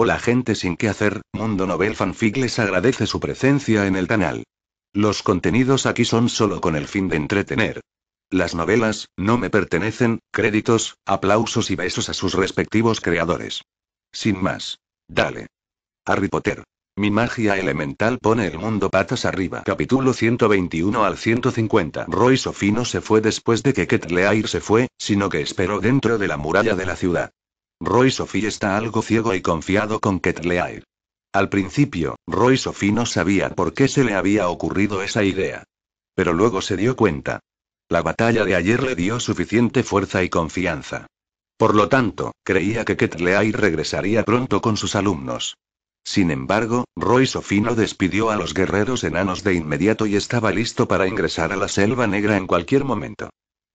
Hola gente sin qué hacer, Mundo Nobel Fanfic les agradece su presencia en el canal. Los contenidos aquí son solo con el fin de entretener. Las novelas, no me pertenecen, créditos, aplausos y besos a sus respectivos creadores. Sin más. Dale. Harry Potter. Mi magia elemental pone el mundo patas arriba. Capítulo 121 al 150. Roy Sofino se fue después de que Ketleair se fue, sino que esperó dentro de la muralla de la ciudad. Roy Sophie está algo ciego y confiado con Ketleair. Al principio, Roy Sophie no sabía por qué se le había ocurrido esa idea. Pero luego se dio cuenta. La batalla de ayer le dio suficiente fuerza y confianza. Por lo tanto, creía que Ketleair regresaría pronto con sus alumnos. Sin embargo, Roy no despidió a los guerreros enanos de inmediato y estaba listo para ingresar a la Selva Negra en cualquier momento.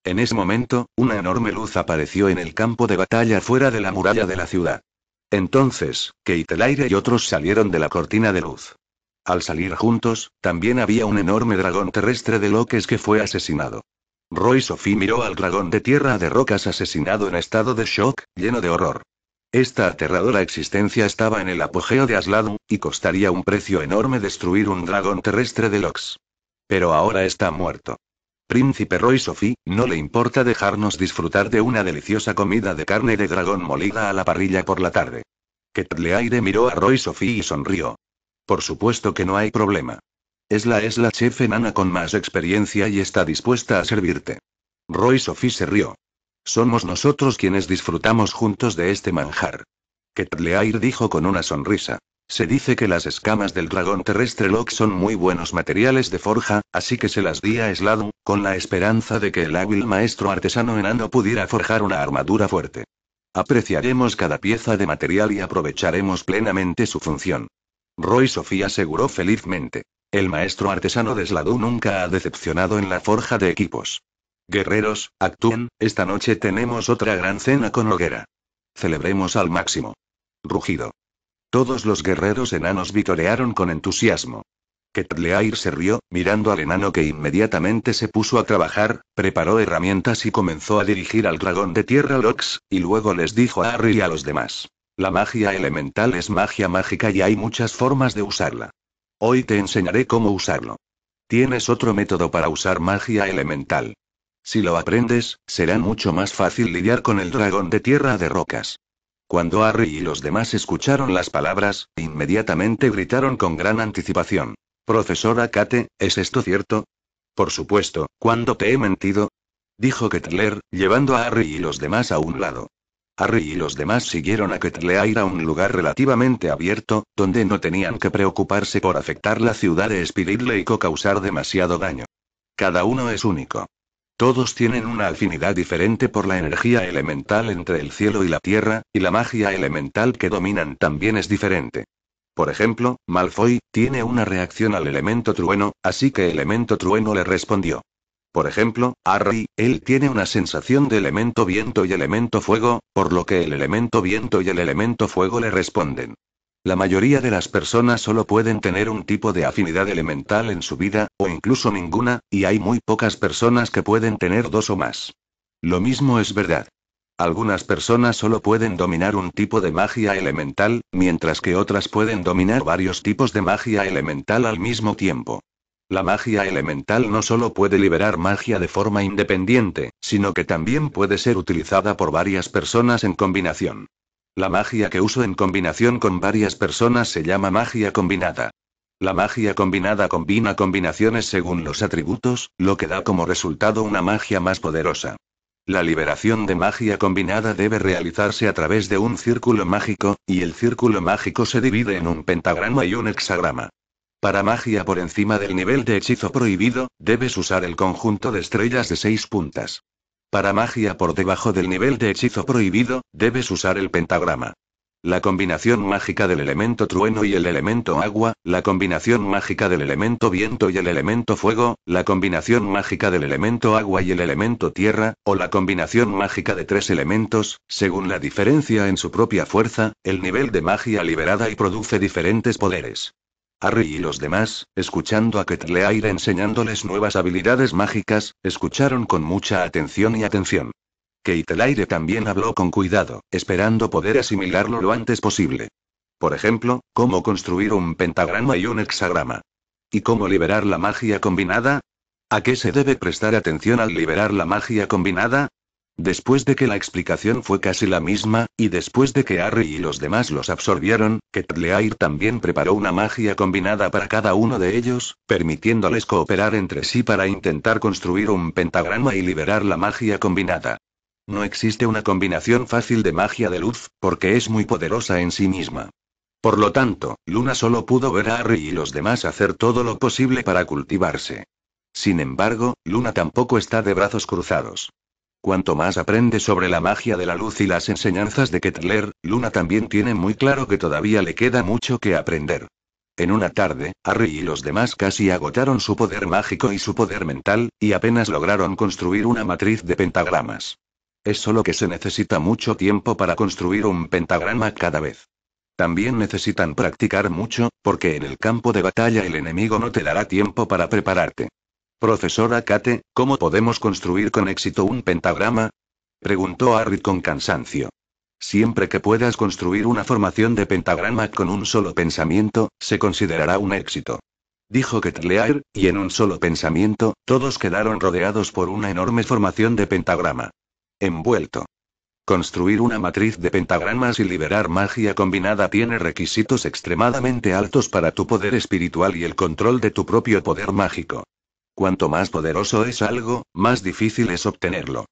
En ese momento, una enorme luz apareció en el campo de batalla fuera de la muralla de la ciudad. Entonces, Keitelaire y otros salieron de la cortina de luz. Al salir juntos, también había un enorme dragón terrestre de Loques que fue asesinado. Roy Sophie miró al dragón de tierra de rocas asesinado en estado de shock, lleno de horror. Esta aterradora existencia estaba en el apogeo de Asladum, y costaría un precio enorme destruir un dragón terrestre de Lox. Pero ahora está muerto. Príncipe Roy Sophie, no le importa dejarnos disfrutar de una deliciosa comida de carne de dragón molida a la parrilla por la tarde. Ketleaire miró a Roy Sophie y sonrió. Por supuesto que no hay problema. Esla es la chef nana con más experiencia y está dispuesta a servirte. Roy Sophie se rió. Somos nosotros quienes disfrutamos juntos de este manjar. Ketleair dijo con una sonrisa. Se dice que las escamas del dragón terrestre Locke son muy buenos materiales de forja, así que se las di a Sladu, con la esperanza de que el hábil maestro artesano enano pudiera forjar una armadura fuerte. Apreciaremos cada pieza de material y aprovecharemos plenamente su función. Roy Sofía aseguró felizmente. El maestro artesano de Sladu nunca ha decepcionado en la forja de equipos. Guerreros, actúen, esta noche tenemos otra gran cena con hoguera. Celebremos al máximo. Rugido. Todos los guerreros enanos vitorearon con entusiasmo. Ketleair se rió, mirando al enano que inmediatamente se puso a trabajar, preparó herramientas y comenzó a dirigir al dragón de tierra Lox, y luego les dijo a Harry y a los demás. La magia elemental es magia mágica y hay muchas formas de usarla. Hoy te enseñaré cómo usarlo. Tienes otro método para usar magia elemental. Si lo aprendes, será mucho más fácil lidiar con el dragón de tierra de rocas. Cuando Harry y los demás escucharon las palabras, inmediatamente gritaron con gran anticipación. Profesora Kate, ¿es esto cierto? Por supuesto, ¿cuándo te he mentido? Dijo Kettler, llevando a Harry y los demás a un lado. Harry y los demás siguieron a Kettler a ir a un lugar relativamente abierto, donde no tenían que preocuparse por afectar la ciudad de Spirit y causar demasiado daño. Cada uno es único. Todos tienen una afinidad diferente por la energía elemental entre el cielo y la tierra, y la magia elemental que dominan también es diferente. Por ejemplo, Malfoy tiene una reacción al elemento trueno, así que el elemento trueno le respondió. Por ejemplo, Harry, él tiene una sensación de elemento viento y elemento fuego, por lo que el elemento viento y el elemento fuego le responden. La mayoría de las personas solo pueden tener un tipo de afinidad elemental en su vida, o incluso ninguna, y hay muy pocas personas que pueden tener dos o más. Lo mismo es verdad. Algunas personas solo pueden dominar un tipo de magia elemental, mientras que otras pueden dominar varios tipos de magia elemental al mismo tiempo. La magia elemental no solo puede liberar magia de forma independiente, sino que también puede ser utilizada por varias personas en combinación. La magia que uso en combinación con varias personas se llama magia combinada. La magia combinada combina combinaciones según los atributos, lo que da como resultado una magia más poderosa. La liberación de magia combinada debe realizarse a través de un círculo mágico, y el círculo mágico se divide en un pentagrama y un hexagrama. Para magia por encima del nivel de hechizo prohibido, debes usar el conjunto de estrellas de seis puntas. Para magia por debajo del nivel de hechizo prohibido, debes usar el pentagrama. La combinación mágica del elemento trueno y el elemento agua, la combinación mágica del elemento viento y el elemento fuego, la combinación mágica del elemento agua y el elemento tierra, o la combinación mágica de tres elementos, según la diferencia en su propia fuerza, el nivel de magia liberada y produce diferentes poderes. Harry y los demás, escuchando a Ketleair enseñándoles nuevas habilidades mágicas, escucharon con mucha atención y atención. Keitelaire también habló con cuidado, esperando poder asimilarlo lo antes posible. Por ejemplo, cómo construir un pentagrama y un hexagrama. ¿Y cómo liberar la magia combinada? ¿A qué se debe prestar atención al liberar la magia combinada? Después de que la explicación fue casi la misma, y después de que Harry y los demás los absorbieron, Ketleair también preparó una magia combinada para cada uno de ellos, permitiéndoles cooperar entre sí para intentar construir un pentagrama y liberar la magia combinada. No existe una combinación fácil de magia de luz, porque es muy poderosa en sí misma. Por lo tanto, Luna solo pudo ver a Harry y los demás hacer todo lo posible para cultivarse. Sin embargo, Luna tampoco está de brazos cruzados. Cuanto más aprende sobre la magia de la luz y las enseñanzas de Kettler, Luna también tiene muy claro que todavía le queda mucho que aprender. En una tarde, Harry y los demás casi agotaron su poder mágico y su poder mental, y apenas lograron construir una matriz de pentagramas. Es solo que se necesita mucho tiempo para construir un pentagrama cada vez. También necesitan practicar mucho, porque en el campo de batalla el enemigo no te dará tiempo para prepararte. Profesora Kate, ¿cómo podemos construir con éxito un pentagrama? Preguntó Harry con cansancio. Siempre que puedas construir una formación de pentagrama con un solo pensamiento, se considerará un éxito. Dijo Ketlear, y en un solo pensamiento, todos quedaron rodeados por una enorme formación de pentagrama. Envuelto. Construir una matriz de pentagramas y liberar magia combinada tiene requisitos extremadamente altos para tu poder espiritual y el control de tu propio poder mágico. Cuanto más poderoso es algo, más difícil es obtenerlo.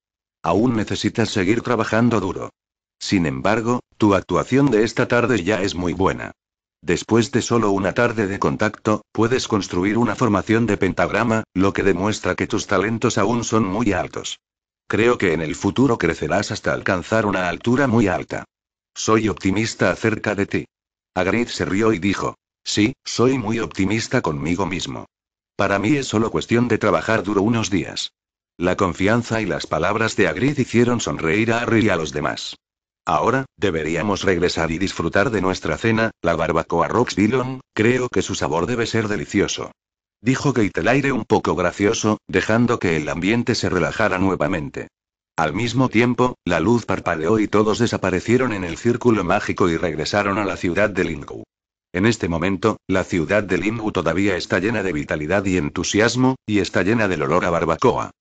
Aún necesitas seguir trabajando duro. Sin embargo, tu actuación de esta tarde ya es muy buena. Después de solo una tarde de contacto, puedes construir una formación de pentagrama, lo que demuestra que tus talentos aún son muy altos. Creo que en el futuro crecerás hasta alcanzar una altura muy alta. Soy optimista acerca de ti. Agrid se rió y dijo, sí, soy muy optimista conmigo mismo. Para mí es solo cuestión de trabajar duro unos días. La confianza y las palabras de Agrid hicieron sonreír a Harry y a los demás. Ahora, deberíamos regresar y disfrutar de nuestra cena, la barbacoa Rox creo que su sabor debe ser delicioso. Dijo Kate el aire un poco gracioso, dejando que el ambiente se relajara nuevamente. Al mismo tiempo, la luz parpadeó y todos desaparecieron en el círculo mágico y regresaron a la ciudad de Lingou. En este momento, la ciudad de Limbu todavía está llena de vitalidad y entusiasmo, y está llena del olor a barbacoa.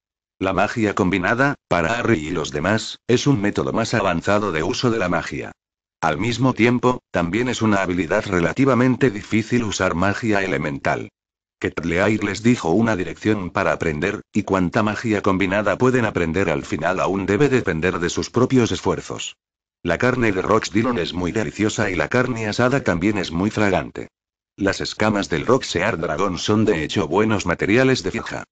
La magia combinada, para Harry y los demás, es un método más avanzado de uso de la magia. Al mismo tiempo, también es una habilidad relativamente difícil usar magia elemental. Ketleair les dijo una dirección para aprender, y cuánta magia combinada pueden aprender al final aún debe depender de sus propios esfuerzos. La carne de Rox Dillon es muy deliciosa y la carne asada también es muy fragante. Las escamas del Roxear Dragón son de hecho buenos materiales de fija.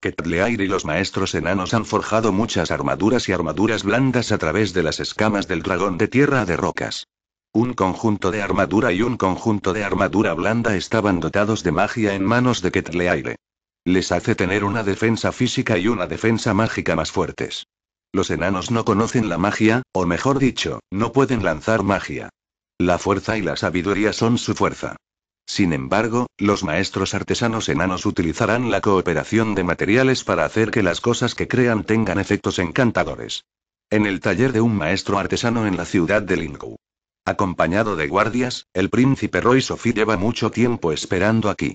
Ketleair y los maestros enanos han forjado muchas armaduras y armaduras blandas a través de las escamas del dragón de tierra de rocas. Un conjunto de armadura y un conjunto de armadura blanda estaban dotados de magia en manos de Ketleaire. Les hace tener una defensa física y una defensa mágica más fuertes. Los enanos no conocen la magia, o mejor dicho, no pueden lanzar magia. La fuerza y la sabiduría son su fuerza. Sin embargo, los maestros artesanos enanos utilizarán la cooperación de materiales para hacer que las cosas que crean tengan efectos encantadores. En el taller de un maestro artesano en la ciudad de Lingou. Acompañado de guardias, el príncipe Roy Sophie lleva mucho tiempo esperando aquí.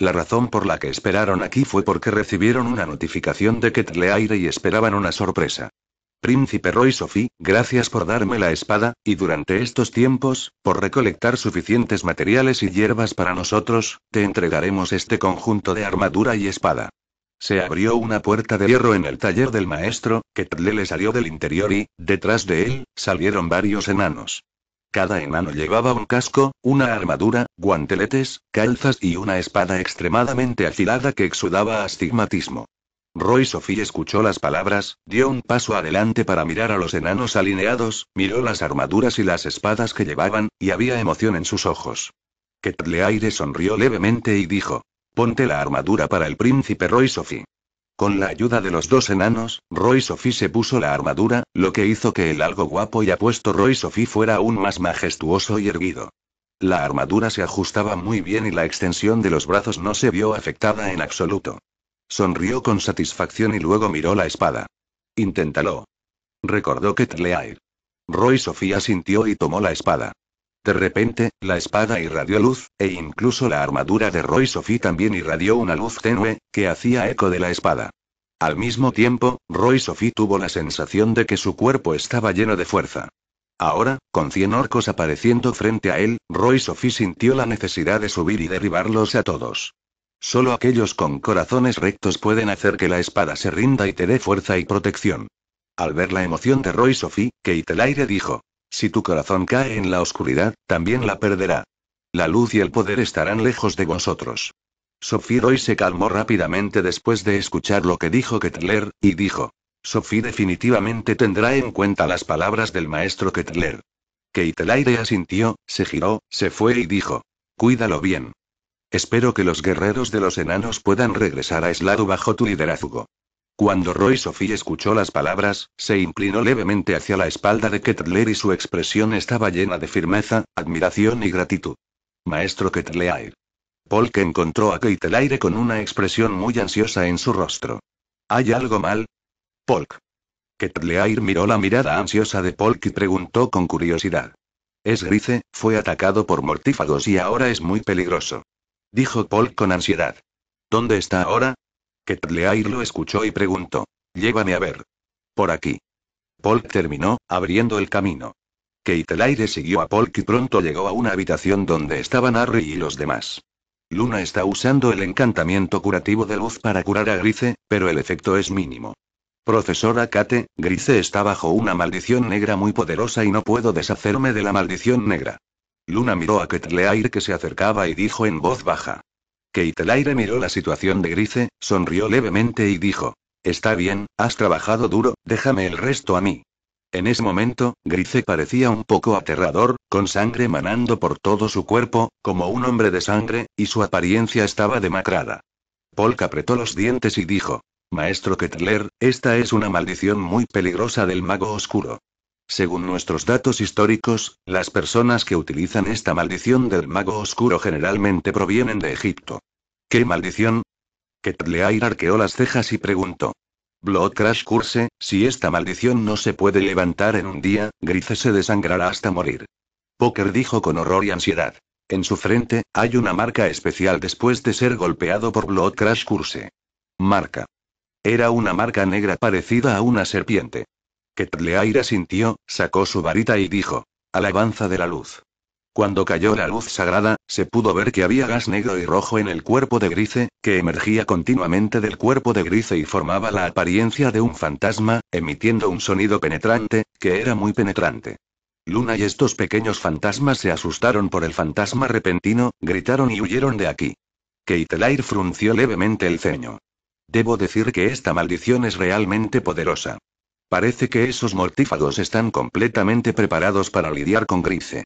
La razón por la que esperaron aquí fue porque recibieron una notificación de Ketleaire aire y esperaban una sorpresa. Príncipe Roy Sophie, gracias por darme la espada, y durante estos tiempos, por recolectar suficientes materiales y hierbas para nosotros, te entregaremos este conjunto de armadura y espada. Se abrió una puerta de hierro en el taller del maestro, que le salió del interior y, detrás de él, salieron varios enanos. Cada enano llevaba un casco, una armadura, guanteletes, calzas y una espada extremadamente afilada que exudaba astigmatismo. Roy Sophie escuchó las palabras, dio un paso adelante para mirar a los enanos alineados, miró las armaduras y las espadas que llevaban, y había emoción en sus ojos. Ketleaire sonrió levemente y dijo: Ponte la armadura para el príncipe Roy Sophie. Con la ayuda de los dos enanos, Roy Sophie se puso la armadura, lo que hizo que el algo guapo y apuesto Roy Sophie fuera aún más majestuoso y erguido. La armadura se ajustaba muy bien y la extensión de los brazos no se vio afectada en absoluto. Sonrió con satisfacción y luego miró la espada. Inténtalo. Recordó que Tleair. Roy Sophie asintió y tomó la espada. De repente, la espada irradió luz, e incluso la armadura de Roy Sophie también irradió una luz tenue, que hacía eco de la espada. Al mismo tiempo, Roy Sophie tuvo la sensación de que su cuerpo estaba lleno de fuerza. Ahora, con cien orcos apareciendo frente a él, Roy Sophie sintió la necesidad de subir y derribarlos a todos. Solo aquellos con corazones rectos pueden hacer que la espada se rinda y te dé fuerza y protección. Al ver la emoción de Roy Sophie, Aire dijo: si tu corazón cae en la oscuridad, también la perderá. La luz y el poder estarán lejos de vosotros. Sophie Roy se calmó rápidamente después de escuchar lo que dijo Kettler, y dijo. Sophie definitivamente tendrá en cuenta las palabras del maestro Kettler. aire asintió, se giró, se fue y dijo. Cuídalo bien. Espero que los guerreros de los enanos puedan regresar a bajo tu liderazgo. Cuando Roy Sophie escuchó las palabras, se inclinó levemente hacia la espalda de Ketler y su expresión estaba llena de firmeza, admiración y gratitud. Maestro Kettler. Polk encontró a Kettler con una expresión muy ansiosa en su rostro. ¿Hay algo mal? Polk. Kettler miró la mirada ansiosa de Polk y preguntó con curiosidad. Es grise, fue atacado por mortífagos y ahora es muy peligroso. Dijo Polk con ansiedad. ¿Dónde está ahora? Ketleair lo escuchó y preguntó. Llévame a ver. Por aquí. Polk terminó, abriendo el camino. Keitelaire siguió a Polk y pronto llegó a una habitación donde estaban Harry y los demás. Luna está usando el encantamiento curativo de luz para curar a Grice, pero el efecto es mínimo. Profesora Kate, Grice está bajo una maldición negra muy poderosa y no puedo deshacerme de la maldición negra. Luna miró a Ketleair que se acercaba y dijo en voz baja. Keitelaire miró la situación de Grice, sonrió levemente y dijo: Está bien, has trabajado duro, déjame el resto a mí. En ese momento, Grice parecía un poco aterrador, con sangre manando por todo su cuerpo, como un hombre de sangre, y su apariencia estaba demacrada. Polk apretó los dientes y dijo: Maestro Kettler, esta es una maldición muy peligrosa del mago oscuro. Según nuestros datos históricos, las personas que utilizan esta maldición del mago oscuro generalmente provienen de Egipto. ¿Qué maldición? Ketleair arqueó las cejas y preguntó. Blood Curse, si esta maldición no se puede levantar en un día, Grice se desangrará hasta morir. Poker dijo con horror y ansiedad. En su frente, hay una marca especial después de ser golpeado por Blood Crash Curse. Marca. Era una marca negra parecida a una serpiente. Que sintió, sacó su varita y dijo: Alabanza de la luz. Cuando cayó la luz sagrada, se pudo ver que había gas negro y rojo en el cuerpo de Grice, que emergía continuamente del cuerpo de Grice y formaba la apariencia de un fantasma, emitiendo un sonido penetrante, que era muy penetrante. Luna y estos pequeños fantasmas se asustaron por el fantasma repentino, gritaron y huyeron de aquí. Keitelair frunció levemente el ceño. Debo decir que esta maldición es realmente poderosa. Parece que esos mortífagos están completamente preparados para lidiar con Grice.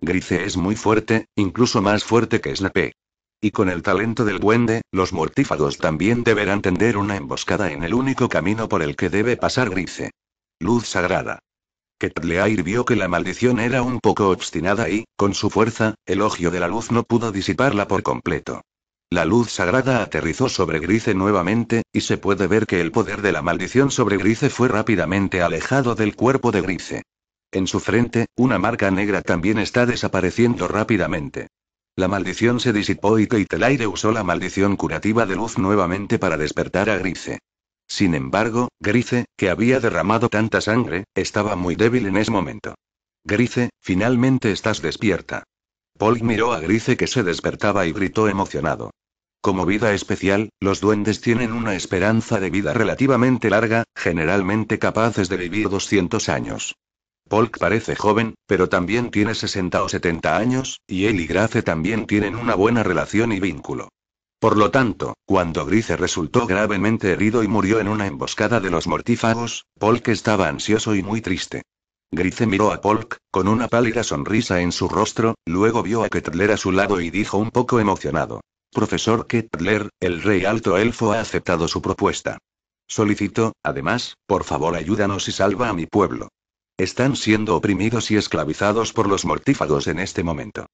Grice es muy fuerte, incluso más fuerte que Snape. Y con el talento del duende, los mortífagos también deberán tender una emboscada en el único camino por el que debe pasar Grice. Luz sagrada. Ketleair vio que la maldición era un poco obstinada y, con su fuerza, el ojo de la luz no pudo disiparla por completo. La luz sagrada aterrizó sobre Grice nuevamente, y se puede ver que el poder de la maldición sobre Grice fue rápidamente alejado del cuerpo de Grice. En su frente, una marca negra también está desapareciendo rápidamente. La maldición se disipó y Keitelaire usó la maldición curativa de luz nuevamente para despertar a Grice. Sin embargo, Grice, que había derramado tanta sangre, estaba muy débil en ese momento. Grice, finalmente estás despierta. Polk miró a Grice que se despertaba y gritó emocionado. Como vida especial, los duendes tienen una esperanza de vida relativamente larga, generalmente capaces de vivir 200 años. Polk parece joven, pero también tiene 60 o 70 años, y él y Grace también tienen una buena relación y vínculo. Por lo tanto, cuando Grice resultó gravemente herido y murió en una emboscada de los mortífagos, Polk estaba ansioso y muy triste. Grice miró a Polk, con una pálida sonrisa en su rostro, luego vio a Kettler a su lado y dijo un poco emocionado. Profesor Kettler, el rey alto elfo ha aceptado su propuesta. Solicito, además, por favor ayúdanos y salva a mi pueblo. Están siendo oprimidos y esclavizados por los mortífagos en este momento.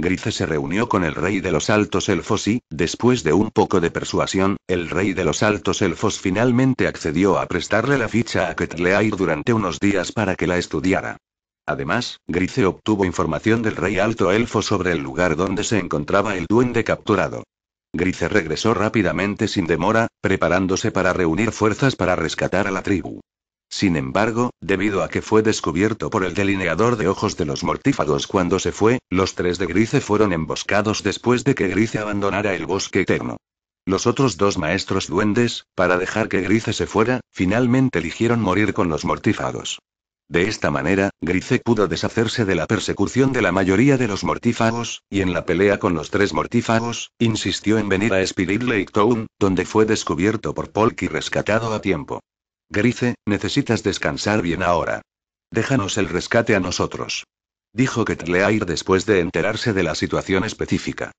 Grice se reunió con el rey de los altos elfos y, después de un poco de persuasión, el rey de los altos elfos finalmente accedió a prestarle la ficha a Ketleair durante unos días para que la estudiara. Además, Grice obtuvo información del rey alto elfo sobre el lugar donde se encontraba el duende capturado. Grice regresó rápidamente sin demora, preparándose para reunir fuerzas para rescatar a la tribu. Sin embargo, debido a que fue descubierto por el delineador de ojos de los mortífagos cuando se fue, los tres de Grice fueron emboscados después de que Grice abandonara el bosque eterno. Los otros dos maestros duendes, para dejar que Grice se fuera, finalmente eligieron morir con los mortífagos. De esta manera, Grice pudo deshacerse de la persecución de la mayoría de los mortífagos, y en la pelea con los tres mortífagos, insistió en venir a Spirit Lake Town, donde fue descubierto por Polk y rescatado a tiempo. Grice, necesitas descansar bien ahora. Déjanos el rescate a nosotros. Dijo Ketleair después de enterarse de la situación específica.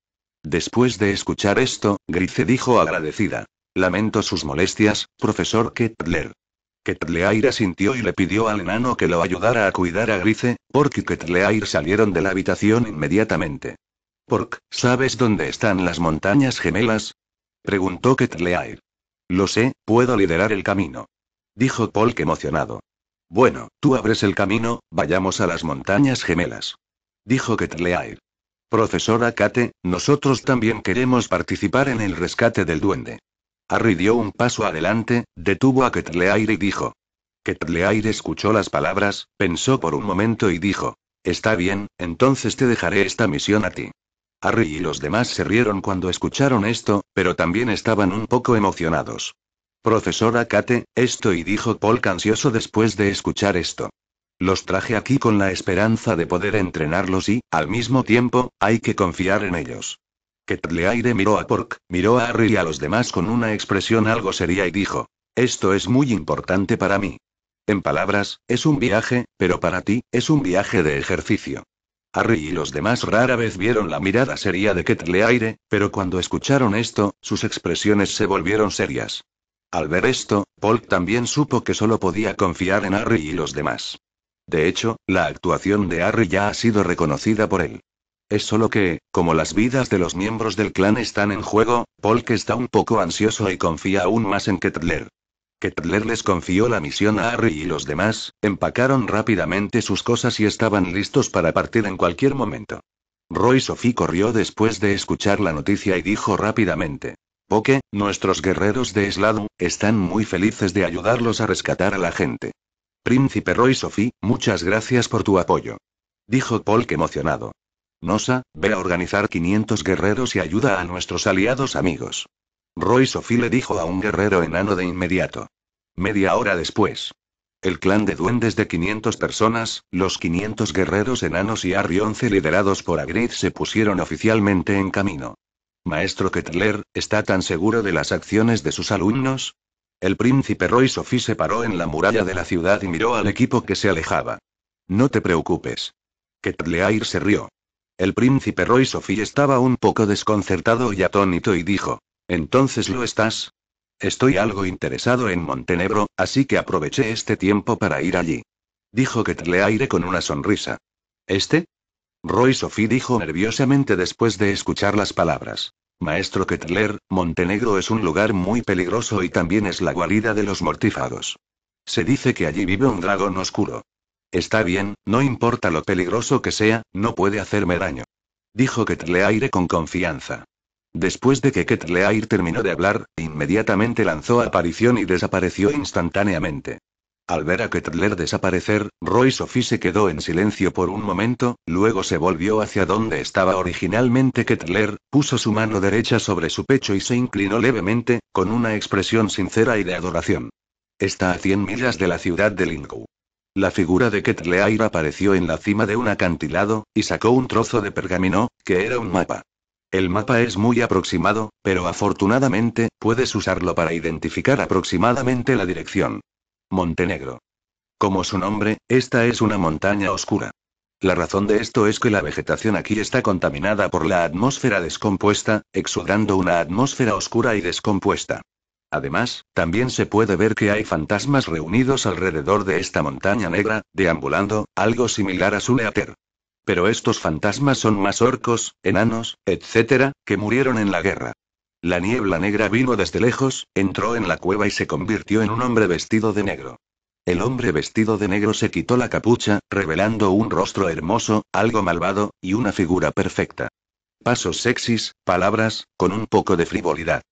Después de escuchar esto, Grice dijo agradecida. Lamento sus molestias, profesor Ketler. Ketleair asintió y le pidió al enano que lo ayudara a cuidar a Grice, porque y Ketleair salieron de la habitación inmediatamente. Pork, ¿sabes dónde están las montañas gemelas? Preguntó Ketleair. Lo sé, puedo liderar el camino dijo Polk emocionado. Bueno, tú abres el camino, vayamos a las montañas gemelas. Dijo Ketleair. Profesora Kate, nosotros también queremos participar en el rescate del duende. Harry dio un paso adelante, detuvo a Ketleair y dijo. Ketleair escuchó las palabras, pensó por un momento y dijo. Está bien, entonces te dejaré esta misión a ti. Harry y los demás se rieron cuando escucharon esto, pero también estaban un poco emocionados. Profesora Kate, y dijo Paul ansioso después de escuchar esto. Los traje aquí con la esperanza de poder entrenarlos y, al mismo tiempo, hay que confiar en ellos. Ketleaire miró a Pork, miró a Harry y a los demás con una expresión algo seria y dijo: Esto es muy importante para mí. En palabras, es un viaje, pero para ti, es un viaje de ejercicio. Harry y los demás rara vez vieron la mirada seria de Ketleaire, pero cuando escucharon esto, sus expresiones se volvieron serias. Al ver esto, Polk también supo que solo podía confiar en Harry y los demás. De hecho, la actuación de Harry ya ha sido reconocida por él. Es solo que, como las vidas de los miembros del clan están en juego, Polk está un poco ansioso y confía aún más en Kettler. Kettler les confió la misión a Harry y los demás, empacaron rápidamente sus cosas y estaban listos para partir en cualquier momento. Roy Sophie corrió después de escuchar la noticia y dijo rápidamente: Poke, nuestros guerreros de Slado, están muy felices de ayudarlos a rescatar a la gente. Príncipe Roy Sophie, muchas gracias por tu apoyo. Dijo Polk emocionado. Nosa, ve a organizar 500 guerreros y ayuda a nuestros aliados amigos. Roy Sophie le dijo a un guerrero enano de inmediato. Media hora después. El clan de duendes de 500 personas, los 500 guerreros enanos y Arri 11 liderados por Agrid se pusieron oficialmente en camino. Maestro Kettler, ¿está tan seguro de las acciones de sus alumnos? El príncipe Roy Sophie se paró en la muralla de la ciudad y miró al equipo que se alejaba. No te preocupes. Kettleair se rió. El príncipe Roy Sophie estaba un poco desconcertado y atónito y dijo: ¿Entonces lo estás? Estoy algo interesado en Montenegro, así que aproveché este tiempo para ir allí. Dijo Kettleaire con una sonrisa. ¿Este? Roy Sophie dijo nerviosamente después de escuchar las palabras. Maestro Kettler, Montenegro es un lugar muy peligroso y también es la guarida de los mortífagos. Se dice que allí vive un dragón oscuro. Está bien, no importa lo peligroso que sea, no puede hacerme daño. Dijo Kettleaire con confianza. Después de que Kettleaire terminó de hablar, inmediatamente lanzó aparición y desapareció instantáneamente. Al ver a Kettler desaparecer, Roy Sophie se quedó en silencio por un momento, luego se volvió hacia donde estaba originalmente Kettler, puso su mano derecha sobre su pecho y se inclinó levemente, con una expresión sincera y de adoración. Está a 100 millas de la ciudad de Linkou. La figura de Kettler apareció en la cima de un acantilado, y sacó un trozo de pergamino, que era un mapa. El mapa es muy aproximado, pero afortunadamente, puedes usarlo para identificar aproximadamente la dirección. Montenegro. Como su nombre, esta es una montaña oscura. La razón de esto es que la vegetación aquí está contaminada por la atmósfera descompuesta, exudando una atmósfera oscura y descompuesta. Además, también se puede ver que hay fantasmas reunidos alrededor de esta montaña negra, deambulando, algo similar a su Pero estos fantasmas son más orcos, enanos, etc., que murieron en la guerra. La niebla negra vino desde lejos, entró en la cueva y se convirtió en un hombre vestido de negro. El hombre vestido de negro se quitó la capucha, revelando un rostro hermoso, algo malvado, y una figura perfecta. Pasos sexys, palabras, con un poco de frivolidad.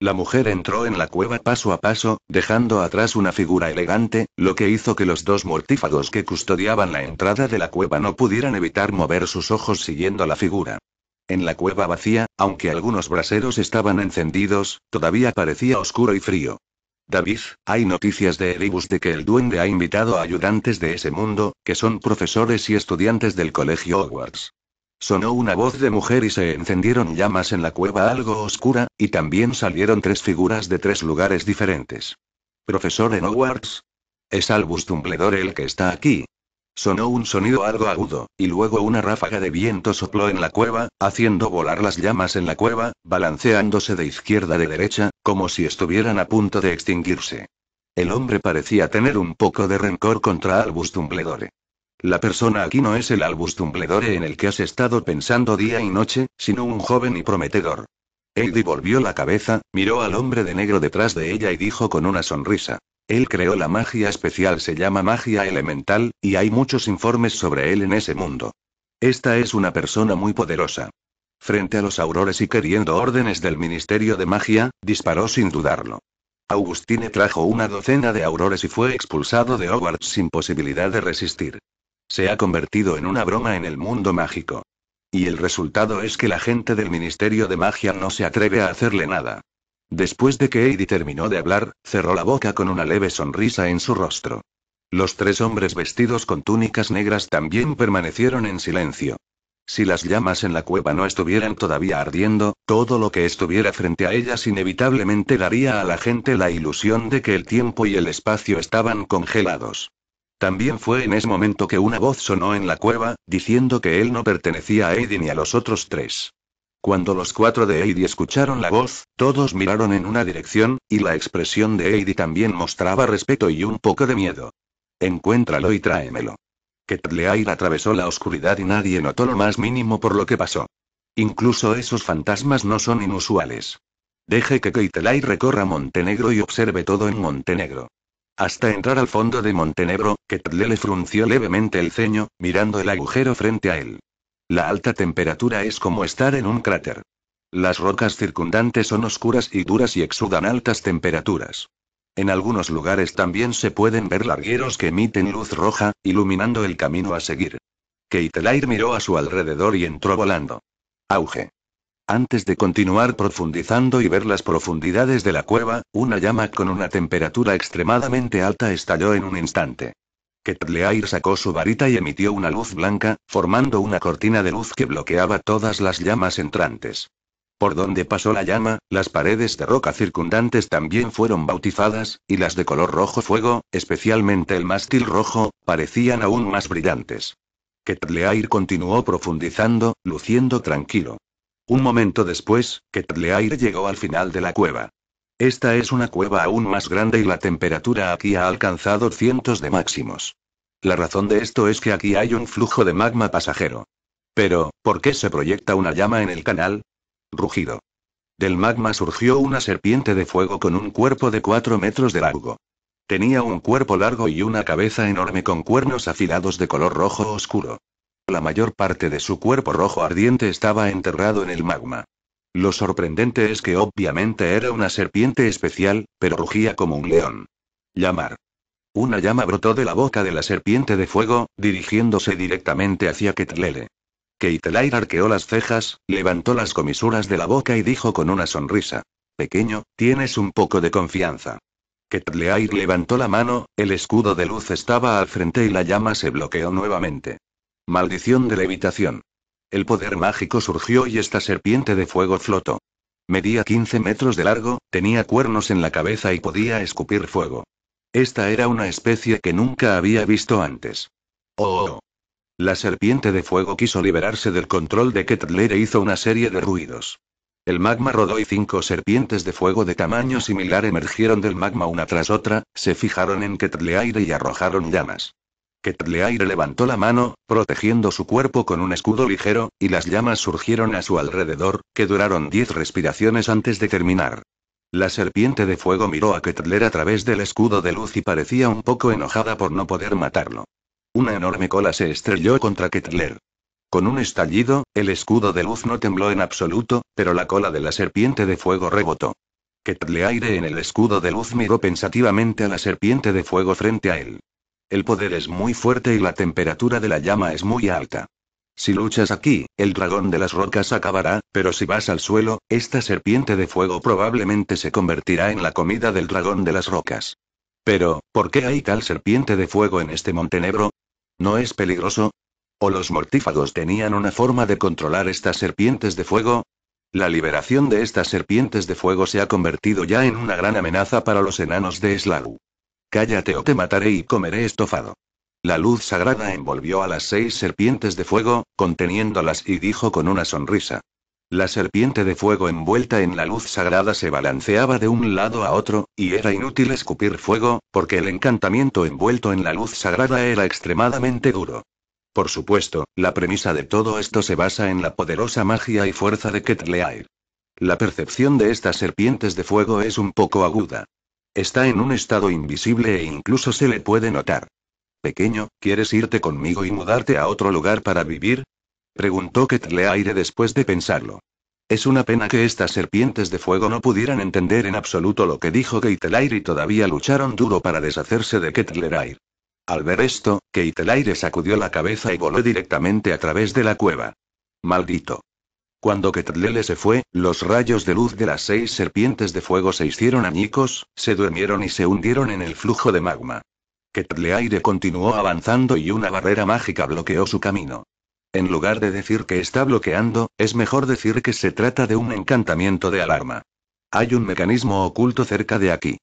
La mujer entró en la cueva paso a paso, dejando atrás una figura elegante, lo que hizo que los dos mortífagos que custodiaban la entrada de la cueva no pudieran evitar mover sus ojos siguiendo la figura. En la cueva vacía, aunque algunos braseros estaban encendidos, todavía parecía oscuro y frío. David, hay noticias de Eribus de que el duende ha invitado a ayudantes de ese mundo, que son profesores y estudiantes del colegio Hogwarts. Sonó una voz de mujer y se encendieron llamas en la cueva algo oscura, y también salieron tres figuras de tres lugares diferentes. Profesor en Hogwarts. Es Albus Dumbledore el que está aquí, Sonó un sonido algo agudo, y luego una ráfaga de viento sopló en la cueva, haciendo volar las llamas en la cueva, balanceándose de izquierda de derecha, como si estuvieran a punto de extinguirse. El hombre parecía tener un poco de rencor contra Albus Dumbledore. La persona aquí no es el Albus en el que has estado pensando día y noche, sino un joven y prometedor. Eddie volvió la cabeza, miró al hombre de negro detrás de ella y dijo con una sonrisa. Él creó la magia especial, se llama magia elemental, y hay muchos informes sobre él en ese mundo. Esta es una persona muy poderosa. Frente a los aurores y queriendo órdenes del Ministerio de Magia, disparó sin dudarlo. Augustine trajo una docena de aurores y fue expulsado de Hogwarts sin posibilidad de resistir. Se ha convertido en una broma en el mundo mágico. Y el resultado es que la gente del Ministerio de Magia no se atreve a hacerle nada. Después de que Eddie terminó de hablar, cerró la boca con una leve sonrisa en su rostro. Los tres hombres vestidos con túnicas negras también permanecieron en silencio. Si las llamas en la cueva no estuvieran todavía ardiendo, todo lo que estuviera frente a ellas inevitablemente daría a la gente la ilusión de que el tiempo y el espacio estaban congelados. También fue en ese momento que una voz sonó en la cueva, diciendo que él no pertenecía a Eddie ni a los otros tres. Cuando los cuatro de Heidi escucharon la voz, todos miraron en una dirección, y la expresión de Heidi también mostraba respeto y un poco de miedo. Encuéntralo y tráemelo. Ketleair atravesó la oscuridad y nadie notó lo más mínimo por lo que pasó. Incluso esos fantasmas no son inusuales. Deje que Keitelay recorra Montenegro y observe todo en Montenegro. Hasta entrar al fondo de Montenegro, Ketle le frunció levemente el ceño, mirando el agujero frente a él. La alta temperatura es como estar en un cráter. Las rocas circundantes son oscuras y duras y exudan altas temperaturas. En algunos lugares también se pueden ver largueros que emiten luz roja, iluminando el camino a seguir. Keitelair miró a su alrededor y entró volando. Auge. Antes de continuar profundizando y ver las profundidades de la cueva, una llama con una temperatura extremadamente alta estalló en un instante. Ketleair sacó su varita y emitió una luz blanca, formando una cortina de luz que bloqueaba todas las llamas entrantes. Por donde pasó la llama, las paredes de roca circundantes también fueron bautizadas, y las de color rojo fuego, especialmente el mástil rojo, parecían aún más brillantes. Ketleair continuó profundizando, luciendo tranquilo. Un momento después, Ketleair llegó al final de la cueva. Esta es una cueva aún más grande y la temperatura aquí ha alcanzado cientos de máximos. La razón de esto es que aquí hay un flujo de magma pasajero. Pero, ¿por qué se proyecta una llama en el canal? Rugido. Del magma surgió una serpiente de fuego con un cuerpo de 4 metros de largo. Tenía un cuerpo largo y una cabeza enorme con cuernos afilados de color rojo oscuro. La mayor parte de su cuerpo rojo ardiente estaba enterrado en el magma. Lo sorprendente es que obviamente era una serpiente especial, pero rugía como un león. Llamar. Una llama brotó de la boca de la serpiente de fuego, dirigiéndose directamente hacia Ketlele. Keitelair arqueó las cejas, levantó las comisuras de la boca y dijo con una sonrisa. Pequeño, tienes un poco de confianza. Ketleair levantó la mano, el escudo de luz estaba al frente y la llama se bloqueó nuevamente. Maldición de levitación. El poder mágico surgió y esta serpiente de fuego flotó. Medía 15 metros de largo, tenía cuernos en la cabeza y podía escupir fuego. Esta era una especie que nunca había visto antes. Oh, oh. La serpiente de fuego quiso liberarse del control de Ketler e hizo una serie de ruidos. El magma rodó y cinco serpientes de fuego de tamaño similar emergieron del magma una tras otra, se fijaron en aire y arrojaron llamas. Ketleaire levantó la mano, protegiendo su cuerpo con un escudo ligero, y las llamas surgieron a su alrededor, que duraron diez respiraciones antes de terminar. La serpiente de fuego miró a Ketler a través del escudo de luz y parecía un poco enojada por no poder matarlo. Una enorme cola se estrelló contra Ketler. Con un estallido, el escudo de luz no tembló en absoluto, pero la cola de la serpiente de fuego rebotó. Ketleaire en el escudo de luz miró pensativamente a la serpiente de fuego frente a él. El poder es muy fuerte y la temperatura de la llama es muy alta. Si luchas aquí, el dragón de las rocas acabará, pero si vas al suelo, esta serpiente de fuego probablemente se convertirá en la comida del dragón de las rocas. Pero, ¿por qué hay tal serpiente de fuego en este Montenegro? ¿No es peligroso? ¿O los mortífagos tenían una forma de controlar estas serpientes de fuego? La liberación de estas serpientes de fuego se ha convertido ya en una gran amenaza para los enanos de Slaru. Cállate o te mataré y comeré estofado. La luz sagrada envolvió a las seis serpientes de fuego, conteniéndolas y dijo con una sonrisa. La serpiente de fuego envuelta en la luz sagrada se balanceaba de un lado a otro, y era inútil escupir fuego, porque el encantamiento envuelto en la luz sagrada era extremadamente duro. Por supuesto, la premisa de todo esto se basa en la poderosa magia y fuerza de Ketleair. La percepción de estas serpientes de fuego es un poco aguda. Está en un estado invisible e incluso se le puede notar. Pequeño, ¿quieres irte conmigo y mudarte a otro lugar para vivir? Preguntó Ketleaire después de pensarlo. Es una pena que estas serpientes de fuego no pudieran entender en absoluto lo que dijo Keitelair y todavía lucharon duro para deshacerse de Ketlerair. Al ver esto, Keitelaire sacudió la cabeza y voló directamente a través de la cueva. Maldito. Cuando Ketlele se fue, los rayos de luz de las seis serpientes de fuego se hicieron añicos, se durmieron y se hundieron en el flujo de magma. Ketleaire continuó avanzando y una barrera mágica bloqueó su camino. En lugar de decir que está bloqueando, es mejor decir que se trata de un encantamiento de alarma. Hay un mecanismo oculto cerca de aquí.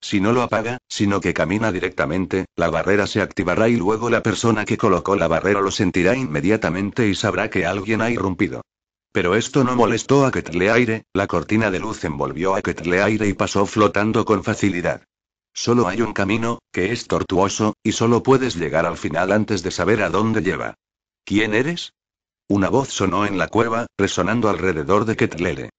Si no lo apaga, sino que camina directamente, la barrera se activará y luego la persona que colocó la barrera lo sentirá inmediatamente y sabrá que alguien ha irrumpido. Pero esto no molestó a Ketleaire, la cortina de luz envolvió a Ketleaire y pasó flotando con facilidad. Solo hay un camino, que es tortuoso, y solo puedes llegar al final antes de saber a dónde lleva. ¿Quién eres? Una voz sonó en la cueva, resonando alrededor de Ketlele.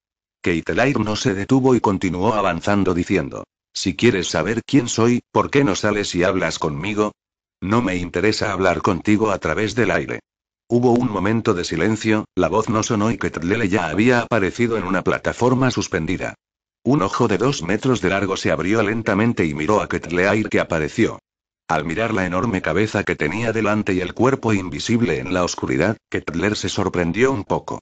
Keitelair no se detuvo y continuó avanzando diciendo: Si quieres saber quién soy, ¿por qué no sales y hablas conmigo? No me interesa hablar contigo a través del aire. Hubo un momento de silencio, la voz no sonó y Ketlele ya había aparecido en una plataforma suspendida. Un ojo de dos metros de largo se abrió lentamente y miró a Ketleair que apareció. Al mirar la enorme cabeza que tenía delante y el cuerpo invisible en la oscuridad, Ketler se sorprendió un poco.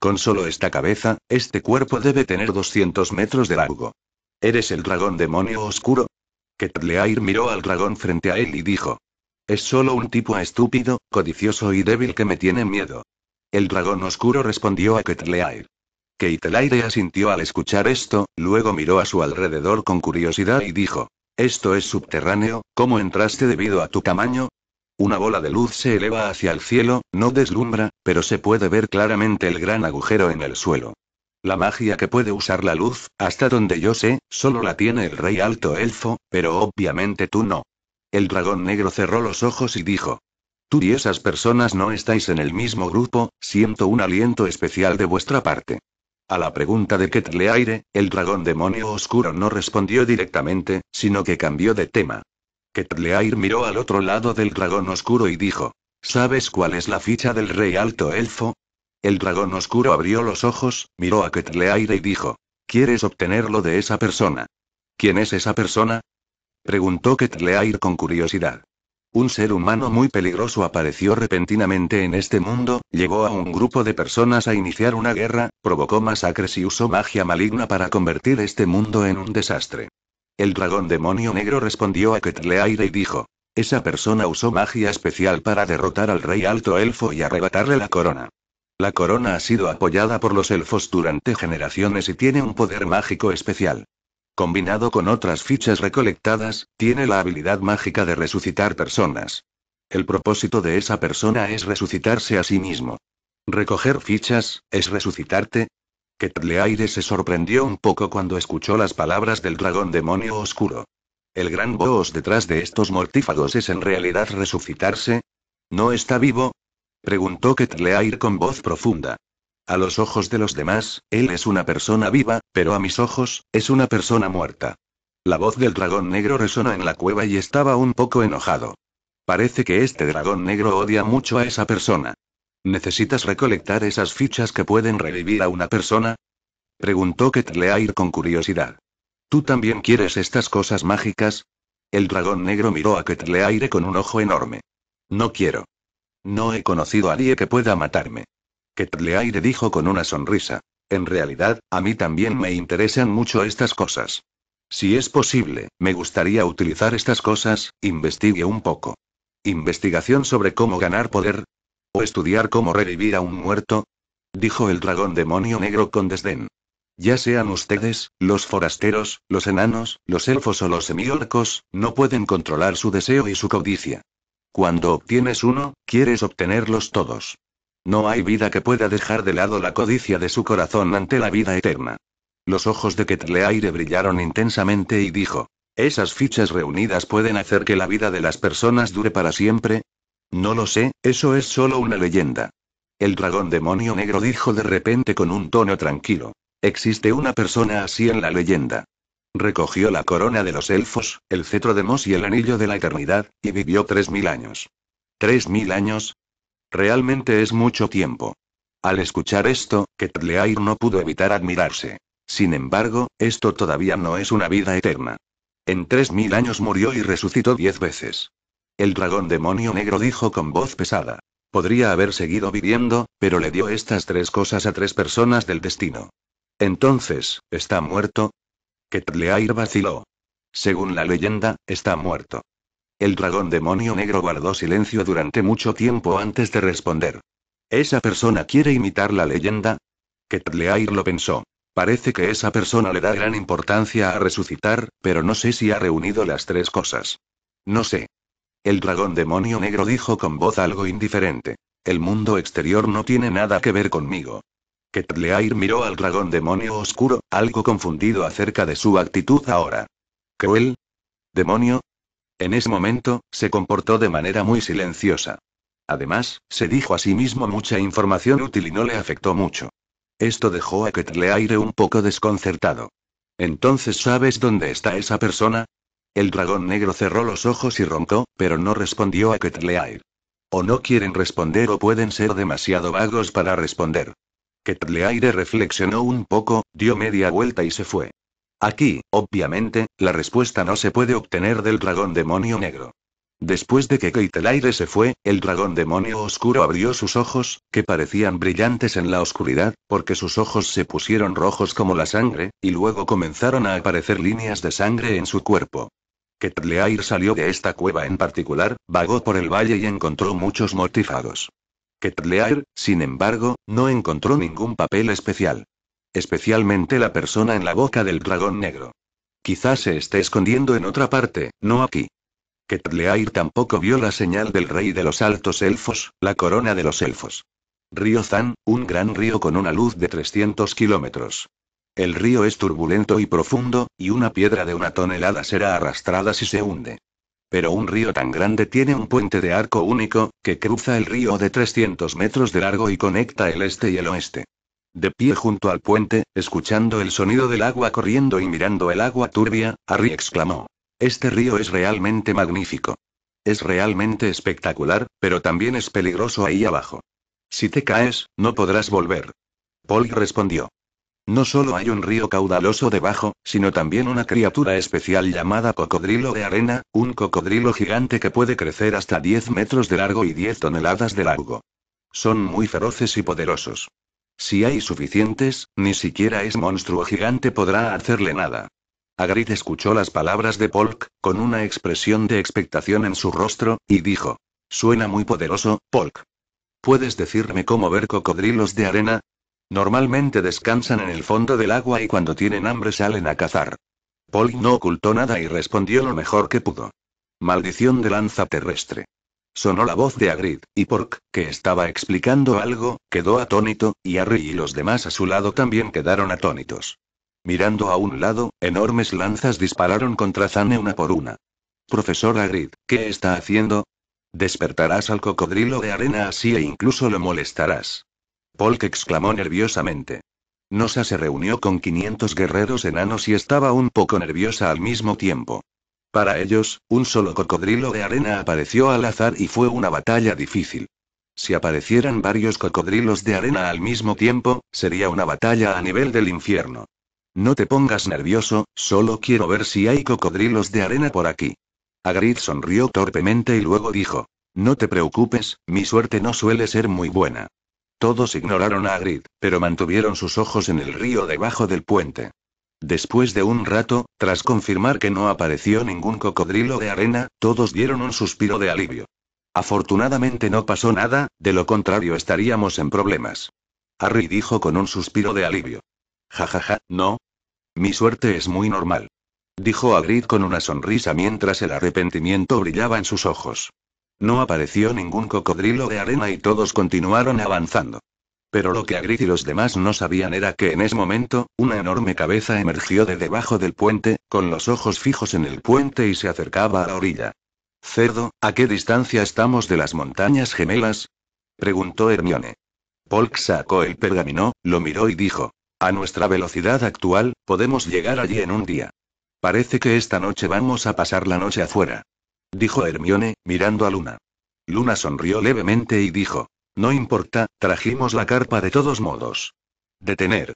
Con solo esta cabeza, este cuerpo debe tener 200 metros de largo. ¿Eres el dragón demonio oscuro? Ketleair miró al dragón frente a él y dijo, es solo un tipo estúpido, codicioso y débil que me tiene miedo. El dragón oscuro respondió a Ketleair. Keitelaire asintió al escuchar esto, luego miró a su alrededor con curiosidad y dijo: Esto es subterráneo, ¿cómo entraste debido a tu tamaño? Una bola de luz se eleva hacia el cielo, no deslumbra, pero se puede ver claramente el gran agujero en el suelo. La magia que puede usar la luz, hasta donde yo sé, solo la tiene el rey alto elfo, pero obviamente tú no. El dragón negro cerró los ojos y dijo. Tú y esas personas no estáis en el mismo grupo, siento un aliento especial de vuestra parte. A la pregunta de Ketleaire, el dragón demonio oscuro no respondió directamente, sino que cambió de tema. Ketleaire miró al otro lado del dragón oscuro y dijo, ¿Sabes cuál es la ficha del rey alto elfo? El dragón oscuro abrió los ojos, miró a Ketleaire y dijo, ¿Quieres obtenerlo de esa persona? ¿Quién es esa persona? Preguntó Ketleair con curiosidad. Un ser humano muy peligroso apareció repentinamente en este mundo, llegó a un grupo de personas a iniciar una guerra, provocó masacres y usó magia maligna para convertir este mundo en un desastre. El dragón demonio negro respondió a Ketleair y dijo. Esa persona usó magia especial para derrotar al rey alto elfo y arrebatarle la corona. La corona ha sido apoyada por los elfos durante generaciones y tiene un poder mágico especial. Combinado con otras fichas recolectadas, tiene la habilidad mágica de resucitar personas. El propósito de esa persona es resucitarse a sí mismo. Recoger fichas, es resucitarte, que se sorprendió un poco cuando escuchó las palabras del dragón demonio oscuro. ¿El gran boss detrás de estos mortífagos es en realidad resucitarse? ¿No está vivo? Preguntó Ketleair con voz profunda. A los ojos de los demás, él es una persona viva, pero a mis ojos, es una persona muerta. La voz del dragón negro resonó en la cueva y estaba un poco enojado. Parece que este dragón negro odia mucho a esa persona. ¿Necesitas recolectar esas fichas que pueden revivir a una persona? Preguntó Ketleair con curiosidad. ¿Tú también quieres estas cosas mágicas? El dragón negro miró a Ketleaire con un ojo enorme. No quiero. No he conocido a nadie que pueda matarme que dijo con una sonrisa. En realidad, a mí también me interesan mucho estas cosas. Si es posible, me gustaría utilizar estas cosas, investigue un poco. ¿Investigación sobre cómo ganar poder? ¿O estudiar cómo revivir a un muerto? Dijo el dragón demonio negro con desdén. Ya sean ustedes, los forasteros, los enanos, los elfos o los semiorcos, no pueden controlar su deseo y su codicia. Cuando obtienes uno, quieres obtenerlos todos. No hay vida que pueda dejar de lado la codicia de su corazón ante la vida eterna. Los ojos de Ketleaire brillaron intensamente y dijo, ¿esas fichas reunidas pueden hacer que la vida de las personas dure para siempre? No lo sé, eso es solo una leyenda. El dragón demonio negro dijo de repente con un tono tranquilo. Existe una persona así en la leyenda. Recogió la corona de los elfos, el cetro de Mos y el anillo de la eternidad, y vivió tres mil años. ¿Tres mil años? Realmente es mucho tiempo. Al escuchar esto, Ketleair no pudo evitar admirarse. Sin embargo, esto todavía no es una vida eterna. En tres mil años murió y resucitó diez veces. El dragón demonio negro dijo con voz pesada. Podría haber seguido viviendo, pero le dio estas tres cosas a tres personas del destino. Entonces, ¿está muerto? Ketleair vaciló. Según la leyenda, está muerto. El dragón demonio negro guardó silencio durante mucho tiempo antes de responder. ¿Esa persona quiere imitar la leyenda? Ketleair lo pensó. Parece que esa persona le da gran importancia a resucitar, pero no sé si ha reunido las tres cosas. No sé. El dragón demonio negro dijo con voz algo indiferente. El mundo exterior no tiene nada que ver conmigo. Ketleair miró al dragón demonio oscuro, algo confundido acerca de su actitud ahora. ¿Cruel? ¿Demonio? En ese momento, se comportó de manera muy silenciosa. Además, se dijo a sí mismo mucha información útil y no le afectó mucho. Esto dejó a Ketleaire un poco desconcertado. Entonces, ¿sabes dónde está esa persona? El dragón negro cerró los ojos y roncó, pero no respondió a Ketleaire. O no quieren responder o pueden ser demasiado vagos para responder. Ketleaire reflexionó un poco, dio media vuelta y se fue. Aquí, obviamente, la respuesta no se puede obtener del dragón demonio negro. Después de que Keitelaire se fue, el dragón demonio oscuro abrió sus ojos, que parecían brillantes en la oscuridad, porque sus ojos se pusieron rojos como la sangre, y luego comenzaron a aparecer líneas de sangre en su cuerpo. Ketleair salió de esta cueva en particular, vagó por el valle y encontró muchos mortífagos. Ketleair, sin embargo, no encontró ningún papel especial. Especialmente la persona en la boca del dragón negro. Quizás se esté escondiendo en otra parte, no aquí. Ketleair tampoco vio la señal del rey de los altos elfos, la corona de los elfos. Río Zan, un gran río con una luz de 300 kilómetros. El río es turbulento y profundo, y una piedra de una tonelada será arrastrada si se hunde. Pero un río tan grande tiene un puente de arco único, que cruza el río de 300 metros de largo y conecta el este y el oeste. De pie junto al puente, escuchando el sonido del agua corriendo y mirando el agua turbia, Harry exclamó. Este río es realmente magnífico. Es realmente espectacular, pero también es peligroso ahí abajo. Si te caes, no podrás volver. Paul respondió. No solo hay un río caudaloso debajo, sino también una criatura especial llamada cocodrilo de arena, un cocodrilo gigante que puede crecer hasta 10 metros de largo y 10 toneladas de largo. Son muy feroces y poderosos. Si hay suficientes, ni siquiera ese monstruo gigante podrá hacerle nada. Agrid escuchó las palabras de Polk, con una expresión de expectación en su rostro, y dijo: Suena muy poderoso, Polk. ¿Puedes decirme cómo ver cocodrilos de arena? Normalmente descansan en el fondo del agua y cuando tienen hambre salen a cazar. Polk no ocultó nada y respondió lo mejor que pudo. Maldición de lanza terrestre. Sonó la voz de Agrid, y Pork, que estaba explicando algo, quedó atónito, y Harry y los demás a su lado también quedaron atónitos. Mirando a un lado, enormes lanzas dispararon contra Zane una por una. Profesor Agrid, ¿qué está haciendo? Despertarás al cocodrilo de arena así e incluso lo molestarás. Polk exclamó nerviosamente. Nosa se reunió con 500 guerreros enanos y estaba un poco nerviosa al mismo tiempo. Para ellos, un solo cocodrilo de arena apareció al azar y fue una batalla difícil. Si aparecieran varios cocodrilos de arena al mismo tiempo, sería una batalla a nivel del infierno. No te pongas nervioso, solo quiero ver si hay cocodrilos de arena por aquí. Agrid sonrió torpemente y luego dijo, No te preocupes, mi suerte no suele ser muy buena. Todos ignoraron a Agrid, pero mantuvieron sus ojos en el río debajo del puente. Después de un rato, tras confirmar que no apareció ningún cocodrilo de arena, todos dieron un suspiro de alivio. Afortunadamente no pasó nada, de lo contrario estaríamos en problemas. Harry dijo con un suspiro de alivio. Jajaja, no. Mi suerte es muy normal. Dijo Agrid con una sonrisa mientras el arrepentimiento brillaba en sus ojos. No apareció ningún cocodrilo de arena y todos continuaron avanzando. Pero lo que Agrit y los demás no sabían era que en ese momento, una enorme cabeza emergió de debajo del puente, con los ojos fijos en el puente y se acercaba a la orilla. Cerdo, ¿a qué distancia estamos de las montañas gemelas? preguntó Hermione. Polk sacó el pergamino, lo miró y dijo, a nuestra velocidad actual, podemos llegar allí en un día. Parece que esta noche vamos a pasar la noche afuera. Dijo Hermione, mirando a Luna. Luna sonrió levemente y dijo, no importa, trajimos la carpa de todos modos. Detener.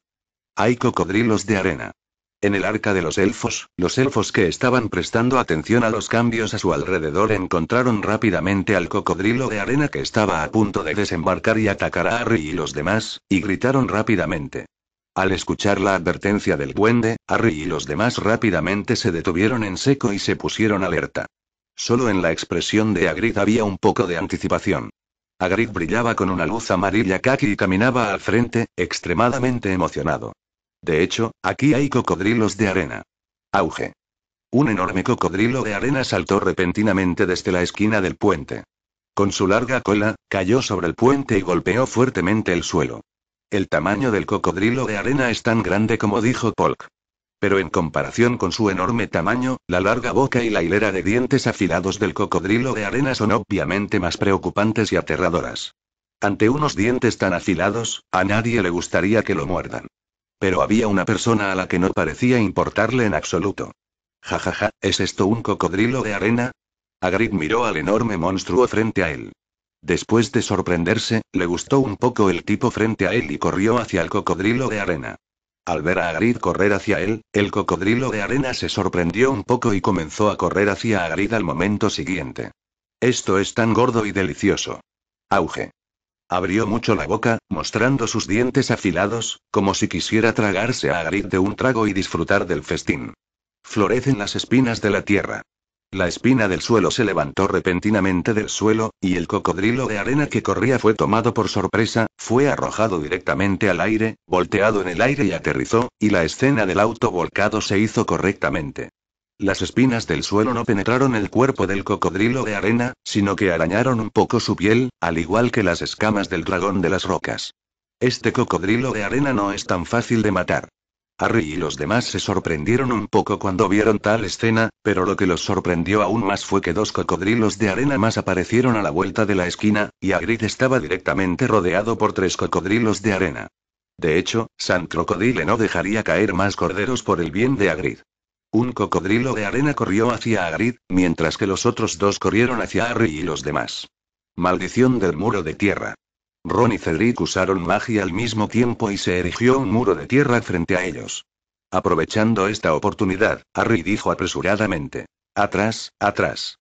Hay cocodrilos de arena. En el arca de los elfos, los elfos que estaban prestando atención a los cambios a su alrededor encontraron rápidamente al cocodrilo de arena que estaba a punto de desembarcar y atacar a Harry y los demás, y gritaron rápidamente. Al escuchar la advertencia del duende, Harry y los demás rápidamente se detuvieron en seco y se pusieron alerta. Solo en la expresión de Agrid había un poco de anticipación. Agrid brillaba con una luz amarilla kaki y caminaba al frente, extremadamente emocionado. De hecho, aquí hay cocodrilos de arena. Auge. Un enorme cocodrilo de arena saltó repentinamente desde la esquina del puente. Con su larga cola, cayó sobre el puente y golpeó fuertemente el suelo. El tamaño del cocodrilo de arena es tan grande como dijo Polk. Pero en comparación con su enorme tamaño, la larga boca y la hilera de dientes afilados del cocodrilo de arena son obviamente más preocupantes y aterradoras. Ante unos dientes tan afilados, a nadie le gustaría que lo muerdan. Pero había una persona a la que no parecía importarle en absoluto. Jajaja, ja, ja, ¿es esto un cocodrilo de arena? Agrid miró al enorme monstruo frente a él. Después de sorprenderse, le gustó un poco el tipo frente a él y corrió hacia el cocodrilo de arena. Al ver a Agrid correr hacia él, el cocodrilo de arena se sorprendió un poco y comenzó a correr hacia Agrid al momento siguiente. Esto es tan gordo y delicioso. Auge. Abrió mucho la boca, mostrando sus dientes afilados, como si quisiera tragarse a Agrid de un trago y disfrutar del festín. Florecen las espinas de la tierra. La espina del suelo se levantó repentinamente del suelo, y el cocodrilo de arena que corría fue tomado por sorpresa, fue arrojado directamente al aire, volteado en el aire y aterrizó, y la escena del auto volcado se hizo correctamente. Las espinas del suelo no penetraron el cuerpo del cocodrilo de arena, sino que arañaron un poco su piel, al igual que las escamas del dragón de las rocas. Este cocodrilo de arena no es tan fácil de matar. Harry y los demás se sorprendieron un poco cuando vieron tal escena, pero lo que los sorprendió aún más fue que dos cocodrilos de arena más aparecieron a la vuelta de la esquina, y Agrid estaba directamente rodeado por tres cocodrilos de arena. De hecho, San Crocodile no dejaría caer más corderos por el bien de Agrid. Un cocodrilo de arena corrió hacia Agrid, mientras que los otros dos corrieron hacia Harry y los demás. Maldición del muro de tierra. Ron y Cedric usaron magia al mismo tiempo y se erigió un muro de tierra frente a ellos. Aprovechando esta oportunidad, Harry dijo apresuradamente. Atrás, atrás.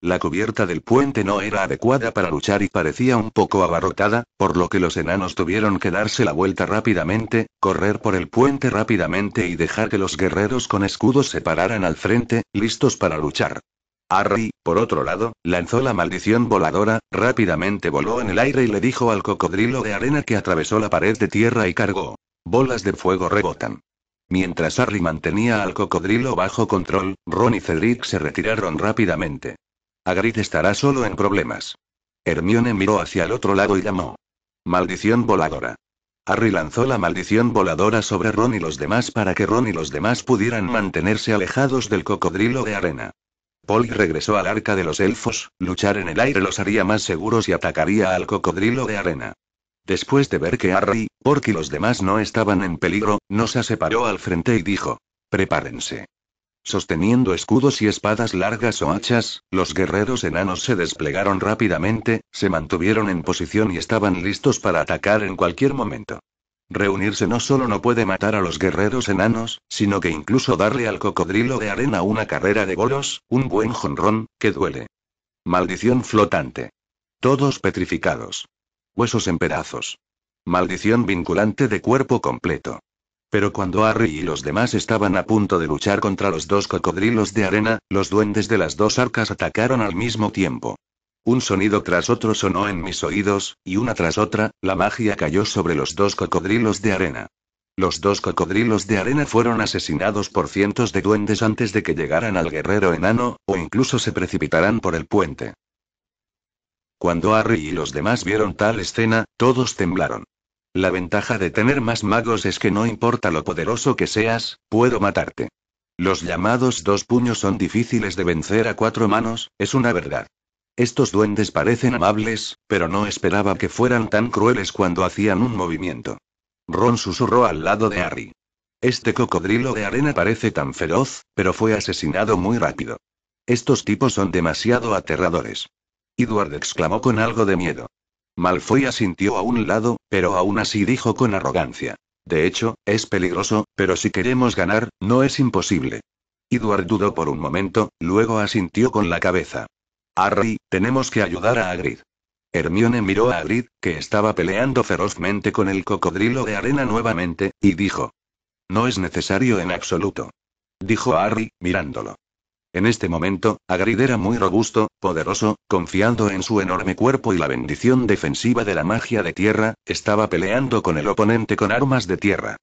La cubierta del puente no era adecuada para luchar y parecía un poco abarrotada, por lo que los enanos tuvieron que darse la vuelta rápidamente, correr por el puente rápidamente y dejar que los guerreros con escudos se pararan al frente, listos para luchar. Harry, por otro lado, lanzó la maldición voladora, rápidamente voló en el aire y le dijo al cocodrilo de arena que atravesó la pared de tierra y cargó. Bolas de fuego rebotan. Mientras Harry mantenía al cocodrilo bajo control, Ron y Cedric se retiraron rápidamente. Agrid estará solo en problemas. Hermione miró hacia el otro lado y llamó. Maldición voladora. Harry lanzó la maldición voladora sobre Ron y los demás para que Ron y los demás pudieran mantenerse alejados del cocodrilo de arena. Paul regresó al arca de los elfos, luchar en el aire los haría más seguros y atacaría al cocodrilo de arena. Después de ver que Harry, Porky y los demás no estaban en peligro, no se separó al frente y dijo: Prepárense. Sosteniendo escudos y espadas largas o hachas, los guerreros enanos se desplegaron rápidamente, se mantuvieron en posición y estaban listos para atacar en cualquier momento. Reunirse no solo no puede matar a los guerreros enanos, sino que incluso darle al cocodrilo de arena una carrera de golos, un buen jonrón, que duele. Maldición flotante. Todos petrificados. Huesos en pedazos. Maldición vinculante de cuerpo completo. Pero cuando Harry y los demás estaban a punto de luchar contra los dos cocodrilos de arena, los duendes de las dos arcas atacaron al mismo tiempo. Un sonido tras otro sonó en mis oídos, y una tras otra, la magia cayó sobre los dos cocodrilos de arena. Los dos cocodrilos de arena fueron asesinados por cientos de duendes antes de que llegaran al guerrero enano, o incluso se precipitarán por el puente. Cuando Harry y los demás vieron tal escena, todos temblaron. La ventaja de tener más magos es que no importa lo poderoso que seas, puedo matarte. Los llamados dos puños son difíciles de vencer a cuatro manos, es una verdad. Estos duendes parecen amables, pero no esperaba que fueran tan crueles cuando hacían un movimiento. Ron susurró al lado de Harry. Este cocodrilo de arena parece tan feroz, pero fue asesinado muy rápido. Estos tipos son demasiado aterradores. Edward exclamó con algo de miedo. Malfoy asintió a un lado, pero aún así dijo con arrogancia. De hecho, es peligroso, pero si queremos ganar, no es imposible. Edward dudó por un momento, luego asintió con la cabeza. Harry, tenemos que ayudar a Agrid. Hermione miró a Agrid, que estaba peleando ferozmente con el cocodrilo de arena nuevamente, y dijo. No es necesario en absoluto. Dijo Harry, mirándolo. En este momento, Agrid era muy robusto, poderoso, confiando en su enorme cuerpo y la bendición defensiva de la magia de tierra, estaba peleando con el oponente con armas de tierra.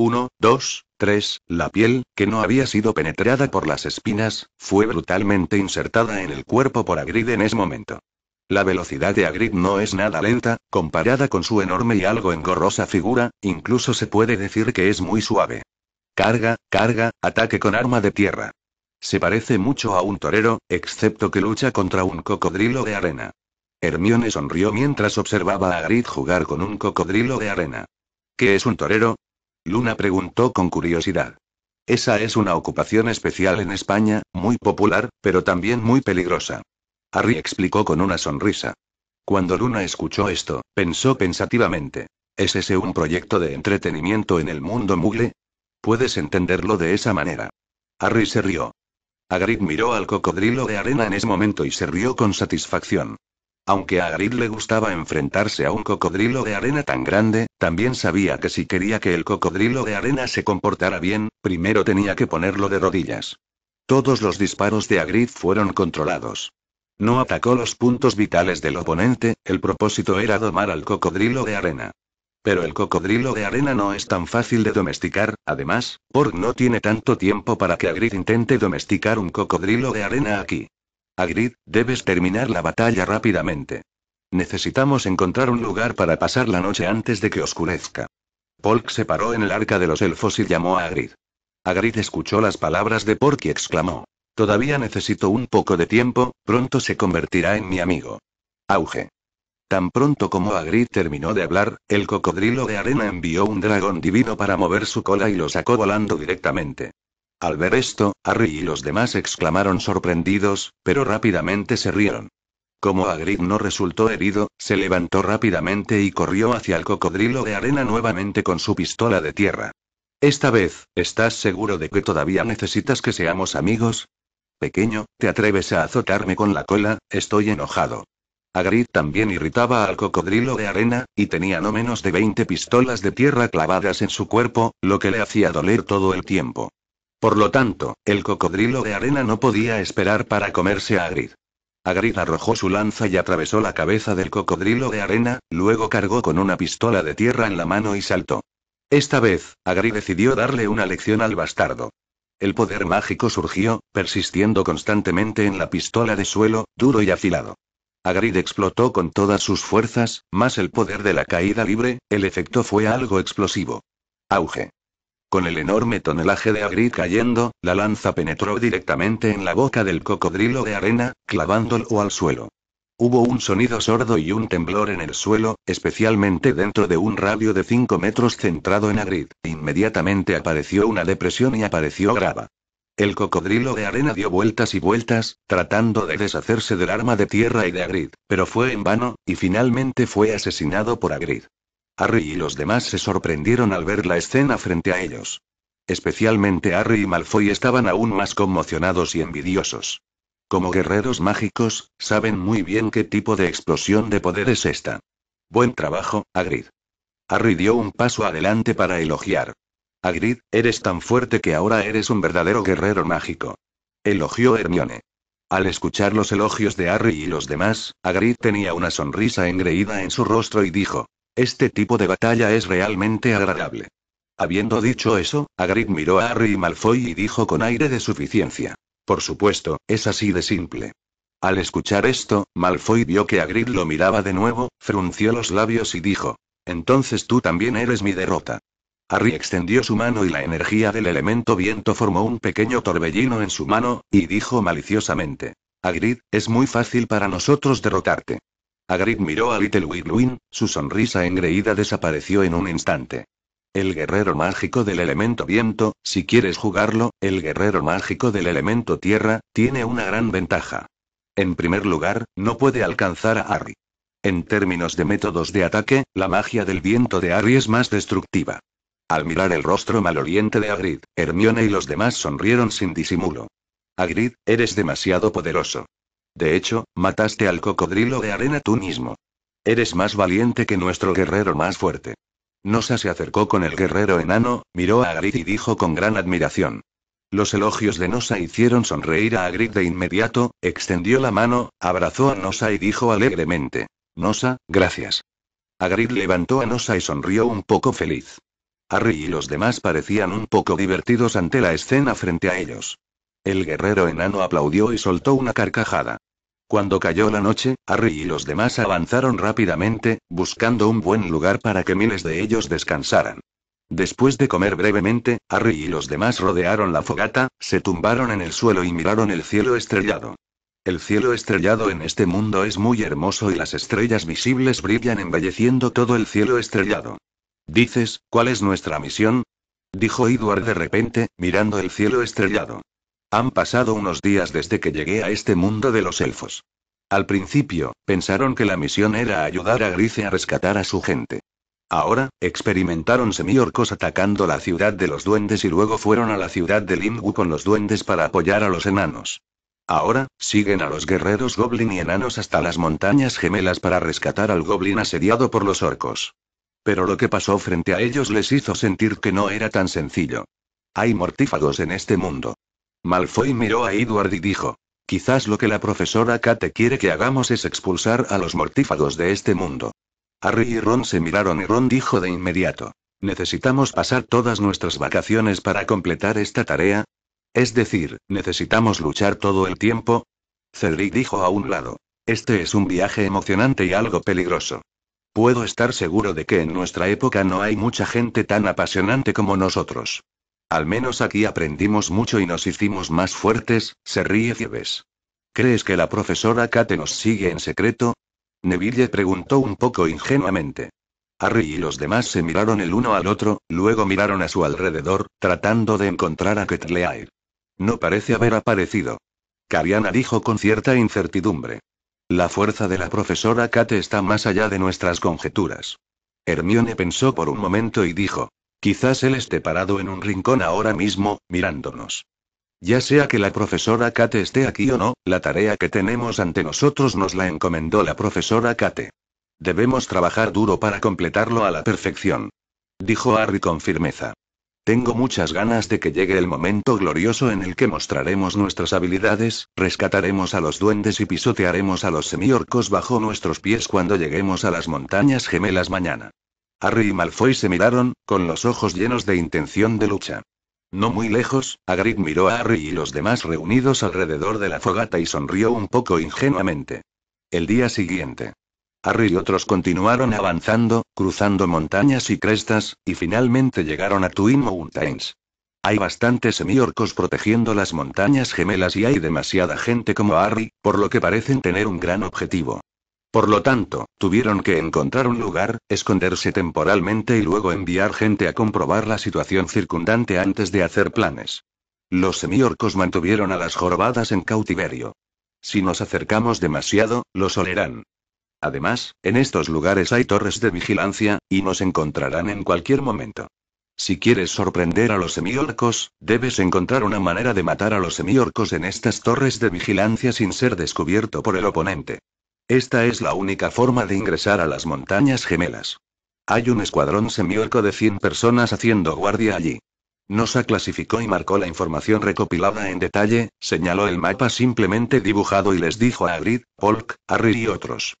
1, 2, 3, la piel, que no había sido penetrada por las espinas, fue brutalmente insertada en el cuerpo por Agrid en ese momento. La velocidad de Agrid no es nada lenta, comparada con su enorme y algo engorrosa figura, incluso se puede decir que es muy suave. Carga, carga, ataque con arma de tierra. Se parece mucho a un torero, excepto que lucha contra un cocodrilo de arena. Hermione sonrió mientras observaba a Agrid jugar con un cocodrilo de arena. ¿Qué es un torero? Luna preguntó con curiosidad. Esa es una ocupación especial en España, muy popular, pero también muy peligrosa. Harry explicó con una sonrisa. Cuando Luna escuchó esto, pensó pensativamente. ¿Es ese un proyecto de entretenimiento en el mundo mugle? Puedes entenderlo de esa manera. Harry se rió. Hagrid miró al cocodrilo de arena en ese momento y se rió con satisfacción. Aunque a le gustaba enfrentarse a un cocodrilo de arena tan grande, también sabía que si quería que el cocodrilo de arena se comportara bien, primero tenía que ponerlo de rodillas. Todos los disparos de Agrid fueron controlados. No atacó los puntos vitales del oponente, el propósito era domar al cocodrilo de arena. Pero el cocodrilo de arena no es tan fácil de domesticar, además, Borg no tiene tanto tiempo para que Agrid intente domesticar un cocodrilo de arena aquí. Agrid, debes terminar la batalla rápidamente. Necesitamos encontrar un lugar para pasar la noche antes de que oscurezca. Polk se paró en el arca de los elfos y llamó a Agrid. Agrid escuchó las palabras de Polk y exclamó. Todavía necesito un poco de tiempo, pronto se convertirá en mi amigo. Auge. Tan pronto como Agrid terminó de hablar, el cocodrilo de arena envió un dragón divino para mover su cola y lo sacó volando directamente. Al ver esto, Harry y los demás exclamaron sorprendidos, pero rápidamente se rieron. Como Hagrid no resultó herido, se levantó rápidamente y corrió hacia el cocodrilo de arena nuevamente con su pistola de tierra. Esta vez, ¿estás seguro de que todavía necesitas que seamos amigos? Pequeño, ¿te atreves a azotarme con la cola? Estoy enojado. Hagrid también irritaba al cocodrilo de arena, y tenía no menos de 20 pistolas de tierra clavadas en su cuerpo, lo que le hacía doler todo el tiempo. Por lo tanto, el cocodrilo de arena no podía esperar para comerse a Agrid. Agrid arrojó su lanza y atravesó la cabeza del cocodrilo de arena, luego cargó con una pistola de tierra en la mano y saltó. Esta vez, Agri decidió darle una lección al bastardo. El poder mágico surgió, persistiendo constantemente en la pistola de suelo, duro y afilado. Agrid explotó con todas sus fuerzas, más el poder de la caída libre, el efecto fue algo explosivo. Auge. Con el enorme tonelaje de agrid cayendo, la lanza penetró directamente en la boca del cocodrilo de arena, clavándolo al suelo. Hubo un sonido sordo y un temblor en el suelo, especialmente dentro de un radio de 5 metros centrado en Agrid. Inmediatamente apareció una depresión y apareció grava. El cocodrilo de arena dio vueltas y vueltas, tratando de deshacerse del arma de tierra y de Agrid, pero fue en vano, y finalmente fue asesinado por Agrid. Harry y los demás se sorprendieron al ver la escena frente a ellos. Especialmente Harry y Malfoy estaban aún más conmocionados y envidiosos. Como guerreros mágicos, saben muy bien qué tipo de explosión de poder es esta. Buen trabajo, Agrid. Harry dio un paso adelante para elogiar. Agrid, eres tan fuerte que ahora eres un verdadero guerrero mágico. Elogió Hermione. Al escuchar los elogios de Harry y los demás, Agrid tenía una sonrisa engreída en su rostro y dijo, este tipo de batalla es realmente agradable. Habiendo dicho eso, Agrid miró a Harry y Malfoy y dijo con aire de suficiencia. Por supuesto, es así de simple. Al escuchar esto, Malfoy vio que Hagrid lo miraba de nuevo, frunció los labios y dijo. Entonces tú también eres mi derrota. Harry extendió su mano y la energía del elemento viento formó un pequeño torbellino en su mano, y dijo maliciosamente. Hagrid, es muy fácil para nosotros derrotarte. Agrid miró a Little Wigwin, su sonrisa engreída desapareció en un instante. El guerrero mágico del elemento viento, si quieres jugarlo, el guerrero mágico del elemento tierra, tiene una gran ventaja. En primer lugar, no puede alcanzar a Harry. En términos de métodos de ataque, la magia del viento de Harry es más destructiva. Al mirar el rostro maloliente de Agrid, Hermione y los demás sonrieron sin disimulo. Agrid, eres demasiado poderoso. De hecho, mataste al cocodrilo de arena tú mismo. Eres más valiente que nuestro guerrero más fuerte. Nosa se acercó con el guerrero enano, miró a Agrid y dijo con gran admiración. Los elogios de Nosa hicieron sonreír a Agrid de inmediato, extendió la mano, abrazó a Nosa y dijo alegremente. Nosa, gracias. Agrid levantó a Nosa y sonrió un poco feliz. Harry y los demás parecían un poco divertidos ante la escena frente a ellos. El guerrero enano aplaudió y soltó una carcajada. Cuando cayó la noche, Harry y los demás avanzaron rápidamente, buscando un buen lugar para que miles de ellos descansaran. Después de comer brevemente, Harry y los demás rodearon la fogata, se tumbaron en el suelo y miraron el cielo estrellado. El cielo estrellado en este mundo es muy hermoso y las estrellas visibles brillan embelleciendo todo el cielo estrellado. Dices, ¿cuál es nuestra misión? dijo Edward de repente, mirando el cielo estrellado. Han pasado unos días desde que llegué a este mundo de los elfos. Al principio, pensaron que la misión era ayudar a Grice a rescatar a su gente. Ahora, experimentaron semiorcos atacando la ciudad de los duendes y luego fueron a la ciudad de Limbu con los duendes para apoyar a los enanos. Ahora, siguen a los guerreros goblin y enanos hasta las montañas gemelas para rescatar al goblin asediado por los orcos. Pero lo que pasó frente a ellos les hizo sentir que no era tan sencillo. Hay mortífagos en este mundo. Malfoy miró a Edward y dijo. Quizás lo que la profesora Kate quiere que hagamos es expulsar a los mortífagos de este mundo. Harry y Ron se miraron y Ron dijo de inmediato. Necesitamos pasar todas nuestras vacaciones para completar esta tarea. Es decir, necesitamos luchar todo el tiempo. Cedric dijo a un lado. Este es un viaje emocionante y algo peligroso. Puedo estar seguro de que en nuestra época no hay mucha gente tan apasionante como nosotros. Al menos aquí aprendimos mucho y nos hicimos más fuertes, se ríe Cieves. ¿Crees que la profesora Kate nos sigue en secreto? Neville preguntó un poco ingenuamente. Harry y los demás se miraron el uno al otro, luego miraron a su alrededor, tratando de encontrar a Ketleair. No parece haber aparecido. Cariana dijo con cierta incertidumbre. La fuerza de la profesora Kate está más allá de nuestras conjeturas. Hermione pensó por un momento y dijo, Quizás él esté parado en un rincón ahora mismo, mirándonos. Ya sea que la profesora Kate esté aquí o no, la tarea que tenemos ante nosotros nos la encomendó la profesora Kate. Debemos trabajar duro para completarlo a la perfección. Dijo Harry con firmeza. Tengo muchas ganas de que llegue el momento glorioso en el que mostraremos nuestras habilidades, rescataremos a los duendes y pisotearemos a los semiorcos bajo nuestros pies cuando lleguemos a las montañas gemelas mañana. Harry y Malfoy se miraron, con los ojos llenos de intención de lucha. No muy lejos, Hagrid miró a Harry y los demás reunidos alrededor de la fogata y sonrió un poco ingenuamente. El día siguiente. Harry y otros continuaron avanzando, cruzando montañas y crestas, y finalmente llegaron a Twin Mountains. Hay bastantes semiorcos protegiendo las montañas gemelas y hay demasiada gente como Harry, por lo que parecen tener un gran objetivo. Por lo tanto, tuvieron que encontrar un lugar, esconderse temporalmente y luego enviar gente a comprobar la situación circundante antes de hacer planes. Los semiorcos mantuvieron a las jorobadas en cautiverio. Si nos acercamos demasiado, los olerán. Además, en estos lugares hay torres de vigilancia, y nos encontrarán en cualquier momento. Si quieres sorprender a los semiorcos, debes encontrar una manera de matar a los semiorcos en estas torres de vigilancia sin ser descubierto por el oponente. Esta es la única forma de ingresar a las montañas gemelas. Hay un escuadrón semiorco de 100 personas haciendo guardia allí. Nosa clasificó y marcó la información recopilada en detalle, señaló el mapa simplemente dibujado y les dijo a Agrid, Polk, Harry y otros.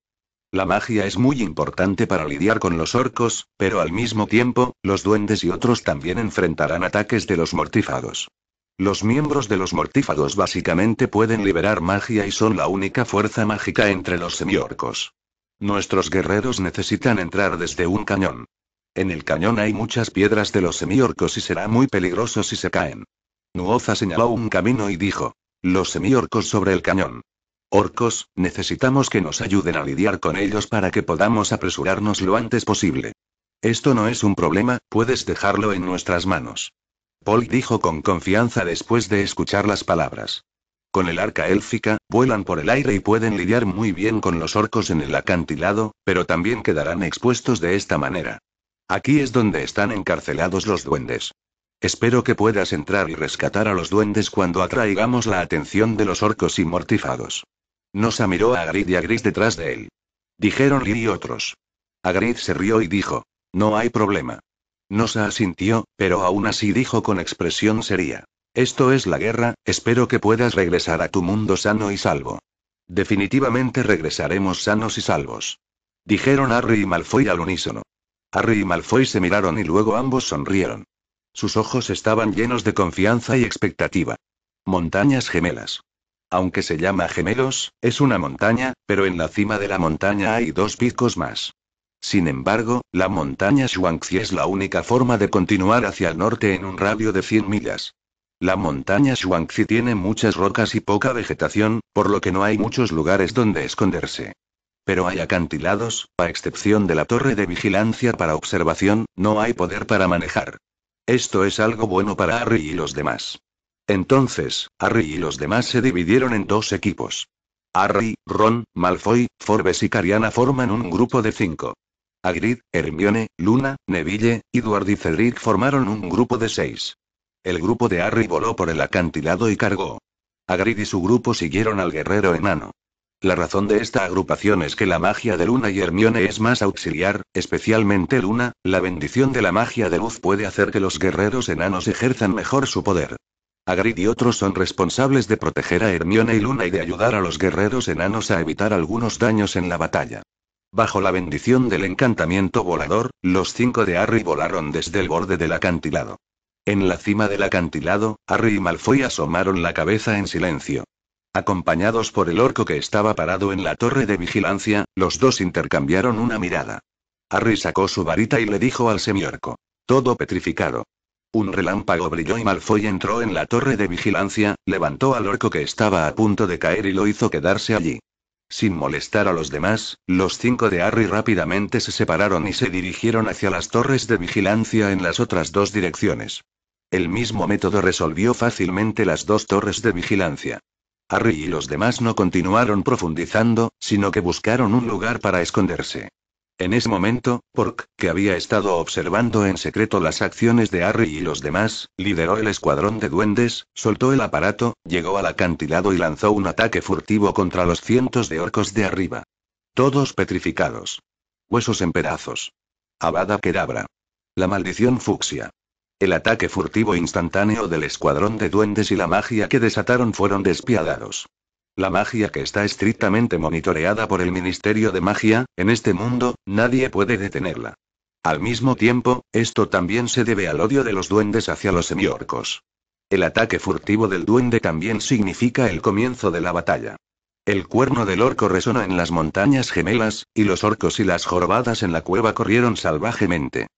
La magia es muy importante para lidiar con los orcos, pero al mismo tiempo, los duendes y otros también enfrentarán ataques de los mortífagos. Los miembros de los mortífagos básicamente pueden liberar magia y son la única fuerza mágica entre los semiorcos. Nuestros guerreros necesitan entrar desde un cañón. En el cañón hay muchas piedras de los semiorcos y será muy peligroso si se caen. Nuoza señaló un camino y dijo: Los semiorcos sobre el cañón. Orcos, necesitamos que nos ayuden a lidiar con ellos para que podamos apresurarnos lo antes posible. Esto no es un problema, puedes dejarlo en nuestras manos. Paul dijo con confianza después de escuchar las palabras. Con el arca élfica, vuelan por el aire y pueden lidiar muy bien con los orcos en el acantilado, pero también quedarán expuestos de esta manera. Aquí es donde están encarcelados los duendes. Espero que puedas entrar y rescatar a los duendes cuando atraigamos la atención de los orcos inmortifados. Nos Nosa miró a Agrid y a Gris detrás de él. Dijeron Lee y otros. Agrid se rió y dijo. No hay problema. No se asintió, pero aún así dijo con expresión seria. Esto es la guerra, espero que puedas regresar a tu mundo sano y salvo. Definitivamente regresaremos sanos y salvos. Dijeron Harry y Malfoy al unísono. Harry y Malfoy se miraron y luego ambos sonrieron. Sus ojos estaban llenos de confianza y expectativa. Montañas gemelas. Aunque se llama gemelos, es una montaña, pero en la cima de la montaña hay dos picos más. Sin embargo, la montaña Shuangxi es la única forma de continuar hacia el norte en un radio de 100 millas. La montaña Shuangxi tiene muchas rocas y poca vegetación, por lo que no hay muchos lugares donde esconderse. Pero hay acantilados, a excepción de la torre de vigilancia para observación, no hay poder para manejar. Esto es algo bueno para Harry y los demás. Entonces, Harry y los demás se dividieron en dos equipos. Harry, Ron, Malfoy, Forbes y Cariana forman un grupo de cinco. Agrid, Hermione, Luna, Neville, Edward y Cedric formaron un grupo de seis. El grupo de Harry voló por el acantilado y cargó. Agrid y su grupo siguieron al guerrero enano. La razón de esta agrupación es que la magia de Luna y Hermione es más auxiliar, especialmente Luna, la bendición de la magia de luz puede hacer que los guerreros enanos ejerzan mejor su poder. Agrid y otros son responsables de proteger a Hermione y Luna y de ayudar a los guerreros enanos a evitar algunos daños en la batalla. Bajo la bendición del encantamiento volador, los cinco de Harry volaron desde el borde del acantilado. En la cima del acantilado, Harry y Malfoy asomaron la cabeza en silencio. Acompañados por el orco que estaba parado en la torre de vigilancia, los dos intercambiaron una mirada. Harry sacó su varita y le dijo al semiorco. Todo petrificado. Un relámpago brilló y Malfoy entró en la torre de vigilancia, levantó al orco que estaba a punto de caer y lo hizo quedarse allí. Sin molestar a los demás, los cinco de Harry rápidamente se separaron y se dirigieron hacia las torres de vigilancia en las otras dos direcciones. El mismo método resolvió fácilmente las dos torres de vigilancia. Harry y los demás no continuaron profundizando, sino que buscaron un lugar para esconderse. En ese momento, Pork, que había estado observando en secreto las acciones de Harry y los demás, lideró el escuadrón de duendes, soltó el aparato, llegó al acantilado y lanzó un ataque furtivo contra los cientos de orcos de arriba. Todos petrificados. Huesos en pedazos. Abada quedabra. La maldición fucsia. El ataque furtivo instantáneo del escuadrón de duendes y la magia que desataron fueron despiadados. La magia que está estrictamente monitoreada por el Ministerio de Magia, en este mundo, nadie puede detenerla. Al mismo tiempo, esto también se debe al odio de los duendes hacia los semiorcos. El ataque furtivo del duende también significa el comienzo de la batalla. El cuerno del orco resona en las montañas gemelas, y los orcos y las jorobadas en la cueva corrieron salvajemente.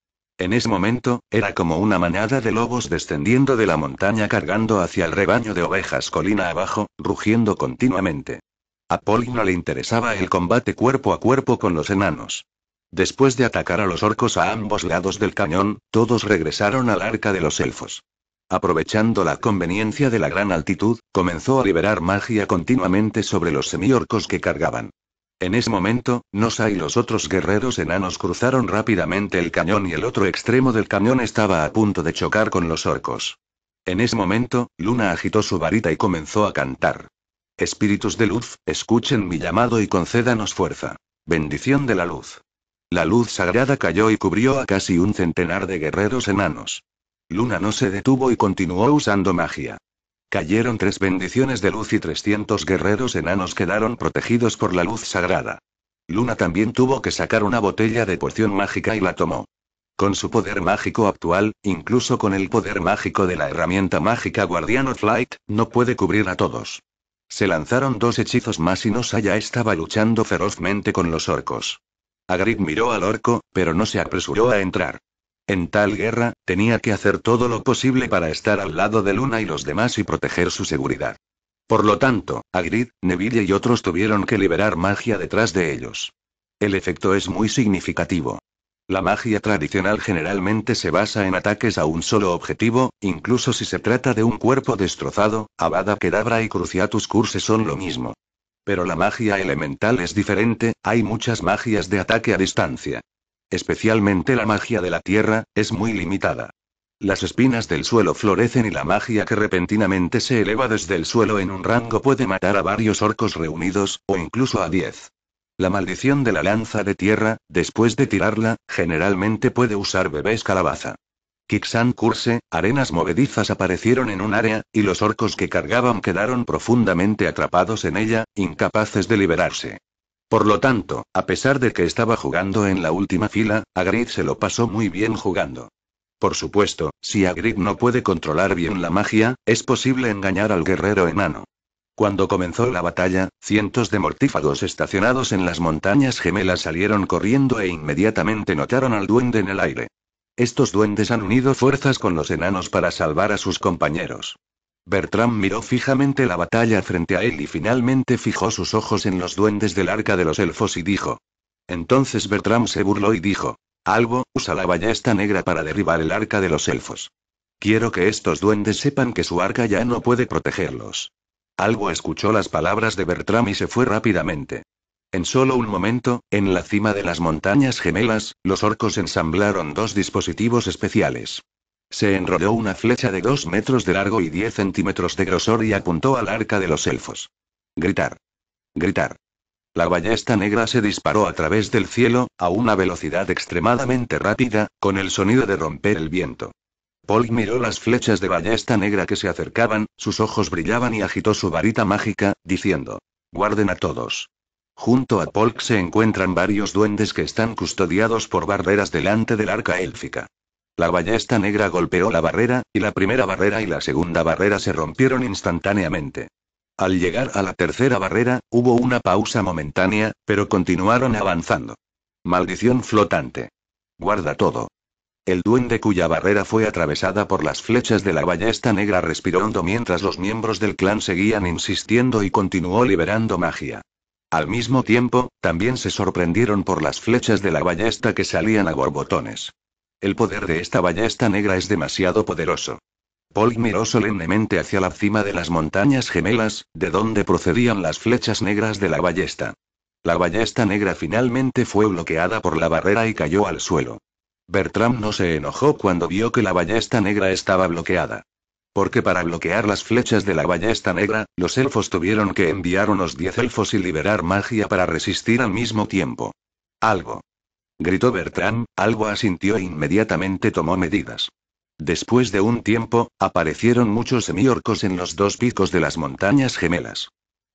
En ese momento, era como una manada de lobos descendiendo de la montaña cargando hacia el rebaño de ovejas colina abajo, rugiendo continuamente. A no le interesaba el combate cuerpo a cuerpo con los enanos. Después de atacar a los orcos a ambos lados del cañón, todos regresaron al arca de los elfos. Aprovechando la conveniencia de la gran altitud, comenzó a liberar magia continuamente sobre los semiorcos que cargaban. En ese momento, Nosa y los otros guerreros enanos cruzaron rápidamente el cañón y el otro extremo del cañón estaba a punto de chocar con los orcos. En ese momento, Luna agitó su varita y comenzó a cantar. Espíritus de luz, escuchen mi llamado y concédanos fuerza. Bendición de la luz. La luz sagrada cayó y cubrió a casi un centenar de guerreros enanos. Luna no se detuvo y continuó usando magia. Cayeron tres bendiciones de luz y 300 guerreros enanos quedaron protegidos por la luz sagrada. Luna también tuvo que sacar una botella de poción mágica y la tomó. Con su poder mágico actual, incluso con el poder mágico de la herramienta mágica of Flight, no puede cubrir a todos. Se lanzaron dos hechizos más y ya estaba luchando ferozmente con los orcos. Agrid miró al orco, pero no se apresuró a entrar. En tal guerra, tenía que hacer todo lo posible para estar al lado de Luna y los demás y proteger su seguridad. Por lo tanto, Agrid, Neville y otros tuvieron que liberar magia detrás de ellos. El efecto es muy significativo. La magia tradicional generalmente se basa en ataques a un solo objetivo, incluso si se trata de un cuerpo destrozado, Abada, Kedavra y Cruciatus Curse son lo mismo. Pero la magia elemental es diferente, hay muchas magias de ataque a distancia especialmente la magia de la tierra, es muy limitada. Las espinas del suelo florecen y la magia que repentinamente se eleva desde el suelo en un rango puede matar a varios orcos reunidos, o incluso a diez. La maldición de la lanza de tierra, después de tirarla, generalmente puede usar bebés calabaza. Kixan Curse, arenas movedizas aparecieron en un área, y los orcos que cargaban quedaron profundamente atrapados en ella, incapaces de liberarse. Por lo tanto, a pesar de que estaba jugando en la última fila, Agrid se lo pasó muy bien jugando. Por supuesto, si Agrid no puede controlar bien la magia, es posible engañar al guerrero enano. Cuando comenzó la batalla, cientos de mortífagos estacionados en las montañas gemelas salieron corriendo e inmediatamente notaron al duende en el aire. Estos duendes han unido fuerzas con los enanos para salvar a sus compañeros. Bertram miró fijamente la batalla frente a él y finalmente fijó sus ojos en los duendes del arca de los elfos y dijo. Entonces Bertram se burló y dijo. Algo, usa la ballesta negra para derribar el arca de los elfos. Quiero que estos duendes sepan que su arca ya no puede protegerlos. Algo escuchó las palabras de Bertram y se fue rápidamente. En solo un momento, en la cima de las montañas gemelas, los orcos ensamblaron dos dispositivos especiales. Se enrolló una flecha de dos metros de largo y diez centímetros de grosor y apuntó al arca de los elfos. Gritar. Gritar. La ballesta negra se disparó a través del cielo, a una velocidad extremadamente rápida, con el sonido de romper el viento. Polk miró las flechas de ballesta negra que se acercaban, sus ojos brillaban y agitó su varita mágica, diciendo, Guarden a todos. Junto a Polk se encuentran varios duendes que están custodiados por barreras delante del arca élfica. La ballesta negra golpeó la barrera, y la primera barrera y la segunda barrera se rompieron instantáneamente. Al llegar a la tercera barrera, hubo una pausa momentánea, pero continuaron avanzando. Maldición flotante. Guarda todo. El duende cuya barrera fue atravesada por las flechas de la ballesta negra respiró hondo mientras los miembros del clan seguían insistiendo y continuó liberando magia. Al mismo tiempo, también se sorprendieron por las flechas de la ballesta que salían a borbotones. El poder de esta ballesta negra es demasiado poderoso. Paul miró solemnemente hacia la cima de las montañas gemelas, de donde procedían las flechas negras de la ballesta. La ballesta negra finalmente fue bloqueada por la barrera y cayó al suelo. Bertram no se enojó cuando vio que la ballesta negra estaba bloqueada. Porque para bloquear las flechas de la ballesta negra, los elfos tuvieron que enviar unos 10 elfos y liberar magia para resistir al mismo tiempo. Algo gritó Bertrand, algo asintió e inmediatamente tomó medidas. Después de un tiempo, aparecieron muchos semiorcos en los dos picos de las montañas gemelas.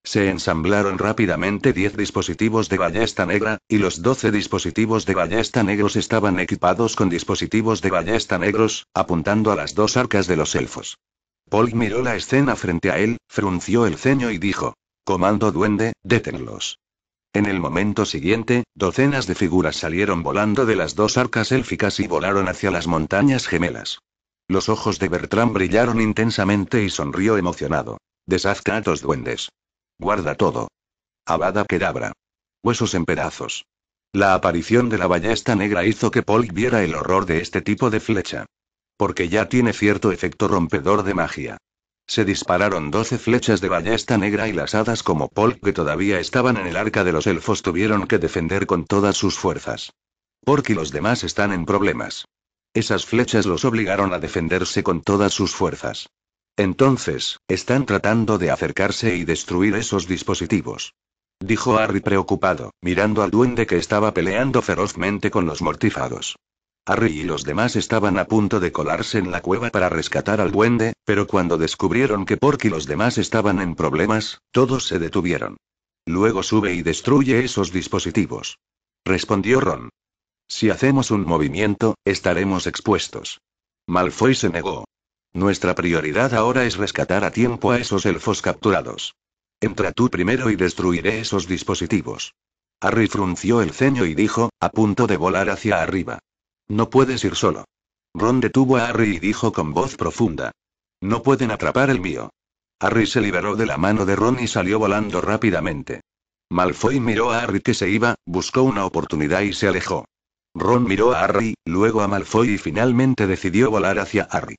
Se ensamblaron rápidamente diez dispositivos de ballesta negra, y los doce dispositivos de ballesta negros estaban equipados con dispositivos de ballesta negros, apuntando a las dos arcas de los elfos. Paul miró la escena frente a él, frunció el ceño y dijo: Comando duende, détenlos. En el momento siguiente, docenas de figuras salieron volando de las dos arcas élficas y volaron hacia las montañas gemelas. Los ojos de Bertram brillaron intensamente y sonrió emocionado. Deshazca a duendes. Guarda todo. Abada quedabra. Huesos en pedazos. La aparición de la ballesta negra hizo que Paul viera el horror de este tipo de flecha. Porque ya tiene cierto efecto rompedor de magia. Se dispararon doce flechas de ballesta negra y las hadas como Paul que todavía estaban en el arca de los elfos tuvieron que defender con todas sus fuerzas. Porque los demás están en problemas. Esas flechas los obligaron a defenderse con todas sus fuerzas. Entonces, están tratando de acercarse y destruir esos dispositivos. Dijo Harry preocupado, mirando al duende que estaba peleando ferozmente con los mortífagos. Harry y los demás estaban a punto de colarse en la cueva para rescatar al duende, pero cuando descubrieron que Porky y los demás estaban en problemas, todos se detuvieron. Luego sube y destruye esos dispositivos. Respondió Ron. Si hacemos un movimiento, estaremos expuestos. Malfoy se negó. Nuestra prioridad ahora es rescatar a tiempo a esos elfos capturados. Entra tú primero y destruiré esos dispositivos. Harry frunció el ceño y dijo, a punto de volar hacia arriba. No puedes ir solo. Ron detuvo a Harry y dijo con voz profunda. No pueden atrapar el mío. Harry se liberó de la mano de Ron y salió volando rápidamente. Malfoy miró a Harry que se iba, buscó una oportunidad y se alejó. Ron miró a Harry, luego a Malfoy y finalmente decidió volar hacia Harry.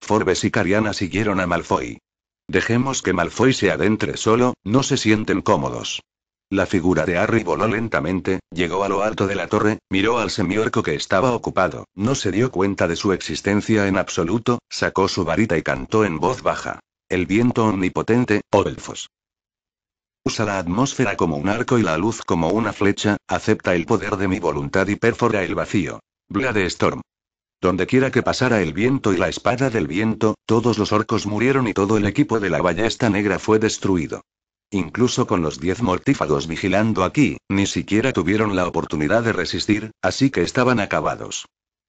Forbes y Cariana siguieron a Malfoy. Dejemos que Malfoy se adentre solo, no se sienten cómodos. La figura de Harry voló lentamente, llegó a lo alto de la torre, miró al semiorco que estaba ocupado, no se dio cuenta de su existencia en absoluto, sacó su varita y cantó en voz baja. El viento omnipotente, elfos. Usa la atmósfera como un arco y la luz como una flecha, acepta el poder de mi voluntad y perfora el vacío. de Storm. Donde quiera que pasara el viento y la espada del viento, todos los orcos murieron y todo el equipo de la ballesta negra fue destruido. Incluso con los diez mortífagos vigilando aquí, ni siquiera tuvieron la oportunidad de resistir, así que estaban acabados.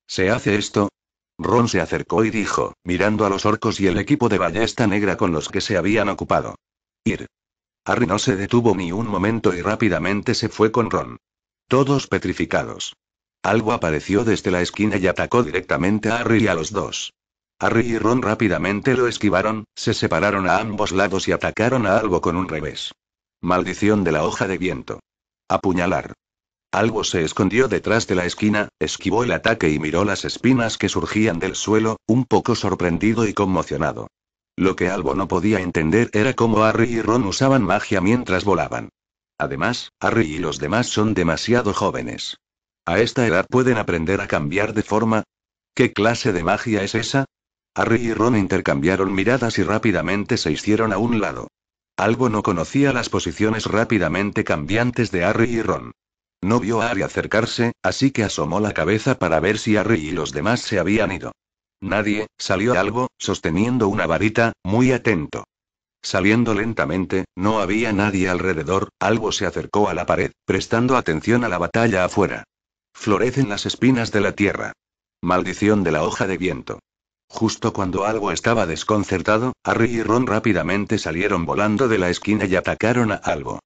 ¿Se hace esto? Ron se acercó y dijo, mirando a los orcos y el equipo de ballesta negra con los que se habían ocupado. Ir. Harry no se detuvo ni un momento y rápidamente se fue con Ron. Todos petrificados. Algo apareció desde la esquina y atacó directamente a Harry y a los dos. Harry y Ron rápidamente lo esquivaron, se separaron a ambos lados y atacaron a algo con un revés. Maldición de la hoja de viento. Apuñalar. Algo se escondió detrás de la esquina, esquivó el ataque y miró las espinas que surgían del suelo, un poco sorprendido y conmocionado. Lo que Albo no podía entender era cómo Harry y Ron usaban magia mientras volaban. Además, Harry y los demás son demasiado jóvenes. A esta edad pueden aprender a cambiar de forma. ¿Qué clase de magia es esa? Harry y Ron intercambiaron miradas y rápidamente se hicieron a un lado. Algo no conocía las posiciones rápidamente cambiantes de Harry y Ron. No vio a Harry acercarse, así que asomó la cabeza para ver si Harry y los demás se habían ido. Nadie, salió algo, sosteniendo una varita, muy atento. Saliendo lentamente, no había nadie alrededor, algo se acercó a la pared, prestando atención a la batalla afuera. Florecen las espinas de la tierra. Maldición de la hoja de viento. Justo cuando algo estaba desconcertado, Harry y Ron rápidamente salieron volando de la esquina y atacaron a algo.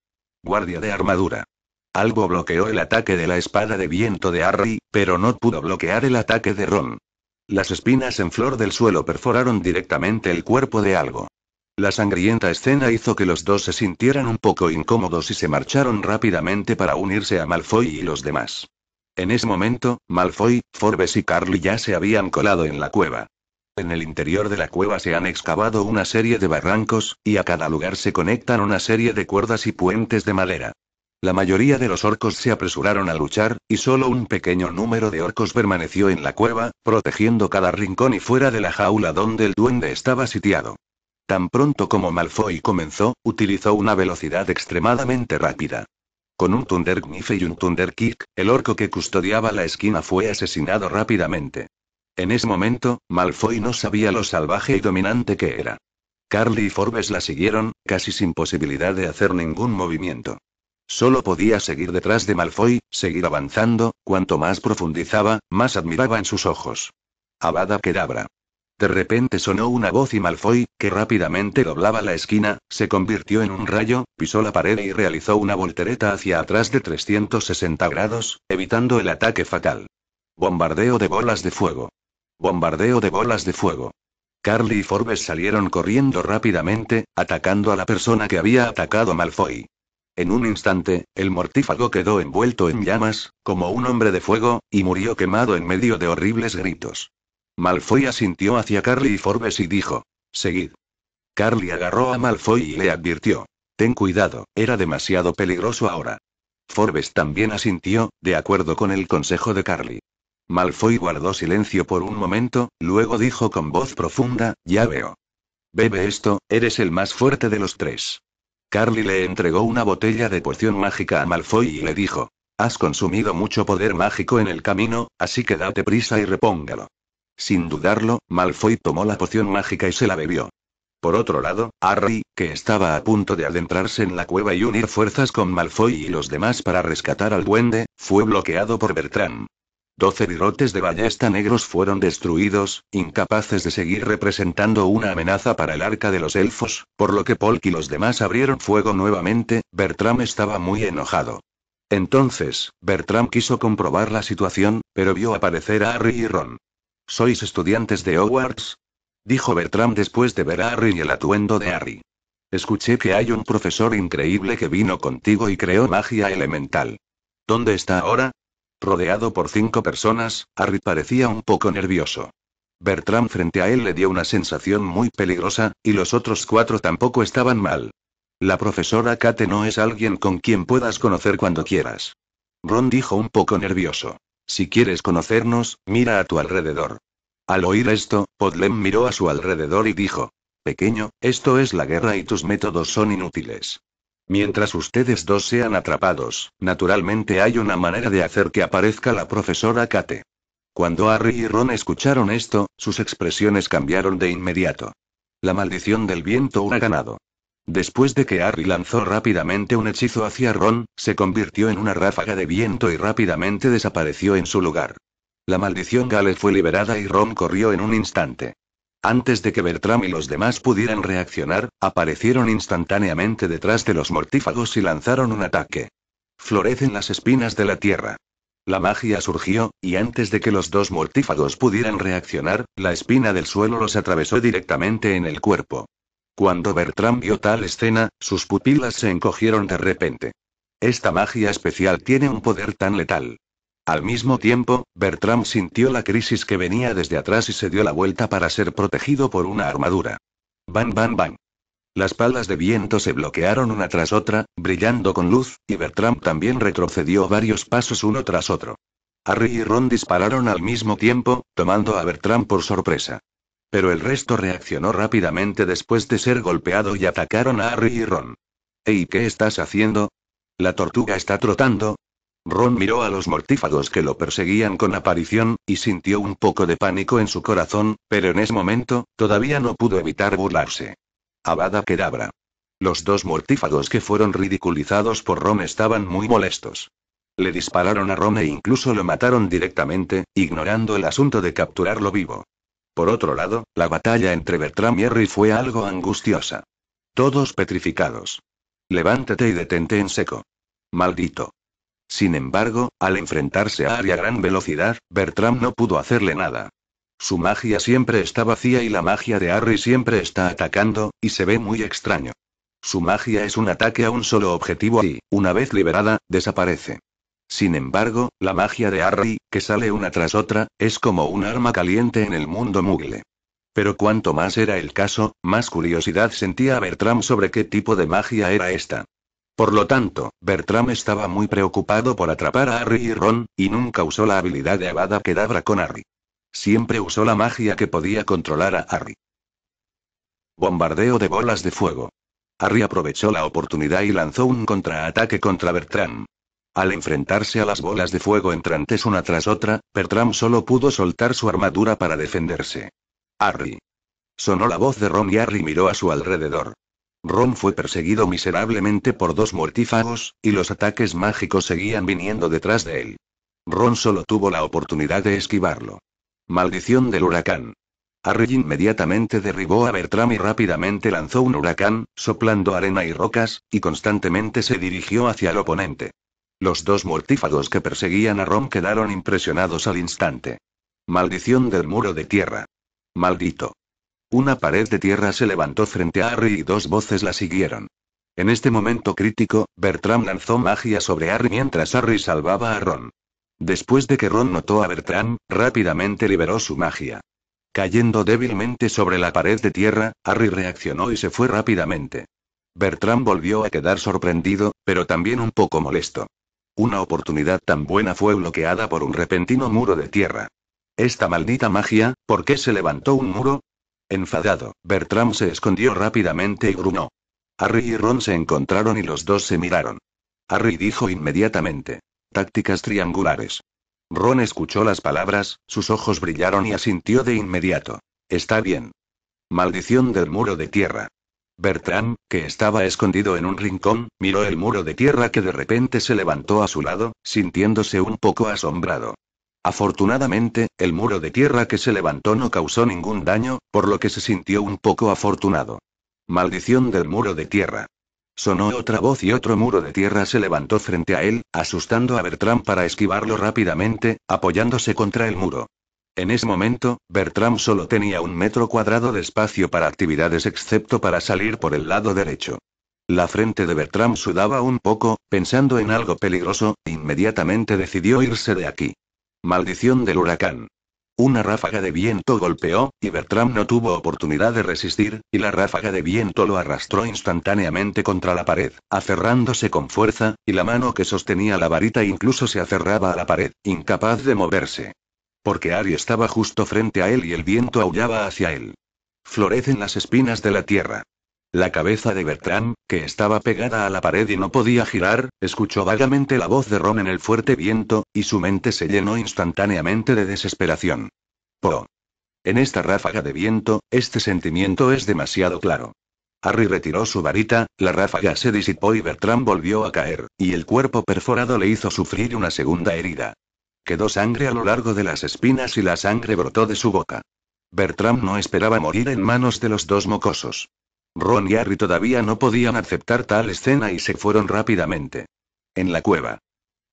Guardia de armadura. Algo bloqueó el ataque de la espada de viento de Harry, pero no pudo bloquear el ataque de Ron. Las espinas en flor del suelo perforaron directamente el cuerpo de algo. La sangrienta escena hizo que los dos se sintieran un poco incómodos y se marcharon rápidamente para unirse a Malfoy y los demás. En ese momento, Malfoy, Forbes y Carly ya se habían colado en la cueva. En el interior de la cueva se han excavado una serie de barrancos, y a cada lugar se conectan una serie de cuerdas y puentes de madera. La mayoría de los orcos se apresuraron a luchar, y solo un pequeño número de orcos permaneció en la cueva, protegiendo cada rincón y fuera de la jaula donde el duende estaba sitiado. Tan pronto como Malfoy comenzó, utilizó una velocidad extremadamente rápida. Con un Thunder y un Thunder Kick, el orco que custodiaba la esquina fue asesinado rápidamente. En ese momento, Malfoy no sabía lo salvaje y dominante que era. Carly y Forbes la siguieron, casi sin posibilidad de hacer ningún movimiento. Solo podía seguir detrás de Malfoy, seguir avanzando, cuanto más profundizaba, más admiraba en sus ojos. Abada quedabra. De repente sonó una voz y Malfoy, que rápidamente doblaba la esquina, se convirtió en un rayo, pisó la pared y realizó una voltereta hacia atrás de 360 grados, evitando el ataque fatal. Bombardeo de bolas de fuego. Bombardeo de bolas de fuego. Carly y Forbes salieron corriendo rápidamente, atacando a la persona que había atacado a Malfoy. En un instante, el mortífago quedó envuelto en llamas, como un hombre de fuego, y murió quemado en medio de horribles gritos. Malfoy asintió hacia Carly y Forbes y dijo: Seguid. Carly agarró a Malfoy y le advirtió: Ten cuidado, era demasiado peligroso ahora. Forbes también asintió, de acuerdo con el consejo de Carly. Malfoy guardó silencio por un momento, luego dijo con voz profunda, ya veo. Bebe esto, eres el más fuerte de los tres. Carly le entregó una botella de poción mágica a Malfoy y le dijo, has consumido mucho poder mágico en el camino, así que date prisa y repóngalo. Sin dudarlo, Malfoy tomó la poción mágica y se la bebió. Por otro lado, Harry, que estaba a punto de adentrarse en la cueva y unir fuerzas con Malfoy y los demás para rescatar al duende, fue bloqueado por Bertrand. Doce birotes de ballesta negros fueron destruidos, incapaces de seguir representando una amenaza para el arca de los elfos, por lo que Polk y los demás abrieron fuego nuevamente, Bertram estaba muy enojado. Entonces, Bertram quiso comprobar la situación, pero vio aparecer a Harry y Ron. ¿Sois estudiantes de Hogwarts? dijo Bertram después de ver a Harry y el atuendo de Harry. Escuché que hay un profesor increíble que vino contigo y creó magia elemental. ¿Dónde está ahora? Rodeado por cinco personas, Harry parecía un poco nervioso. Bertram frente a él le dio una sensación muy peligrosa, y los otros cuatro tampoco estaban mal. La profesora Kate no es alguien con quien puedas conocer cuando quieras. Ron dijo un poco nervioso. Si quieres conocernos, mira a tu alrededor. Al oír esto, Podlem miró a su alrededor y dijo. Pequeño, esto es la guerra y tus métodos son inútiles. Mientras ustedes dos sean atrapados, naturalmente hay una manera de hacer que aparezca la profesora Kate. Cuando Harry y Ron escucharon esto, sus expresiones cambiaron de inmediato. La maldición del viento ganado. Después de que Harry lanzó rápidamente un hechizo hacia Ron, se convirtió en una ráfaga de viento y rápidamente desapareció en su lugar. La maldición Gale fue liberada y Ron corrió en un instante. Antes de que Bertram y los demás pudieran reaccionar, aparecieron instantáneamente detrás de los mortífagos y lanzaron un ataque. Florecen las espinas de la tierra. La magia surgió, y antes de que los dos mortífagos pudieran reaccionar, la espina del suelo los atravesó directamente en el cuerpo. Cuando Bertram vio tal escena, sus pupilas se encogieron de repente. Esta magia especial tiene un poder tan letal. Al mismo tiempo, Bertram sintió la crisis que venía desde atrás y se dio la vuelta para ser protegido por una armadura. Bam, bam, bam. Las palas de viento se bloquearon una tras otra, brillando con luz, y Bertram también retrocedió varios pasos uno tras otro. Harry y Ron dispararon al mismo tiempo, tomando a Bertram por sorpresa. Pero el resto reaccionó rápidamente después de ser golpeado y atacaron a Harry y Ron. ¿Y qué estás haciendo? La tortuga está trotando, Ron miró a los mortífagos que lo perseguían con aparición, y sintió un poco de pánico en su corazón, pero en ese momento, todavía no pudo evitar burlarse. Abada quedabra. Los dos mortífagos que fueron ridiculizados por Ron estaban muy molestos. Le dispararon a Ron e incluso lo mataron directamente, ignorando el asunto de capturarlo vivo. Por otro lado, la batalla entre Bertram y Harry fue algo angustiosa. Todos petrificados. Levántate y detente en seco. Maldito. Sin embargo, al enfrentarse a Harry a gran velocidad, Bertram no pudo hacerle nada. Su magia siempre está vacía y la magia de Harry siempre está atacando, y se ve muy extraño. Su magia es un ataque a un solo objetivo y, una vez liberada, desaparece. Sin embargo, la magia de Harry, que sale una tras otra, es como un arma caliente en el mundo mugle. Pero cuanto más era el caso, más curiosidad sentía Bertram sobre qué tipo de magia era esta. Por lo tanto, Bertram estaba muy preocupado por atrapar a Harry y Ron, y nunca usó la habilidad de Avada Kedavra con Harry. Siempre usó la magia que podía controlar a Harry. Bombardeo de bolas de fuego. Harry aprovechó la oportunidad y lanzó un contraataque contra Bertram. Al enfrentarse a las bolas de fuego entrantes una tras otra, Bertram solo pudo soltar su armadura para defenderse. Harry. Sonó la voz de Ron y Harry miró a su alrededor. Ron fue perseguido miserablemente por dos mortífagos, y los ataques mágicos seguían viniendo detrás de él. Ron solo tuvo la oportunidad de esquivarlo. Maldición del huracán. Harry inmediatamente derribó a Bertram y rápidamente lanzó un huracán, soplando arena y rocas, y constantemente se dirigió hacia el oponente. Los dos mortífagos que perseguían a Ron quedaron impresionados al instante. Maldición del muro de tierra. Maldito. Una pared de tierra se levantó frente a Harry y dos voces la siguieron. En este momento crítico, Bertram lanzó magia sobre Harry mientras Harry salvaba a Ron. Después de que Ron notó a Bertram, rápidamente liberó su magia. Cayendo débilmente sobre la pared de tierra, Harry reaccionó y se fue rápidamente. Bertram volvió a quedar sorprendido, pero también un poco molesto. Una oportunidad tan buena fue bloqueada por un repentino muro de tierra. Esta maldita magia, ¿por qué se levantó un muro? Enfadado, Bertram se escondió rápidamente y gruñó. Harry y Ron se encontraron y los dos se miraron. Harry dijo inmediatamente. Tácticas triangulares. Ron escuchó las palabras, sus ojos brillaron y asintió de inmediato. Está bien. Maldición del muro de tierra. Bertram, que estaba escondido en un rincón, miró el muro de tierra que de repente se levantó a su lado, sintiéndose un poco asombrado. Afortunadamente, el muro de tierra que se levantó no causó ningún daño, por lo que se sintió un poco afortunado. Maldición del muro de tierra. Sonó otra voz y otro muro de tierra se levantó frente a él, asustando a Bertram para esquivarlo rápidamente, apoyándose contra el muro. En ese momento, Bertram solo tenía un metro cuadrado de espacio para actividades excepto para salir por el lado derecho. La frente de Bertram sudaba un poco, pensando en algo peligroso, e inmediatamente decidió irse de aquí. Maldición del huracán. Una ráfaga de viento golpeó, y Bertram no tuvo oportunidad de resistir, y la ráfaga de viento lo arrastró instantáneamente contra la pared, aferrándose con fuerza, y la mano que sostenía la varita incluso se aferraba a la pared, incapaz de moverse. Porque Ari estaba justo frente a él y el viento aullaba hacia él. Florecen las espinas de la tierra. La cabeza de Bertram, que estaba pegada a la pared y no podía girar, escuchó vagamente la voz de Ron en el fuerte viento, y su mente se llenó instantáneamente de desesperación. Po. En esta ráfaga de viento, este sentimiento es demasiado claro. Harry retiró su varita, la ráfaga se disipó y Bertram volvió a caer, y el cuerpo perforado le hizo sufrir una segunda herida. Quedó sangre a lo largo de las espinas y la sangre brotó de su boca. Bertram no esperaba morir en manos de los dos mocosos. Ron y Harry todavía no podían aceptar tal escena y se fueron rápidamente. En la cueva.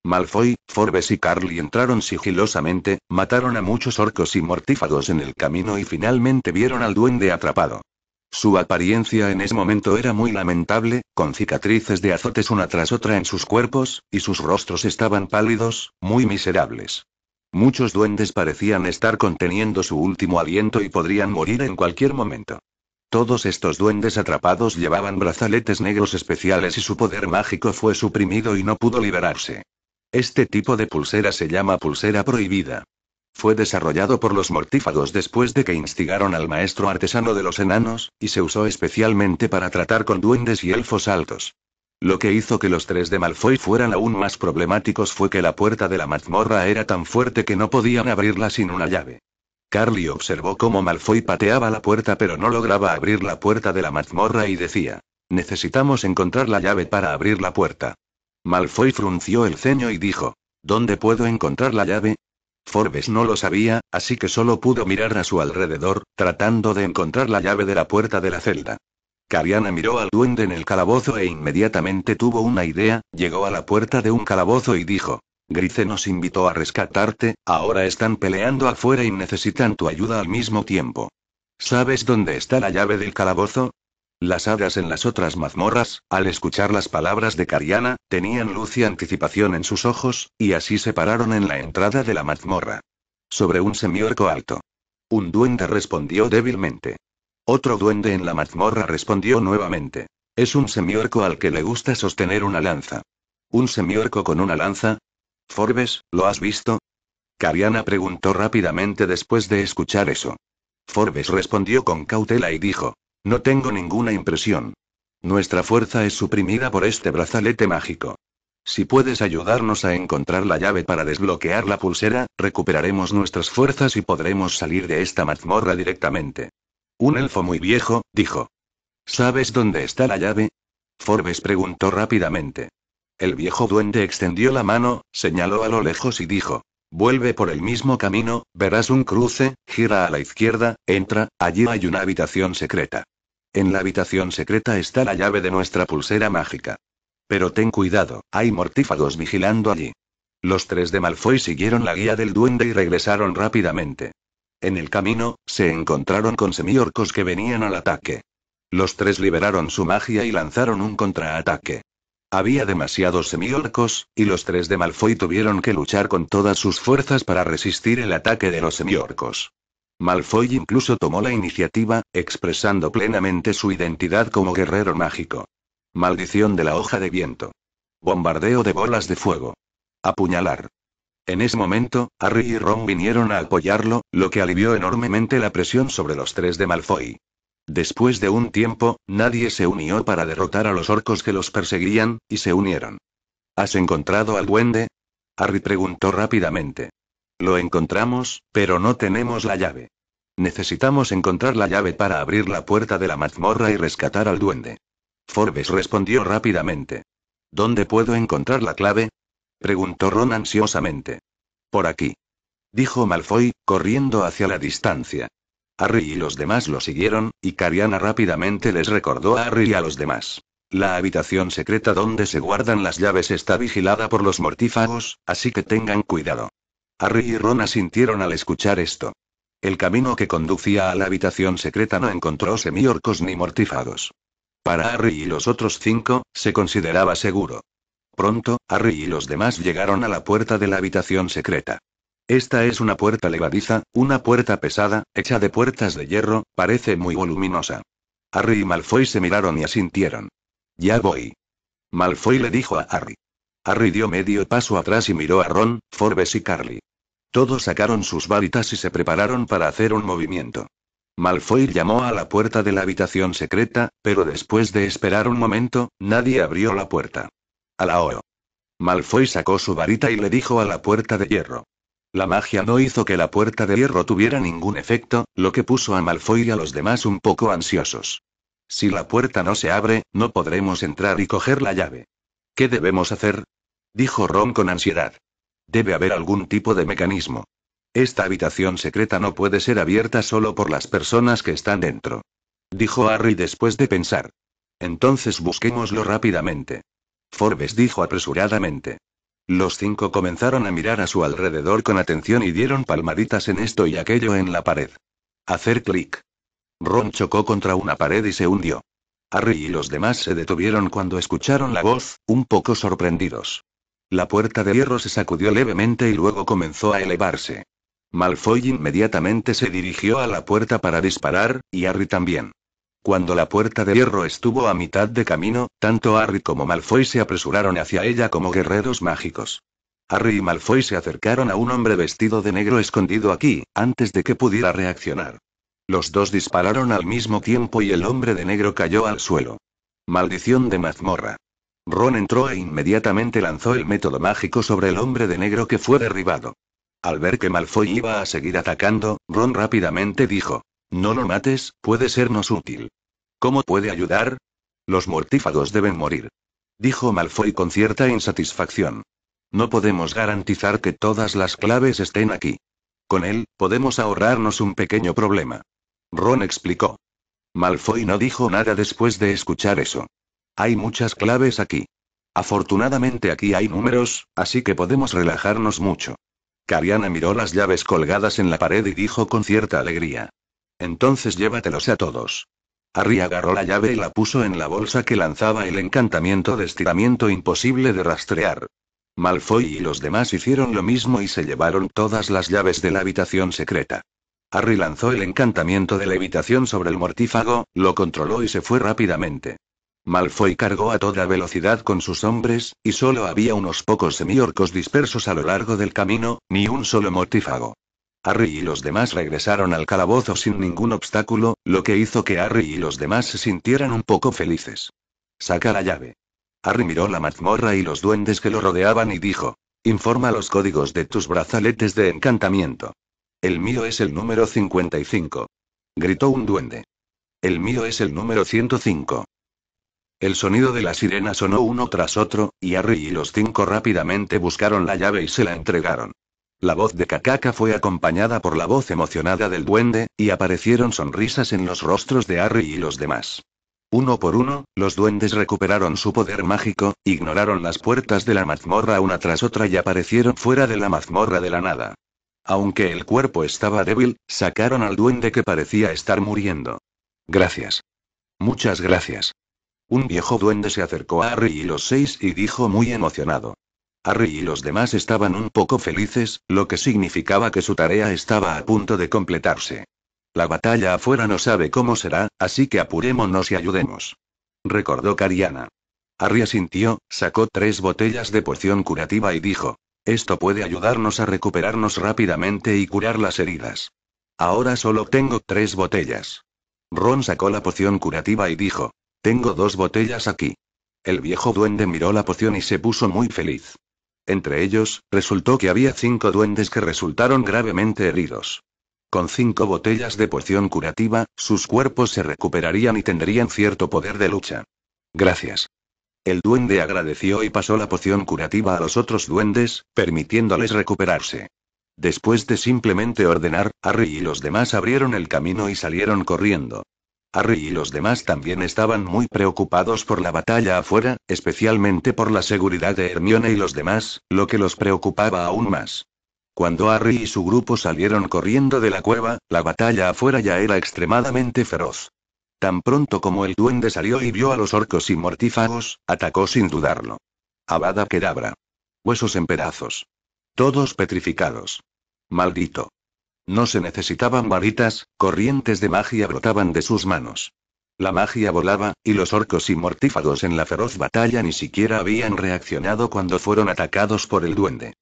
Malfoy, Forbes y Carly entraron sigilosamente, mataron a muchos orcos y mortífagos en el camino y finalmente vieron al duende atrapado. Su apariencia en ese momento era muy lamentable, con cicatrices de azotes una tras otra en sus cuerpos, y sus rostros estaban pálidos, muy miserables. Muchos duendes parecían estar conteniendo su último aliento y podrían morir en cualquier momento. Todos estos duendes atrapados llevaban brazaletes negros especiales y su poder mágico fue suprimido y no pudo liberarse. Este tipo de pulsera se llama pulsera prohibida. Fue desarrollado por los mortífagos después de que instigaron al maestro artesano de los enanos, y se usó especialmente para tratar con duendes y elfos altos. Lo que hizo que los tres de Malfoy fueran aún más problemáticos fue que la puerta de la mazmorra era tan fuerte que no podían abrirla sin una llave. Carly observó cómo Malfoy pateaba la puerta pero no lograba abrir la puerta de la mazmorra y decía, necesitamos encontrar la llave para abrir la puerta. Malfoy frunció el ceño y dijo, ¿dónde puedo encontrar la llave? Forbes no lo sabía, así que solo pudo mirar a su alrededor, tratando de encontrar la llave de la puerta de la celda. Cariana miró al duende en el calabozo e inmediatamente tuvo una idea, llegó a la puerta de un calabozo y dijo, Grice nos invitó a rescatarte, ahora están peleando afuera y necesitan tu ayuda al mismo tiempo. ¿Sabes dónde está la llave del calabozo? Las hadas en las otras mazmorras, al escuchar las palabras de Cariana, tenían luz y anticipación en sus ojos, y así se pararon en la entrada de la mazmorra. Sobre un semiorco alto. Un duende respondió débilmente. Otro duende en la mazmorra respondió nuevamente. Es un semiorco al que le gusta sostener una lanza. ¿Un semiorco con una lanza? Forbes, ¿lo has visto? Cariana preguntó rápidamente después de escuchar eso. Forbes respondió con cautela y dijo, no tengo ninguna impresión. Nuestra fuerza es suprimida por este brazalete mágico. Si puedes ayudarnos a encontrar la llave para desbloquear la pulsera, recuperaremos nuestras fuerzas y podremos salir de esta mazmorra directamente. Un elfo muy viejo, dijo. ¿Sabes dónde está la llave? Forbes preguntó rápidamente. El viejo duende extendió la mano, señaló a lo lejos y dijo. Vuelve por el mismo camino, verás un cruce, gira a la izquierda, entra, allí hay una habitación secreta. En la habitación secreta está la llave de nuestra pulsera mágica. Pero ten cuidado, hay mortífagos vigilando allí. Los tres de Malfoy siguieron la guía del duende y regresaron rápidamente. En el camino, se encontraron con semiorcos que venían al ataque. Los tres liberaron su magia y lanzaron un contraataque. Había demasiados semiorcos, y los tres de Malfoy tuvieron que luchar con todas sus fuerzas para resistir el ataque de los semiorcos. Malfoy incluso tomó la iniciativa, expresando plenamente su identidad como guerrero mágico. Maldición de la hoja de viento. Bombardeo de bolas de fuego. Apuñalar. En ese momento, Harry y Ron vinieron a apoyarlo, lo que alivió enormemente la presión sobre los tres de Malfoy. Después de un tiempo, nadie se unió para derrotar a los orcos que los perseguían, y se unieron. ¿Has encontrado al duende? Harry preguntó rápidamente. Lo encontramos, pero no tenemos la llave. Necesitamos encontrar la llave para abrir la puerta de la mazmorra y rescatar al duende. Forbes respondió rápidamente. ¿Dónde puedo encontrar la clave? preguntó Ron ansiosamente. Por aquí. Dijo Malfoy, corriendo hacia la distancia. Harry y los demás lo siguieron, y Cariana rápidamente les recordó a Harry y a los demás. La habitación secreta donde se guardan las llaves está vigilada por los mortífagos, así que tengan cuidado. Harry y Ron asintieron al escuchar esto. El camino que conducía a la habitación secreta no encontró semiorcos ni mortífagos. Para Harry y los otros cinco, se consideraba seguro. Pronto, Harry y los demás llegaron a la puerta de la habitación secreta. Esta es una puerta levadiza, una puerta pesada, hecha de puertas de hierro, parece muy voluminosa. Harry y Malfoy se miraron y asintieron. Ya voy. Malfoy le dijo a Harry. Harry dio medio paso atrás y miró a Ron, Forbes y Carly. Todos sacaron sus varitas y se prepararon para hacer un movimiento. Malfoy llamó a la puerta de la habitación secreta, pero después de esperar un momento, nadie abrió la puerta. A la oro. Malfoy sacó su varita y le dijo a la puerta de hierro. La magia no hizo que la puerta de hierro tuviera ningún efecto, lo que puso a Malfoy y a los demás un poco ansiosos. Si la puerta no se abre, no podremos entrar y coger la llave. ¿Qué debemos hacer? dijo Ron con ansiedad. Debe haber algún tipo de mecanismo. Esta habitación secreta no puede ser abierta solo por las personas que están dentro. Dijo Harry después de pensar. Entonces busquémoslo rápidamente. Forbes dijo apresuradamente. Los cinco comenzaron a mirar a su alrededor con atención y dieron palmaditas en esto y aquello en la pared. Hacer clic. Ron chocó contra una pared y se hundió. Harry y los demás se detuvieron cuando escucharon la voz, un poco sorprendidos. La puerta de hierro se sacudió levemente y luego comenzó a elevarse. Malfoy inmediatamente se dirigió a la puerta para disparar, y Harry también. Cuando la puerta de hierro estuvo a mitad de camino, tanto Harry como Malfoy se apresuraron hacia ella como guerreros mágicos. Harry y Malfoy se acercaron a un hombre vestido de negro escondido aquí, antes de que pudiera reaccionar. Los dos dispararon al mismo tiempo y el hombre de negro cayó al suelo. Maldición de mazmorra. Ron entró e inmediatamente lanzó el método mágico sobre el hombre de negro que fue derribado. Al ver que Malfoy iba a seguir atacando, Ron rápidamente dijo, no lo mates, puede sernos útil. ¿Cómo puede ayudar? Los mortífagos deben morir. Dijo Malfoy con cierta insatisfacción. No podemos garantizar que todas las claves estén aquí. Con él, podemos ahorrarnos un pequeño problema. Ron explicó. Malfoy no dijo nada después de escuchar eso. Hay muchas claves aquí. Afortunadamente aquí hay números, así que podemos relajarnos mucho. Cariana miró las llaves colgadas en la pared y dijo con cierta alegría. Entonces llévatelos a todos. Harry agarró la llave y la puso en la bolsa que lanzaba el encantamiento de estiramiento imposible de rastrear. Malfoy y los demás hicieron lo mismo y se llevaron todas las llaves de la habitación secreta. Harry lanzó el encantamiento de levitación sobre el mortífago, lo controló y se fue rápidamente. Malfoy cargó a toda velocidad con sus hombres, y solo había unos pocos semiorcos dispersos a lo largo del camino, ni un solo mortífago. Harry y los demás regresaron al calabozo sin ningún obstáculo, lo que hizo que Harry y los demás se sintieran un poco felices. Saca la llave. Harry miró la mazmorra y los duendes que lo rodeaban y dijo, Informa los códigos de tus brazaletes de encantamiento. El mío es el número 55. Gritó un duende. El mío es el número 105. El sonido de la sirena sonó uno tras otro, y Harry y los cinco rápidamente buscaron la llave y se la entregaron. La voz de Kakaka fue acompañada por la voz emocionada del duende, y aparecieron sonrisas en los rostros de Harry y los demás. Uno por uno, los duendes recuperaron su poder mágico, ignoraron las puertas de la mazmorra una tras otra y aparecieron fuera de la mazmorra de la nada. Aunque el cuerpo estaba débil, sacaron al duende que parecía estar muriendo. Gracias. Muchas gracias. Un viejo duende se acercó a Harry y los seis y dijo muy emocionado. Harry y los demás estaban un poco felices, lo que significaba que su tarea estaba a punto de completarse. La batalla afuera no sabe cómo será, así que apurémonos y ayudemos. Recordó Cariana. Harry asintió, sacó tres botellas de poción curativa y dijo. Esto puede ayudarnos a recuperarnos rápidamente y curar las heridas. Ahora solo tengo tres botellas. Ron sacó la poción curativa y dijo. Tengo dos botellas aquí. El viejo duende miró la poción y se puso muy feliz. Entre ellos, resultó que había cinco duendes que resultaron gravemente heridos. Con cinco botellas de poción curativa, sus cuerpos se recuperarían y tendrían cierto poder de lucha. Gracias. El duende agradeció y pasó la poción curativa a los otros duendes, permitiéndoles recuperarse. Después de simplemente ordenar, Harry y los demás abrieron el camino y salieron corriendo. Harry y los demás también estaban muy preocupados por la batalla afuera, especialmente por la seguridad de Hermione y los demás, lo que los preocupaba aún más. Cuando Harry y su grupo salieron corriendo de la cueva, la batalla afuera ya era extremadamente feroz. Tan pronto como el duende salió y vio a los orcos y mortífagos, atacó sin dudarlo. Abada quedabra. Huesos en pedazos. Todos petrificados. Maldito. No se necesitaban varitas, corrientes de magia brotaban de sus manos. La magia volaba, y los orcos y mortífagos en la feroz batalla ni siquiera habían reaccionado cuando fueron atacados por el duende.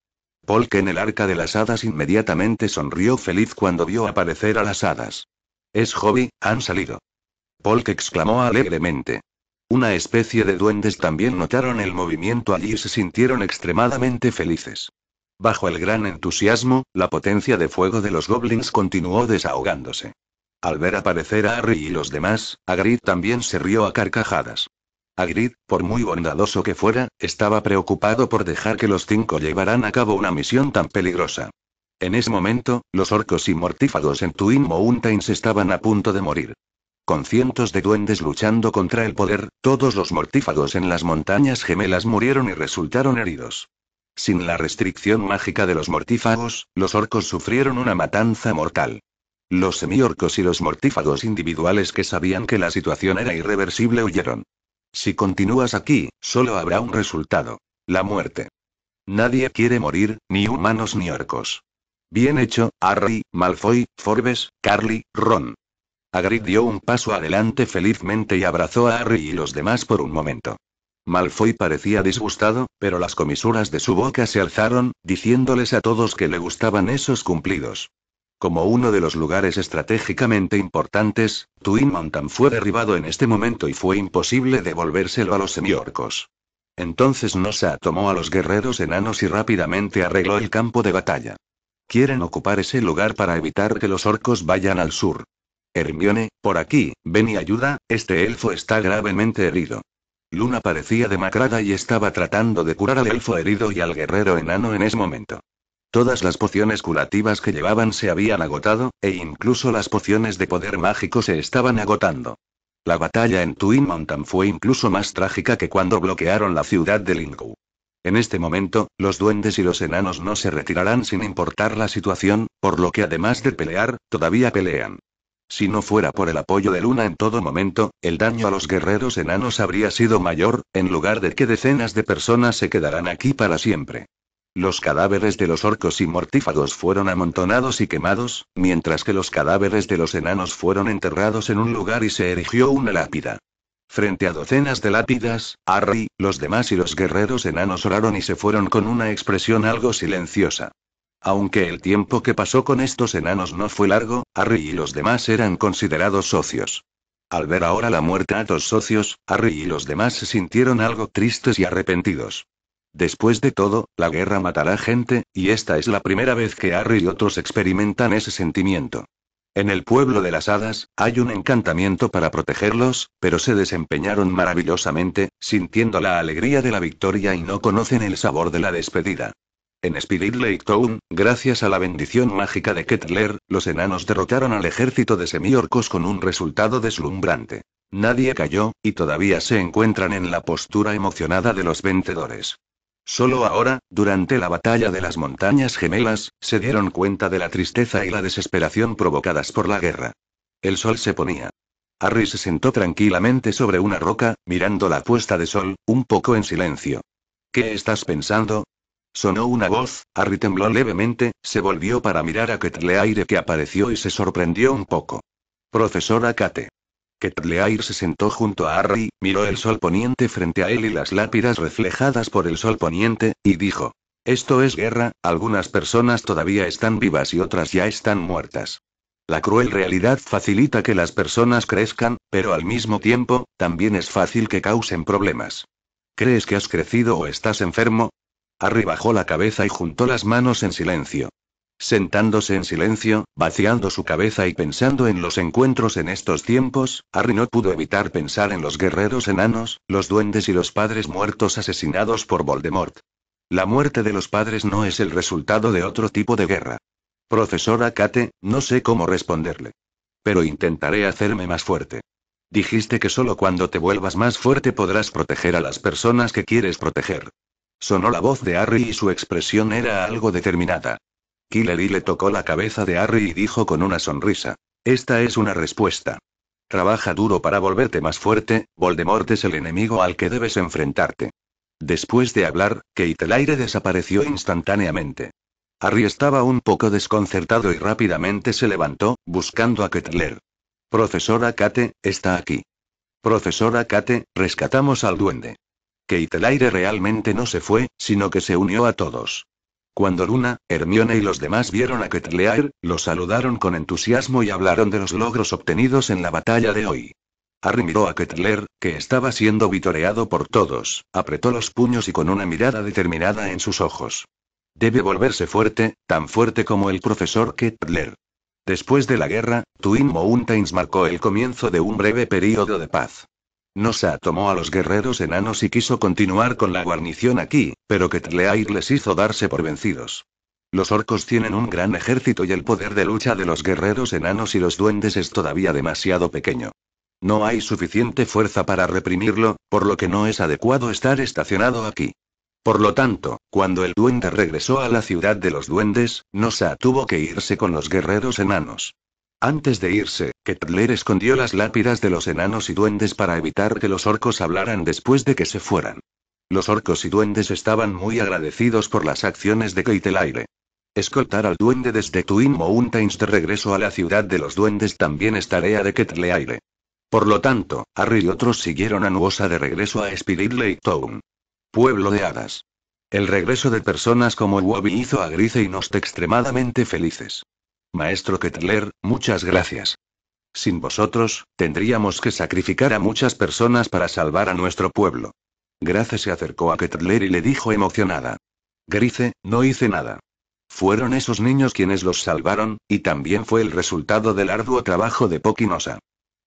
Polk en el arca de las hadas inmediatamente sonrió feliz cuando vio aparecer a las hadas. Es hobby, han salido. Polk exclamó alegremente. Una especie de duendes también notaron el movimiento allí y se sintieron extremadamente felices. Bajo el gran entusiasmo, la potencia de fuego de los goblins continuó desahogándose. Al ver aparecer a Harry y los demás, Agrid también se rió a carcajadas. Agrid, por muy bondadoso que fuera, estaba preocupado por dejar que los cinco llevaran a cabo una misión tan peligrosa. En ese momento, los orcos y mortífagos en Twin Mountains estaban a punto de morir. Con cientos de duendes luchando contra el poder, todos los mortífagos en las montañas gemelas murieron y resultaron heridos. Sin la restricción mágica de los mortífagos, los orcos sufrieron una matanza mortal. Los semiorcos y los mortífagos individuales que sabían que la situación era irreversible huyeron. Si continúas aquí, solo habrá un resultado. La muerte. Nadie quiere morir, ni humanos ni orcos. Bien hecho, Harry, Malfoy, Forbes, Carly, Ron. Hagrid dio un paso adelante felizmente y abrazó a Harry y los demás por un momento. Malfoy parecía disgustado, pero las comisuras de su boca se alzaron, diciéndoles a todos que le gustaban esos cumplidos. Como uno de los lugares estratégicamente importantes, Twin Mountain fue derribado en este momento y fue imposible devolvérselo a los semiorcos. Entonces Nosa tomó a los guerreros enanos y rápidamente arregló el campo de batalla. Quieren ocupar ese lugar para evitar que los orcos vayan al sur. Hermione, por aquí, ven y ayuda, este elfo está gravemente herido. Luna parecía demacrada y estaba tratando de curar al elfo herido y al guerrero enano en ese momento. Todas las pociones curativas que llevaban se habían agotado, e incluso las pociones de poder mágico se estaban agotando. La batalla en Twin Mountain fue incluso más trágica que cuando bloquearon la ciudad de Lingu. En este momento, los duendes y los enanos no se retirarán sin importar la situación, por lo que además de pelear, todavía pelean. Si no fuera por el apoyo de Luna en todo momento, el daño a los guerreros enanos habría sido mayor, en lugar de que decenas de personas se quedaran aquí para siempre. Los cadáveres de los orcos y mortífagos fueron amontonados y quemados, mientras que los cadáveres de los enanos fueron enterrados en un lugar y se erigió una lápida. Frente a docenas de lápidas, Harry, los demás y los guerreros enanos oraron y se fueron con una expresión algo silenciosa. Aunque el tiempo que pasó con estos enanos no fue largo, Harry y los demás eran considerados socios. Al ver ahora la muerte a dos socios, Harry y los demás se sintieron algo tristes y arrepentidos. Después de todo, la guerra matará gente, y esta es la primera vez que Harry y otros experimentan ese sentimiento. En el pueblo de las hadas, hay un encantamiento para protegerlos, pero se desempeñaron maravillosamente, sintiendo la alegría de la victoria y no conocen el sabor de la despedida. En Spirit Lake Town, gracias a la bendición mágica de Kettler, los enanos derrotaron al ejército de semiorcos con un resultado deslumbrante. Nadie cayó, y todavía se encuentran en la postura emocionada de los vencedores. Solo ahora, durante la batalla de las montañas gemelas, se dieron cuenta de la tristeza y la desesperación provocadas por la guerra. El sol se ponía. Harry se sentó tranquilamente sobre una roca, mirando la puesta de sol, un poco en silencio. ¿Qué estás pensando? Sonó una voz, Harry tembló levemente, se volvió para mirar a Ketleaire que apareció y se sorprendió un poco. Profesora Kate. Ketleair se sentó junto a Harry, miró el sol poniente frente a él y las lápidas reflejadas por el sol poniente, y dijo. Esto es guerra, algunas personas todavía están vivas y otras ya están muertas. La cruel realidad facilita que las personas crezcan, pero al mismo tiempo, también es fácil que causen problemas. ¿Crees que has crecido o estás enfermo? Harry bajó la cabeza y juntó las manos en silencio. Sentándose en silencio, vaciando su cabeza y pensando en los encuentros en estos tiempos, Harry no pudo evitar pensar en los guerreros enanos, los duendes y los padres muertos asesinados por Voldemort. La muerte de los padres no es el resultado de otro tipo de guerra. Profesora Kate, no sé cómo responderle. Pero intentaré hacerme más fuerte. Dijiste que solo cuando te vuelvas más fuerte podrás proteger a las personas que quieres proteger. Sonó la voz de Harry y su expresión era algo determinada. Killery le tocó la cabeza de Harry y dijo con una sonrisa. Esta es una respuesta. Trabaja duro para volverte más fuerte, Voldemort es el enemigo al que debes enfrentarte. Después de hablar, aire desapareció instantáneamente. Harry estaba un poco desconcertado y rápidamente se levantó, buscando a Kettler. Profesora Kate, está aquí. Profesora Kate, rescatamos al duende que realmente no se fue, sino que se unió a todos. Cuando Luna, Hermione y los demás vieron a Ketleair, lo saludaron con entusiasmo y hablaron de los logros obtenidos en la batalla de hoy. Harry miró a Ketler, que estaba siendo vitoreado por todos, apretó los puños y con una mirada determinada en sus ojos. Debe volverse fuerte, tan fuerte como el profesor Ketler. Después de la guerra, Twin Mountains marcó el comienzo de un breve período de paz. Nosa tomó a los guerreros enanos y quiso continuar con la guarnición aquí, pero Ketleair les hizo darse por vencidos. Los orcos tienen un gran ejército y el poder de lucha de los guerreros enanos y los duendes es todavía demasiado pequeño. No hay suficiente fuerza para reprimirlo, por lo que no es adecuado estar estacionado aquí. Por lo tanto, cuando el duende regresó a la ciudad de los duendes, Nosa tuvo que irse con los guerreros enanos. Antes de irse, Ketler escondió las lápidas de los enanos y duendes para evitar que los orcos hablaran después de que se fueran. Los orcos y duendes estaban muy agradecidos por las acciones de Aire. Escoltar al duende desde Twin Mountains de regreso a la ciudad de los duendes también es tarea de Aire. Por lo tanto, Harry y otros siguieron a Nuosa de regreso a Spirit Lake Town. Pueblo de hadas. El regreso de personas como Wobby hizo a Grice y Nost extremadamente felices. Maestro Ketler, muchas gracias. Sin vosotros, tendríamos que sacrificar a muchas personas para salvar a nuestro pueblo. Grace se acercó a Ketler y le dijo emocionada. Grice, no hice nada. Fueron esos niños quienes los salvaron, y también fue el resultado del arduo trabajo de Pokinosa.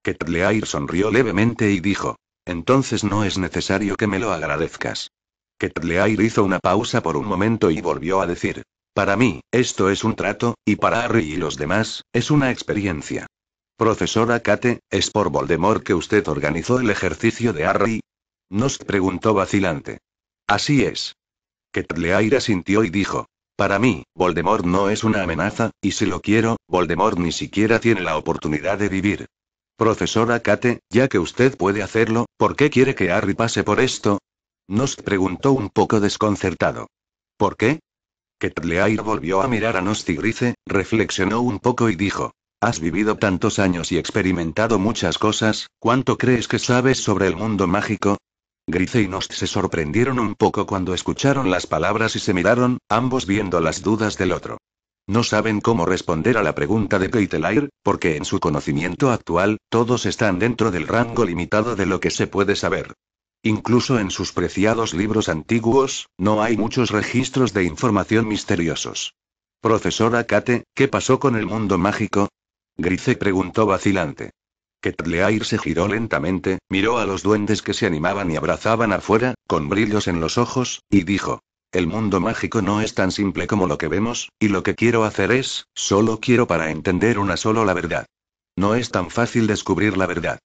Kettleair sonrió levemente y dijo. Entonces no es necesario que me lo agradezcas. Kettleair hizo una pausa por un momento y volvió a decir. Para mí, esto es un trato, y para Harry y los demás, es una experiencia. Profesora Kate, ¿es por Voldemort que usted organizó el ejercicio de Harry? Nos preguntó vacilante. Así es. Ketleaira sintió y dijo. Para mí, Voldemort no es una amenaza, y si lo quiero, Voldemort ni siquiera tiene la oportunidad de vivir. Profesora Kate, ya que usted puede hacerlo, ¿por qué quiere que Harry pase por esto? Nos preguntó un poco desconcertado. ¿Por qué? Ketleair volvió a mirar a Nostigrice, reflexionó un poco y dijo. Has vivido tantos años y experimentado muchas cosas, ¿cuánto crees que sabes sobre el mundo mágico? Grice y Nost se sorprendieron un poco cuando escucharon las palabras y se miraron, ambos viendo las dudas del otro. No saben cómo responder a la pregunta de Keitelair, porque en su conocimiento actual, todos están dentro del rango limitado de lo que se puede saber. Incluso en sus preciados libros antiguos, no hay muchos registros de información misteriosos. Profesora Kate, ¿qué pasó con el mundo mágico? Grice preguntó vacilante. Ketleair se giró lentamente, miró a los duendes que se animaban y abrazaban afuera, con brillos en los ojos, y dijo. El mundo mágico no es tan simple como lo que vemos, y lo que quiero hacer es, solo quiero para entender una sola la verdad. No es tan fácil descubrir la verdad.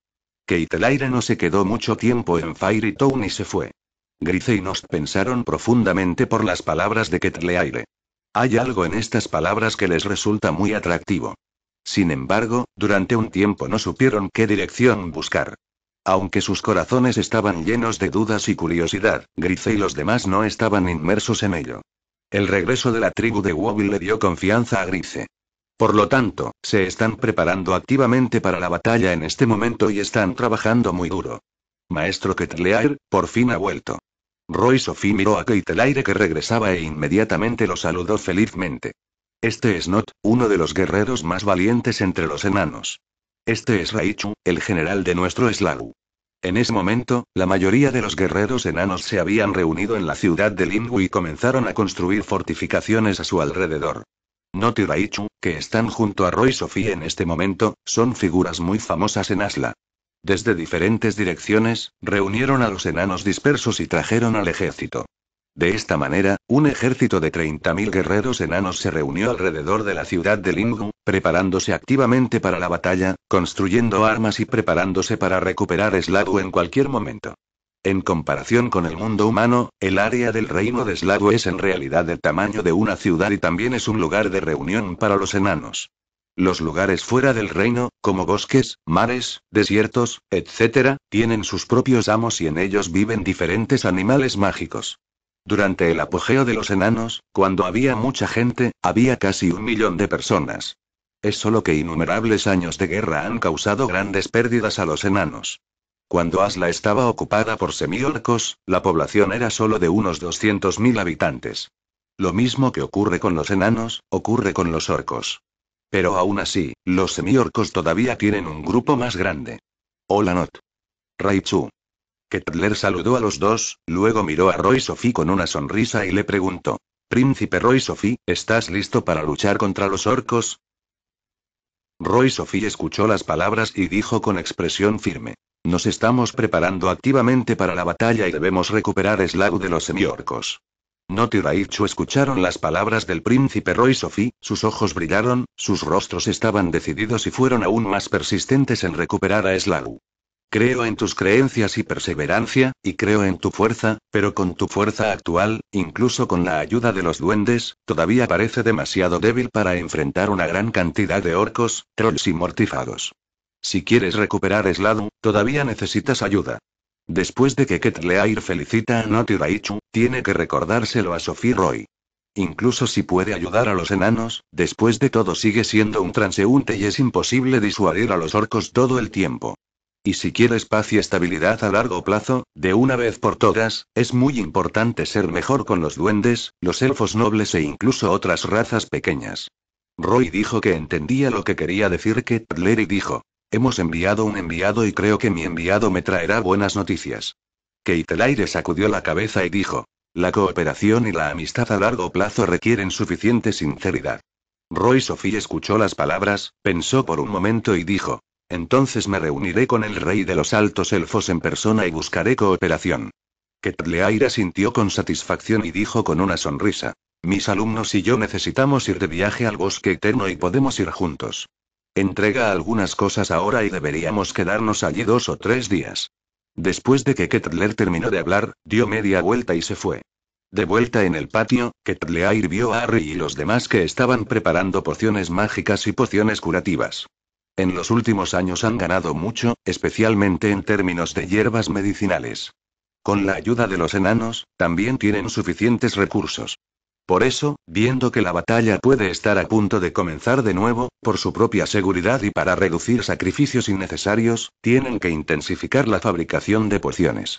Ketleire no se quedó mucho tiempo en Town y se fue. Grice y Nost pensaron profundamente por las palabras de Ketleire. Hay algo en estas palabras que les resulta muy atractivo. Sin embargo, durante un tiempo no supieron qué dirección buscar. Aunque sus corazones estaban llenos de dudas y curiosidad, Grice y los demás no estaban inmersos en ello. El regreso de la tribu de Wobble le dio confianza a Grice. Por lo tanto, se están preparando activamente para la batalla en este momento y están trabajando muy duro. Maestro Ketleair, por fin ha vuelto. Roy Sophie miró a Ketleair que regresaba e inmediatamente lo saludó felizmente. Este es Not, uno de los guerreros más valientes entre los enanos. Este es Raichu, el general de nuestro Slagu. En ese momento, la mayoría de los guerreros enanos se habían reunido en la ciudad de Limbu y comenzaron a construir fortificaciones a su alrededor. Noti Raichu, que están junto a Roy Sophie en este momento, son figuras muy famosas en Asla. Desde diferentes direcciones, reunieron a los enanos dispersos y trajeron al ejército. De esta manera, un ejército de 30.000 guerreros enanos se reunió alrededor de la ciudad de Lingu, preparándose activamente para la batalla, construyendo armas y preparándose para recuperar Sladu en cualquier momento. En comparación con el mundo humano, el área del reino de Slavo es en realidad el tamaño de una ciudad y también es un lugar de reunión para los enanos. Los lugares fuera del reino, como bosques, mares, desiertos, etc., tienen sus propios amos y en ellos viven diferentes animales mágicos. Durante el apogeo de los enanos, cuando había mucha gente, había casi un millón de personas. Es solo que innumerables años de guerra han causado grandes pérdidas a los enanos. Cuando Asla estaba ocupada por semiorcos, la población era solo de unos 200.000 habitantes. Lo mismo que ocurre con los enanos, ocurre con los orcos. Pero aún así, los semiorcos todavía tienen un grupo más grande. Hola Not. Raichu. Ketler saludó a los dos, luego miró a Roy Sophie con una sonrisa y le preguntó. Príncipe Roy Sophie, ¿estás listo para luchar contra los orcos? Roy Sophie escuchó las palabras y dijo con expresión firme. Nos estamos preparando activamente para la batalla y debemos recuperar Slav de los semiorcos. Noti Raichu escucharon las palabras del príncipe Roy Sophie, sus ojos brillaron, sus rostros estaban decididos y fueron aún más persistentes en recuperar a Slaug. Creo en tus creencias y perseverancia, y creo en tu fuerza, pero con tu fuerza actual, incluso con la ayuda de los duendes, todavía parece demasiado débil para enfrentar una gran cantidad de orcos, trolls y mortífagos. Si quieres recuperar Sladum, todavía necesitas ayuda. Después de que Ketleair felicita a Nati Raichu, tiene que recordárselo a Sophie Roy. Incluso si puede ayudar a los enanos, después de todo sigue siendo un transeúnte y es imposible disuadir a los orcos todo el tiempo. Y si quieres paz y estabilidad a largo plazo, de una vez por todas, es muy importante ser mejor con los duendes, los elfos nobles e incluso otras razas pequeñas. Roy dijo que entendía lo que quería decir que y dijo. Hemos enviado un enviado y creo que mi enviado me traerá buenas noticias. Keitelaire sacudió la cabeza y dijo, la cooperación y la amistad a largo plazo requieren suficiente sinceridad. Roy Sophie escuchó las palabras, pensó por un momento y dijo, entonces me reuniré con el rey de los altos elfos en persona y buscaré cooperación. Ketleaira sintió con satisfacción y dijo con una sonrisa, mis alumnos y yo necesitamos ir de viaje al bosque eterno y podemos ir juntos. Entrega algunas cosas ahora y deberíamos quedarnos allí dos o tres días. Después de que Kettler terminó de hablar, dio media vuelta y se fue. De vuelta en el patio, Kettleair vio a Harry y los demás que estaban preparando pociones mágicas y pociones curativas. En los últimos años han ganado mucho, especialmente en términos de hierbas medicinales. Con la ayuda de los enanos, también tienen suficientes recursos. Por eso, viendo que la batalla puede estar a punto de comenzar de nuevo, por su propia seguridad y para reducir sacrificios innecesarios, tienen que intensificar la fabricación de pociones.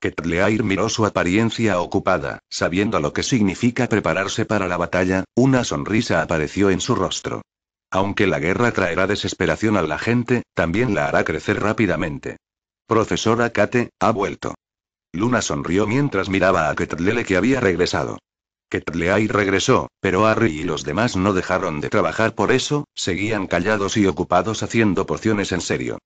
Ketleair miró su apariencia ocupada, sabiendo lo que significa prepararse para la batalla, una sonrisa apareció en su rostro. Aunque la guerra traerá desesperación a la gente, también la hará crecer rápidamente. Profesora Kate, ha vuelto. Luna sonrió mientras miraba a Ketlele que había regresado que regresó, pero Harry y los demás no dejaron de trabajar por eso, seguían callados y ocupados haciendo pociones en serio.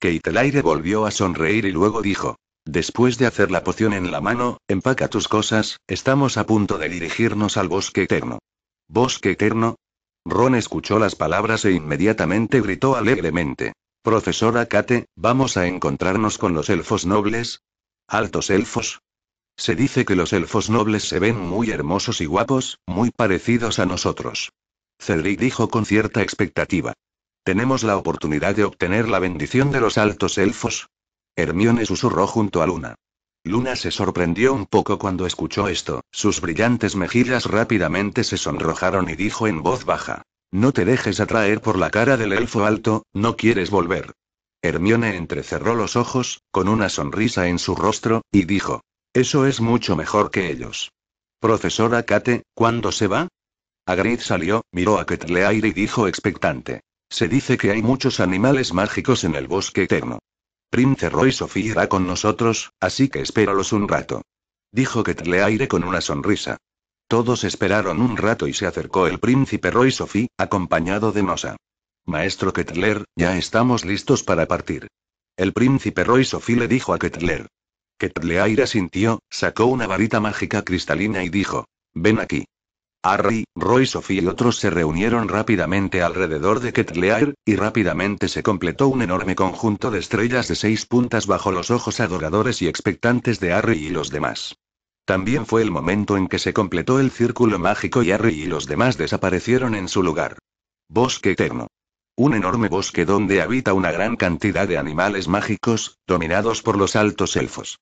Keitelaire volvió a sonreír y luego dijo. Después de hacer la poción en la mano, empaca tus cosas, estamos a punto de dirigirnos al bosque eterno. ¿Bosque eterno? Ron escuchó las palabras e inmediatamente gritó alegremente. Profesora Kate, ¿vamos a encontrarnos con los elfos nobles? ¿Altos elfos? Se dice que los elfos nobles se ven muy hermosos y guapos, muy parecidos a nosotros. Cedric dijo con cierta expectativa. ¿Tenemos la oportunidad de obtener la bendición de los altos elfos? Hermione susurró junto a Luna. Luna se sorprendió un poco cuando escuchó esto, sus brillantes mejillas rápidamente se sonrojaron y dijo en voz baja. No te dejes atraer por la cara del elfo alto, no quieres volver. Hermione entrecerró los ojos, con una sonrisa en su rostro, y dijo. Eso es mucho mejor que ellos. Profesora Kate, ¿cuándo se va? Agrid salió, miró a Ketleair y dijo expectante. Se dice que hay muchos animales mágicos en el bosque eterno. Príncipe Roy Sophie irá con nosotros, así que espéralos un rato. Dijo Ketleaire con una sonrisa. Todos esperaron un rato y se acercó el príncipe Roy Sophie, acompañado de Nosa. Maestro Ketler, ya estamos listos para partir. El príncipe Roy Sophie le dijo a Ketler. Ketleair asintió, sintió, sacó una varita mágica cristalina y dijo, ven aquí. Harry, Roy, Sophie y otros se reunieron rápidamente alrededor de Ketleair, y rápidamente se completó un enorme conjunto de estrellas de seis puntas bajo los ojos adoradores y expectantes de Harry y los demás. También fue el momento en que se completó el círculo mágico y Harry y los demás desaparecieron en su lugar. Bosque eterno. Un enorme bosque donde habita una gran cantidad de animales mágicos, dominados por los altos elfos.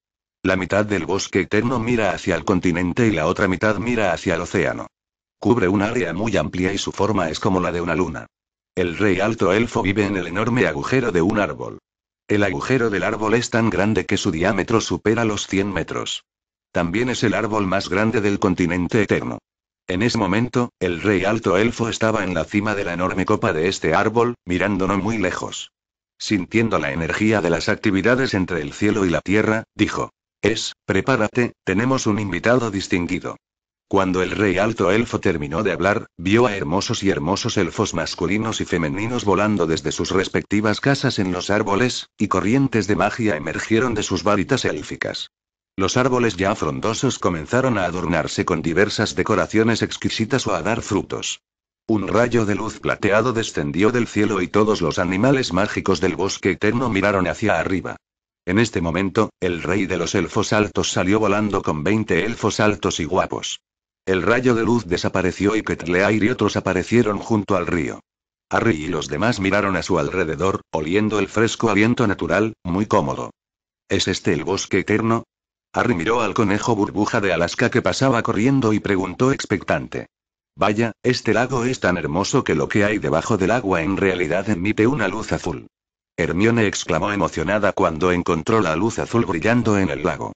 La mitad del bosque eterno mira hacia el continente y la otra mitad mira hacia el océano. Cubre un área muy amplia y su forma es como la de una luna. El rey alto elfo vive en el enorme agujero de un árbol. El agujero del árbol es tan grande que su diámetro supera los 100 metros. También es el árbol más grande del continente eterno. En ese momento, el rey alto elfo estaba en la cima de la enorme copa de este árbol, mirándonos muy lejos. Sintiendo la energía de las actividades entre el cielo y la tierra, dijo, es, prepárate, tenemos un invitado distinguido. Cuando el rey alto elfo terminó de hablar, vio a hermosos y hermosos elfos masculinos y femeninos volando desde sus respectivas casas en los árboles, y corrientes de magia emergieron de sus varitas élficas. Los árboles ya frondosos comenzaron a adornarse con diversas decoraciones exquisitas o a dar frutos. Un rayo de luz plateado descendió del cielo y todos los animales mágicos del bosque eterno miraron hacia arriba. En este momento, el rey de los elfos altos salió volando con 20 elfos altos y guapos. El rayo de luz desapareció y Ketleair y otros aparecieron junto al río. Harry y los demás miraron a su alrededor, oliendo el fresco aliento natural, muy cómodo. ¿Es este el bosque eterno? Harry miró al conejo burbuja de Alaska que pasaba corriendo y preguntó expectante. Vaya, este lago es tan hermoso que lo que hay debajo del agua en realidad emite una luz azul. Hermione exclamó emocionada cuando encontró la luz azul brillando en el lago.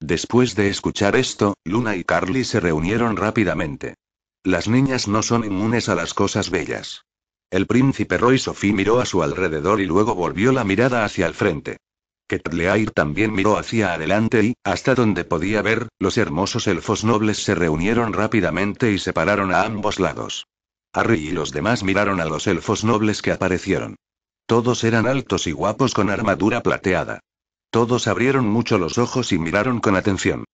Después de escuchar esto, Luna y Carly se reunieron rápidamente. Las niñas no son inmunes a las cosas bellas. El príncipe Roy Sophie miró a su alrededor y luego volvió la mirada hacia el frente. Ketleair también miró hacia adelante y, hasta donde podía ver, los hermosos elfos nobles se reunieron rápidamente y se pararon a ambos lados. Harry y los demás miraron a los elfos nobles que aparecieron. Todos eran altos y guapos con armadura plateada. Todos abrieron mucho los ojos y miraron con atención.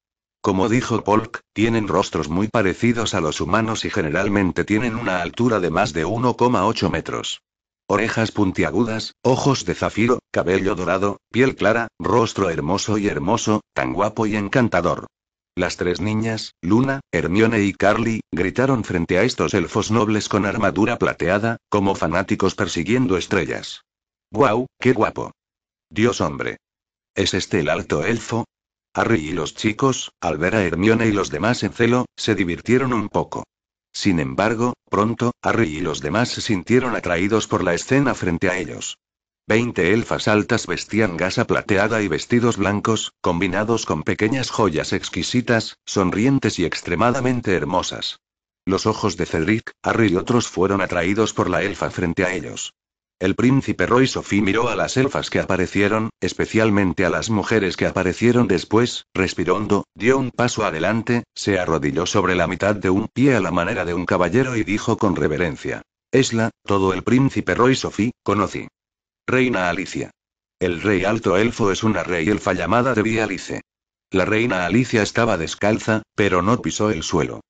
Como dijo Polk, tienen rostros muy parecidos a los humanos y generalmente tienen una altura de más de 1,8 metros. Orejas puntiagudas, ojos de zafiro, cabello dorado, piel clara, rostro hermoso y hermoso, tan guapo y encantador. Las tres niñas, Luna, Hermione y Carly, gritaron frente a estos elfos nobles con armadura plateada, como fanáticos persiguiendo estrellas. ¡Guau, qué guapo! Dios hombre. ¿Es este el alto elfo? Harry y los chicos, al ver a Hermione y los demás en celo, se divirtieron un poco. Sin embargo, pronto, Harry y los demás se sintieron atraídos por la escena frente a ellos. Veinte elfas altas vestían gasa plateada y vestidos blancos, combinados con pequeñas joyas exquisitas, sonrientes y extremadamente hermosas. Los ojos de Cedric, Harry y otros fueron atraídos por la elfa frente a ellos. El príncipe Roy Sophie miró a las elfas que aparecieron, especialmente a las mujeres que aparecieron después, respirando, dio un paso adelante, se arrodilló sobre la mitad de un pie a la manera de un caballero y dijo con reverencia. Esla, todo el príncipe Roy Sophie, conocí. Reina Alicia. El rey alto elfo es una rey elfa llamada de Alice. La reina Alicia estaba descalza, pero no pisó el suelo.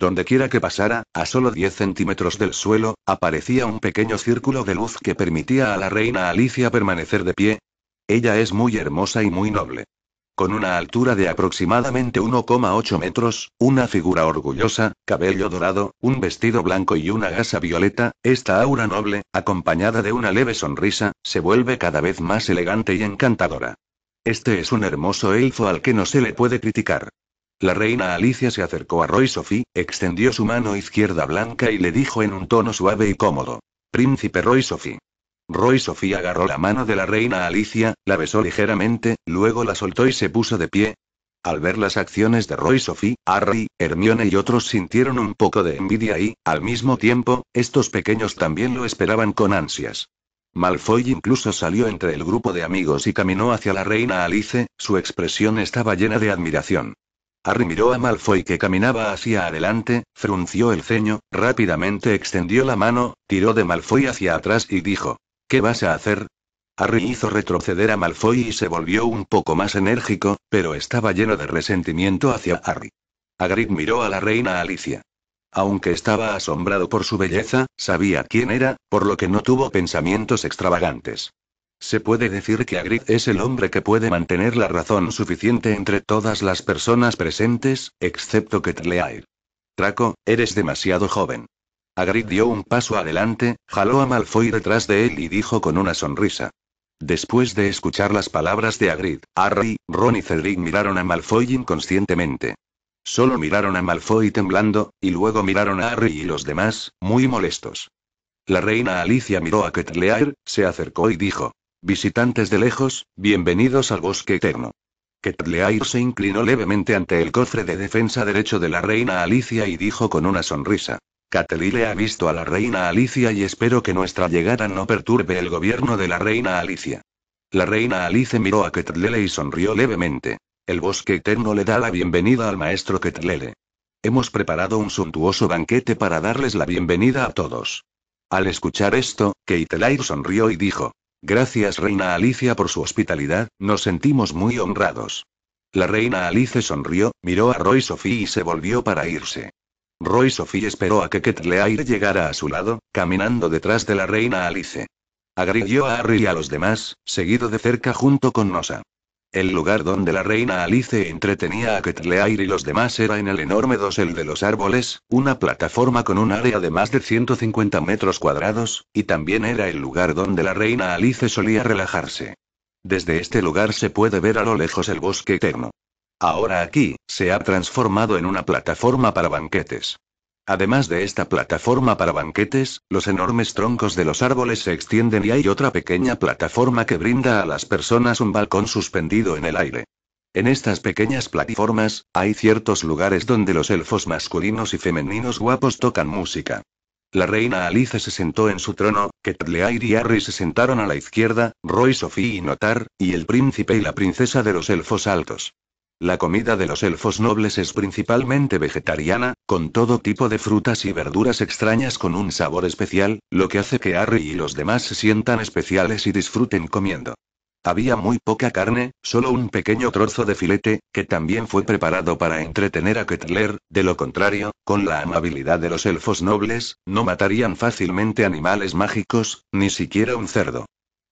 Donde quiera que pasara, a solo 10 centímetros del suelo, aparecía un pequeño círculo de luz que permitía a la reina Alicia permanecer de pie. Ella es muy hermosa y muy noble. Con una altura de aproximadamente 1,8 metros, una figura orgullosa, cabello dorado, un vestido blanco y una gasa violeta, esta aura noble, acompañada de una leve sonrisa, se vuelve cada vez más elegante y encantadora. Este es un hermoso elfo al que no se le puede criticar. La reina Alicia se acercó a Roy Sophie, extendió su mano izquierda blanca y le dijo en un tono suave y cómodo. Príncipe Roy Sophie. Roy Sofía agarró la mano de la reina Alicia, la besó ligeramente, luego la soltó y se puso de pie. Al ver las acciones de Roy Sophie, Harry, Hermione y otros sintieron un poco de envidia y, al mismo tiempo, estos pequeños también lo esperaban con ansias. Malfoy incluso salió entre el grupo de amigos y caminó hacia la reina Alice, su expresión estaba llena de admiración. Harry miró a Malfoy que caminaba hacia adelante, frunció el ceño, rápidamente extendió la mano, tiró de Malfoy hacia atrás y dijo, ¿Qué vas a hacer? Harry hizo retroceder a Malfoy y se volvió un poco más enérgico, pero estaba lleno de resentimiento hacia Harry. Hagrid miró a la reina Alicia. Aunque estaba asombrado por su belleza, sabía quién era, por lo que no tuvo pensamientos extravagantes. Se puede decir que Hagrid es el hombre que puede mantener la razón suficiente entre todas las personas presentes, excepto que Tleair. Traco, eres demasiado joven. Agrid dio un paso adelante, jaló a Malfoy detrás de él y dijo con una sonrisa. Después de escuchar las palabras de Agrid, Harry, Ron y Cedric miraron a Malfoy inconscientemente. Solo miraron a Malfoy temblando, y luego miraron a Harry y los demás, muy molestos. La reina Alicia miró a Ketleair, se acercó y dijo: Visitantes de lejos, bienvenidos al bosque eterno. Ketleair se inclinó levemente ante el cofre de defensa derecho de la reina Alicia y dijo con una sonrisa: Catelile ha visto a la reina Alicia y espero que nuestra llegada no perturbe el gobierno de la reina Alicia. La reina Alice miró a Ketlele y sonrió levemente. El bosque eterno le da la bienvenida al maestro Ketlele. Hemos preparado un suntuoso banquete para darles la bienvenida a todos. Al escuchar esto, Keitelair sonrió y dijo: Gracias, reina Alicia, por su hospitalidad, nos sentimos muy honrados. La reina Alice sonrió, miró a Roy Sophie y se volvió para irse. Roy Sophie esperó a que Ketleair llegara a su lado, caminando detrás de la reina Alice. Agredió a Harry y a los demás, seguido de cerca junto con Nosa. El lugar donde la reina Alice entretenía a Ketleair y los demás era en el enorme dosel de los árboles, una plataforma con un área de más de 150 metros cuadrados, y también era el lugar donde la reina Alice solía relajarse. Desde este lugar se puede ver a lo lejos el bosque eterno. Ahora aquí, se ha transformado en una plataforma para banquetes. Además de esta plataforma para banquetes, los enormes troncos de los árboles se extienden y hay otra pequeña plataforma que brinda a las personas un balcón suspendido en el aire. En estas pequeñas plataformas, hay ciertos lugares donde los elfos masculinos y femeninos guapos tocan música. La reina Alice se sentó en su trono, Ketleair y Harry se sentaron a la izquierda, Roy, Sophie y Notar, y el príncipe y la princesa de los elfos altos. La comida de los elfos nobles es principalmente vegetariana, con todo tipo de frutas y verduras extrañas con un sabor especial, lo que hace que Harry y los demás se sientan especiales y disfruten comiendo. Había muy poca carne, solo un pequeño trozo de filete, que también fue preparado para entretener a Kettler, de lo contrario, con la amabilidad de los elfos nobles, no matarían fácilmente animales mágicos, ni siquiera un cerdo.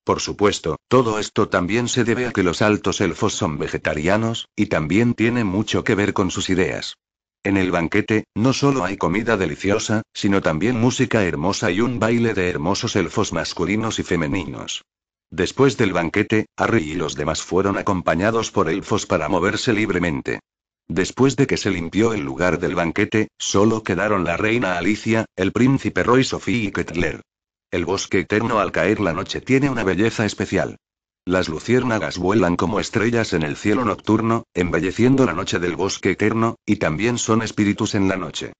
Por supuesto, todo esto también se debe a que los altos elfos son vegetarianos, y también tiene mucho que ver con sus ideas. En el banquete, no solo hay comida deliciosa, sino también música hermosa y un baile de hermosos elfos masculinos y femeninos. Después del banquete, Harry y los demás fueron acompañados por elfos para moverse libremente. Después de que se limpió el lugar del banquete, solo quedaron la reina Alicia, el príncipe Roy Sophie y Kettler. El bosque eterno al caer la noche tiene una belleza especial. Las luciérnagas vuelan como estrellas en el cielo nocturno, embelleciendo la noche del bosque eterno, y también son espíritus en la noche.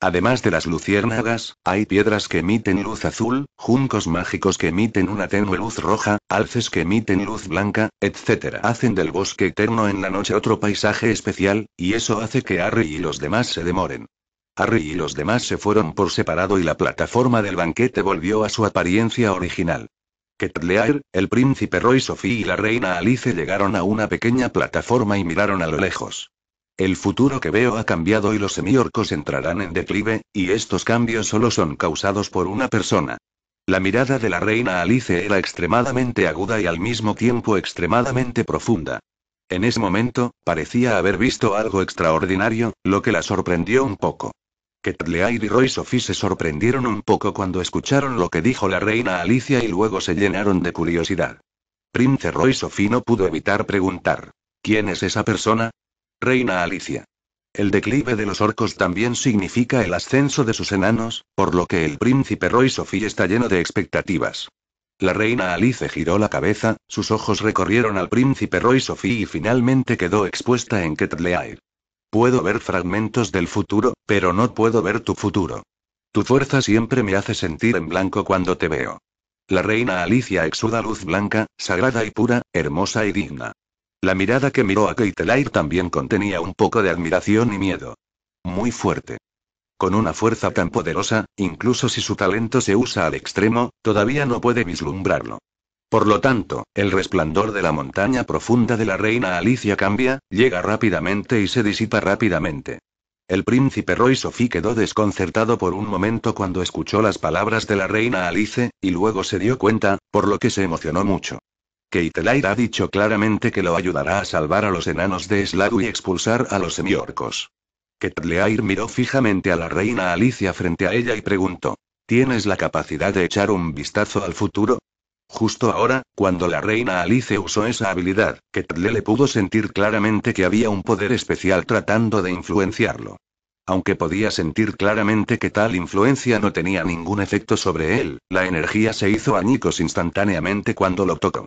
Además de las luciérnagas, hay piedras que emiten luz azul, juncos mágicos que emiten una tenue luz roja, alces que emiten luz blanca, etc. Hacen del bosque eterno en la noche otro paisaje especial, y eso hace que Harry y los demás se demoren. Harry y los demás se fueron por separado y la plataforma del banquete volvió a su apariencia original. Ketleair, el príncipe Roy Sophie y la reina Alice llegaron a una pequeña plataforma y miraron a lo lejos. El futuro que veo ha cambiado y los semiorcos entrarán en declive, y estos cambios solo son causados por una persona. La mirada de la reina Alice era extremadamente aguda y al mismo tiempo extremadamente profunda. En ese momento, parecía haber visto algo extraordinario, lo que la sorprendió un poco. Ketleair y Roy Sophie se sorprendieron un poco cuando escucharon lo que dijo la reina Alicia y luego se llenaron de curiosidad. Prince Roy Sophie no pudo evitar preguntar: ¿Quién es esa persona? Reina Alicia. El declive de los orcos también significa el ascenso de sus enanos, por lo que el príncipe Roy Sophie está lleno de expectativas. La reina Alice giró la cabeza, sus ojos recorrieron al príncipe Roy Sophie y finalmente quedó expuesta en Ketleair. Puedo ver fragmentos del futuro, pero no puedo ver tu futuro. Tu fuerza siempre me hace sentir en blanco cuando te veo. La reina Alicia exuda luz blanca, sagrada y pura, hermosa y digna. La mirada que miró a Keitelair también contenía un poco de admiración y miedo. Muy fuerte. Con una fuerza tan poderosa, incluso si su talento se usa al extremo, todavía no puede vislumbrarlo. Por lo tanto, el resplandor de la montaña profunda de la reina Alicia cambia, llega rápidamente y se disipa rápidamente. El príncipe Roy Sophie quedó desconcertado por un momento cuando escuchó las palabras de la reina Alice, y luego se dio cuenta, por lo que se emocionó mucho. Keitelair ha dicho claramente que lo ayudará a salvar a los enanos de Sladu y expulsar a los semiorcos. Ketleair miró fijamente a la reina Alicia frente a ella y preguntó: ¿Tienes la capacidad de echar un vistazo al futuro? Justo ahora, cuando la reina Alice usó esa habilidad, le pudo sentir claramente que había un poder especial tratando de influenciarlo. Aunque podía sentir claramente que tal influencia no tenía ningún efecto sobre él, la energía se hizo añicos instantáneamente cuando lo tocó.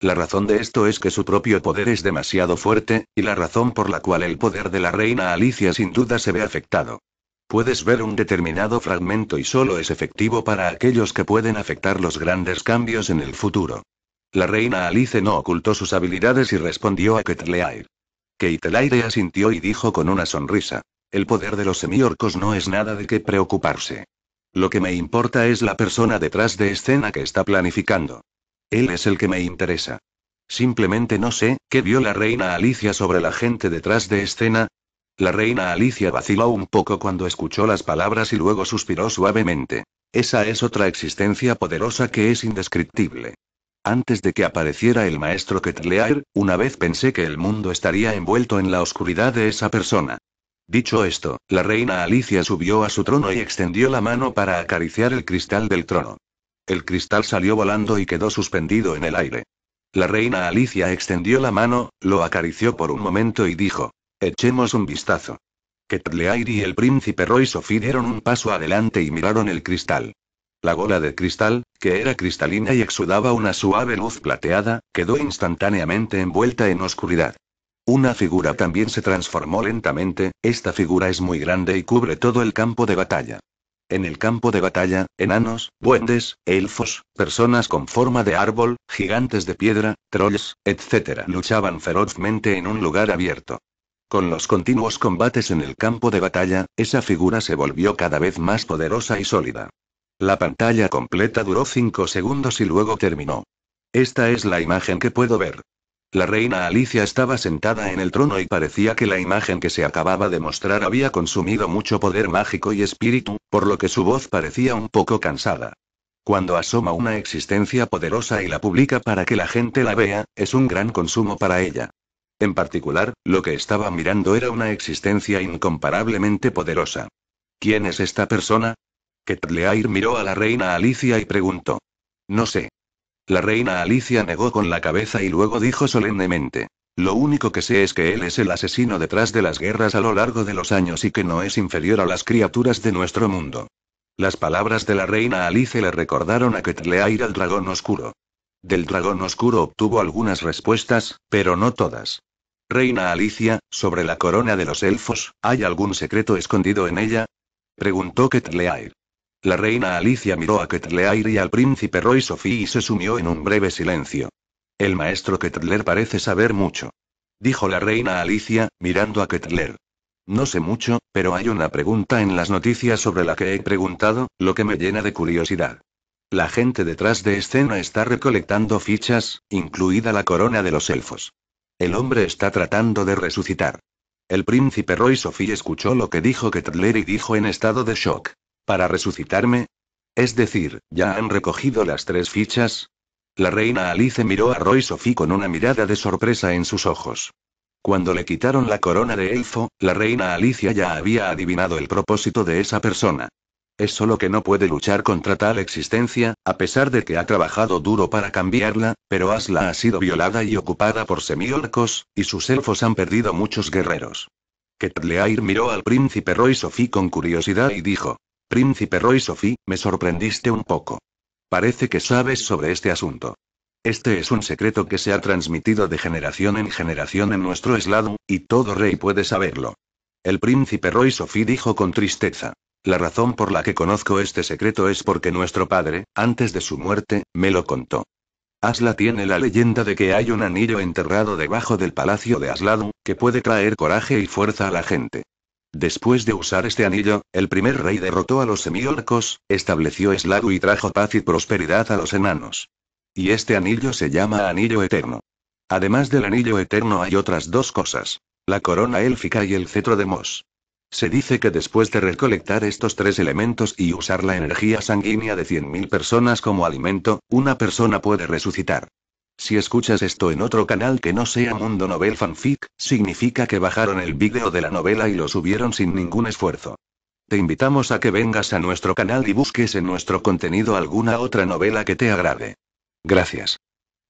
La razón de esto es que su propio poder es demasiado fuerte, y la razón por la cual el poder de la reina Alicia sin duda se ve afectado. Puedes ver un determinado fragmento y solo es efectivo para aquellos que pueden afectar los grandes cambios en el futuro. La reina Alice no ocultó sus habilidades y respondió a Ketleair. Keitelaire asintió y dijo con una sonrisa. El poder de los semiorcos no es nada de qué preocuparse. Lo que me importa es la persona detrás de escena que está planificando. Él es el que me interesa. Simplemente no sé, ¿qué vio la reina Alicia sobre la gente detrás de escena? La reina Alicia vaciló un poco cuando escuchó las palabras y luego suspiró suavemente. Esa es otra existencia poderosa que es indescriptible. Antes de que apareciera el maestro Ketlear, una vez pensé que el mundo estaría envuelto en la oscuridad de esa persona. Dicho esto, la reina Alicia subió a su trono y extendió la mano para acariciar el cristal del trono. El cristal salió volando y quedó suspendido en el aire. La reina Alicia extendió la mano, lo acarició por un momento y dijo, Echemos un vistazo. Ketleair y el príncipe roy dieron un paso adelante y miraron el cristal. La gola de cristal, que era cristalina y exudaba una suave luz plateada, quedó instantáneamente envuelta en oscuridad. Una figura también se transformó lentamente, esta figura es muy grande y cubre todo el campo de batalla. En el campo de batalla, enanos, buendes, elfos, personas con forma de árbol, gigantes de piedra, trolls, etc. luchaban ferozmente en un lugar abierto. Con los continuos combates en el campo de batalla, esa figura se volvió cada vez más poderosa y sólida. La pantalla completa duró cinco segundos y luego terminó. Esta es la imagen que puedo ver. La reina Alicia estaba sentada en el trono y parecía que la imagen que se acababa de mostrar había consumido mucho poder mágico y espíritu, por lo que su voz parecía un poco cansada. Cuando asoma una existencia poderosa y la publica para que la gente la vea, es un gran consumo para ella. En particular, lo que estaba mirando era una existencia incomparablemente poderosa. ¿Quién es esta persona? Ketleair miró a la reina Alicia y preguntó. No sé. La reina Alicia negó con la cabeza y luego dijo solemnemente. Lo único que sé es que él es el asesino detrás de las guerras a lo largo de los años y que no es inferior a las criaturas de nuestro mundo. Las palabras de la reina Alice le recordaron a Ketleair al dragón oscuro. Del dragón oscuro obtuvo algunas respuestas, pero no todas. Reina Alicia, sobre la corona de los elfos, ¿hay algún secreto escondido en ella? Preguntó Ketleair. La reina Alicia miró a Ketleair y al príncipe Roy Sophie y se sumió en un breve silencio. El maestro Ketler parece saber mucho. Dijo la reina Alicia, mirando a Ketler. No sé mucho, pero hay una pregunta en las noticias sobre la que he preguntado, lo que me llena de curiosidad. La gente detrás de escena está recolectando fichas, incluida la corona de los elfos. El hombre está tratando de resucitar. El príncipe Roy Sophie escuchó lo que dijo que y dijo en estado de shock. ¿Para resucitarme? Es decir, ¿ya han recogido las tres fichas? La reina Alice miró a Roy Sophie con una mirada de sorpresa en sus ojos. Cuando le quitaron la corona de elfo, la reina Alicia ya había adivinado el propósito de esa persona. Es solo que no puede luchar contra tal existencia, a pesar de que ha trabajado duro para cambiarla, pero Asla ha sido violada y ocupada por semiorcos, y sus elfos han perdido muchos guerreros. Ketleair miró al príncipe Roy Sophie con curiosidad y dijo: Príncipe Roy Sophie, me sorprendiste un poco. Parece que sabes sobre este asunto. Este es un secreto que se ha transmitido de generación en generación en nuestro eslado, y todo rey puede saberlo. El príncipe Roy Sophie dijo con tristeza. La razón por la que conozco este secreto es porque nuestro padre, antes de su muerte, me lo contó. Asla tiene la leyenda de que hay un anillo enterrado debajo del palacio de Asladu, que puede traer coraje y fuerza a la gente. Después de usar este anillo, el primer rey derrotó a los semiorcos, estableció Esladu y trajo paz y prosperidad a los enanos. Y este anillo se llama Anillo Eterno. Además del Anillo Eterno hay otras dos cosas. La corona élfica y el cetro de Mos. Se dice que después de recolectar estos tres elementos y usar la energía sanguínea de 100.000 personas como alimento, una persona puede resucitar. Si escuchas esto en otro canal que no sea Mundo Novel Fanfic, significa que bajaron el vídeo de la novela y lo subieron sin ningún esfuerzo. Te invitamos a que vengas a nuestro canal y busques en nuestro contenido alguna otra novela que te agrade. Gracias.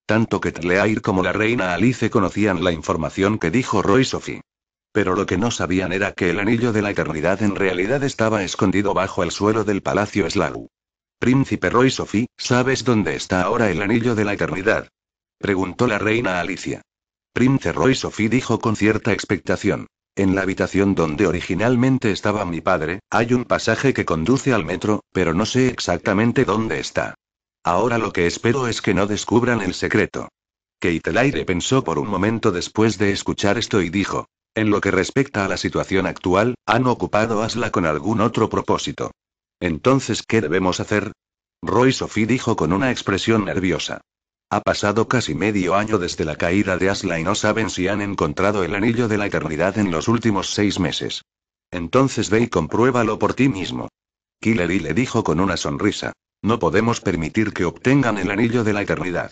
Tanto que Tleair como la reina Alice conocían la información que dijo Roy Sophie. Pero lo que no sabían era que el anillo de la eternidad en realidad estaba escondido bajo el suelo del palacio Slagu. Príncipe Roy Sophie, ¿sabes dónde está ahora el anillo de la eternidad? preguntó la reina Alicia. Príncipe Roy Sophie dijo con cierta expectación. En la habitación donde originalmente estaba mi padre, hay un pasaje que conduce al metro, pero no sé exactamente dónde está. Ahora lo que espero es que no descubran el secreto. Keitelaire pensó por un momento después de escuchar esto y dijo, en lo que respecta a la situación actual, han ocupado Asla con algún otro propósito. Entonces, ¿qué debemos hacer? Roy Sophie dijo con una expresión nerviosa. Ha pasado casi medio año desde la caída de Asla y no saben si han encontrado el anillo de la eternidad en los últimos seis meses. Entonces ve y compruébalo por ti mismo. Killery le dijo con una sonrisa. No podemos permitir que obtengan el anillo de la eternidad.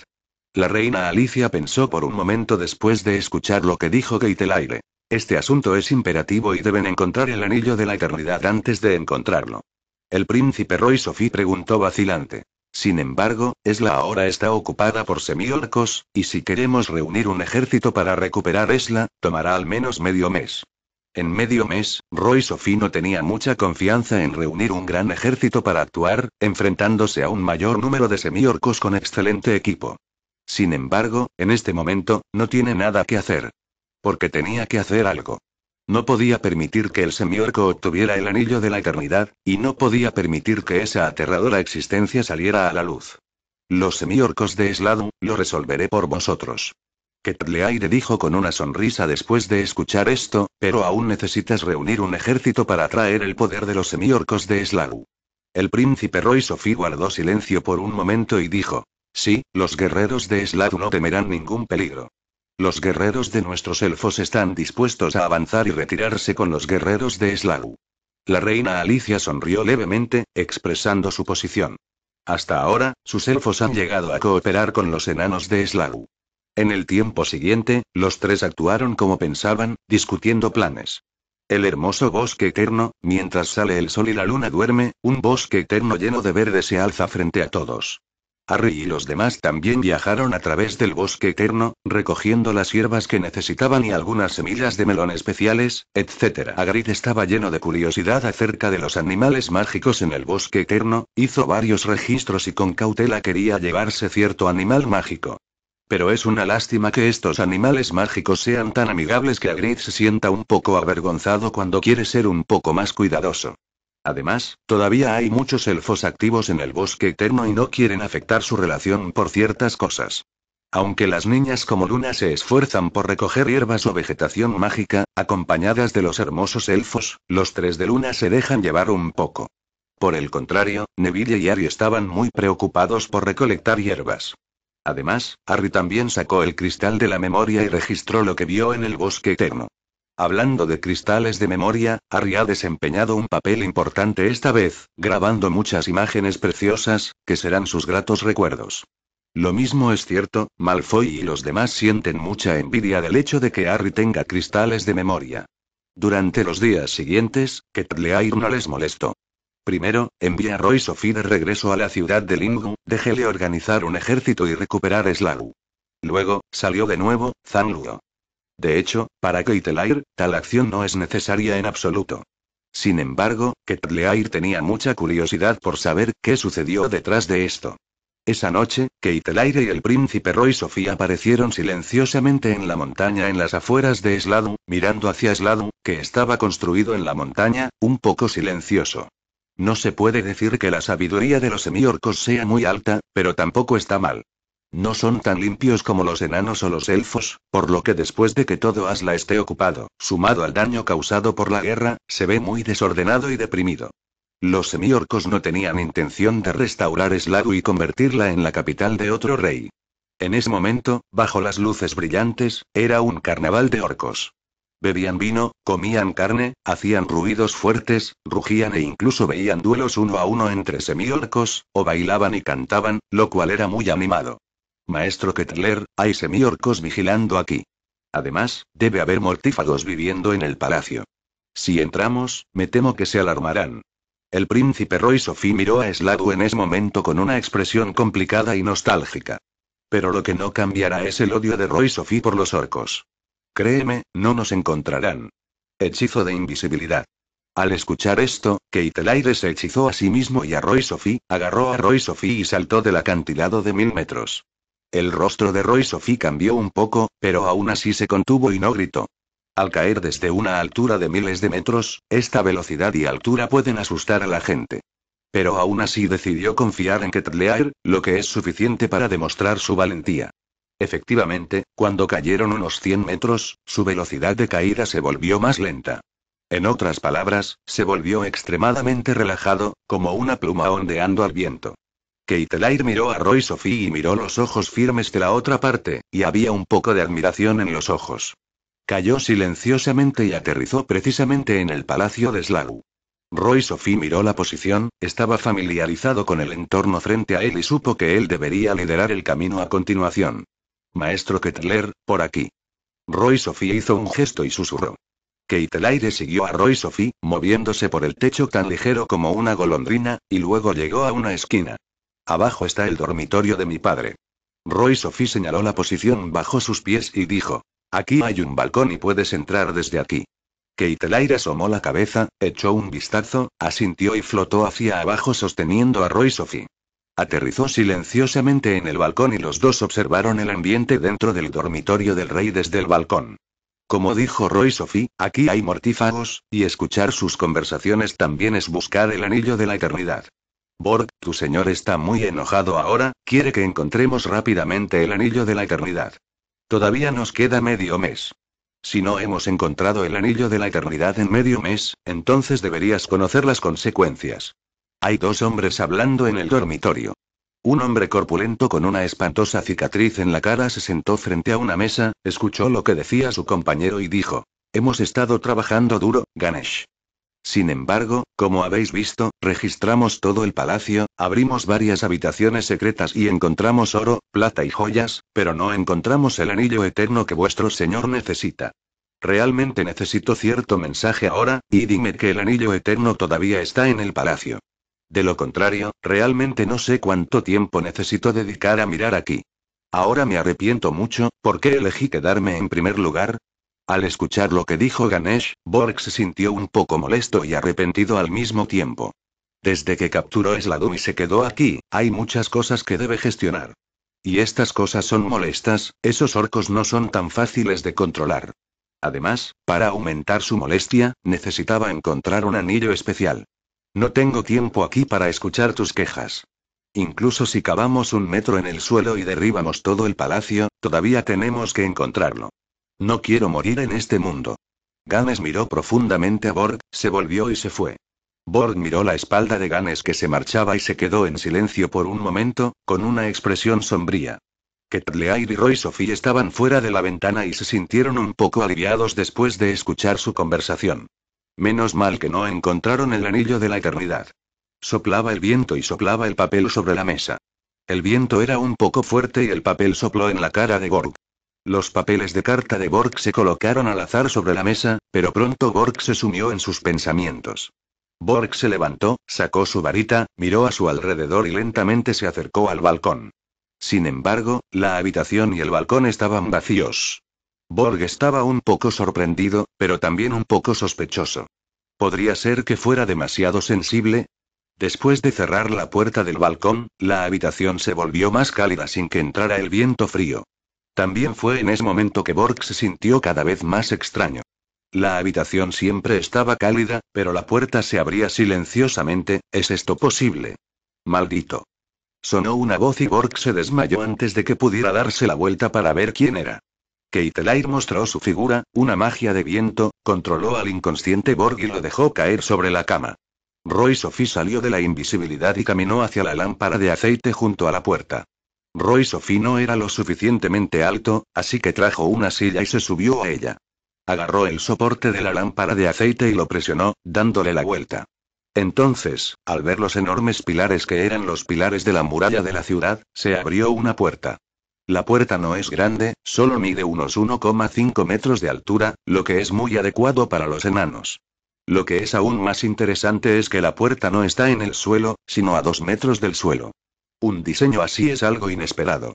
La reina Alicia pensó por un momento después de escuchar lo que dijo Aire. Este asunto es imperativo y deben encontrar el anillo de la eternidad antes de encontrarlo. El príncipe Roy Sophie preguntó vacilante. Sin embargo, Esla ahora está ocupada por semiorcos, y si queremos reunir un ejército para recuperar Esla, tomará al menos medio mes. En medio mes, Roy Sophie no tenía mucha confianza en reunir un gran ejército para actuar, enfrentándose a un mayor número de semiorcos con excelente equipo. Sin embargo, en este momento, no tiene nada que hacer, porque tenía que hacer algo. No podía permitir que el semiorco obtuviera el anillo de la eternidad, y no podía permitir que esa aterradora existencia saliera a la luz. Los semiorcos de Sladu, lo resolveré por vosotros. Ketleaire dijo con una sonrisa después de escuchar esto, pero aún necesitas reunir un ejército para atraer el poder de los semiorcos de Sladu. El príncipe Roy Sophie guardó silencio por un momento y dijo, sí, los guerreros de Sladu no temerán ningún peligro. Los guerreros de nuestros elfos están dispuestos a avanzar y retirarse con los guerreros de Slagu. La reina Alicia sonrió levemente, expresando su posición. Hasta ahora, sus elfos han llegado a cooperar con los enanos de Slagu. En el tiempo siguiente, los tres actuaron como pensaban, discutiendo planes. El hermoso bosque eterno, mientras sale el sol y la luna duerme, un bosque eterno lleno de verde se alza frente a todos. Harry y los demás también viajaron a través del bosque eterno, recogiendo las hierbas que necesitaban y algunas semillas de melón especiales, etc. Hagrid estaba lleno de curiosidad acerca de los animales mágicos en el bosque eterno, hizo varios registros y con cautela quería llevarse cierto animal mágico. Pero es una lástima que estos animales mágicos sean tan amigables que Hagrid se sienta un poco avergonzado cuando quiere ser un poco más cuidadoso. Además, todavía hay muchos elfos activos en el bosque eterno y no quieren afectar su relación por ciertas cosas. Aunque las niñas como Luna se esfuerzan por recoger hierbas o vegetación mágica, acompañadas de los hermosos elfos, los tres de Luna se dejan llevar un poco. Por el contrario, Neville y Ari estaban muy preocupados por recolectar hierbas. Además, Harry también sacó el cristal de la memoria y registró lo que vio en el bosque eterno. Hablando de cristales de memoria, Harry ha desempeñado un papel importante esta vez, grabando muchas imágenes preciosas, que serán sus gratos recuerdos. Lo mismo es cierto, Malfoy y los demás sienten mucha envidia del hecho de que Harry tenga cristales de memoria. Durante los días siguientes, Ketleair no les molestó. Primero, envía a Roy Sophie de regreso a la ciudad de Lingu, déjele organizar un ejército y recuperar Slagu. Luego, salió de nuevo, Zanluo. De hecho, para Keitelair, tal acción no es necesaria en absoluto. Sin embargo, Ketleair tenía mucha curiosidad por saber qué sucedió detrás de esto. Esa noche, Keitelaire y el príncipe Roy Sofía aparecieron silenciosamente en la montaña en las afueras de Sladum, mirando hacia Sladum, que estaba construido en la montaña, un poco silencioso. No se puede decir que la sabiduría de los semiorcos sea muy alta, pero tampoco está mal. No son tan limpios como los enanos o los elfos, por lo que después de que todo Asla esté ocupado, sumado al daño causado por la guerra, se ve muy desordenado y deprimido. Los semiorcos no tenían intención de restaurar Slagu y convertirla en la capital de otro rey. En ese momento, bajo las luces brillantes, era un carnaval de orcos. Bebían vino, comían carne, hacían ruidos fuertes, rugían e incluso veían duelos uno a uno entre semiorcos, o bailaban y cantaban, lo cual era muy animado. Maestro Ketler, hay semiorcos vigilando aquí. Además, debe haber mortífagos viviendo en el palacio. Si entramos, me temo que se alarmarán. El príncipe Roy Sophie miró a Sladu en ese momento con una expresión complicada y nostálgica. Pero lo que no cambiará es el odio de Roy Sophie por los orcos. Créeme, no nos encontrarán. Hechizo de invisibilidad. Al escuchar esto, Keitelaire se hechizó a sí mismo y a Roy Sophie, agarró a Roy Sophie y saltó del acantilado de mil metros. El rostro de Roy Sophie cambió un poco, pero aún así se contuvo y no gritó. Al caer desde una altura de miles de metros, esta velocidad y altura pueden asustar a la gente. Pero aún así decidió confiar en Ketleair, lo que es suficiente para demostrar su valentía. Efectivamente, cuando cayeron unos 100 metros, su velocidad de caída se volvió más lenta. En otras palabras, se volvió extremadamente relajado, como una pluma ondeando al viento. Keitelair miró a Roy Sophie y miró los ojos firmes de la otra parte, y había un poco de admiración en los ojos. Cayó silenciosamente y aterrizó precisamente en el palacio de Slagu. Roy Sophie miró la posición, estaba familiarizado con el entorno frente a él y supo que él debería liderar el camino a continuación. Maestro Kettler, por aquí. Roy Sophie hizo un gesto y susurró. Keitelair siguió a Roy Sophie, moviéndose por el techo tan ligero como una golondrina, y luego llegó a una esquina. Abajo está el dormitorio de mi padre. Roy Sophie señaló la posición bajo sus pies y dijo: Aquí hay un balcón y puedes entrar desde aquí. Keitelair asomó la cabeza, echó un vistazo, asintió y flotó hacia abajo sosteniendo a Roy Sophie. Aterrizó silenciosamente en el balcón y los dos observaron el ambiente dentro del dormitorio del rey desde el balcón. Como dijo Roy Sophie, aquí hay mortífagos, y escuchar sus conversaciones también es buscar el anillo de la eternidad. Borg, tu señor está muy enojado ahora, quiere que encontremos rápidamente el anillo de la eternidad. Todavía nos queda medio mes. Si no hemos encontrado el anillo de la eternidad en medio mes, entonces deberías conocer las consecuencias. Hay dos hombres hablando en el dormitorio. Un hombre corpulento con una espantosa cicatriz en la cara se sentó frente a una mesa, escuchó lo que decía su compañero y dijo, Hemos estado trabajando duro, Ganesh. Sin embargo, como habéis visto, registramos todo el palacio, abrimos varias habitaciones secretas y encontramos oro, plata y joyas, pero no encontramos el anillo eterno que vuestro señor necesita. Realmente necesito cierto mensaje ahora, y dime que el anillo eterno todavía está en el palacio. De lo contrario, realmente no sé cuánto tiempo necesito dedicar a mirar aquí. Ahora me arrepiento mucho, ¿por qué elegí quedarme en primer lugar? Al escuchar lo que dijo Ganesh, Borg se sintió un poco molesto y arrepentido al mismo tiempo. Desde que capturó Sladum y se quedó aquí, hay muchas cosas que debe gestionar. Y estas cosas son molestas, esos orcos no son tan fáciles de controlar. Además, para aumentar su molestia, necesitaba encontrar un anillo especial. No tengo tiempo aquí para escuchar tus quejas. Incluso si cavamos un metro en el suelo y derribamos todo el palacio, todavía tenemos que encontrarlo. No quiero morir en este mundo. Ganes miró profundamente a Borg, se volvió y se fue. Borg miró la espalda de Ganes que se marchaba y se quedó en silencio por un momento, con una expresión sombría. Ketleair y Roy Sophie estaban fuera de la ventana y se sintieron un poco aliviados después de escuchar su conversación. Menos mal que no encontraron el anillo de la eternidad. Soplaba el viento y soplaba el papel sobre la mesa. El viento era un poco fuerte y el papel sopló en la cara de Borg. Los papeles de carta de Borg se colocaron al azar sobre la mesa, pero pronto Borg se sumió en sus pensamientos. Borg se levantó, sacó su varita, miró a su alrededor y lentamente se acercó al balcón. Sin embargo, la habitación y el balcón estaban vacíos. Borg estaba un poco sorprendido, pero también un poco sospechoso. ¿Podría ser que fuera demasiado sensible? Después de cerrar la puerta del balcón, la habitación se volvió más cálida sin que entrara el viento frío. También fue en ese momento que Borg se sintió cada vez más extraño. La habitación siempre estaba cálida, pero la puerta se abría silenciosamente, ¿es esto posible? Maldito. Sonó una voz y Borg se desmayó antes de que pudiera darse la vuelta para ver quién era. Keitelair mostró su figura, una magia de viento, controló al inconsciente Borg y lo dejó caer sobre la cama. Roy Sophie salió de la invisibilidad y caminó hacia la lámpara de aceite junto a la puerta. Roy Sophie no era lo suficientemente alto, así que trajo una silla y se subió a ella. Agarró el soporte de la lámpara de aceite y lo presionó, dándole la vuelta. Entonces, al ver los enormes pilares que eran los pilares de la muralla de la ciudad, se abrió una puerta. La puerta no es grande, solo mide unos 1,5 metros de altura, lo que es muy adecuado para los enanos. Lo que es aún más interesante es que la puerta no está en el suelo, sino a dos metros del suelo. Un diseño así es algo inesperado.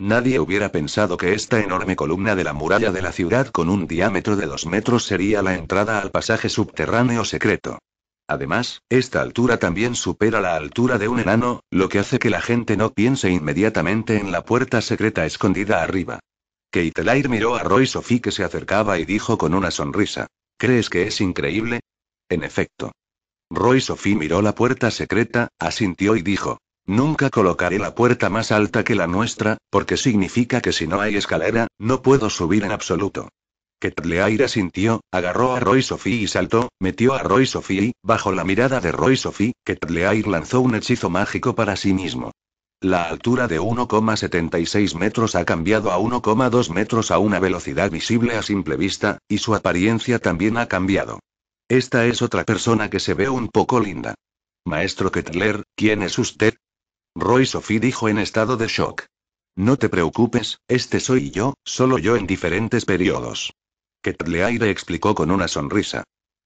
Nadie hubiera pensado que esta enorme columna de la muralla de la ciudad con un diámetro de dos metros sería la entrada al pasaje subterráneo secreto. Además, esta altura también supera la altura de un enano, lo que hace que la gente no piense inmediatamente en la puerta secreta escondida arriba. Kate miró a Roy Sophie que se acercaba y dijo con una sonrisa: ¿Crees que es increíble? En efecto. Roy Sophie miró la puerta secreta, asintió y dijo: Nunca colocaré la puerta más alta que la nuestra, porque significa que si no hay escalera, no puedo subir en absoluto. Ketleaira sintió, agarró a Roy Sophie y saltó, metió a Roy Sophie y, bajo la mirada de Roy Sophie, Ketleair lanzó un hechizo mágico para sí mismo. La altura de 1,76 metros ha cambiado a 1,2 metros a una velocidad visible a simple vista, y su apariencia también ha cambiado. Esta es otra persona que se ve un poco linda. Maestro Ketler, ¿quién es usted? Roy Sophie dijo en estado de shock. No te preocupes, este soy yo, solo yo en diferentes periodos. Ketleaire explicó con una sonrisa.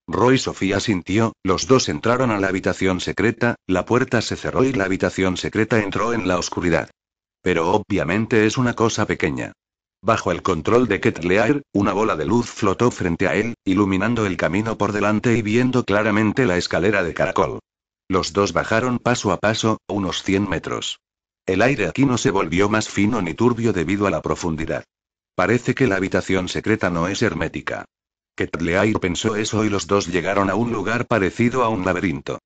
Roy Sofía sintió, los dos entraron a la habitación secreta, la puerta se cerró y la habitación secreta entró en la oscuridad. Pero obviamente es una cosa pequeña. Bajo el control de Ketleair, una bola de luz flotó frente a él, iluminando el camino por delante y viendo claramente la escalera de caracol. Los dos bajaron paso a paso, unos 100 metros. El aire aquí no se volvió más fino ni turbio debido a la profundidad. Parece que la habitación secreta no es hermética. Ketleair pensó eso y los dos llegaron a un lugar parecido a un laberinto.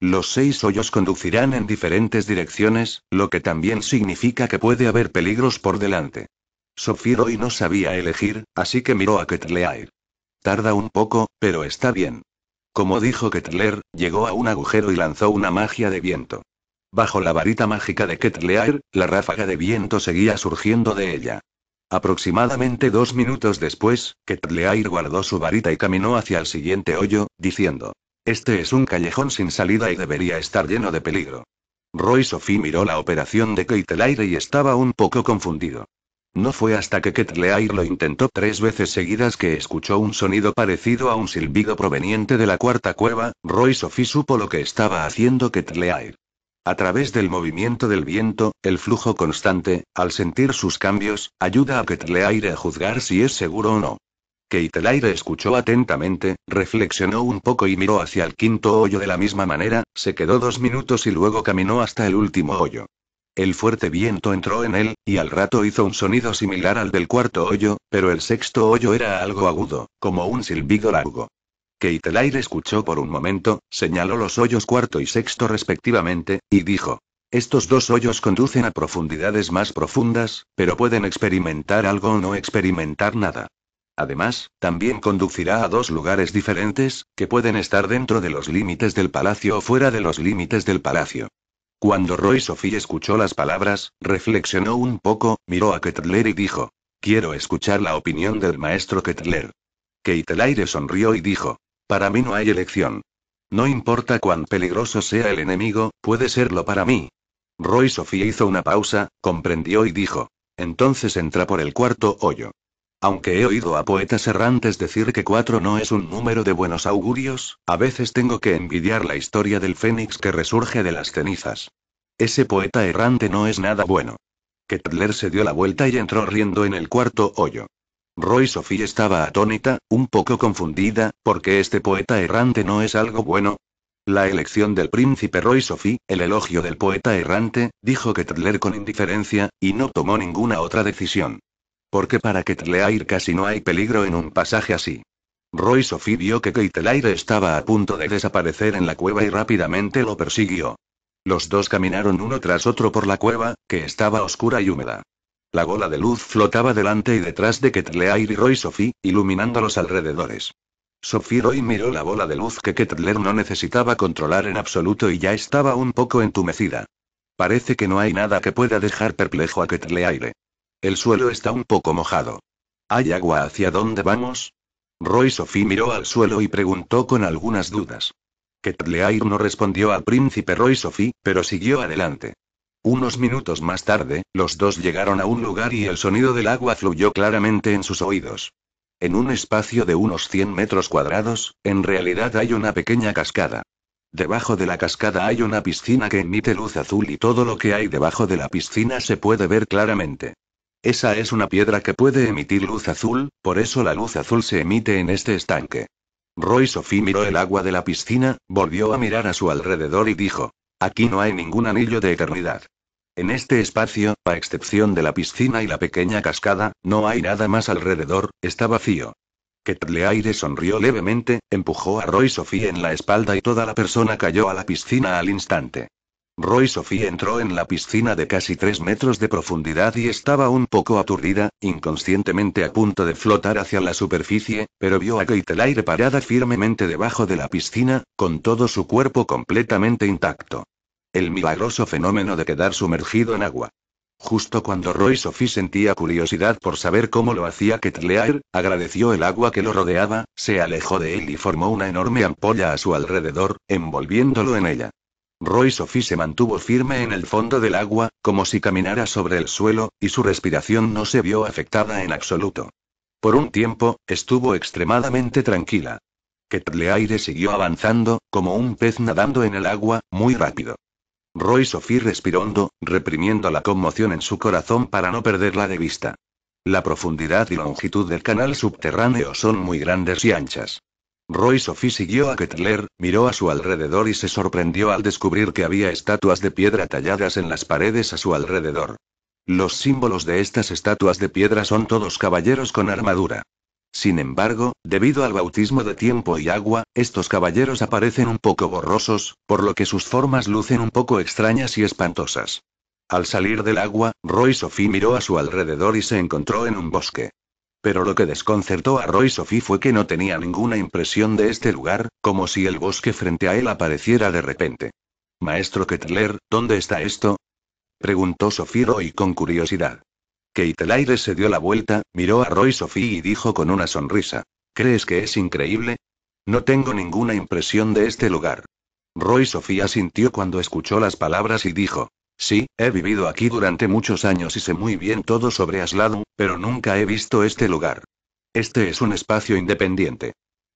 Los seis hoyos conducirán en diferentes direcciones, lo que también significa que puede haber peligros por delante. Sophie y no sabía elegir, así que miró a Ketleair. Tarda un poco, pero está bien. Como dijo Kettler, llegó a un agujero y lanzó una magia de viento. Bajo la varita mágica de Kettler, la ráfaga de viento seguía surgiendo de ella. Aproximadamente dos minutos después, Ketleair guardó su varita y caminó hacia el siguiente hoyo, diciendo: Este es un callejón sin salida y debería estar lleno de peligro. Roy Sophie miró la operación de Ketleair y estaba un poco confundido. No fue hasta que Ketleair lo intentó tres veces seguidas que escuchó un sonido parecido a un silbido proveniente de la cuarta cueva, Roy Sophie supo lo que estaba haciendo Ketleair. A través del movimiento del viento, el flujo constante, al sentir sus cambios, ayuda a Ketleair a juzgar si es seguro o no. Ketleair escuchó atentamente, reflexionó un poco y miró hacia el quinto hoyo de la misma manera, se quedó dos minutos y luego caminó hasta el último hoyo. El fuerte viento entró en él, y al rato hizo un sonido similar al del cuarto hoyo, pero el sexto hoyo era algo agudo, como un silbido largo. Keitelair escuchó por un momento, señaló los hoyos cuarto y sexto respectivamente, y dijo. Estos dos hoyos conducen a profundidades más profundas, pero pueden experimentar algo o no experimentar nada. Además, también conducirá a dos lugares diferentes, que pueden estar dentro de los límites del palacio o fuera de los límites del palacio. Cuando Roy Sophie escuchó las palabras, reflexionó un poco, miró a Kettler y dijo: Quiero escuchar la opinión del maestro Kettler. Keitelaire sonrió y dijo: Para mí no hay elección. No importa cuán peligroso sea el enemigo, puede serlo para mí. Roy Sophie hizo una pausa, comprendió y dijo: Entonces entra por el cuarto hoyo. Aunque he oído a poetas errantes decir que cuatro no es un número de buenos augurios, a veces tengo que envidiar la historia del fénix que resurge de las cenizas. Ese poeta errante no es nada bueno. Kettler se dio la vuelta y entró riendo en el cuarto hoyo. Roy Sophie estaba atónita, un poco confundida, porque este poeta errante no es algo bueno. La elección del príncipe Roy Sophie, el elogio del poeta errante, dijo Kettler con indiferencia, y no tomó ninguna otra decisión. Porque para Ketleair casi no hay peligro en un pasaje así. Roy Sophie vio que Ketleair estaba a punto de desaparecer en la cueva y rápidamente lo persiguió. Los dos caminaron uno tras otro por la cueva, que estaba oscura y húmeda. La bola de luz flotaba delante y detrás de Ketleair y Roy Sophie, iluminando los alrededores. Sophie Roy miró la bola de luz que Ketler no necesitaba controlar en absoluto y ya estaba un poco entumecida. Parece que no hay nada que pueda dejar perplejo a Ketleair. El suelo está un poco mojado. ¿Hay agua hacia dónde vamos? Roy Sophie miró al suelo y preguntó con algunas dudas. Ketleair no respondió al príncipe Roy Sophie, pero siguió adelante. Unos minutos más tarde, los dos llegaron a un lugar y el sonido del agua fluyó claramente en sus oídos. En un espacio de unos 100 metros cuadrados, en realidad hay una pequeña cascada. Debajo de la cascada hay una piscina que emite luz azul y todo lo que hay debajo de la piscina se puede ver claramente. Esa es una piedra que puede emitir luz azul, por eso la luz azul se emite en este estanque. Roy Sophie miró el agua de la piscina, volvió a mirar a su alrededor y dijo: Aquí no hay ningún anillo de eternidad. En este espacio, a excepción de la piscina y la pequeña cascada, no hay nada más alrededor, está vacío. Ketleaire sonrió levemente, empujó a Roy Sophie en la espalda y toda la persona cayó a la piscina al instante. Roy Sophie entró en la piscina de casi 3 metros de profundidad y estaba un poco aturdida, inconscientemente a punto de flotar hacia la superficie, pero vio a Aire parada firmemente debajo de la piscina, con todo su cuerpo completamente intacto. El milagroso fenómeno de quedar sumergido en agua. Justo cuando Roy Sophie sentía curiosidad por saber cómo lo hacía Ketleair, agradeció el agua que lo rodeaba, se alejó de él y formó una enorme ampolla a su alrededor, envolviéndolo en ella. Roy Sophie se mantuvo firme en el fondo del agua, como si caminara sobre el suelo, y su respiración no se vio afectada en absoluto. Por un tiempo, estuvo extremadamente tranquila. Ketleaire siguió avanzando, como un pez nadando en el agua, muy rápido. Roy Sophie respiró hondo, reprimiendo la conmoción en su corazón para no perderla de vista. La profundidad y longitud del canal subterráneo son muy grandes y anchas. Roy Sophie siguió a Kettler, miró a su alrededor y se sorprendió al descubrir que había estatuas de piedra talladas en las paredes a su alrededor. Los símbolos de estas estatuas de piedra son todos caballeros con armadura. Sin embargo, debido al bautismo de tiempo y agua, estos caballeros aparecen un poco borrosos, por lo que sus formas lucen un poco extrañas y espantosas. Al salir del agua, Roy Sophie miró a su alrededor y se encontró en un bosque. Pero lo que desconcertó a Roy Sophie fue que no tenía ninguna impresión de este lugar, como si el bosque frente a él apareciera de repente. Maestro Ketler, ¿dónde está esto? preguntó Sophie Roy con curiosidad. Keitelaire se dio la vuelta, miró a Roy Sophie y dijo con una sonrisa: ¿Crees que es increíble? No tengo ninguna impresión de este lugar. Roy Sofía asintió cuando escuchó las palabras y dijo: Sí, he vivido aquí durante muchos años y sé muy bien todo sobre Asladu, pero nunca he visto este lugar. Este es un espacio independiente.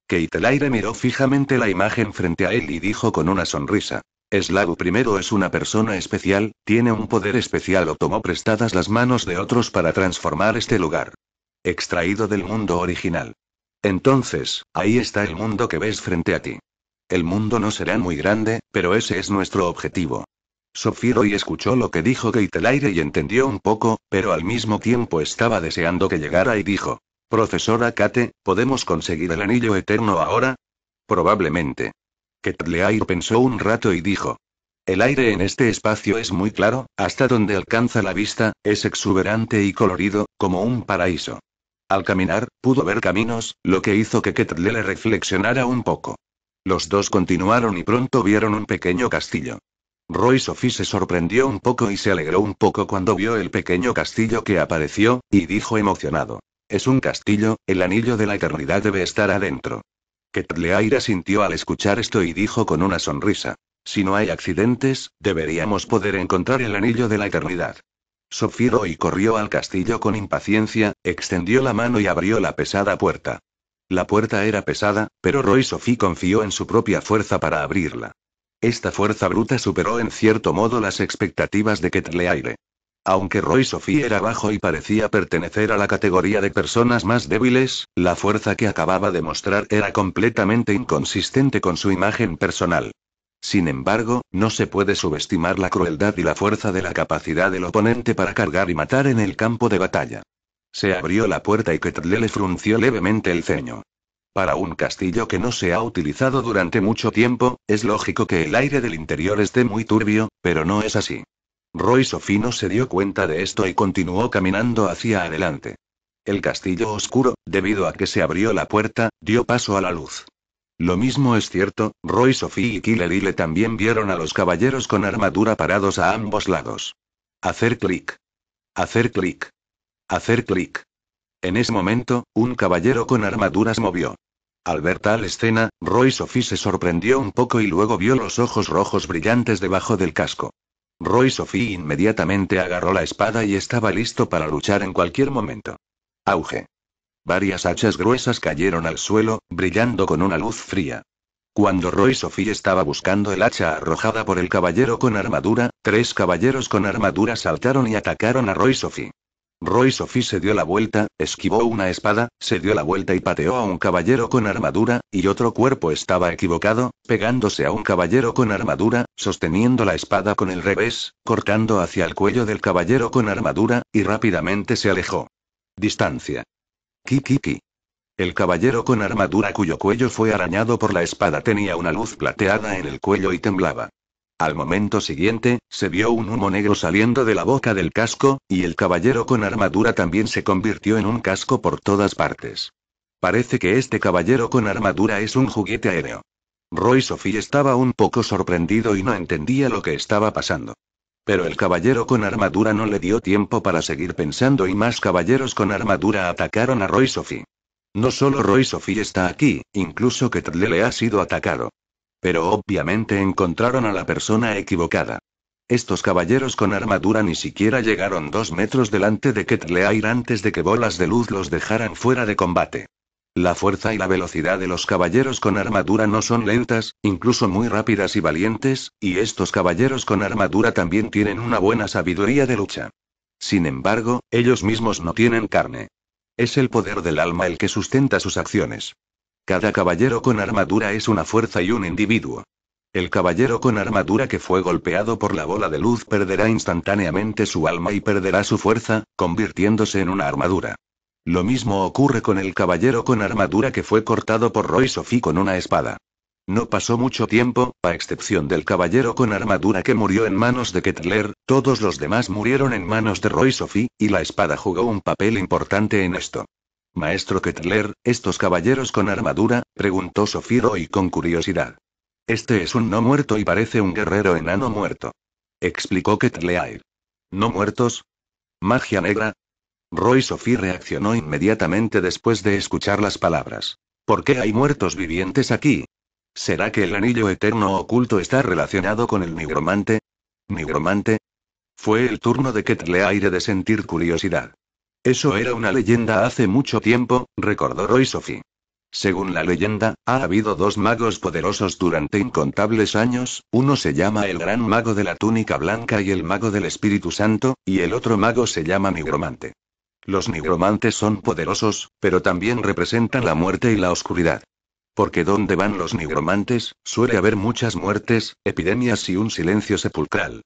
Keitelaire miró fijamente la imagen frente a él y dijo con una sonrisa. Asladu primero es una persona especial, tiene un poder especial o tomó prestadas las manos de otros para transformar este lugar. Extraído del mundo original. Entonces, ahí está el mundo que ves frente a ti. El mundo no será muy grande, pero ese es nuestro objetivo. Sofiro y escuchó lo que dijo Aire y entendió un poco, pero al mismo tiempo estaba deseando que llegara y dijo: Profesora Kate, ¿podemos conseguir el anillo eterno ahora? Probablemente. Ketleire pensó un rato y dijo: el aire en este espacio es muy claro, hasta donde alcanza la vista, es exuberante y colorido, como un paraíso. Al caminar, pudo ver caminos, lo que hizo que le reflexionara un poco. Los dos continuaron y pronto vieron un pequeño castillo. Roy Sophie se sorprendió un poco y se alegró un poco cuando vio el pequeño castillo que apareció, y dijo emocionado. Es un castillo, el anillo de la eternidad debe estar adentro. Ketleaira sintió al escuchar esto y dijo con una sonrisa. Si no hay accidentes, deberíamos poder encontrar el anillo de la eternidad. Sophie Roy corrió al castillo con impaciencia, extendió la mano y abrió la pesada puerta. La puerta era pesada, pero Roy Sophie confió en su propia fuerza para abrirla. Esta fuerza bruta superó en cierto modo las expectativas de Ketleaire. Aunque Roy Sophie era bajo y parecía pertenecer a la categoría de personas más débiles, la fuerza que acababa de mostrar era completamente inconsistente con su imagen personal. Sin embargo, no se puede subestimar la crueldad y la fuerza de la capacidad del oponente para cargar y matar en el campo de batalla. Se abrió la puerta y Ketle le frunció levemente el ceño. Para un castillo que no se ha utilizado durante mucho tiempo, es lógico que el aire del interior esté muy turbio, pero no es así. Roy no se dio cuenta de esto y continuó caminando hacia adelante. El castillo oscuro, debido a que se abrió la puerta, dio paso a la luz. Lo mismo es cierto, Roy Sophie y Killer también vieron a los caballeros con armadura parados a ambos lados. Hacer clic. Hacer clic. Hacer clic. En ese momento, un caballero con armaduras movió. Al ver tal escena, Roy Sophie se sorprendió un poco y luego vio los ojos rojos brillantes debajo del casco. Roy Sophie inmediatamente agarró la espada y estaba listo para luchar en cualquier momento. Auge. Varias hachas gruesas cayeron al suelo, brillando con una luz fría. Cuando Roy Sophie estaba buscando el hacha arrojada por el caballero con armadura, tres caballeros con armadura saltaron y atacaron a Roy Sophie. Roy Sophie se dio la vuelta, esquivó una espada, se dio la vuelta y pateó a un caballero con armadura, y otro cuerpo estaba equivocado, pegándose a un caballero con armadura, sosteniendo la espada con el revés, cortando hacia el cuello del caballero con armadura, y rápidamente se alejó. Distancia. Kikiki. El caballero con armadura cuyo cuello fue arañado por la espada tenía una luz plateada en el cuello y temblaba. Al momento siguiente, se vio un humo negro saliendo de la boca del casco, y el caballero con armadura también se convirtió en un casco por todas partes. Parece que este caballero con armadura es un juguete aéreo. Roy Sophie estaba un poco sorprendido y no entendía lo que estaba pasando. Pero el caballero con armadura no le dio tiempo para seguir pensando y más caballeros con armadura atacaron a Roy Sophie. No solo Roy Sophie está aquí, incluso Ketle le ha sido atacado. Pero obviamente encontraron a la persona equivocada. Estos caballeros con armadura ni siquiera llegaron dos metros delante de Ketleair antes de que bolas de luz los dejaran fuera de combate. La fuerza y la velocidad de los caballeros con armadura no son lentas, incluso muy rápidas y valientes, y estos caballeros con armadura también tienen una buena sabiduría de lucha. Sin embargo, ellos mismos no tienen carne. Es el poder del alma el que sustenta sus acciones. Cada caballero con armadura es una fuerza y un individuo. El caballero con armadura que fue golpeado por la bola de luz perderá instantáneamente su alma y perderá su fuerza, convirtiéndose en una armadura. Lo mismo ocurre con el caballero con armadura que fue cortado por Roy Sophie con una espada. No pasó mucho tiempo, a excepción del caballero con armadura que murió en manos de Kettler, todos los demás murieron en manos de Roy Sophie, y la espada jugó un papel importante en esto. Maestro Ketler, ¿estos caballeros con armadura? preguntó Sofiro y con curiosidad. Este es un no muerto y parece un guerrero enano muerto. Explicó Ketleair. ¿No muertos? ¿Magia negra? Roy Sophie reaccionó inmediatamente después de escuchar las palabras. ¿Por qué hay muertos vivientes aquí? ¿Será que el anillo eterno oculto está relacionado con el nigromante? ¿Nigromante? Fue el turno de Ketleair de sentir curiosidad. Eso era una leyenda hace mucho tiempo, recordó Roy Sophie. Según la leyenda, ha habido dos magos poderosos durante incontables años, uno se llama el gran mago de la túnica blanca y el mago del Espíritu Santo, y el otro mago se llama nigromante. Los nigromantes son poderosos, pero también representan la muerte y la oscuridad. Porque donde van los nigromantes, suele haber muchas muertes, epidemias y un silencio sepulcral.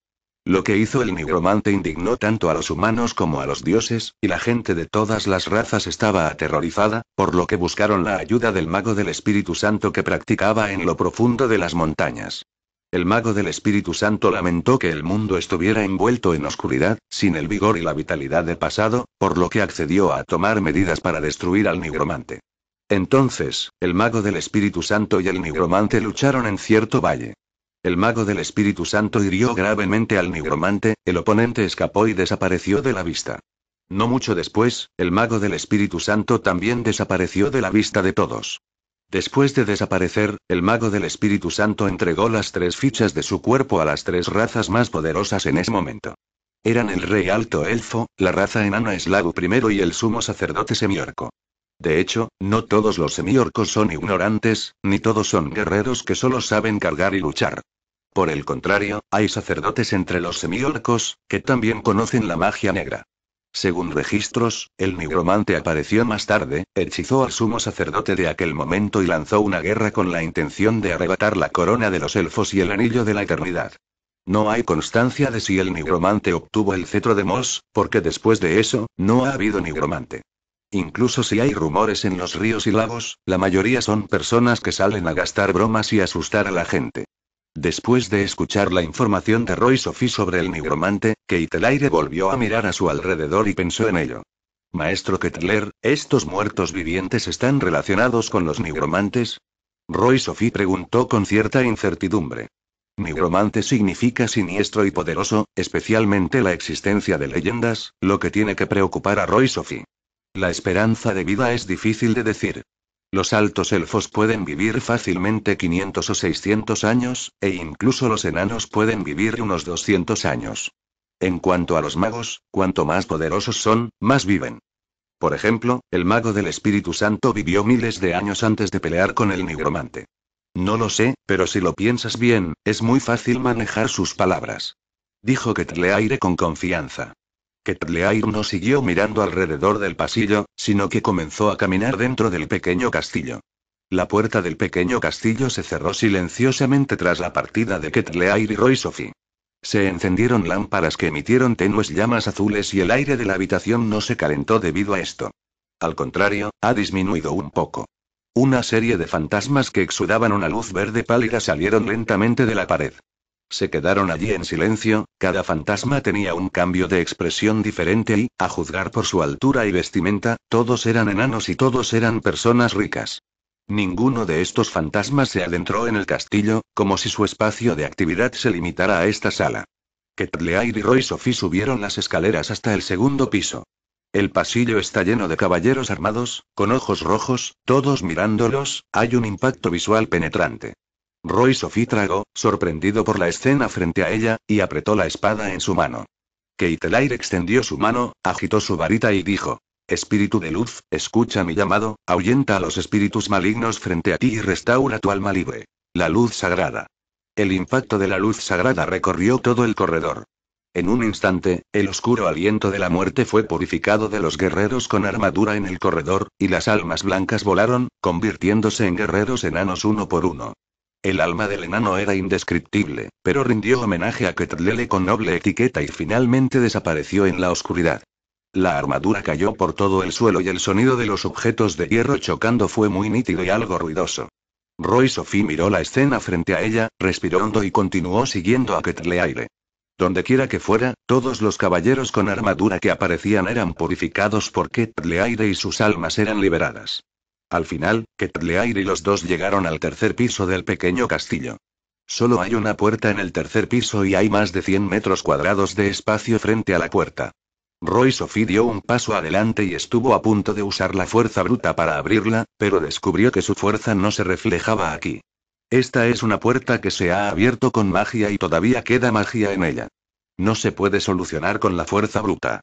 Lo que hizo el nigromante indignó tanto a los humanos como a los dioses, y la gente de todas las razas estaba aterrorizada, por lo que buscaron la ayuda del mago del Espíritu Santo que practicaba en lo profundo de las montañas. El mago del Espíritu Santo lamentó que el mundo estuviera envuelto en oscuridad, sin el vigor y la vitalidad del pasado, por lo que accedió a tomar medidas para destruir al nigromante. Entonces, el mago del Espíritu Santo y el nigromante lucharon en cierto valle. El mago del Espíritu Santo hirió gravemente al nigromante, el oponente escapó y desapareció de la vista. No mucho después, el mago del Espíritu Santo también desapareció de la vista de todos. Después de desaparecer, el mago del Espíritu Santo entregó las tres fichas de su cuerpo a las tres razas más poderosas en ese momento. Eran el rey alto elfo, la raza enana eslavu primero y el sumo sacerdote semiorco. De hecho, no todos los semiorcos son ignorantes, ni todos son guerreros que solo saben cargar y luchar. Por el contrario, hay sacerdotes entre los semiolcos, que también conocen la magia negra. Según registros, el nigromante apareció más tarde, hechizó al sumo sacerdote de aquel momento y lanzó una guerra con la intención de arrebatar la corona de los elfos y el anillo de la eternidad. No hay constancia de si el nigromante obtuvo el cetro de Mos, porque después de eso, no ha habido nigromante. Incluso si hay rumores en los ríos y lagos, la mayoría son personas que salen a gastar bromas y asustar a la gente. Después de escuchar la información de Roy Sophie sobre el nigromante, Keitelaire volvió a mirar a su alrededor y pensó en ello. Maestro Kettler, ¿estos muertos vivientes están relacionados con los nigromantes? Roy Sophie preguntó con cierta incertidumbre. Nigromante significa siniestro y poderoso, especialmente la existencia de leyendas, lo que tiene que preocupar a Roy Sophie. La esperanza de vida es difícil de decir. Los altos elfos pueden vivir fácilmente 500 o 600 años, e incluso los enanos pueden vivir unos 200 años. En cuanto a los magos, cuanto más poderosos son, más viven. Por ejemplo, el mago del Espíritu Santo vivió miles de años antes de pelear con el nigromante. No lo sé, pero si lo piensas bien, es muy fácil manejar sus palabras. Dijo que aire con confianza. Ketleair no siguió mirando alrededor del pasillo, sino que comenzó a caminar dentro del pequeño castillo. La puerta del pequeño castillo se cerró silenciosamente tras la partida de Ketleair y Roy Sophie. Se encendieron lámparas que emitieron tenues llamas azules y el aire de la habitación no se calentó debido a esto. Al contrario, ha disminuido un poco. Una serie de fantasmas que exudaban una luz verde pálida salieron lentamente de la pared. Se quedaron allí en silencio, cada fantasma tenía un cambio de expresión diferente y, a juzgar por su altura y vestimenta, todos eran enanos y todos eran personas ricas. Ninguno de estos fantasmas se adentró en el castillo, como si su espacio de actividad se limitara a esta sala. Ketleair y Roy Sophie subieron las escaleras hasta el segundo piso. El pasillo está lleno de caballeros armados, con ojos rojos, todos mirándolos, hay un impacto visual penetrante. Roy Sophie tragó, sorprendido por la escena frente a ella, y apretó la espada en su mano. Keitelair extendió su mano, agitó su varita y dijo: Espíritu de luz, escucha mi llamado, ahuyenta a los espíritus malignos frente a ti y restaura tu alma libre. La luz sagrada. El impacto de la luz sagrada recorrió todo el corredor. En un instante, el oscuro aliento de la muerte fue purificado de los guerreros con armadura en el corredor, y las almas blancas volaron, convirtiéndose en guerreros enanos uno por uno. El alma del enano era indescriptible, pero rindió homenaje a Ketlele con noble etiqueta y finalmente desapareció en la oscuridad. La armadura cayó por todo el suelo y el sonido de los objetos de hierro chocando fue muy nítido y algo ruidoso. Roy Sophie miró la escena frente a ella, respiró hondo y continuó siguiendo a Ketle Dondequiera Donde quiera que fuera, todos los caballeros con armadura que aparecían eran purificados por Ketleaire y sus almas eran liberadas. Al final, Ketleair y los dos llegaron al tercer piso del pequeño castillo. Solo hay una puerta en el tercer piso y hay más de 100 metros cuadrados de espacio frente a la puerta. Roy Sophie dio un paso adelante y estuvo a punto de usar la fuerza bruta para abrirla, pero descubrió que su fuerza no se reflejaba aquí. Esta es una puerta que se ha abierto con magia y todavía queda magia en ella. No se puede solucionar con la fuerza bruta.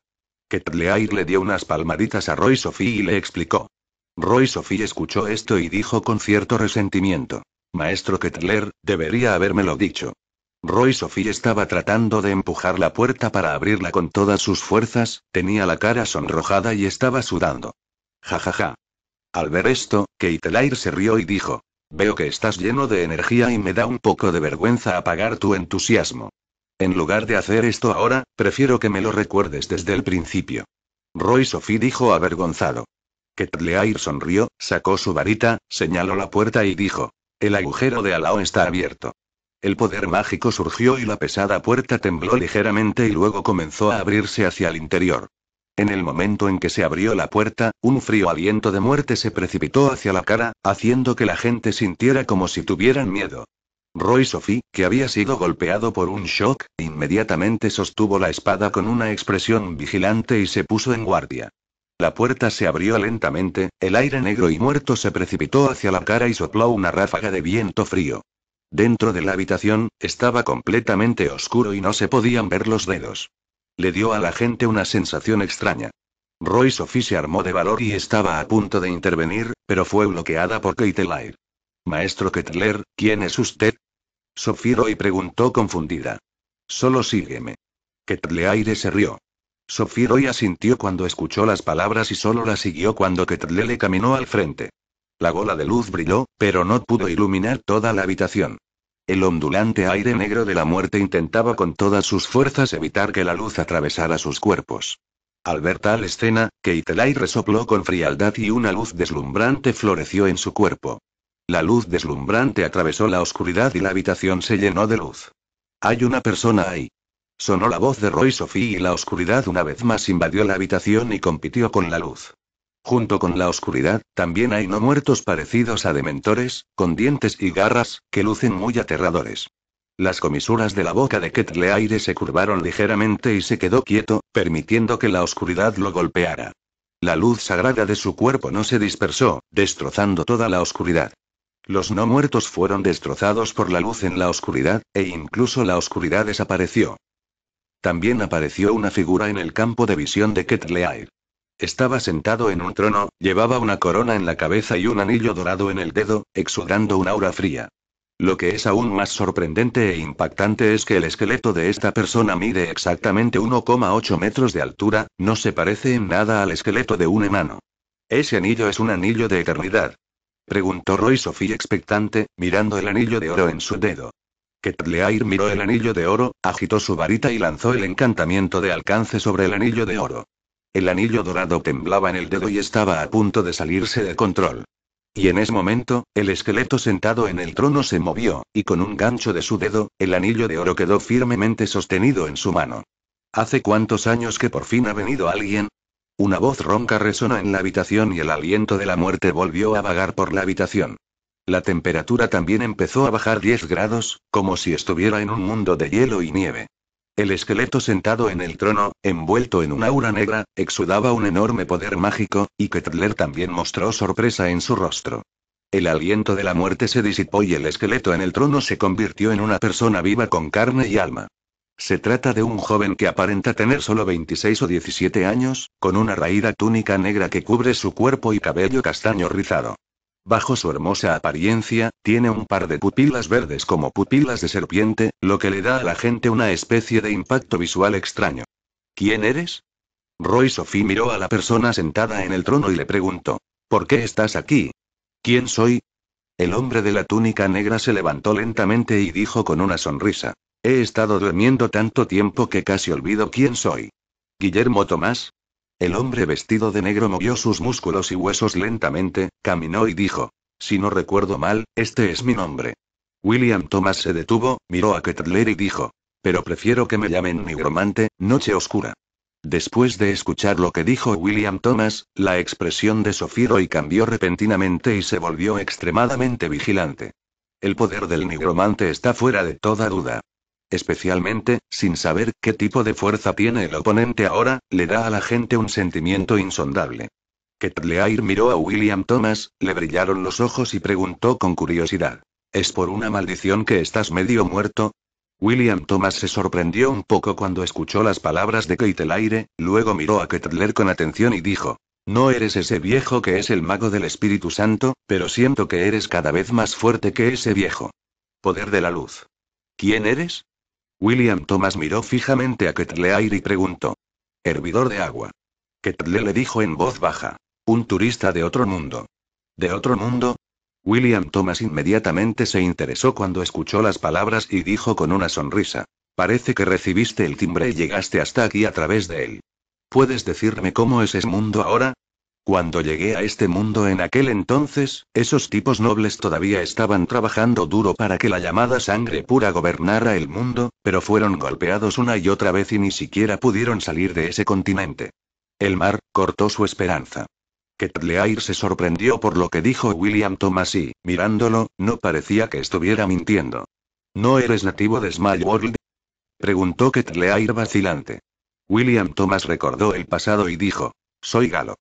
Ketleair le dio unas palmaditas a Roy Sophie y le explicó. Roy Sophie escuchó esto y dijo con cierto resentimiento. Maestro Kettler, debería habérmelo dicho. Roy Sophie estaba tratando de empujar la puerta para abrirla con todas sus fuerzas, tenía la cara sonrojada y estaba sudando. Ja ja ja. Al ver esto, Keitelair se rió y dijo. Veo que estás lleno de energía y me da un poco de vergüenza apagar tu entusiasmo. En lugar de hacer esto ahora, prefiero que me lo recuerdes desde el principio. Roy Sophie dijo avergonzado. Ketleair sonrió, sacó su varita, señaló la puerta y dijo: El agujero de Alao está abierto. El poder mágico surgió y la pesada puerta tembló ligeramente y luego comenzó a abrirse hacia el interior. En el momento en que se abrió la puerta, un frío aliento de muerte se precipitó hacia la cara, haciendo que la gente sintiera como si tuvieran miedo. Roy Sophie, que había sido golpeado por un shock, inmediatamente sostuvo la espada con una expresión vigilante y se puso en guardia. La puerta se abrió lentamente, el aire negro y muerto se precipitó hacia la cara y sopló una ráfaga de viento frío. Dentro de la habitación, estaba completamente oscuro y no se podían ver los dedos. Le dio a la gente una sensación extraña. Roy Sophie se armó de valor y estaba a punto de intervenir, pero fue bloqueada por Keitelair. Maestro Ketler, ¿quién es usted? Sophie Roy preguntó confundida. Solo sígueme. Kettler se rió. Sophie Roy asintió cuando escuchó las palabras y solo la siguió cuando Ketlele caminó al frente. La gola de luz brilló, pero no pudo iluminar toda la habitación. El ondulante aire negro de la muerte intentaba con todas sus fuerzas evitar que la luz atravesara sus cuerpos. Al ver tal escena, Keitelai resopló con frialdad y una luz deslumbrante floreció en su cuerpo. La luz deslumbrante atravesó la oscuridad y la habitación se llenó de luz. Hay una persona ahí. Sonó la voz de Roy Sophie y la oscuridad una vez más invadió la habitación y compitió con la luz. Junto con la oscuridad, también hay no muertos parecidos a dementores, con dientes y garras, que lucen muy aterradores. Las comisuras de la boca de Ketle se curvaron ligeramente y se quedó quieto, permitiendo que la oscuridad lo golpeara. La luz sagrada de su cuerpo no se dispersó, destrozando toda la oscuridad. Los no muertos fueron destrozados por la luz en la oscuridad, e incluso la oscuridad desapareció. También apareció una figura en el campo de visión de Ketleair. Estaba sentado en un trono, llevaba una corona en la cabeza y un anillo dorado en el dedo, exudando un aura fría. Lo que es aún más sorprendente e impactante es que el esqueleto de esta persona mide exactamente 1,8 metros de altura, no se parece en nada al esqueleto de un enano. Ese anillo es un anillo de eternidad. Preguntó Roy Sophie expectante, mirando el anillo de oro en su dedo. Ketleair miró el anillo de oro, agitó su varita y lanzó el encantamiento de alcance sobre el anillo de oro. El anillo dorado temblaba en el dedo y estaba a punto de salirse de control. Y en ese momento, el esqueleto sentado en el trono se movió, y con un gancho de su dedo, el anillo de oro quedó firmemente sostenido en su mano. ¿Hace cuántos años que por fin ha venido alguien? Una voz ronca resonó en la habitación y el aliento de la muerte volvió a vagar por la habitación. La temperatura también empezó a bajar 10 grados, como si estuviera en un mundo de hielo y nieve. El esqueleto sentado en el trono, envuelto en un aura negra, exudaba un enorme poder mágico, y Kettler también mostró sorpresa en su rostro. El aliento de la muerte se disipó y el esqueleto en el trono se convirtió en una persona viva con carne y alma. Se trata de un joven que aparenta tener solo 26 o 17 años, con una raída túnica negra que cubre su cuerpo y cabello castaño rizado. Bajo su hermosa apariencia, tiene un par de pupilas verdes como pupilas de serpiente, lo que le da a la gente una especie de impacto visual extraño. ¿Quién eres? Roy Sophie miró a la persona sentada en el trono y le preguntó. ¿Por qué estás aquí? ¿Quién soy? El hombre de la túnica negra se levantó lentamente y dijo con una sonrisa. He estado durmiendo tanto tiempo que casi olvido quién soy. Guillermo Tomás, el hombre vestido de negro movió sus músculos y huesos lentamente, caminó y dijo. Si no recuerdo mal, este es mi nombre. William Thomas se detuvo, miró a Kettler y dijo. Pero prefiero que me llamen nigromante, noche oscura. Después de escuchar lo que dijo William Thomas, la expresión de Sophie cambió repentinamente y se volvió extremadamente vigilante. El poder del nigromante está fuera de toda duda especialmente, sin saber qué tipo de fuerza tiene el oponente ahora, le da a la gente un sentimiento insondable. Ketleair miró a William Thomas, le brillaron los ojos y preguntó con curiosidad. ¿Es por una maldición que estás medio muerto? William Thomas se sorprendió un poco cuando escuchó las palabras de Ketleaire, luego miró a Ketler con atención y dijo. No eres ese viejo que es el mago del Espíritu Santo, pero siento que eres cada vez más fuerte que ese viejo. Poder de la luz. ¿Quién eres? William Thomas miró fijamente a Ketleair y preguntó. Hervidor de agua. Ketle le dijo en voz baja. Un turista de otro mundo. ¿De otro mundo? William Thomas inmediatamente se interesó cuando escuchó las palabras y dijo con una sonrisa. Parece que recibiste el timbre y llegaste hasta aquí a través de él. ¿Puedes decirme cómo es ese mundo ahora? Cuando llegué a este mundo en aquel entonces, esos tipos nobles todavía estaban trabajando duro para que la llamada sangre pura gobernara el mundo, pero fueron golpeados una y otra vez y ni siquiera pudieron salir de ese continente. El mar cortó su esperanza. Ketleair se sorprendió por lo que dijo William Thomas y, mirándolo, no parecía que estuviera mintiendo. ¿No eres nativo de Smile World? preguntó Ketleair vacilante. William Thomas recordó el pasado y dijo, soy galo.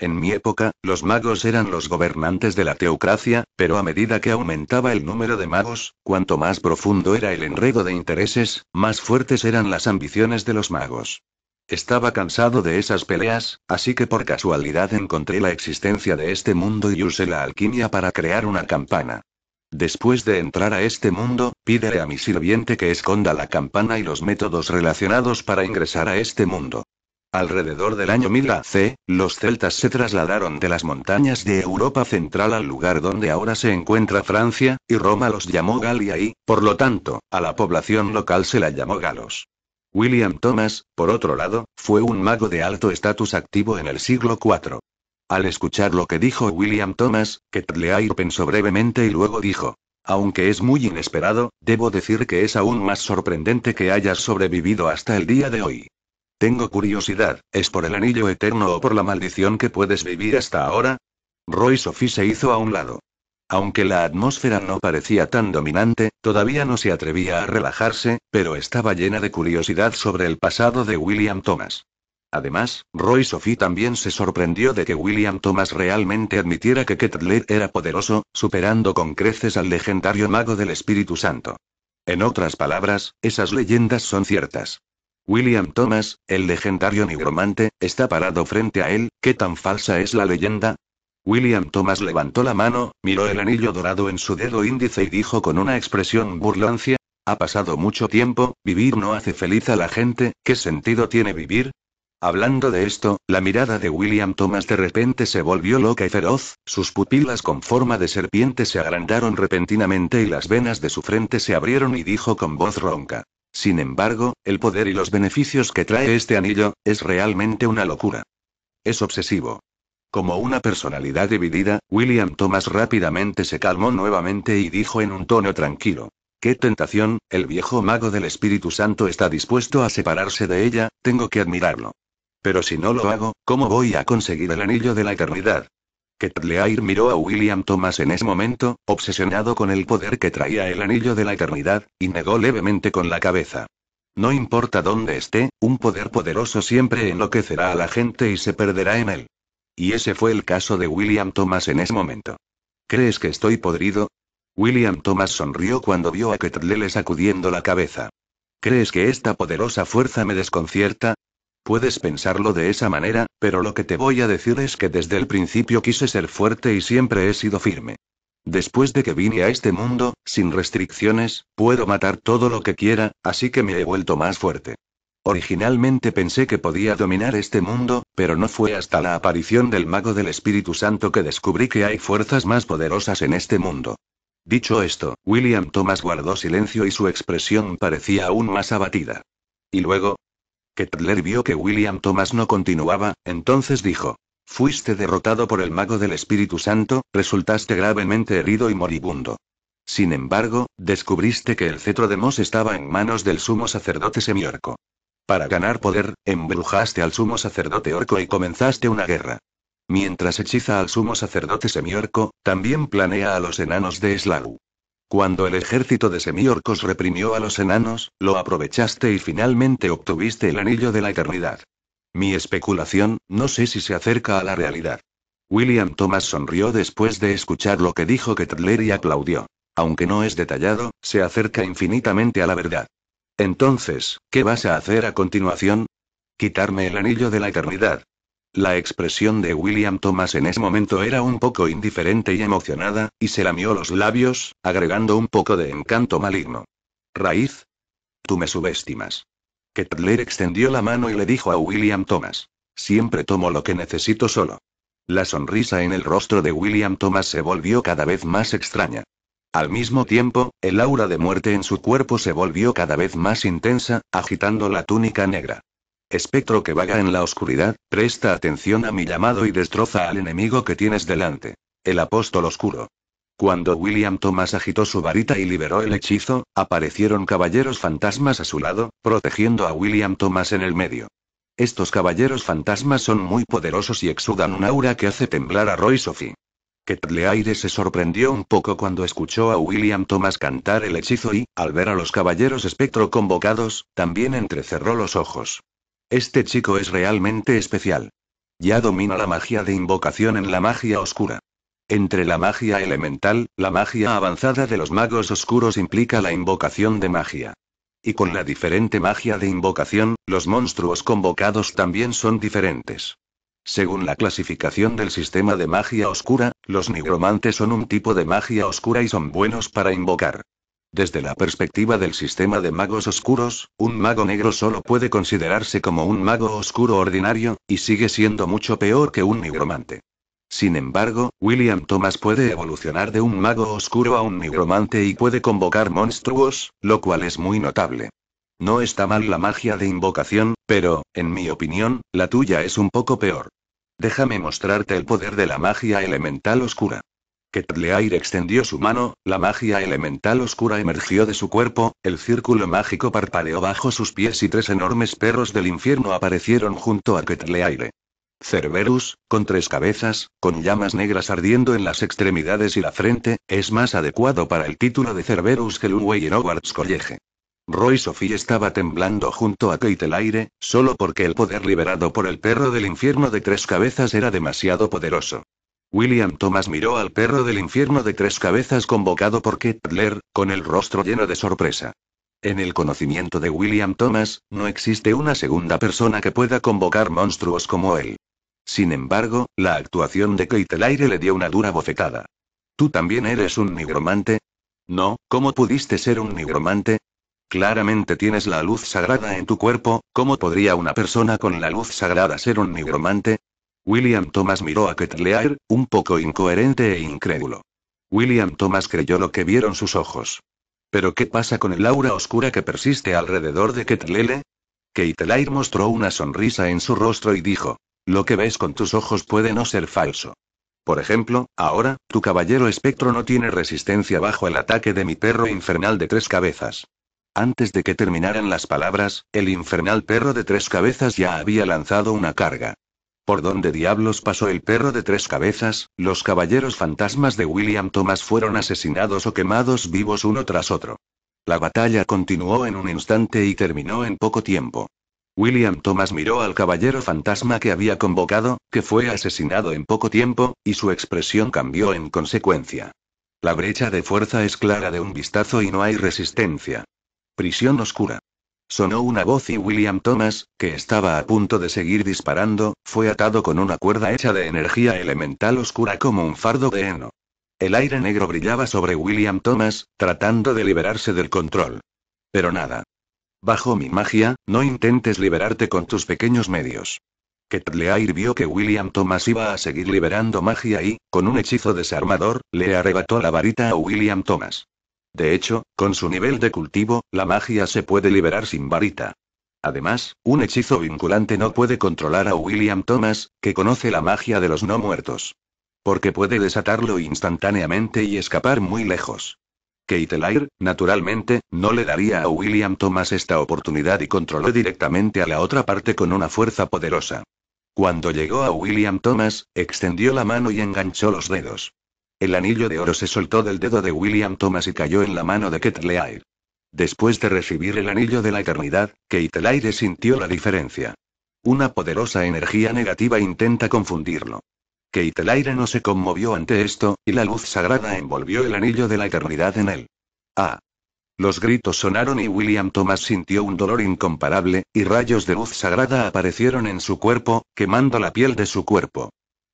En mi época, los magos eran los gobernantes de la teocracia, pero a medida que aumentaba el número de magos, cuanto más profundo era el enredo de intereses, más fuertes eran las ambiciones de los magos. Estaba cansado de esas peleas, así que por casualidad encontré la existencia de este mundo y usé la alquimia para crear una campana. Después de entrar a este mundo, pídele a mi sirviente que esconda la campana y los métodos relacionados para ingresar a este mundo. Alrededor del año 1000 AC, los celtas se trasladaron de las montañas de Europa central al lugar donde ahora se encuentra Francia, y Roma los llamó Galia y, por lo tanto, a la población local se la llamó galos. William Thomas, por otro lado, fue un mago de alto estatus activo en el siglo IV. Al escuchar lo que dijo William Thomas, Ketleair pensó brevemente y luego dijo, aunque es muy inesperado, debo decir que es aún más sorprendente que hayas sobrevivido hasta el día de hoy. Tengo curiosidad, ¿es por el anillo eterno o por la maldición que puedes vivir hasta ahora? Roy Sophie se hizo a un lado. Aunque la atmósfera no parecía tan dominante, todavía no se atrevía a relajarse, pero estaba llena de curiosidad sobre el pasado de William Thomas. Además, Roy Sophie también se sorprendió de que William Thomas realmente admitiera que Kettler era poderoso, superando con creces al legendario mago del Espíritu Santo. En otras palabras, esas leyendas son ciertas. William Thomas, el legendario nigromante, está parado frente a él, ¿qué tan falsa es la leyenda? William Thomas levantó la mano, miró el anillo dorado en su dedo índice y dijo con una expresión burlancia, ha pasado mucho tiempo, vivir no hace feliz a la gente, ¿qué sentido tiene vivir? Hablando de esto, la mirada de William Thomas de repente se volvió loca y feroz, sus pupilas con forma de serpiente se agrandaron repentinamente y las venas de su frente se abrieron y dijo con voz ronca, sin embargo, el poder y los beneficios que trae este anillo, es realmente una locura. Es obsesivo. Como una personalidad dividida, William Thomas rápidamente se calmó nuevamente y dijo en un tono tranquilo. Qué tentación, el viejo mago del Espíritu Santo está dispuesto a separarse de ella, tengo que admirarlo. Pero si no lo hago, ¿cómo voy a conseguir el anillo de la eternidad? Ketleair miró a William Thomas en ese momento, obsesionado con el poder que traía el anillo de la eternidad, y negó levemente con la cabeza. No importa dónde esté, un poder poderoso siempre enloquecerá a la gente y se perderá en él. Y ese fue el caso de William Thomas en ese momento. ¿Crees que estoy podrido? William Thomas sonrió cuando vio a Ketlele sacudiendo la cabeza. ¿Crees que esta poderosa fuerza me desconcierta? Puedes pensarlo de esa manera, pero lo que te voy a decir es que desde el principio quise ser fuerte y siempre he sido firme. Después de que vine a este mundo, sin restricciones, puedo matar todo lo que quiera, así que me he vuelto más fuerte. Originalmente pensé que podía dominar este mundo, pero no fue hasta la aparición del mago del Espíritu Santo que descubrí que hay fuerzas más poderosas en este mundo. Dicho esto, William Thomas guardó silencio y su expresión parecía aún más abatida. Y luego, Kettler vio que William Thomas no continuaba, entonces dijo. Fuiste derrotado por el mago del Espíritu Santo, resultaste gravemente herido y moribundo. Sin embargo, descubriste que el cetro de Mos estaba en manos del sumo sacerdote semiorco. Para ganar poder, embrujaste al sumo sacerdote orco y comenzaste una guerra. Mientras hechiza al sumo sacerdote semiorco, también planea a los enanos de Slagu. Cuando el ejército de semiorcos reprimió a los enanos, lo aprovechaste y finalmente obtuviste el anillo de la eternidad. Mi especulación, no sé si se acerca a la realidad. William Thomas sonrió después de escuchar lo que dijo Kettler y aplaudió. Aunque no es detallado, se acerca infinitamente a la verdad. Entonces, ¿qué vas a hacer a continuación? Quitarme el anillo de la eternidad, la expresión de William Thomas en ese momento era un poco indiferente y emocionada, y se lamió los labios, agregando un poco de encanto maligno. Raíz. Tú me subestimas. Kettler extendió la mano y le dijo a William Thomas. Siempre tomo lo que necesito solo. La sonrisa en el rostro de William Thomas se volvió cada vez más extraña. Al mismo tiempo, el aura de muerte en su cuerpo se volvió cada vez más intensa, agitando la túnica negra. Espectro que vaga en la oscuridad, presta atención a mi llamado y destroza al enemigo que tienes delante. El apóstol oscuro. Cuando William Thomas agitó su varita y liberó el hechizo, aparecieron caballeros fantasmas a su lado, protegiendo a William Thomas en el medio. Estos caballeros fantasmas son muy poderosos y exudan un aura que hace temblar a Roy Sophie. Ketleaire se sorprendió un poco cuando escuchó a William Thomas cantar el hechizo y, al ver a los caballeros espectro convocados, también entrecerró los ojos. Este chico es realmente especial. Ya domina la magia de invocación en la magia oscura. Entre la magia elemental, la magia avanzada de los magos oscuros implica la invocación de magia. Y con la diferente magia de invocación, los monstruos convocados también son diferentes. Según la clasificación del sistema de magia oscura, los nigromantes son un tipo de magia oscura y son buenos para invocar. Desde la perspectiva del sistema de magos oscuros, un mago negro solo puede considerarse como un mago oscuro ordinario, y sigue siendo mucho peor que un nigromante. Sin embargo, William Thomas puede evolucionar de un mago oscuro a un nigromante y puede convocar monstruos, lo cual es muy notable. No está mal la magia de invocación, pero, en mi opinión, la tuya es un poco peor. Déjame mostrarte el poder de la magia elemental oscura. Ketleair extendió su mano, la magia elemental oscura emergió de su cuerpo, el círculo mágico parpadeó bajo sus pies y tres enormes perros del infierno aparecieron junto a Ketleaire. Cerberus, con tres cabezas, con llamas negras ardiendo en las extremidades y la frente, es más adecuado para el título de Cerberus que Lunway en Hogwarts College. Roy Sophie estaba temblando junto a Kate solo porque el poder liberado por el perro del infierno de tres cabezas era demasiado poderoso. William Thomas miró al perro del infierno de tres cabezas convocado por Kettler, con el rostro lleno de sorpresa. En el conocimiento de William Thomas, no existe una segunda persona que pueda convocar monstruos como él. Sin embargo, la actuación de Aire le dio una dura bofetada. ¿Tú también eres un nigromante? No, ¿cómo pudiste ser un nigromante? Claramente tienes la luz sagrada en tu cuerpo, ¿cómo podría una persona con la luz sagrada ser un nigromante? William Thomas miró a Ketlear, un poco incoherente e incrédulo. William Thomas creyó lo que vieron sus ojos. ¿Pero qué pasa con el aura oscura que persiste alrededor de Ketlele? Keitelair mostró una sonrisa en su rostro y dijo: Lo que ves con tus ojos puede no ser falso. Por ejemplo, ahora, tu caballero espectro no tiene resistencia bajo el ataque de mi perro infernal de tres cabezas. Antes de que terminaran las palabras, el infernal perro de tres cabezas ya había lanzado una carga. ¿Por dónde diablos pasó el perro de tres cabezas? Los caballeros fantasmas de William Thomas fueron asesinados o quemados vivos uno tras otro. La batalla continuó en un instante y terminó en poco tiempo. William Thomas miró al caballero fantasma que había convocado, que fue asesinado en poco tiempo, y su expresión cambió en consecuencia. La brecha de fuerza es clara de un vistazo y no hay resistencia. Prisión oscura. Sonó una voz y William Thomas, que estaba a punto de seguir disparando, fue atado con una cuerda hecha de energía elemental oscura como un fardo de heno. El aire negro brillaba sobre William Thomas, tratando de liberarse del control. Pero nada. Bajo mi magia, no intentes liberarte con tus pequeños medios. Ketleair vio que William Thomas iba a seguir liberando magia y, con un hechizo desarmador, le arrebató la varita a William Thomas. De hecho, con su nivel de cultivo, la magia se puede liberar sin varita. Además, un hechizo vinculante no puede controlar a William Thomas, que conoce la magia de los no muertos. Porque puede desatarlo instantáneamente y escapar muy lejos. Keitelair, naturalmente, no le daría a William Thomas esta oportunidad y controló directamente a la otra parte con una fuerza poderosa. Cuando llegó a William Thomas, extendió la mano y enganchó los dedos. El anillo de oro se soltó del dedo de William Thomas y cayó en la mano de Ketleair. Después de recibir el anillo de la eternidad, Ketleair sintió la diferencia. Una poderosa energía negativa intenta confundirlo. Keitelaire no se conmovió ante esto, y la luz sagrada envolvió el anillo de la eternidad en él. ¡Ah! Los gritos sonaron y William Thomas sintió un dolor incomparable, y rayos de luz sagrada aparecieron en su cuerpo, quemando la piel de su cuerpo.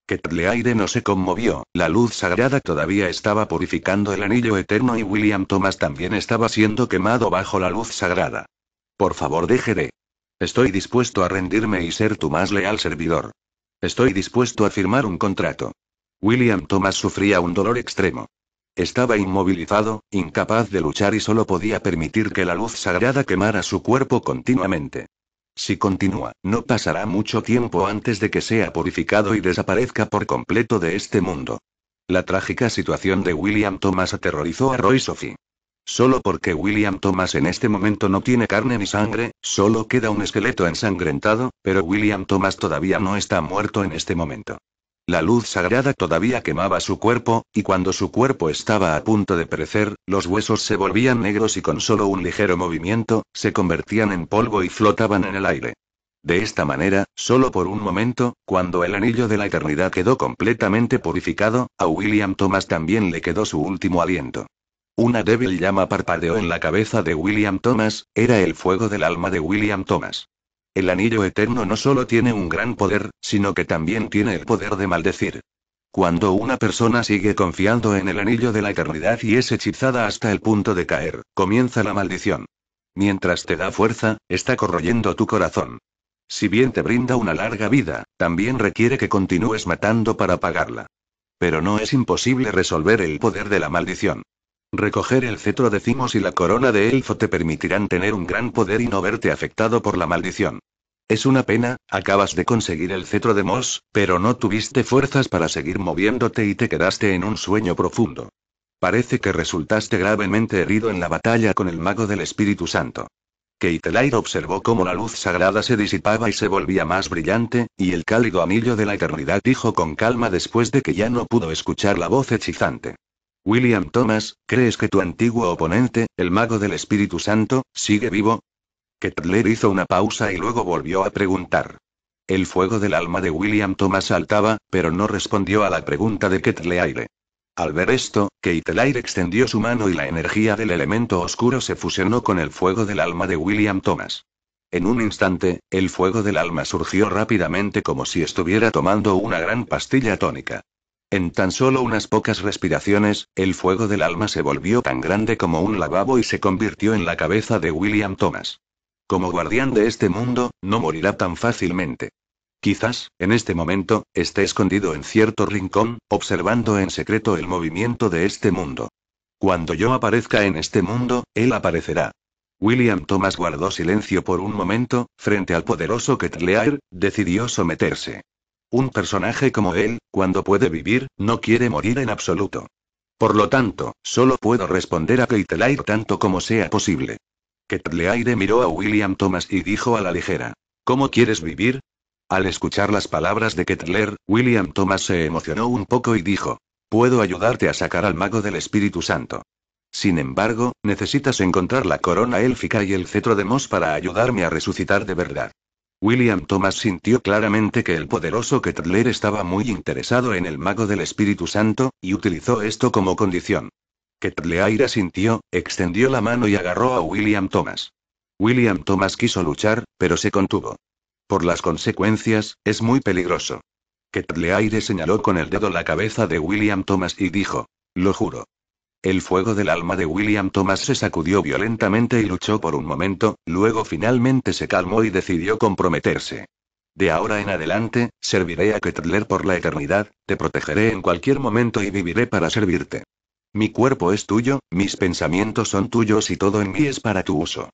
Que aire no se conmovió, la luz sagrada todavía estaba purificando el anillo eterno y William Thomas también estaba siendo quemado bajo la luz sagrada. Por favor, déjere. Estoy dispuesto a rendirme y ser tu más leal servidor. Estoy dispuesto a firmar un contrato. William Thomas sufría un dolor extremo. Estaba inmovilizado, incapaz de luchar y solo podía permitir que la luz sagrada quemara su cuerpo continuamente. Si continúa, no pasará mucho tiempo antes de que sea purificado y desaparezca por completo de este mundo. La trágica situación de William Thomas aterrorizó a Roy Sophie. Solo porque William Thomas en este momento no tiene carne ni sangre, solo queda un esqueleto ensangrentado, pero William Thomas todavía no está muerto en este momento. La luz sagrada todavía quemaba su cuerpo, y cuando su cuerpo estaba a punto de perecer, los huesos se volvían negros y con solo un ligero movimiento, se convertían en polvo y flotaban en el aire. De esta manera, solo por un momento, cuando el anillo de la eternidad quedó completamente purificado, a William Thomas también le quedó su último aliento. Una débil llama parpadeó en la cabeza de William Thomas, era el fuego del alma de William Thomas. El anillo eterno no solo tiene un gran poder, sino que también tiene el poder de maldecir. Cuando una persona sigue confiando en el anillo de la eternidad y es hechizada hasta el punto de caer, comienza la maldición. Mientras te da fuerza, está corroyendo tu corazón. Si bien te brinda una larga vida, también requiere que continúes matando para pagarla. Pero no es imposible resolver el poder de la maldición. Recoger el cetro de Cimos y la corona de Elfo te permitirán tener un gran poder y no verte afectado por la maldición. Es una pena, acabas de conseguir el cetro de Mos, pero no tuviste fuerzas para seguir moviéndote y te quedaste en un sueño profundo. Parece que resultaste gravemente herido en la batalla con el mago del Espíritu Santo. Keitelair observó cómo la luz sagrada se disipaba y se volvía más brillante, y el cálido anillo de la eternidad dijo con calma después de que ya no pudo escuchar la voz hechizante. William Thomas, ¿crees que tu antiguo oponente, el mago del Espíritu Santo, sigue vivo? Ketler hizo una pausa y luego volvió a preguntar. El fuego del alma de William Thomas saltaba, pero no respondió a la pregunta de Kettleair. Al ver esto, Kettleair extendió su mano y la energía del elemento oscuro se fusionó con el fuego del alma de William Thomas. En un instante, el fuego del alma surgió rápidamente como si estuviera tomando una gran pastilla tónica. En tan solo unas pocas respiraciones, el fuego del alma se volvió tan grande como un lavabo y se convirtió en la cabeza de William Thomas. Como guardián de este mundo, no morirá tan fácilmente. Quizás, en este momento, esté escondido en cierto rincón, observando en secreto el movimiento de este mundo. Cuando yo aparezca en este mundo, él aparecerá. William Thomas guardó silencio por un momento, frente al poderoso Ketlear, decidió someterse. Un personaje como él, cuando puede vivir, no quiere morir en absoluto. Por lo tanto, solo puedo responder a Keitelair tanto como sea posible. Ketleaire miró a William Thomas y dijo a la ligera: ¿Cómo quieres vivir? Al escuchar las palabras de Ketler, William Thomas se emocionó un poco y dijo: Puedo ayudarte a sacar al mago del Espíritu Santo. Sin embargo, necesitas encontrar la corona élfica y el cetro de Moss para ayudarme a resucitar de verdad. William Thomas sintió claramente que el poderoso Ketler estaba muy interesado en el mago del Espíritu Santo, y utilizó esto como condición. Ketleaire sintió, extendió la mano y agarró a William Thomas. William Thomas quiso luchar, pero se contuvo. Por las consecuencias, es muy peligroso. Ketleaire señaló con el dedo la cabeza de William Thomas y dijo, lo juro. El fuego del alma de William Thomas se sacudió violentamente y luchó por un momento, luego finalmente se calmó y decidió comprometerse. De ahora en adelante, serviré a Kettler por la eternidad, te protegeré en cualquier momento y viviré para servirte. Mi cuerpo es tuyo, mis pensamientos son tuyos y todo en mí es para tu uso.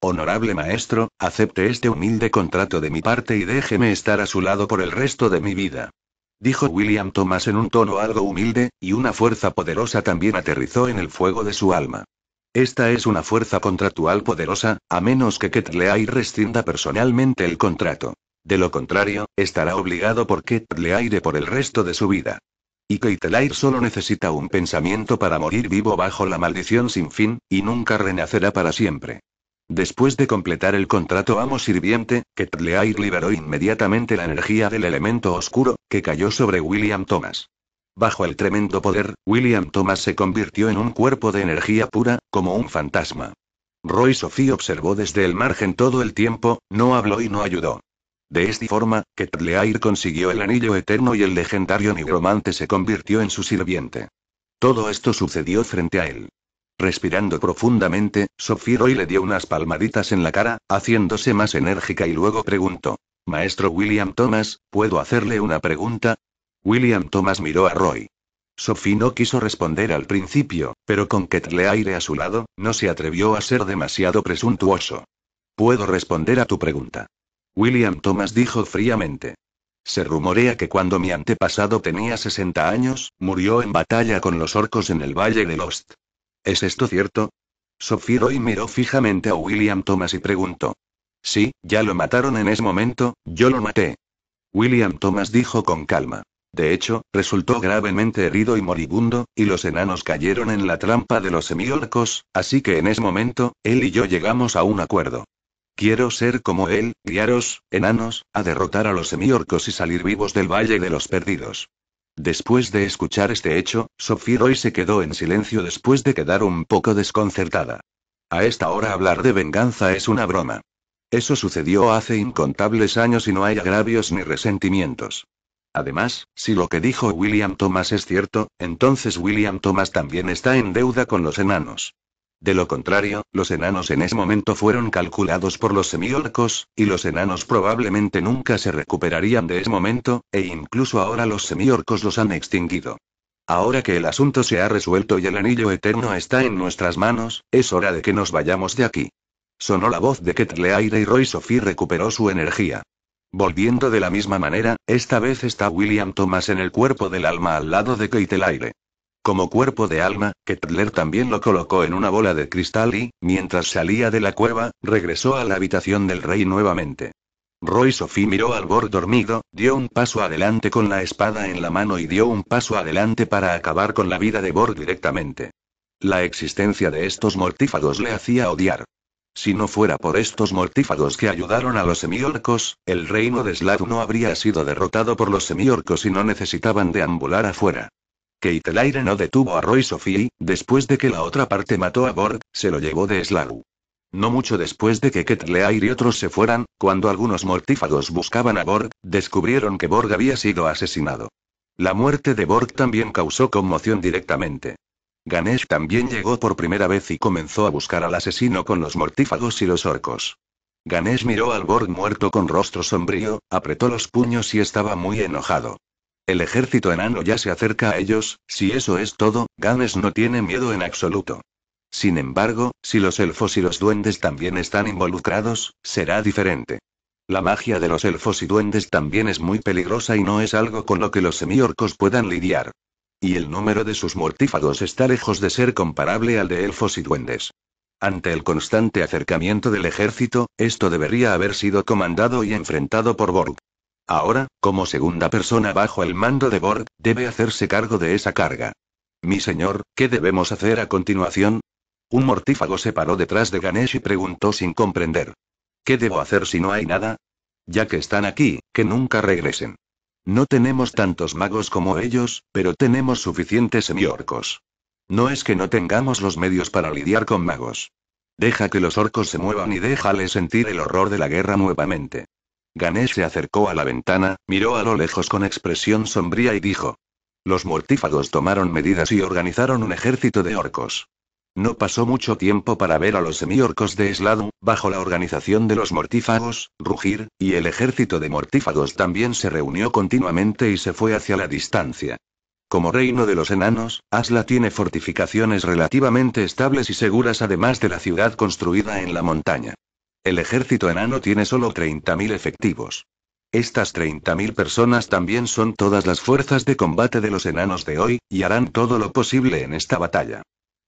Honorable maestro, acepte este humilde contrato de mi parte y déjeme estar a su lado por el resto de mi vida dijo William Thomas en un tono algo humilde, y una fuerza poderosa también aterrizó en el fuego de su alma. Esta es una fuerza contractual poderosa, a menos que Ketleai rescinda personalmente el contrato. De lo contrario, estará obligado por aire por el resto de su vida. Y Ketleaire solo necesita un pensamiento para morir vivo bajo la maldición sin fin, y nunca renacerá para siempre. Después de completar el contrato amo sirviente, Ketleair liberó inmediatamente la energía del elemento oscuro, que cayó sobre William Thomas. Bajo el tremendo poder, William Thomas se convirtió en un cuerpo de energía pura, como un fantasma. Roy Sophie observó desde el margen todo el tiempo, no habló y no ayudó. De esta forma, Ketleair consiguió el anillo eterno y el legendario nigromante se convirtió en su sirviente. Todo esto sucedió frente a él. Respirando profundamente, Sophie Roy le dio unas palmaditas en la cara, haciéndose más enérgica y luego preguntó. Maestro William Thomas, ¿puedo hacerle una pregunta? William Thomas miró a Roy. Sophie no quiso responder al principio, pero con Ketle aire a su lado, no se atrevió a ser demasiado presuntuoso. Puedo responder a tu pregunta. William Thomas dijo fríamente. Se rumorea que cuando mi antepasado tenía 60 años, murió en batalla con los orcos en el Valle de Lost. ¿Es esto cierto? Sophie Roy miró fijamente a William Thomas y preguntó. Sí, ya lo mataron en ese momento, yo lo maté. William Thomas dijo con calma. De hecho, resultó gravemente herido y moribundo, y los enanos cayeron en la trampa de los semiorcos, así que en ese momento, él y yo llegamos a un acuerdo. Quiero ser como él, guiaros, enanos, a derrotar a los semiorcos y salir vivos del Valle de los Perdidos. Después de escuchar este hecho, Sophie Roy se quedó en silencio después de quedar un poco desconcertada. A esta hora hablar de venganza es una broma. Eso sucedió hace incontables años y no hay agravios ni resentimientos. Además, si lo que dijo William Thomas es cierto, entonces William Thomas también está en deuda con los enanos. De lo contrario, los enanos en ese momento fueron calculados por los semiorcos, y los enanos probablemente nunca se recuperarían de ese momento, e incluso ahora los semiorcos los han extinguido. Ahora que el asunto se ha resuelto y el anillo eterno está en nuestras manos, es hora de que nos vayamos de aquí. Sonó la voz de Ketleaire y Roy Sophie recuperó su energía. Volviendo de la misma manera, esta vez está William Thomas en el cuerpo del alma al lado de Ketleaire. Como cuerpo de alma, Kettler también lo colocó en una bola de cristal y, mientras salía de la cueva, regresó a la habitación del rey nuevamente. Roy Sophie miró al Bor dormido, dio un paso adelante con la espada en la mano y dio un paso adelante para acabar con la vida de Bor directamente. La existencia de estos mortífagos le hacía odiar. Si no fuera por estos mortífagos que ayudaron a los semiorcos, el reino de Slav no habría sido derrotado por los semiorcos y no necesitaban deambular afuera. Kate no detuvo a Roy Sophie, después de que la otra parte mató a Borg, se lo llevó de Slaru. No mucho después de que Ketleair y otros se fueran, cuando algunos mortífagos buscaban a Borg, descubrieron que Borg había sido asesinado. La muerte de Borg también causó conmoción directamente. Ganesh también llegó por primera vez y comenzó a buscar al asesino con los mortífagos y los orcos. Ganesh miró al Borg muerto con rostro sombrío, apretó los puños y estaba muy enojado. El ejército enano ya se acerca a ellos, si eso es todo, Ganes no tiene miedo en absoluto. Sin embargo, si los elfos y los duendes también están involucrados, será diferente. La magia de los elfos y duendes también es muy peligrosa y no es algo con lo que los semiorcos puedan lidiar. Y el número de sus mortífagos está lejos de ser comparable al de elfos y duendes. Ante el constante acercamiento del ejército, esto debería haber sido comandado y enfrentado por Borg. Ahora, como segunda persona bajo el mando de Borg, debe hacerse cargo de esa carga. Mi señor, ¿qué debemos hacer a continuación? Un mortífago se paró detrás de Ganesh y preguntó sin comprender. ¿Qué debo hacer si no hay nada? Ya que están aquí, que nunca regresen. No tenemos tantos magos como ellos, pero tenemos suficientes semi-orcos. No es que no tengamos los medios para lidiar con magos. Deja que los orcos se muevan y déjale sentir el horror de la guerra nuevamente. Ganesh se acercó a la ventana, miró a lo lejos con expresión sombría y dijo. Los mortífagos tomaron medidas y organizaron un ejército de orcos. No pasó mucho tiempo para ver a los semiorcos de Esladu, bajo la organización de los mortífagos, rugir, y el ejército de mortífagos también se reunió continuamente y se fue hacia la distancia. Como reino de los enanos, Asla tiene fortificaciones relativamente estables y seguras además de la ciudad construida en la montaña. El ejército enano tiene solo 30.000 efectivos. Estas 30.000 personas también son todas las fuerzas de combate de los enanos de hoy, y harán todo lo posible en esta batalla.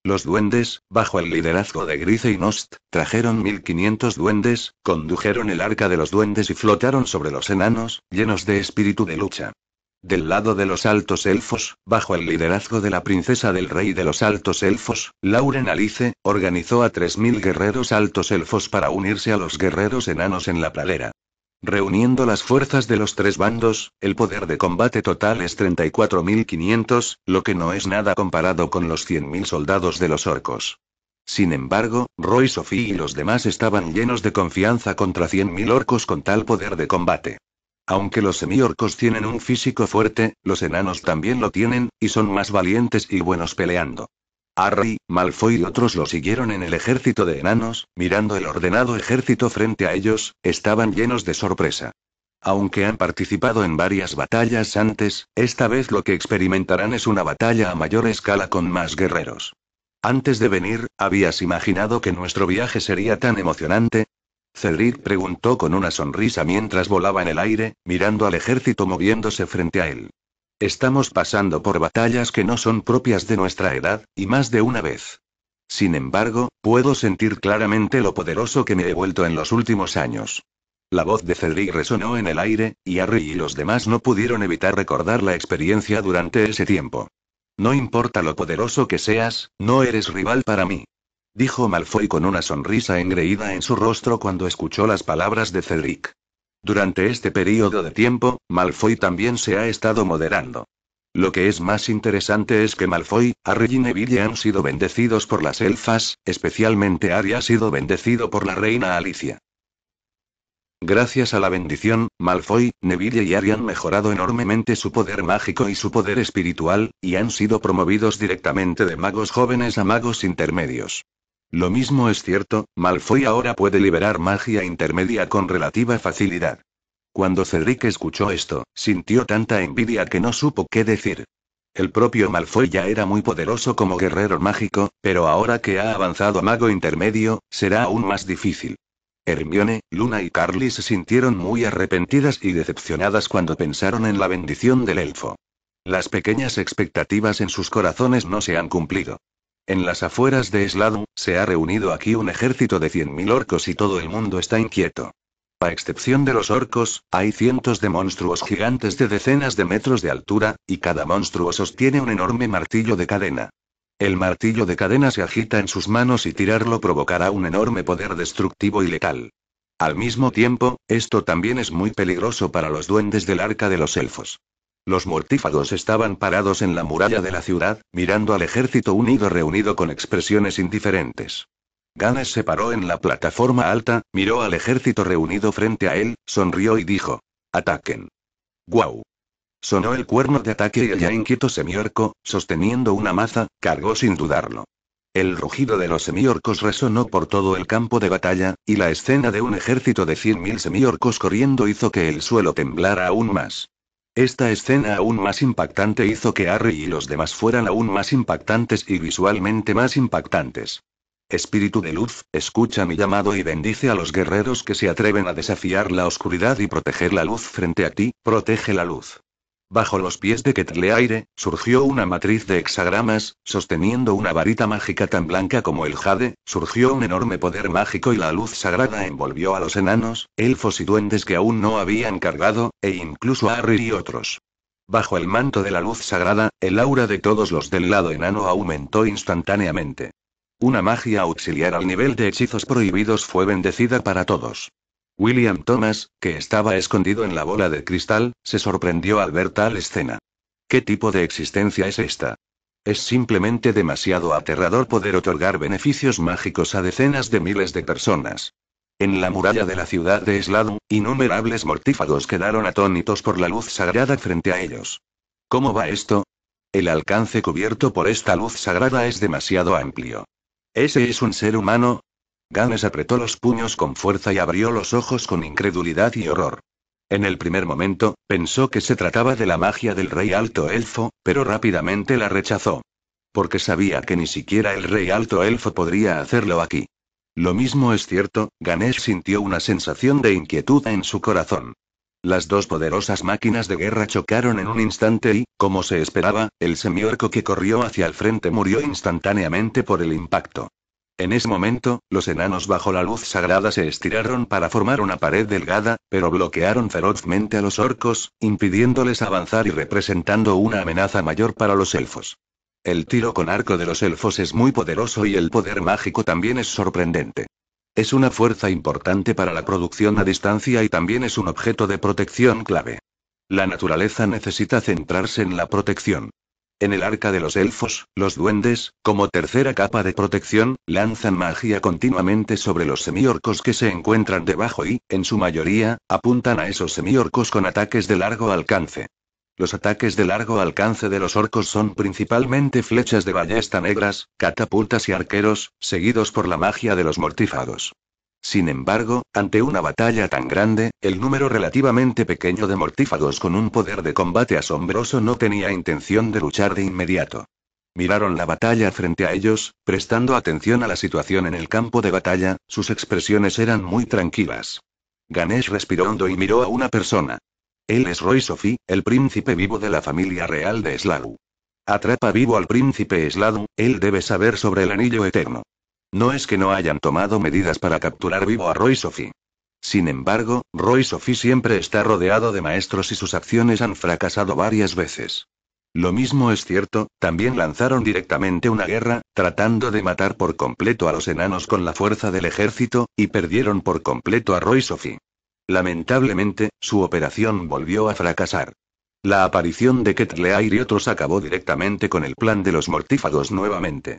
Los duendes, bajo el liderazgo de Grice y Nost, trajeron 1500 duendes, condujeron el arca de los duendes y flotaron sobre los enanos, llenos de espíritu de lucha. Del lado de los altos elfos, bajo el liderazgo de la princesa del rey de los altos elfos, Lauren Alice, organizó a 3.000 guerreros altos elfos para unirse a los guerreros enanos en la pradera. Reuniendo las fuerzas de los tres bandos, el poder de combate total es 34.500, lo que no es nada comparado con los 100.000 soldados de los orcos. Sin embargo, Roy, Sophie y los demás estaban llenos de confianza contra 100.000 orcos con tal poder de combate. Aunque los semiorcos tienen un físico fuerte, los enanos también lo tienen, y son más valientes y buenos peleando. Harry, Malfoy y otros lo siguieron en el ejército de enanos, mirando el ordenado ejército frente a ellos, estaban llenos de sorpresa. Aunque han participado en varias batallas antes, esta vez lo que experimentarán es una batalla a mayor escala con más guerreros. Antes de venir, ¿habías imaginado que nuestro viaje sería tan emocionante? Cedric preguntó con una sonrisa mientras volaba en el aire, mirando al ejército moviéndose frente a él. Estamos pasando por batallas que no son propias de nuestra edad, y más de una vez. Sin embargo, puedo sentir claramente lo poderoso que me he vuelto en los últimos años. La voz de Cedric resonó en el aire, y Harry y los demás no pudieron evitar recordar la experiencia durante ese tiempo. No importa lo poderoso que seas, no eres rival para mí dijo Malfoy con una sonrisa engreída en su rostro cuando escuchó las palabras de Cedric. Durante este periodo de tiempo, Malfoy también se ha estado moderando. Lo que es más interesante es que Malfoy, Harry y Neville han sido bendecidos por las elfas, especialmente Ari ha sido bendecido por la reina Alicia. Gracias a la bendición, Malfoy, Neville y Ari han mejorado enormemente su poder mágico y su poder espiritual, y han sido promovidos directamente de magos jóvenes a magos intermedios. Lo mismo es cierto, Malfoy ahora puede liberar magia intermedia con relativa facilidad. Cuando Cedric escuchó esto, sintió tanta envidia que no supo qué decir. El propio Malfoy ya era muy poderoso como guerrero mágico, pero ahora que ha avanzado a mago intermedio, será aún más difícil. Hermione, Luna y Carly se sintieron muy arrepentidas y decepcionadas cuando pensaron en la bendición del elfo. Las pequeñas expectativas en sus corazones no se han cumplido. En las afueras de Sladu, se ha reunido aquí un ejército de 100.000 orcos y todo el mundo está inquieto. A excepción de los orcos, hay cientos de monstruos gigantes de decenas de metros de altura, y cada monstruo sostiene un enorme martillo de cadena. El martillo de cadena se agita en sus manos y tirarlo provocará un enorme poder destructivo y letal. Al mismo tiempo, esto también es muy peligroso para los duendes del arca de los elfos. Los mortífagos estaban parados en la muralla de la ciudad, mirando al ejército unido reunido con expresiones indiferentes. Ganes se paró en la plataforma alta, miró al ejército reunido frente a él, sonrió y dijo: Ataquen. ¡Guau! Sonó el cuerno de ataque y el ya inquieto semiorco, sosteniendo una maza, cargó sin dudarlo. El rugido de los semiorcos resonó por todo el campo de batalla, y la escena de un ejército de 100.000 semiorcos corriendo hizo que el suelo temblara aún más. Esta escena aún más impactante hizo que Harry y los demás fueran aún más impactantes y visualmente más impactantes. Espíritu de luz, escucha mi llamado y bendice a los guerreros que se atreven a desafiar la oscuridad y proteger la luz frente a ti, protege la luz. Bajo los pies de Ketleaire, surgió una matriz de hexagramas, sosteniendo una varita mágica tan blanca como el jade, surgió un enorme poder mágico y la luz sagrada envolvió a los enanos, elfos y duendes que aún no habían cargado, e incluso a Harry y otros. Bajo el manto de la luz sagrada, el aura de todos los del lado enano aumentó instantáneamente. Una magia auxiliar al nivel de hechizos prohibidos fue bendecida para todos. William Thomas, que estaba escondido en la bola de cristal, se sorprendió al ver tal escena. ¿Qué tipo de existencia es esta? Es simplemente demasiado aterrador poder otorgar beneficios mágicos a decenas de miles de personas. En la muralla de la ciudad de Slado, innumerables mortífagos quedaron atónitos por la luz sagrada frente a ellos. ¿Cómo va esto? El alcance cubierto por esta luz sagrada es demasiado amplio. Ese es un ser humano, Ganes apretó los puños con fuerza y abrió los ojos con incredulidad y horror. En el primer momento, pensó que se trataba de la magia del rey alto elfo, pero rápidamente la rechazó. Porque sabía que ni siquiera el rey alto elfo podría hacerlo aquí. Lo mismo es cierto, Ganesh sintió una sensación de inquietud en su corazón. Las dos poderosas máquinas de guerra chocaron en un instante y, como se esperaba, el semiorco que corrió hacia el frente murió instantáneamente por el impacto. En ese momento, los enanos bajo la luz sagrada se estiraron para formar una pared delgada, pero bloquearon ferozmente a los orcos, impidiéndoles avanzar y representando una amenaza mayor para los elfos. El tiro con arco de los elfos es muy poderoso y el poder mágico también es sorprendente. Es una fuerza importante para la producción a distancia y también es un objeto de protección clave. La naturaleza necesita centrarse en la protección. En el arca de los elfos, los duendes, como tercera capa de protección, lanzan magia continuamente sobre los semiorcos que se encuentran debajo y, en su mayoría, apuntan a esos semiorcos con ataques de largo alcance. Los ataques de largo alcance de los orcos son principalmente flechas de ballesta negras, catapultas y arqueros, seguidos por la magia de los mortífagos. Sin embargo, ante una batalla tan grande, el número relativamente pequeño de mortífagos con un poder de combate asombroso no tenía intención de luchar de inmediato. Miraron la batalla frente a ellos, prestando atención a la situación en el campo de batalla, sus expresiones eran muy tranquilas. Ganesh respiró hondo y miró a una persona. Él es Roy Sophie, el príncipe vivo de la familia real de Sladu. Atrapa vivo al príncipe Sladu, él debe saber sobre el anillo eterno. No es que no hayan tomado medidas para capturar vivo a Roy Sophie. Sin embargo, Roy Sophie siempre está rodeado de maestros y sus acciones han fracasado varias veces. Lo mismo es cierto, también lanzaron directamente una guerra, tratando de matar por completo a los enanos con la fuerza del ejército, y perdieron por completo a Roy Sophie. Lamentablemente, su operación volvió a fracasar. La aparición de Ketleair y otros acabó directamente con el plan de los mortífagos nuevamente.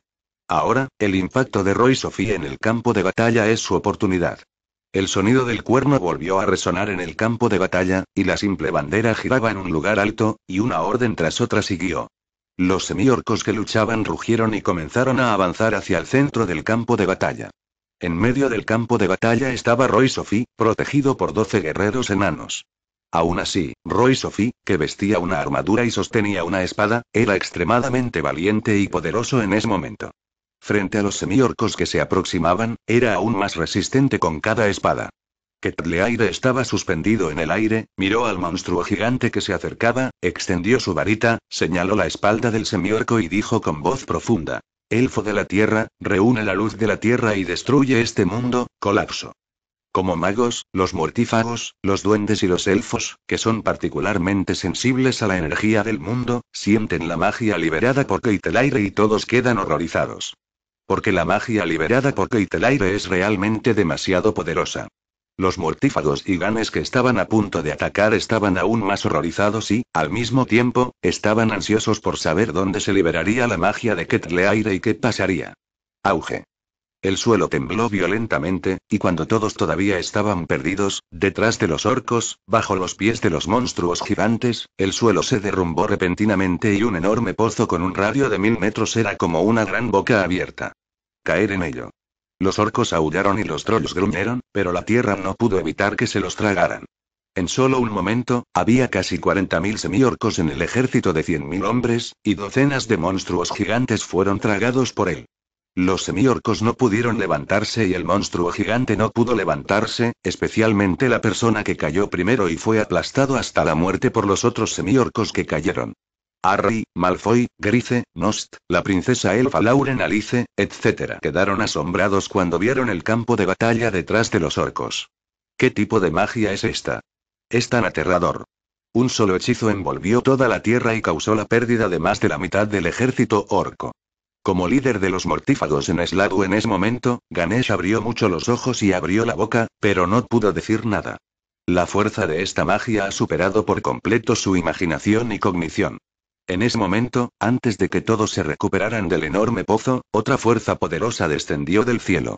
Ahora, el impacto de Roy Sophie en el campo de batalla es su oportunidad. El sonido del cuerno volvió a resonar en el campo de batalla, y la simple bandera giraba en un lugar alto, y una orden tras otra siguió. Los semiorcos que luchaban rugieron y comenzaron a avanzar hacia el centro del campo de batalla. En medio del campo de batalla estaba Roy Sophie, protegido por doce guerreros enanos. Aún así, Roy Sophie, que vestía una armadura y sostenía una espada, era extremadamente valiente y poderoso en ese momento. Frente a los semiorcos que se aproximaban, era aún más resistente con cada espada. Aire estaba suspendido en el aire, miró al monstruo gigante que se acercaba, extendió su varita, señaló la espalda del semiorco y dijo con voz profunda: Elfo de la Tierra, reúne la luz de la Tierra y destruye este mundo, colapso. Como magos, los mortífagos, los duendes y los elfos, que son particularmente sensibles a la energía del mundo, sienten la magia liberada por Keitelaire y todos quedan horrorizados. Porque la magia liberada por Keitelaire es realmente demasiado poderosa. Los mortífagos y ganes que estaban a punto de atacar estaban aún más horrorizados y, al mismo tiempo, estaban ansiosos por saber dónde se liberaría la magia de Ketleaire y qué pasaría. Auge. El suelo tembló violentamente, y cuando todos todavía estaban perdidos, detrás de los orcos, bajo los pies de los monstruos gigantes, el suelo se derrumbó repentinamente y un enorme pozo con un radio de mil metros era como una gran boca abierta. Caer en ello. Los orcos aullaron y los trolls gruñeron, pero la tierra no pudo evitar que se los tragaran. En solo un momento, había casi 40.000 semiorcos en el ejército de 100.000 hombres, y docenas de monstruos gigantes fueron tragados por él. Los semiorcos no pudieron levantarse y el monstruo gigante no pudo levantarse, especialmente la persona que cayó primero y fue aplastado hasta la muerte por los otros semiorcos que cayeron. Harry, Malfoy, Grice, Nost, la princesa elfa Lauren Alice, etc. quedaron asombrados cuando vieron el campo de batalla detrás de los orcos. ¿Qué tipo de magia es esta? Es tan aterrador. Un solo hechizo envolvió toda la tierra y causó la pérdida de más de la mitad del ejército orco. Como líder de los mortífagos en Sladu en ese momento, Ganesh abrió mucho los ojos y abrió la boca, pero no pudo decir nada. La fuerza de esta magia ha superado por completo su imaginación y cognición. En ese momento, antes de que todos se recuperaran del enorme pozo, otra fuerza poderosa descendió del cielo.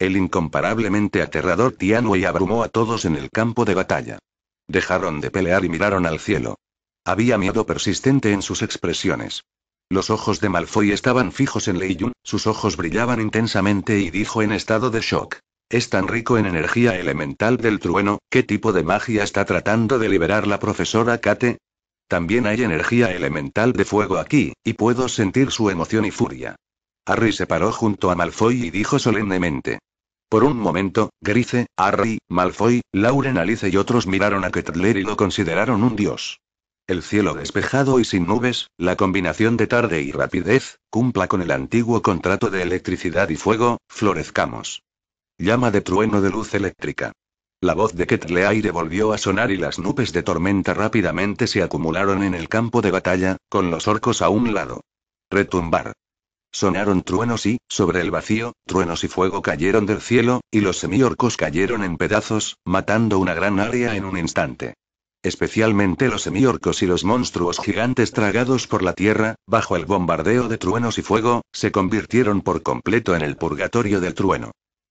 El incomparablemente aterrador y abrumó a todos en el campo de batalla. Dejaron de pelear y miraron al cielo. Había miedo persistente en sus expresiones. Los ojos de Malfoy estaban fijos en Leiyun, sus ojos brillaban intensamente y dijo en estado de shock. Es tan rico en energía elemental del trueno, ¿qué tipo de magia está tratando de liberar la profesora Kate? También hay energía elemental de fuego aquí, y puedo sentir su emoción y furia. Harry se paró junto a Malfoy y dijo solemnemente. Por un momento, Grice, Harry, Malfoy, Lauren Alice y otros miraron a Kettler y lo consideraron un dios. El cielo despejado y sin nubes, la combinación de tarde y rapidez, cumpla con el antiguo contrato de electricidad y fuego, florezcamos. Llama de trueno de luz eléctrica. La voz de Ketleaire volvió a sonar y las nubes de tormenta rápidamente se acumularon en el campo de batalla, con los orcos a un lado. Retumbar. Sonaron truenos y, sobre el vacío, truenos y fuego cayeron del cielo, y los semiorcos cayeron en pedazos, matando una gran área en un instante especialmente los semiorcos y los monstruos gigantes tragados por la tierra, bajo el bombardeo de truenos y fuego, se convirtieron por completo en el purgatorio del trueno.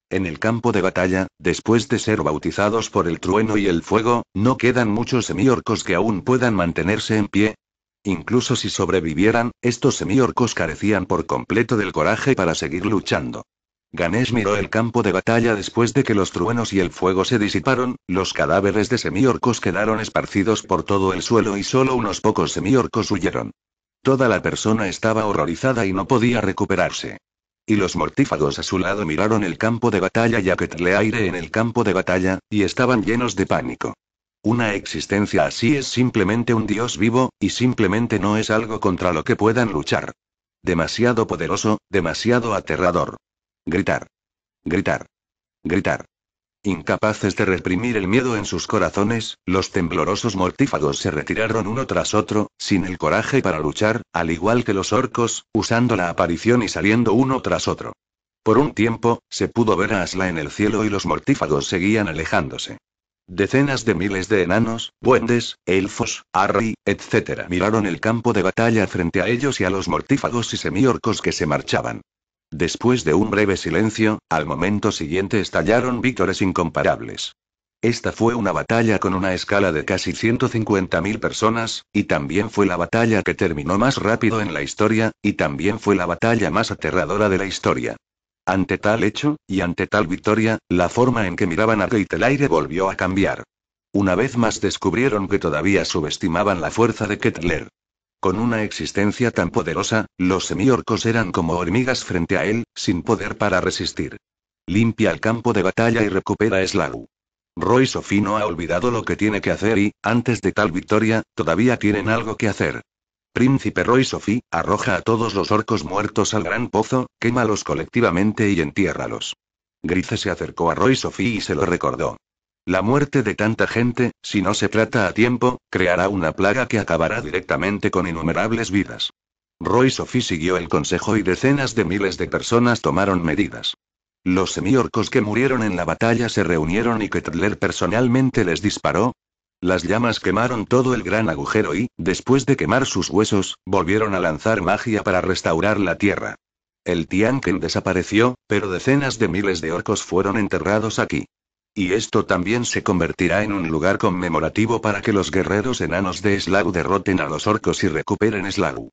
En el campo de batalla, después de ser bautizados por el trueno y el fuego, no quedan muchos semiorcos que aún puedan mantenerse en pie. Incluso si sobrevivieran, estos semiorcos carecían por completo del coraje para seguir luchando. Ganesh miró el campo de batalla después de que los truenos y el fuego se disiparon, los cadáveres de semiorcos quedaron esparcidos por todo el suelo y solo unos pocos semiorcos huyeron. Toda la persona estaba horrorizada y no podía recuperarse. Y los mortífagos a su lado miraron el campo de batalla y le aire en el campo de batalla, y estaban llenos de pánico. Una existencia así es simplemente un dios vivo, y simplemente no es algo contra lo que puedan luchar. Demasiado poderoso, demasiado aterrador. Gritar. Gritar. Gritar. Incapaces de reprimir el miedo en sus corazones, los temblorosos mortífagos se retiraron uno tras otro, sin el coraje para luchar, al igual que los orcos, usando la aparición y saliendo uno tras otro. Por un tiempo, se pudo ver a Asla en el cielo y los mortífagos seguían alejándose. Decenas de miles de enanos, buendes, elfos, arri, etc. miraron el campo de batalla frente a ellos y a los mortífagos y semiorcos que se marchaban. Después de un breve silencio, al momento siguiente estallaron víctores incomparables. Esta fue una batalla con una escala de casi 150.000 personas, y también fue la batalla que terminó más rápido en la historia, y también fue la batalla más aterradora de la historia. Ante tal hecho, y ante tal victoria, la forma en que miraban a Gate el aire volvió a cambiar. Una vez más descubrieron que todavía subestimaban la fuerza de Kettler. Con una existencia tan poderosa, los semiorcos eran como hormigas frente a él, sin poder para resistir. Limpia el campo de batalla y recupera Slagu. Roy no ha olvidado lo que tiene que hacer y, antes de tal victoria, todavía tienen algo que hacer. Príncipe Roy Sophie, arroja a todos los orcos muertos al gran pozo, quémalos colectivamente y entiérralos. Grice se acercó a Roy Sophie y se lo recordó. La muerte de tanta gente, si no se trata a tiempo, creará una plaga que acabará directamente con innumerables vidas. Roy Sophie siguió el consejo y decenas de miles de personas tomaron medidas. Los semiorcos que murieron en la batalla se reunieron y Kettler personalmente les disparó. Las llamas quemaron todo el gran agujero y, después de quemar sus huesos, volvieron a lanzar magia para restaurar la tierra. El Tianken desapareció, pero decenas de miles de orcos fueron enterrados aquí. Y esto también se convertirá en un lugar conmemorativo para que los guerreros enanos de Slaug derroten a los orcos y recuperen Slaug.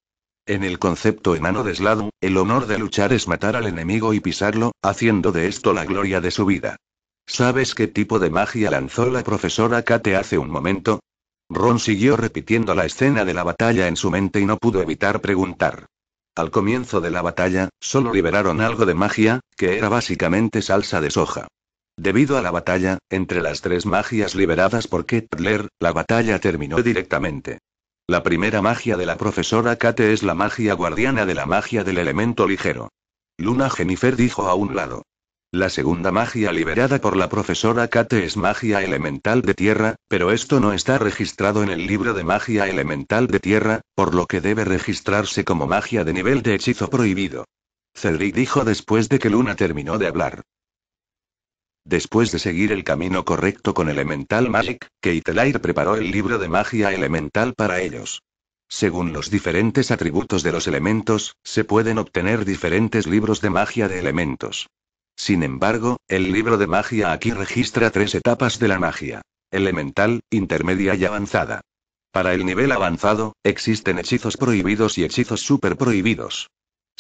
En el concepto enano de Slaug, el honor de luchar es matar al enemigo y pisarlo, haciendo de esto la gloria de su vida. ¿Sabes qué tipo de magia lanzó la profesora Kate hace un momento? Ron siguió repitiendo la escena de la batalla en su mente y no pudo evitar preguntar. Al comienzo de la batalla, solo liberaron algo de magia, que era básicamente salsa de soja. Debido a la batalla, entre las tres magias liberadas por Kettler, la batalla terminó directamente. La primera magia de la profesora Kate es la magia guardiana de la magia del elemento ligero. Luna Jennifer dijo a un lado. La segunda magia liberada por la profesora Kate es magia elemental de tierra, pero esto no está registrado en el libro de magia elemental de tierra, por lo que debe registrarse como magia de nivel de hechizo prohibido. Cedric dijo después de que Luna terminó de hablar. Después de seguir el camino correcto con Elemental Magic, Keitelair preparó el libro de magia elemental para ellos. Según los diferentes atributos de los elementos, se pueden obtener diferentes libros de magia de elementos. Sin embargo, el libro de magia aquí registra tres etapas de la magia. Elemental, intermedia y avanzada. Para el nivel avanzado, existen hechizos prohibidos y hechizos super prohibidos.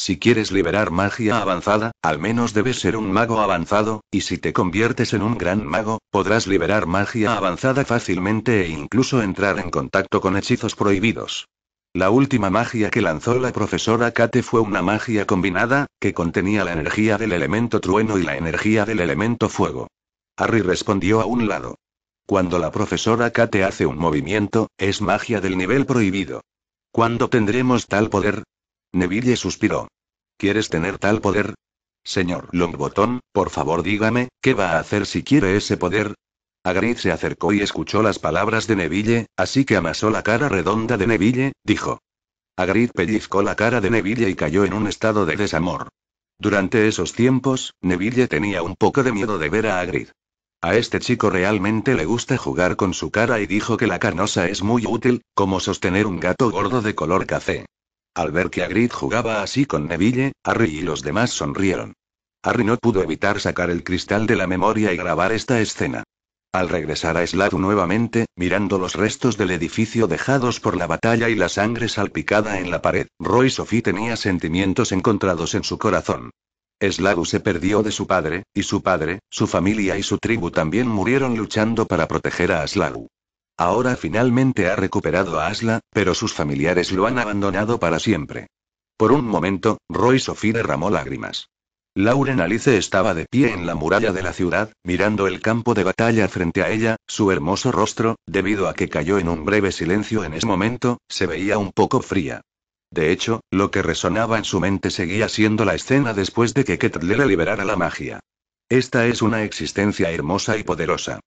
Si quieres liberar magia avanzada, al menos debes ser un mago avanzado, y si te conviertes en un gran mago, podrás liberar magia avanzada fácilmente e incluso entrar en contacto con hechizos prohibidos. La última magia que lanzó la profesora Kate fue una magia combinada, que contenía la energía del elemento trueno y la energía del elemento fuego. Harry respondió a un lado. Cuando la profesora Kate hace un movimiento, es magia del nivel prohibido. ¿Cuándo tendremos tal poder? Neville suspiró. ¿Quieres tener tal poder? Señor Longbotón, por favor dígame, ¿qué va a hacer si quiere ese poder? Agrid se acercó y escuchó las palabras de Neville, así que amasó la cara redonda de Neville, dijo. Agrid pellizcó la cara de Neville y cayó en un estado de desamor. Durante esos tiempos, Neville tenía un poco de miedo de ver a Agrid. A este chico realmente le gusta jugar con su cara y dijo que la canosa es muy útil, como sostener un gato gordo de color café. Al ver que Agrid jugaba así con Neville, Harry y los demás sonrieron. Harry no pudo evitar sacar el cristal de la memoria y grabar esta escena. Al regresar a Sladu nuevamente, mirando los restos del edificio dejados por la batalla y la sangre salpicada en la pared, Roy Sophie tenía sentimientos encontrados en su corazón. Sladu se perdió de su padre, y su padre, su familia y su tribu también murieron luchando para proteger a Slatu. Ahora finalmente ha recuperado a Asla, pero sus familiares lo han abandonado para siempre. Por un momento, Roy Sophie derramó lágrimas. Lauren Alice estaba de pie en la muralla de la ciudad, mirando el campo de batalla frente a ella, su hermoso rostro, debido a que cayó en un breve silencio en ese momento, se veía un poco fría. De hecho, lo que resonaba en su mente seguía siendo la escena después de que Ketler liberara la magia. Esta es una existencia hermosa y poderosa.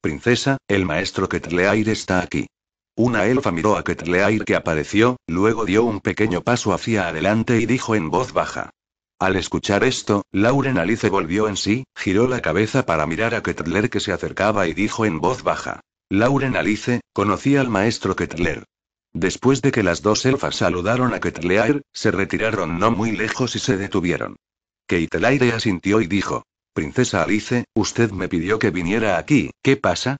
Princesa, el maestro Ketleair está aquí. Una elfa miró a Ketleair que apareció, luego dio un pequeño paso hacia adelante y dijo en voz baja. Al escuchar esto, Lauren Alice volvió en sí, giró la cabeza para mirar a Ketler que se acercaba y dijo en voz baja. Lauren Alice, conocía al maestro Ketler. Después de que las dos elfas saludaron a Ketleair, se retiraron no muy lejos y se detuvieron. Ketleair asintió y dijo, Princesa Alice, usted me pidió que viniera aquí, ¿qué pasa?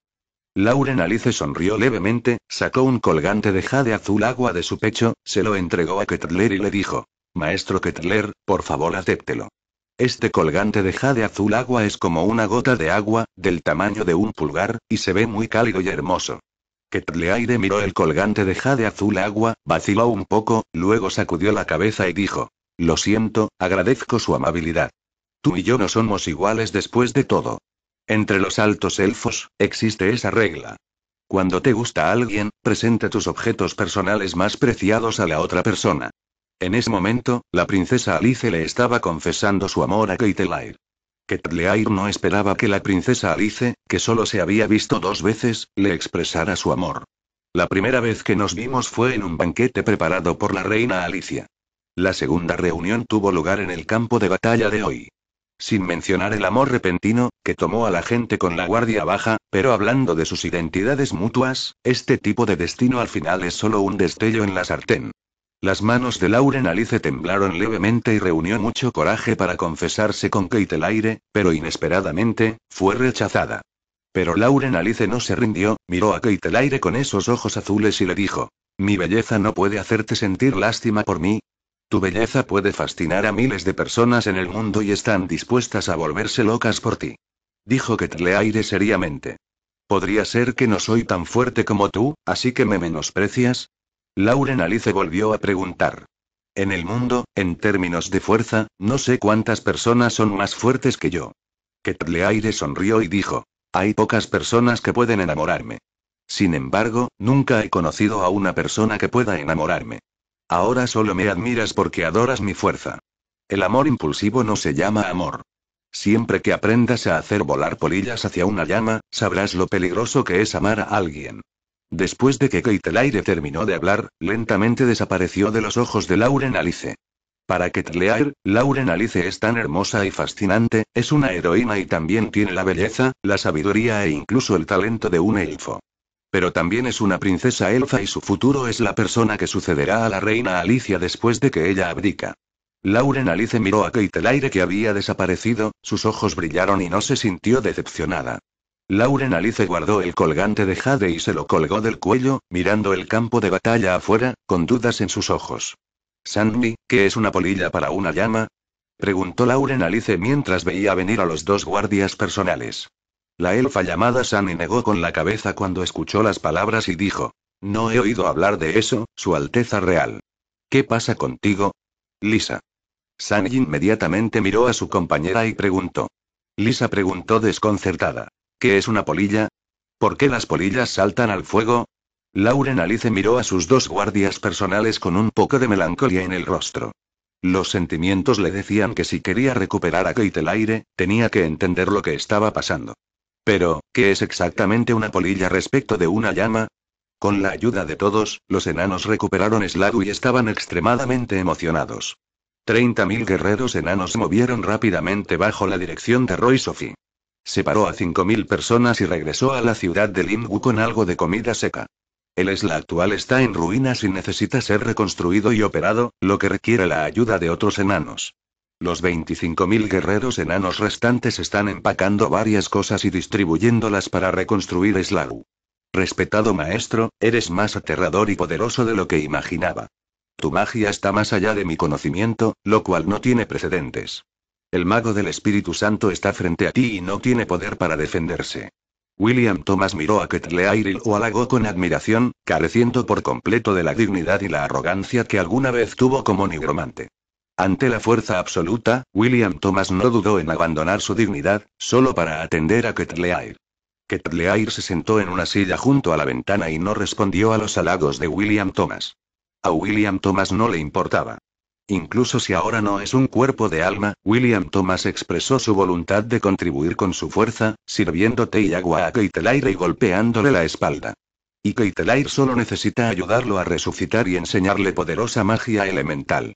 Lauren Alice sonrió levemente, sacó un colgante de jade azul agua de su pecho, se lo entregó a Kettler y le dijo: Maestro Kettler, por favor acéptelo. Este colgante de jade azul agua es como una gota de agua, del tamaño de un pulgar, y se ve muy cálido y hermoso. aire miró el colgante de jade azul agua, vaciló un poco, luego sacudió la cabeza y dijo: Lo siento, agradezco su amabilidad. Tú y yo no somos iguales después de todo. Entre los altos elfos, existe esa regla. Cuando te gusta alguien, presenta tus objetos personales más preciados a la otra persona. En ese momento, la princesa Alice le estaba confesando su amor a Keitelair. Ketleair no esperaba que la princesa Alice, que solo se había visto dos veces, le expresara su amor. La primera vez que nos vimos fue en un banquete preparado por la reina Alicia. La segunda reunión tuvo lugar en el campo de batalla de hoy sin mencionar el amor repentino, que tomó a la gente con la guardia baja, pero hablando de sus identidades mutuas, este tipo de destino al final es solo un destello en la sartén. Las manos de Lauren Alice temblaron levemente y reunió mucho coraje para confesarse con Keitelaire, aire, pero inesperadamente, fue rechazada. Pero Lauren Alice no se rindió, miró a Keitelaire aire con esos ojos azules y le dijo, mi belleza no puede hacerte sentir lástima por mí, tu belleza puede fascinar a miles de personas en el mundo y están dispuestas a volverse locas por ti. Dijo Ketleaire seriamente. ¿Podría ser que no soy tan fuerte como tú, así que me menosprecias? Lauren Alice volvió a preguntar. En el mundo, en términos de fuerza, no sé cuántas personas son más fuertes que yo. Ketleaire sonrió y dijo. Hay pocas personas que pueden enamorarme. Sin embargo, nunca he conocido a una persona que pueda enamorarme. Ahora solo me admiras porque adoras mi fuerza. El amor impulsivo no se llama amor. Siempre que aprendas a hacer volar polillas hacia una llama, sabrás lo peligroso que es amar a alguien. Después de que Keitelaire terminó de hablar, lentamente desapareció de los ojos de Lauren Alice. Para Keitelaire, Lauren Alice es tan hermosa y fascinante, es una heroína y también tiene la belleza, la sabiduría e incluso el talento de un elfo. Pero también es una princesa elfa y su futuro es la persona que sucederá a la reina Alicia después de que ella abdica. Lauren Alice miró a Kate el aire que había desaparecido, sus ojos brillaron y no se sintió decepcionada. Lauren Alice guardó el colgante de Jade y se lo colgó del cuello, mirando el campo de batalla afuera, con dudas en sus ojos. Sandy, ¿qué es una polilla para una llama? preguntó Lauren Alice mientras veía venir a los dos guardias personales. La elfa llamada Sani negó con la cabeza cuando escuchó las palabras y dijo, No he oído hablar de eso, Su Alteza Real. ¿Qué pasa contigo? Lisa. Sani inmediatamente miró a su compañera y preguntó. Lisa preguntó desconcertada. ¿Qué es una polilla? ¿Por qué las polillas saltan al fuego? Lauren Alice miró a sus dos guardias personales con un poco de melancolía en el rostro. Los sentimientos le decían que si quería recuperar a Kate el aire, tenía que entender lo que estaba pasando. Pero, ¿qué es exactamente una polilla respecto de una llama? Con la ayuda de todos, los enanos recuperaron Sladu y estaban extremadamente emocionados. 30.000 guerreros enanos se movieron rápidamente bajo la dirección de Roy Sophie. Separó a 5.000 personas y regresó a la ciudad de Limbu con algo de comida seca. El Esla actual está en ruinas y necesita ser reconstruido y operado, lo que requiere la ayuda de otros enanos. Los 25.000 guerreros enanos restantes están empacando varias cosas y distribuyéndolas para reconstruir Slough. Respetado maestro, eres más aterrador y poderoso de lo que imaginaba. Tu magia está más allá de mi conocimiento, lo cual no tiene precedentes. El mago del Espíritu Santo está frente a ti y no tiene poder para defenderse. William Thomas miró a Ketleairil o halagó con admiración, careciendo por completo de la dignidad y la arrogancia que alguna vez tuvo como nigromante. Ante la fuerza absoluta, William Thomas no dudó en abandonar su dignidad, solo para atender a Ketleair. Ketleair se sentó en una silla junto a la ventana y no respondió a los halagos de William Thomas. A William Thomas no le importaba. Incluso si ahora no es un cuerpo de alma, William Thomas expresó su voluntad de contribuir con su fuerza, sirviendo té y agua a Keitelair y golpeándole la espalda. Y Keitelair solo necesita ayudarlo a resucitar y enseñarle poderosa magia elemental.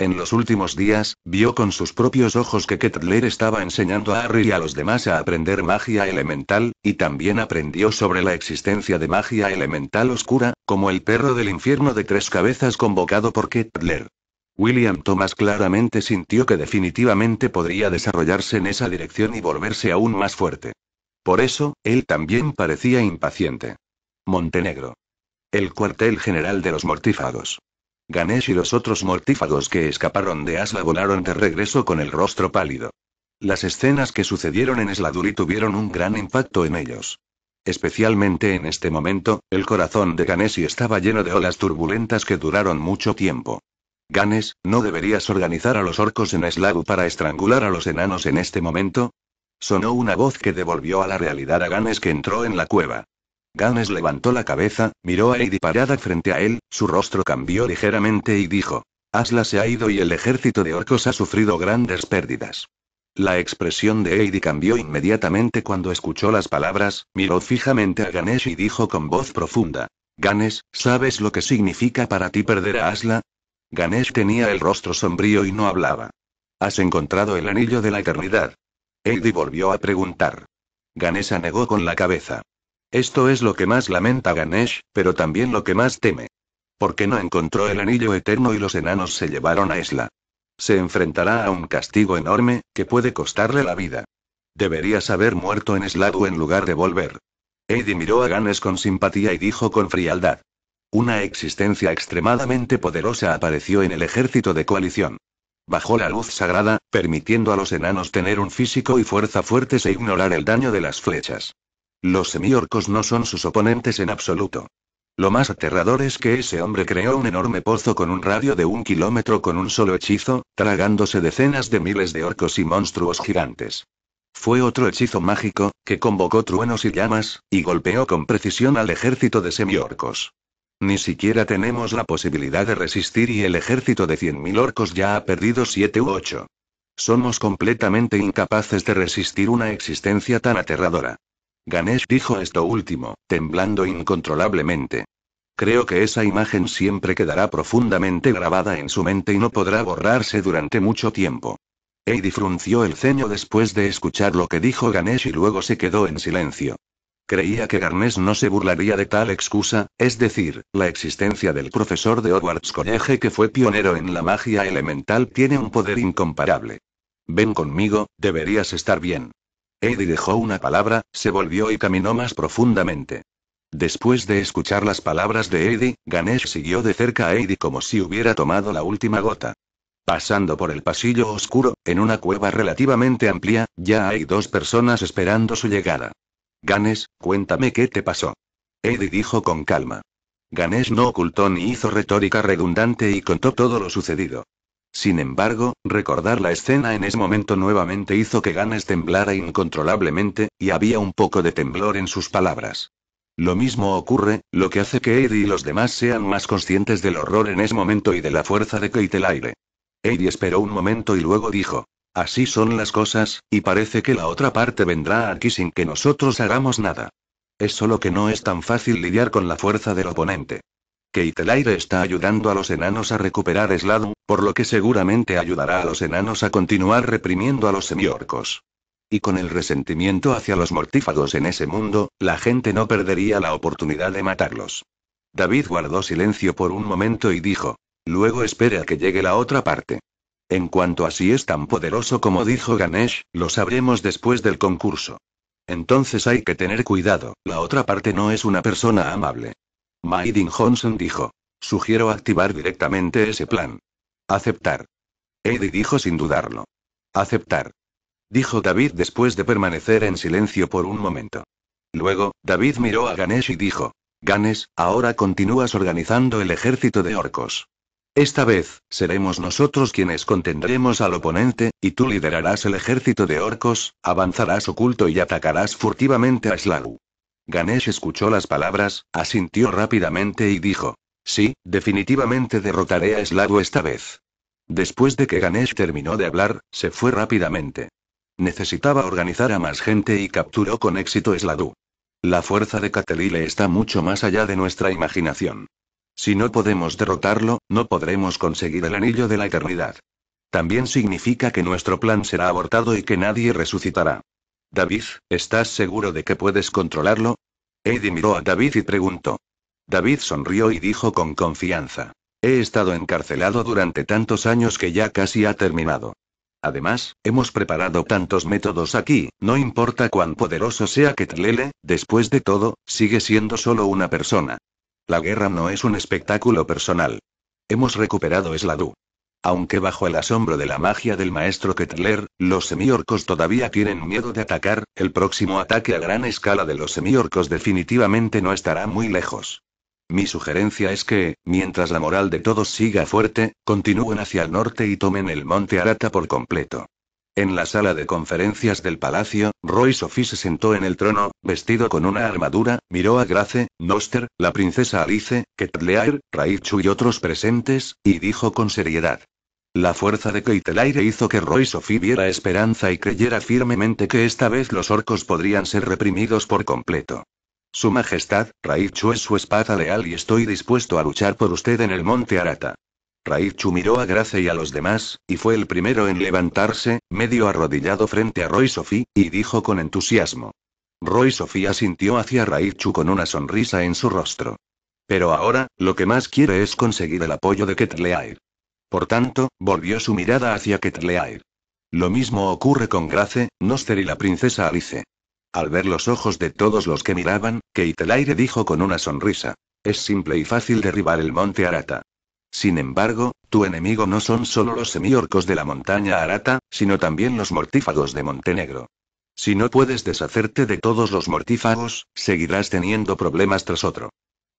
En los últimos días, vio con sus propios ojos que Kettler estaba enseñando a Harry y a los demás a aprender magia elemental, y también aprendió sobre la existencia de magia elemental oscura, como el perro del infierno de tres cabezas convocado por Kettler. William Thomas claramente sintió que definitivamente podría desarrollarse en esa dirección y volverse aún más fuerte. Por eso, él también parecía impaciente. Montenegro. El cuartel general de los mortífagos. Ganesh y los otros mortífagos que escaparon de Asla volaron de regreso con el rostro pálido. Las escenas que sucedieron en Sladuri tuvieron un gran impacto en ellos. Especialmente en este momento, el corazón de Ganesh estaba lleno de olas turbulentas que duraron mucho tiempo. Ganes, ¿no deberías organizar a los orcos en Sladu para estrangular a los enanos en este momento? Sonó una voz que devolvió a la realidad a Ganes que entró en la cueva. Ganes levantó la cabeza, miró a Eidi parada frente a él, su rostro cambió ligeramente y dijo: Asla se ha ido y el ejército de orcos ha sufrido grandes pérdidas. La expresión de Heidi cambió inmediatamente cuando escuchó las palabras, miró fijamente a Ganesh y dijo con voz profunda: Ganesh, ¿sabes lo que significa para ti perder a Asla? Ganesh tenía el rostro sombrío y no hablaba. Has encontrado el anillo de la eternidad. Eidi volvió a preguntar. Ganesh negó con la cabeza. Esto es lo que más lamenta Ganesh, pero también lo que más teme. Porque no encontró el anillo eterno y los enanos se llevaron a Isla. Se enfrentará a un castigo enorme, que puede costarle la vida. Deberías haber muerto en Sladu en lugar de volver. Eddie miró a Ganesh con simpatía y dijo con frialdad. Una existencia extremadamente poderosa apareció en el ejército de coalición. Bajó la luz sagrada, permitiendo a los enanos tener un físico y fuerza fuertes e ignorar el daño de las flechas. Los semiorcos no son sus oponentes en absoluto. Lo más aterrador es que ese hombre creó un enorme pozo con un radio de un kilómetro con un solo hechizo, tragándose decenas de miles de orcos y monstruos gigantes. Fue otro hechizo mágico, que convocó truenos y llamas, y golpeó con precisión al ejército de semiorcos. Ni siquiera tenemos la posibilidad de resistir y el ejército de 100.000 orcos ya ha perdido 7 u 8. Somos completamente incapaces de resistir una existencia tan aterradora. Ganesh dijo esto último, temblando incontrolablemente. Creo que esa imagen siempre quedará profundamente grabada en su mente y no podrá borrarse durante mucho tiempo. Heidi frunció el ceño después de escuchar lo que dijo Ganesh y luego se quedó en silencio. Creía que Ganesh no se burlaría de tal excusa, es decir, la existencia del profesor de Hogwarts College que fue pionero en la magia elemental tiene un poder incomparable. Ven conmigo, deberías estar bien. Eddie dejó una palabra, se volvió y caminó más profundamente. Después de escuchar las palabras de Eddie, Ganesh siguió de cerca a Eddie como si hubiera tomado la última gota. Pasando por el pasillo oscuro, en una cueva relativamente amplia, ya hay dos personas esperando su llegada. Ganesh, cuéntame qué te pasó. Eddie dijo con calma. Ganesh no ocultó ni hizo retórica redundante y contó todo lo sucedido. Sin embargo, recordar la escena en ese momento nuevamente hizo que Ganes temblara incontrolablemente, y había un poco de temblor en sus palabras. Lo mismo ocurre, lo que hace que Eddie y los demás sean más conscientes del horror en ese momento y de la fuerza de Kate el aire. Eddie esperó un momento y luego dijo, así son las cosas, y parece que la otra parte vendrá aquí sin que nosotros hagamos nada. Es solo que no es tan fácil lidiar con la fuerza del oponente que está ayudando a los enanos a recuperar Sladu, por lo que seguramente ayudará a los enanos a continuar reprimiendo a los semiorcos. Y con el resentimiento hacia los mortífagos en ese mundo, la gente no perdería la oportunidad de matarlos. David guardó silencio por un momento y dijo, luego espera a que llegue la otra parte. En cuanto a si es tan poderoso como dijo Ganesh, lo sabremos después del concurso. Entonces hay que tener cuidado, la otra parte no es una persona amable. Maiden Johnson dijo. Sugiero activar directamente ese plan. Aceptar. Eddie dijo sin dudarlo. Aceptar. Dijo David después de permanecer en silencio por un momento. Luego, David miró a Ganesh y dijo. Ganesh, ahora continúas organizando el ejército de orcos. Esta vez, seremos nosotros quienes contendremos al oponente, y tú liderarás el ejército de orcos, avanzarás oculto y atacarás furtivamente a Slaru. Ganesh escuchó las palabras, asintió rápidamente y dijo, Sí, definitivamente derrotaré a Sladu esta vez. Después de que Ganesh terminó de hablar, se fue rápidamente. Necesitaba organizar a más gente y capturó con éxito Sladu. La fuerza de Catelile está mucho más allá de nuestra imaginación. Si no podemos derrotarlo, no podremos conseguir el anillo de la eternidad. También significa que nuestro plan será abortado y que nadie resucitará. David, ¿estás seguro de que puedes controlarlo? Eddie miró a David y preguntó. David sonrió y dijo con confianza. He estado encarcelado durante tantos años que ya casi ha terminado. Además, hemos preparado tantos métodos aquí, no importa cuán poderoso sea Ketlele, después de todo, sigue siendo solo una persona. La guerra no es un espectáculo personal. Hemos recuperado Sladu. Aunque bajo el asombro de la magia del maestro Ketler, los semiorcos todavía tienen miedo de atacar, el próximo ataque a gran escala de los semiorcos definitivamente no estará muy lejos. Mi sugerencia es que, mientras la moral de todos siga fuerte, continúen hacia el norte y tomen el monte Arata por completo. En la sala de conferencias del palacio, Roy Sophie se sentó en el trono, vestido con una armadura, miró a Grace, Noster, la princesa Alice, Ketler, Raichu y otros presentes, y dijo con seriedad. La fuerza de Keitelaire hizo que Roy Sophie viera esperanza y creyera firmemente que esta vez los orcos podrían ser reprimidos por completo. Su Majestad, Raichu es su espada leal y estoy dispuesto a luchar por usted en el Monte Arata. Raichu miró a Grace y a los demás, y fue el primero en levantarse, medio arrodillado frente a Roy Sophie, y dijo con entusiasmo. Roy Sophie asintió hacia Raichu con una sonrisa en su rostro. Pero ahora, lo que más quiere es conseguir el apoyo de Ketleair. Por tanto, volvió su mirada hacia Ketleair. Lo mismo ocurre con Grace, Noster y la princesa Alice. Al ver los ojos de todos los que miraban, Keitelaire dijo con una sonrisa. Es simple y fácil derribar el monte Arata. Sin embargo, tu enemigo no son solo los semiorcos de la montaña Arata, sino también los mortífagos de Montenegro. Si no puedes deshacerte de todos los mortífagos, seguirás teniendo problemas tras otro.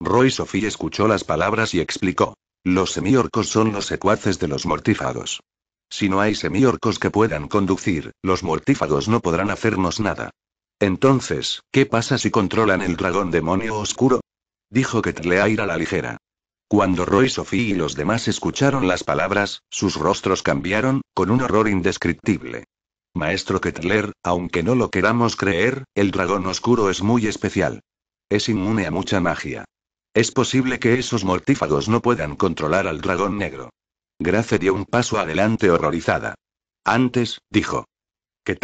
Roy Sophie escuchó las palabras y explicó. Los semiorcos son los secuaces de los mortífagos. Si no hay semiorcos que puedan conducir, los mortífagos no podrán hacernos nada. Entonces, ¿qué pasa si controlan el dragón demonio oscuro? Dijo que a la ligera. Cuando Roy, Sophie y los demás escucharon las palabras, sus rostros cambiaron, con un horror indescriptible. Maestro Ketler, aunque no lo queramos creer, el dragón oscuro es muy especial. Es inmune a mucha magia. Es posible que esos mortífagos no puedan controlar al dragón negro. Grace dio un paso adelante horrorizada. Antes, dijo. Que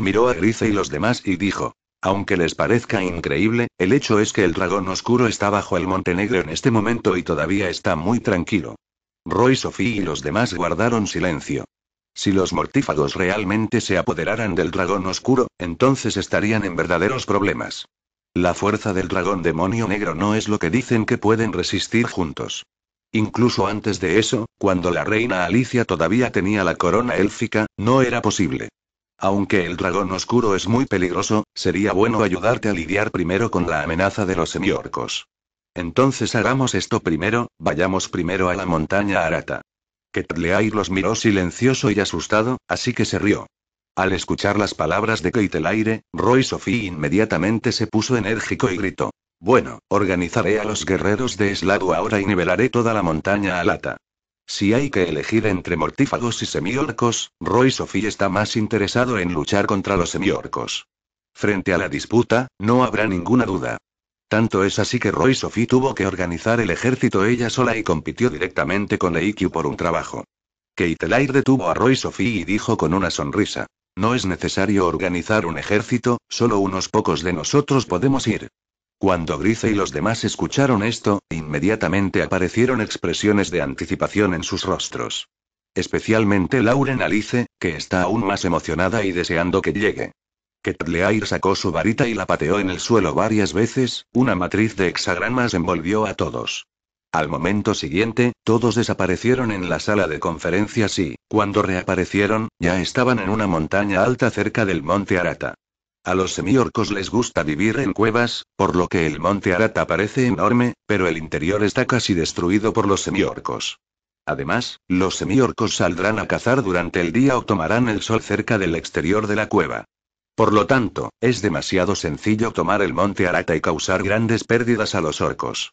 miró a Grice y los demás y dijo. Aunque les parezca increíble, el hecho es que el dragón oscuro está bajo el Montenegro en este momento y todavía está muy tranquilo. Roy, Sophie y los demás guardaron silencio. Si los mortífagos realmente se apoderaran del dragón oscuro, entonces estarían en verdaderos problemas. La fuerza del dragón demonio negro no es lo que dicen que pueden resistir juntos. Incluso antes de eso, cuando la reina Alicia todavía tenía la corona élfica, no era posible. Aunque el dragón oscuro es muy peligroso, sería bueno ayudarte a lidiar primero con la amenaza de los semiorcos. Entonces hagamos esto primero, vayamos primero a la montaña Arata. Ketleai los miró silencioso y asustado, así que se rió. Al escuchar las palabras de Kate aire, Roy Sophie inmediatamente se puso enérgico y gritó. Bueno, organizaré a los guerreros de Eslado ahora y nivelaré toda la montaña a lata. Si hay que elegir entre mortífagos y semiorcos, Roy Sophie está más interesado en luchar contra los semiorcos. Frente a la disputa, no habrá ninguna duda. Tanto es así que Roy Sophie tuvo que organizar el ejército ella sola y compitió directamente con Leikyu por un trabajo. Keitelaire detuvo a Roy Sophie y dijo con una sonrisa. No es necesario organizar un ejército, solo unos pocos de nosotros podemos ir. Cuando Grice y los demás escucharon esto, inmediatamente aparecieron expresiones de anticipación en sus rostros. Especialmente Lauren Alice, que está aún más emocionada y deseando que llegue. Ketleair sacó su varita y la pateó en el suelo varias veces, una matriz de hexagramas envolvió a todos. Al momento siguiente, todos desaparecieron en la sala de conferencias y, cuando reaparecieron, ya estaban en una montaña alta cerca del monte Arata. A los semiorcos les gusta vivir en cuevas, por lo que el monte Arata parece enorme, pero el interior está casi destruido por los semiorcos. Además, los semiorcos saldrán a cazar durante el día o tomarán el sol cerca del exterior de la cueva. Por lo tanto, es demasiado sencillo tomar el monte Arata y causar grandes pérdidas a los orcos.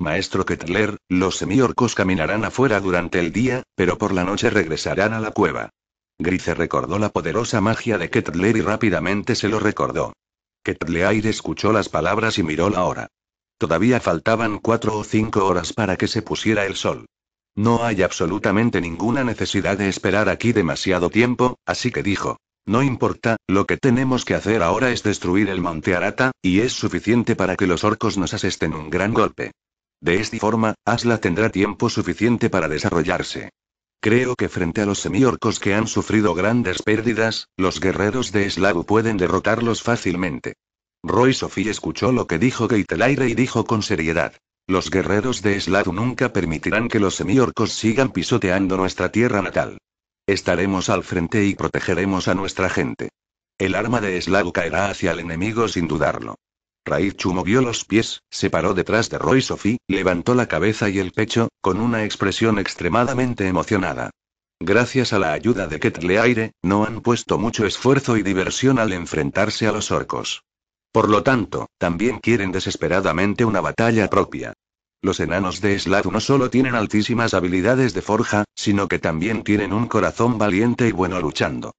Maestro Ketler, los semiorcos caminarán afuera durante el día, pero por la noche regresarán a la cueva. Grice recordó la poderosa magia de Ketler y rápidamente se lo recordó. Ketler escuchó las palabras y miró la hora. Todavía faltaban cuatro o cinco horas para que se pusiera el sol. No hay absolutamente ninguna necesidad de esperar aquí demasiado tiempo, así que dijo. No importa, lo que tenemos que hacer ahora es destruir el monte Arata, y es suficiente para que los orcos nos asesten un gran golpe. De esta forma, Asla tendrá tiempo suficiente para desarrollarse. Creo que frente a los semiorcos que han sufrido grandes pérdidas, los guerreros de Sladu pueden derrotarlos fácilmente. Roy Sophie escuchó lo que dijo Aire y dijo con seriedad. Los guerreros de Sladu nunca permitirán que los semiorcos sigan pisoteando nuestra tierra natal. Estaremos al frente y protegeremos a nuestra gente. El arma de Sladu caerá hacia el enemigo sin dudarlo. Raichu movió los pies, se paró detrás de Roy Sophie, levantó la cabeza y el pecho, con una expresión extremadamente emocionada. Gracias a la ayuda de Ketleaire, no han puesto mucho esfuerzo y diversión al enfrentarse a los orcos. Por lo tanto, también quieren desesperadamente una batalla propia. Los enanos de Slad no solo tienen altísimas habilidades de forja, sino que también tienen un corazón valiente y bueno luchando.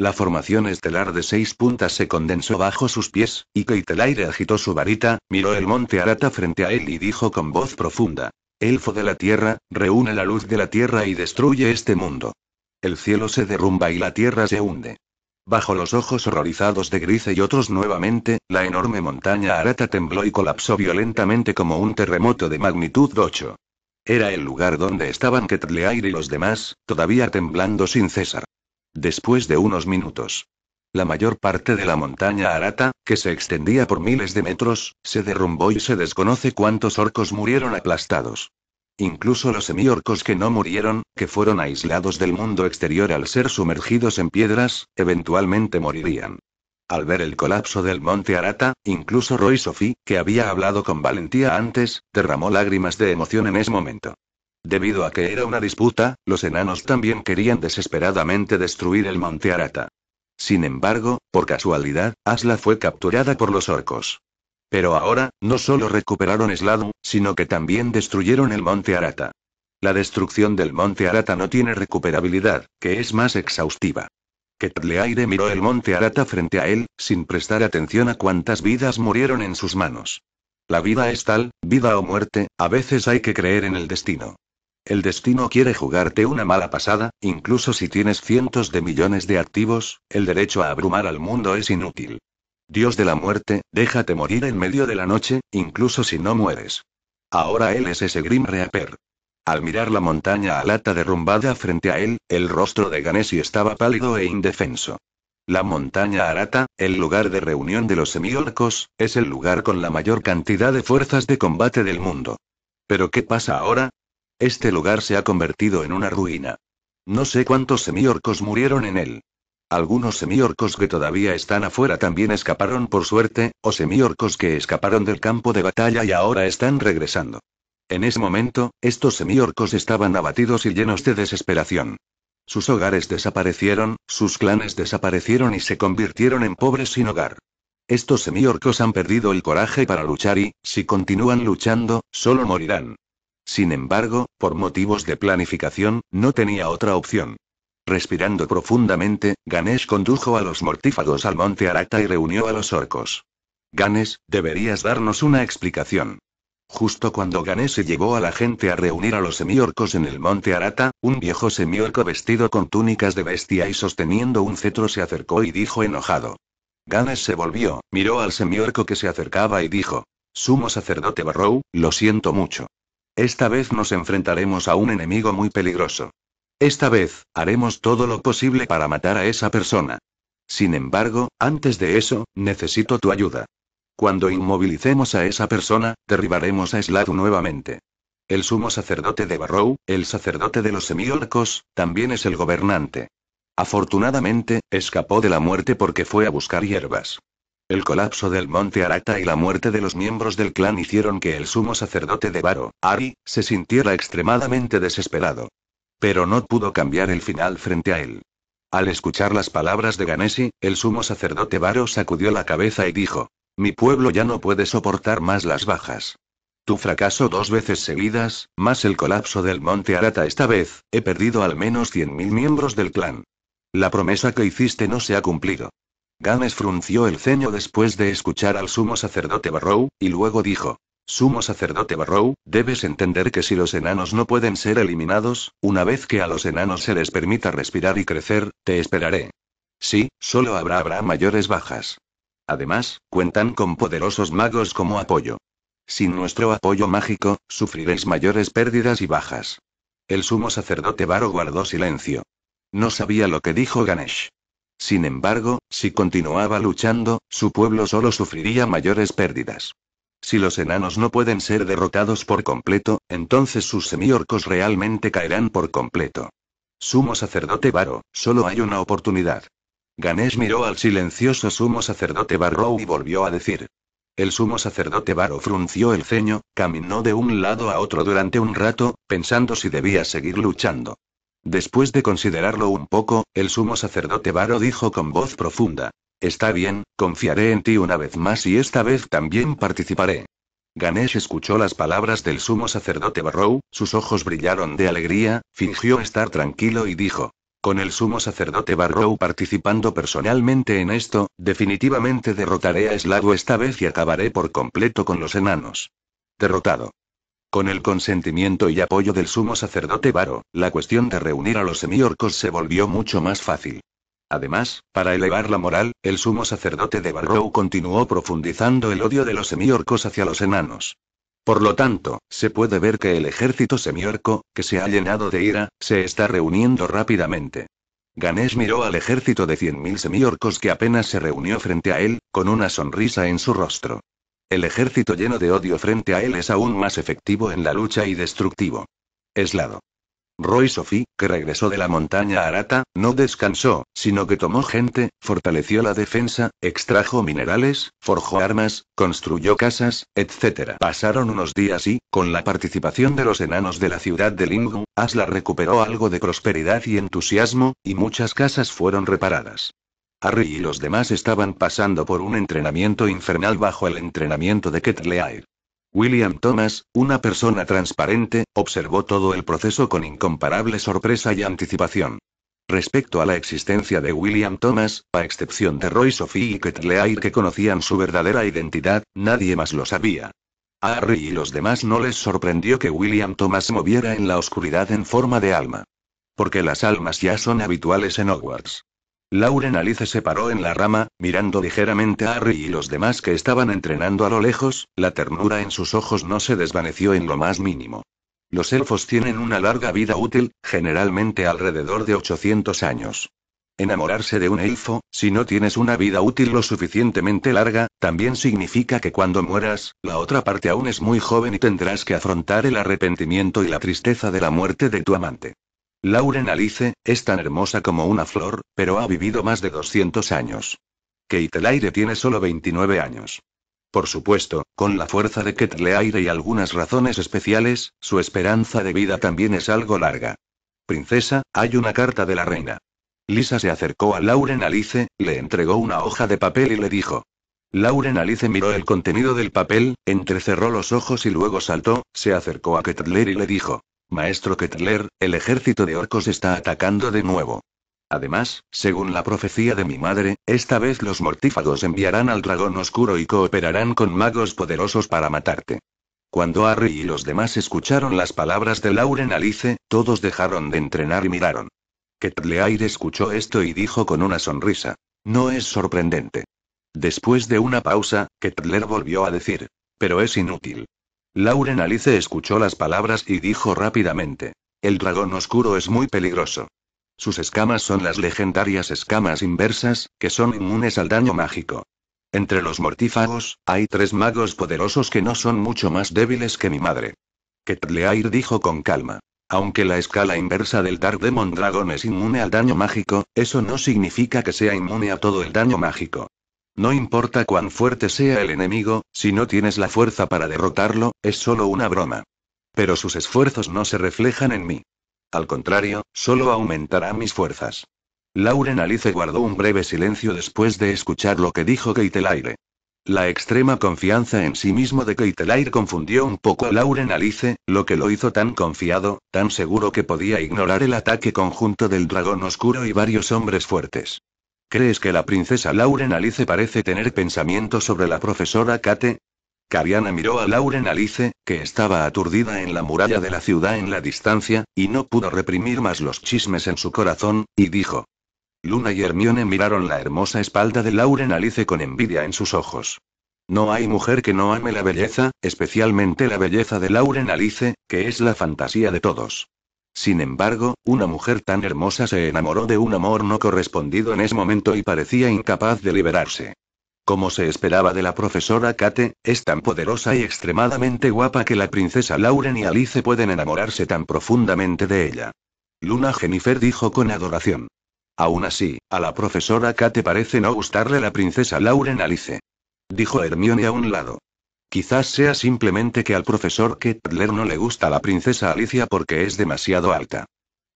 La formación estelar de seis puntas se condensó bajo sus pies, y Keitelaire agitó su varita, miró el monte Arata frente a él y dijo con voz profunda: Elfo de la tierra, reúne la luz de la tierra y destruye este mundo. El cielo se derrumba y la tierra se hunde. Bajo los ojos horrorizados de Grice y otros nuevamente, la enorme montaña Arata tembló y colapsó violentamente como un terremoto de magnitud 8. Era el lugar donde estaban Ketleair y los demás, todavía temblando sin cesar. Después de unos minutos. La mayor parte de la montaña Arata, que se extendía por miles de metros, se derrumbó y se desconoce cuántos orcos murieron aplastados. Incluso los semiorcos que no murieron, que fueron aislados del mundo exterior al ser sumergidos en piedras, eventualmente morirían. Al ver el colapso del monte Arata, incluso Roy Sophie, que había hablado con valentía antes, derramó lágrimas de emoción en ese momento. Debido a que era una disputa, los enanos también querían desesperadamente destruir el monte Arata. Sin embargo, por casualidad, Asla fue capturada por los orcos. Pero ahora, no solo recuperaron Sladu, sino que también destruyeron el monte Arata. La destrucción del monte Arata no tiene recuperabilidad, que es más exhaustiva. Ketleaire miró el monte Arata frente a él, sin prestar atención a cuántas vidas murieron en sus manos. La vida es tal, vida o muerte, a veces hay que creer en el destino. El destino quiere jugarte una mala pasada, incluso si tienes cientos de millones de activos, el derecho a abrumar al mundo es inútil. Dios de la muerte, déjate morir en medio de la noche, incluso si no mueres. Ahora él es ese Grim Reaper. Al mirar la montaña alata derrumbada frente a él, el rostro de Ganesi estaba pálido e indefenso. La montaña Arata, el lugar de reunión de los semiorcos, es el lugar con la mayor cantidad de fuerzas de combate del mundo. ¿Pero qué pasa ahora? Este lugar se ha convertido en una ruina. No sé cuántos semiorcos murieron en él. Algunos semiorcos que todavía están afuera también escaparon por suerte, o semiorcos que escaparon del campo de batalla y ahora están regresando. En ese momento, estos semiorcos estaban abatidos y llenos de desesperación. Sus hogares desaparecieron, sus clanes desaparecieron y se convirtieron en pobres sin hogar. Estos semiorcos han perdido el coraje para luchar y, si continúan luchando, solo morirán. Sin embargo, por motivos de planificación, no tenía otra opción. Respirando profundamente, Ganesh condujo a los mortífagos al monte Arata y reunió a los orcos. Ganes, deberías darnos una explicación. Justo cuando Ganesh se llevó a la gente a reunir a los semiorcos en el monte Arata, un viejo semiorco vestido con túnicas de bestia y sosteniendo un cetro se acercó y dijo enojado. Ganesh se volvió, miró al semiorco que se acercaba y dijo: Sumo sacerdote Barrow, lo siento mucho. Esta vez nos enfrentaremos a un enemigo muy peligroso. Esta vez, haremos todo lo posible para matar a esa persona. Sin embargo, antes de eso, necesito tu ayuda. Cuando inmovilicemos a esa persona, derribaremos a Slad nuevamente. El sumo sacerdote de Barrow, el sacerdote de los semiorcos, también es el gobernante. Afortunadamente, escapó de la muerte porque fue a buscar hierbas. El colapso del monte Arata y la muerte de los miembros del clan hicieron que el sumo sacerdote de Varo, Ari, se sintiera extremadamente desesperado. Pero no pudo cambiar el final frente a él. Al escuchar las palabras de Ganesi, el sumo sacerdote Varo sacudió la cabeza y dijo, Mi pueblo ya no puede soportar más las bajas. Tu fracaso dos veces seguidas, más el colapso del monte Arata esta vez, he perdido al menos 100.000 miembros del clan. La promesa que hiciste no se ha cumplido. Ganes frunció el ceño después de escuchar al sumo sacerdote Barrow, y luego dijo. Sumo sacerdote Barrow, debes entender que si los enanos no pueden ser eliminados, una vez que a los enanos se les permita respirar y crecer, te esperaré. Sí, solo habrá, habrá mayores bajas. Además, cuentan con poderosos magos como apoyo. Sin nuestro apoyo mágico, sufriréis mayores pérdidas y bajas. El sumo sacerdote Barrow guardó silencio. No sabía lo que dijo Ganesh. Sin embargo, si continuaba luchando, su pueblo solo sufriría mayores pérdidas. Si los enanos no pueden ser derrotados por completo, entonces sus semiorcos realmente caerán por completo. Sumo sacerdote Varo, solo hay una oportunidad. Ganesh miró al silencioso sumo sacerdote Varo y volvió a decir. El sumo sacerdote Varo frunció el ceño, caminó de un lado a otro durante un rato, pensando si debía seguir luchando. Después de considerarlo un poco, el sumo sacerdote Barrow dijo con voz profunda. Está bien, confiaré en ti una vez más y esta vez también participaré. Ganesh escuchó las palabras del sumo sacerdote Barrow, sus ojos brillaron de alegría, fingió estar tranquilo y dijo. Con el sumo sacerdote Barrow participando personalmente en esto, definitivamente derrotaré a Slado esta vez y acabaré por completo con los enanos. Derrotado. Con el consentimiento y apoyo del sumo sacerdote Varo, la cuestión de reunir a los semiorcos se volvió mucho más fácil. Además, para elevar la moral, el sumo sacerdote de Barrow continuó profundizando el odio de los semiorcos hacia los enanos. Por lo tanto, se puede ver que el ejército semiorco, que se ha llenado de ira, se está reuniendo rápidamente. Ganesh miró al ejército de 100.000 semiorcos que apenas se reunió frente a él, con una sonrisa en su rostro. El ejército lleno de odio frente a él es aún más efectivo en la lucha y destructivo. Eslado. Roy Sophie, que regresó de la montaña Arata, no descansó, sino que tomó gente, fortaleció la defensa, extrajo minerales, forjó armas, construyó casas, etc. Pasaron unos días y, con la participación de los enanos de la ciudad de Lingu, Asla recuperó algo de prosperidad y entusiasmo, y muchas casas fueron reparadas. Harry y los demás estaban pasando por un entrenamiento infernal bajo el entrenamiento de Ketleair. William Thomas, una persona transparente, observó todo el proceso con incomparable sorpresa y anticipación. Respecto a la existencia de William Thomas, a excepción de Roy Sophie y Ketleair que conocían su verdadera identidad, nadie más lo sabía. A Harry y los demás no les sorprendió que William Thomas moviera en la oscuridad en forma de alma. Porque las almas ya son habituales en Hogwarts. Lauren Alice se paró en la rama, mirando ligeramente a Harry y los demás que estaban entrenando a lo lejos, la ternura en sus ojos no se desvaneció en lo más mínimo. Los elfos tienen una larga vida útil, generalmente alrededor de 800 años. Enamorarse de un elfo, si no tienes una vida útil lo suficientemente larga, también significa que cuando mueras, la otra parte aún es muy joven y tendrás que afrontar el arrepentimiento y la tristeza de la muerte de tu amante. Lauren Alice, es tan hermosa como una flor, pero ha vivido más de 200 años. Kate tiene solo 29 años. Por supuesto, con la fuerza de Keitelaire y algunas razones especiales, su esperanza de vida también es algo larga. Princesa, hay una carta de la reina. Lisa se acercó a Lauren Alice, le entregó una hoja de papel y le dijo. Lauren Alice miró el contenido del papel, entrecerró los ojos y luego saltó, se acercó a Ketler y le dijo. Maestro Kettler, el ejército de orcos está atacando de nuevo. Además, según la profecía de mi madre, esta vez los mortífagos enviarán al dragón oscuro y cooperarán con magos poderosos para matarte. Cuando Harry y los demás escucharon las palabras de Lauren Alice, todos dejaron de entrenar y miraron. Ketleair escuchó esto y dijo con una sonrisa. No es sorprendente. Después de una pausa, Kettler volvió a decir. Pero es inútil. Lauren Alice escuchó las palabras y dijo rápidamente. El dragón oscuro es muy peligroso. Sus escamas son las legendarias escamas inversas, que son inmunes al daño mágico. Entre los mortífagos, hay tres magos poderosos que no son mucho más débiles que mi madre. Ketleair dijo con calma. Aunque la escala inversa del Dark Demon Dragon es inmune al daño mágico, eso no significa que sea inmune a todo el daño mágico. No importa cuán fuerte sea el enemigo, si no tienes la fuerza para derrotarlo, es solo una broma. Pero sus esfuerzos no se reflejan en mí. Al contrario, solo aumentará mis fuerzas. Lauren Alice guardó un breve silencio después de escuchar lo que dijo Keitelaire. La extrema confianza en sí mismo de Keitelaire confundió un poco a Lauren Alice, lo que lo hizo tan confiado, tan seguro que podía ignorar el ataque conjunto del dragón oscuro y varios hombres fuertes. ¿Crees que la princesa Lauren Alice parece tener pensamientos sobre la profesora Kate? Cariana miró a Lauren Alice, que estaba aturdida en la muralla de la ciudad en la distancia, y no pudo reprimir más los chismes en su corazón, y dijo. Luna y Hermione miraron la hermosa espalda de Lauren Alice con envidia en sus ojos. No hay mujer que no ame la belleza, especialmente la belleza de Lauren Alice, que es la fantasía de todos. Sin embargo, una mujer tan hermosa se enamoró de un amor no correspondido en ese momento y parecía incapaz de liberarse. Como se esperaba de la profesora Kate, es tan poderosa y extremadamente guapa que la princesa Lauren y Alice pueden enamorarse tan profundamente de ella. Luna Jennifer dijo con adoración. Aún así, a la profesora Kate parece no gustarle la princesa Lauren Alice. Dijo Hermione a un lado. Quizás sea simplemente que al profesor Kettler no le gusta la princesa Alicia porque es demasiado alta.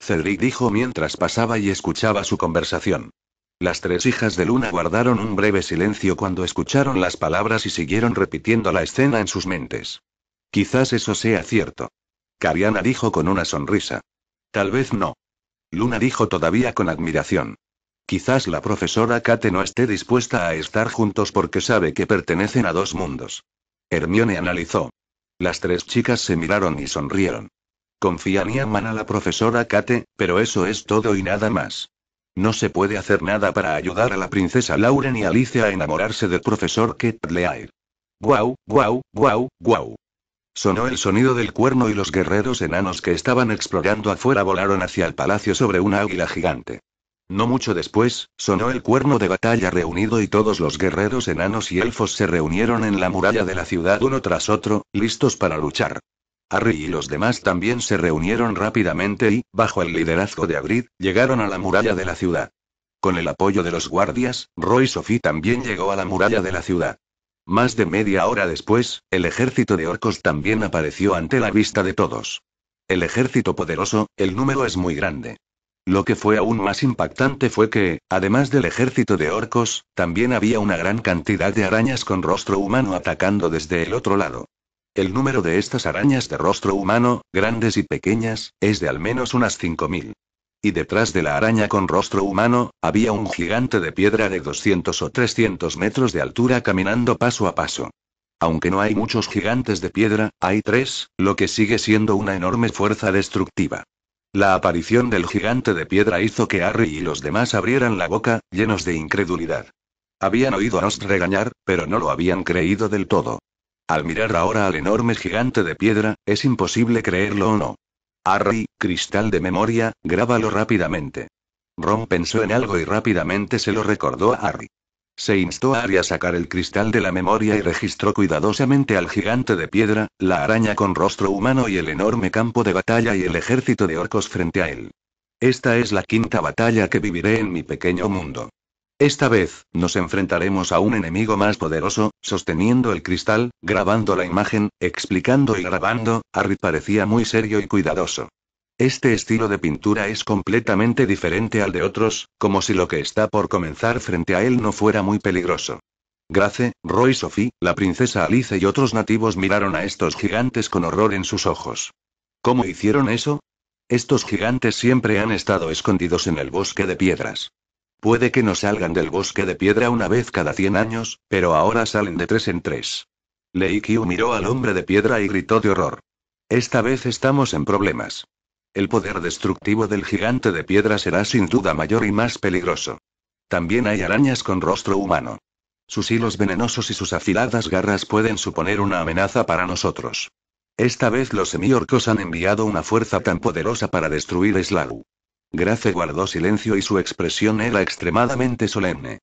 Cedric dijo mientras pasaba y escuchaba su conversación. Las tres hijas de Luna guardaron un breve silencio cuando escucharon las palabras y siguieron repitiendo la escena en sus mentes. Quizás eso sea cierto. Cariana dijo con una sonrisa. Tal vez no. Luna dijo todavía con admiración. Quizás la profesora Kate no esté dispuesta a estar juntos porque sabe que pertenecen a dos mundos. Hermione analizó. Las tres chicas se miraron y sonrieron. Confía aman a la profesora Kate, pero eso es todo y nada más. No se puede hacer nada para ayudar a la princesa Lauren y Alicia a enamorarse del profesor Ketleair. Guau, guau, guau, guau. Sonó el sonido del cuerno y los guerreros enanos que estaban explorando afuera volaron hacia el palacio sobre una águila gigante. No mucho después, sonó el cuerno de batalla reunido y todos los guerreros enanos y elfos se reunieron en la muralla de la ciudad uno tras otro, listos para luchar. Harry y los demás también se reunieron rápidamente y, bajo el liderazgo de Abrid, llegaron a la muralla de la ciudad. Con el apoyo de los guardias, Roy Sophie también llegó a la muralla de la ciudad. Más de media hora después, el ejército de orcos también apareció ante la vista de todos. El ejército poderoso, el número es muy grande. Lo que fue aún más impactante fue que, además del ejército de orcos, también había una gran cantidad de arañas con rostro humano atacando desde el otro lado. El número de estas arañas de rostro humano, grandes y pequeñas, es de al menos unas 5.000. Y detrás de la araña con rostro humano, había un gigante de piedra de 200 o 300 metros de altura caminando paso a paso. Aunque no hay muchos gigantes de piedra, hay tres, lo que sigue siendo una enorme fuerza destructiva. La aparición del gigante de piedra hizo que Harry y los demás abrieran la boca, llenos de incredulidad. Habían oído a Ost regañar, pero no lo habían creído del todo. Al mirar ahora al enorme gigante de piedra, es imposible creerlo o no. Harry, cristal de memoria, grábalo rápidamente. Ron pensó en algo y rápidamente se lo recordó a Harry. Se instó a Ari a sacar el cristal de la memoria y registró cuidadosamente al gigante de piedra, la araña con rostro humano y el enorme campo de batalla y el ejército de orcos frente a él. Esta es la quinta batalla que viviré en mi pequeño mundo. Esta vez, nos enfrentaremos a un enemigo más poderoso, sosteniendo el cristal, grabando la imagen, explicando y grabando, Harry parecía muy serio y cuidadoso. Este estilo de pintura es completamente diferente al de otros, como si lo que está por comenzar frente a él no fuera muy peligroso. Grace, Roy Sophie, la princesa Alice y otros nativos miraron a estos gigantes con horror en sus ojos. ¿Cómo hicieron eso? Estos gigantes siempre han estado escondidos en el bosque de piedras. Puede que no salgan del bosque de piedra una vez cada 100 años, pero ahora salen de tres en tres. Lei miró al hombre de piedra y gritó de horror. Esta vez estamos en problemas. El poder destructivo del gigante de piedra será sin duda mayor y más peligroso. También hay arañas con rostro humano. Sus hilos venenosos y sus afiladas garras pueden suponer una amenaza para nosotros. Esta vez los semiorcos han enviado una fuerza tan poderosa para destruir Slau. Grace guardó silencio y su expresión era extremadamente solemne.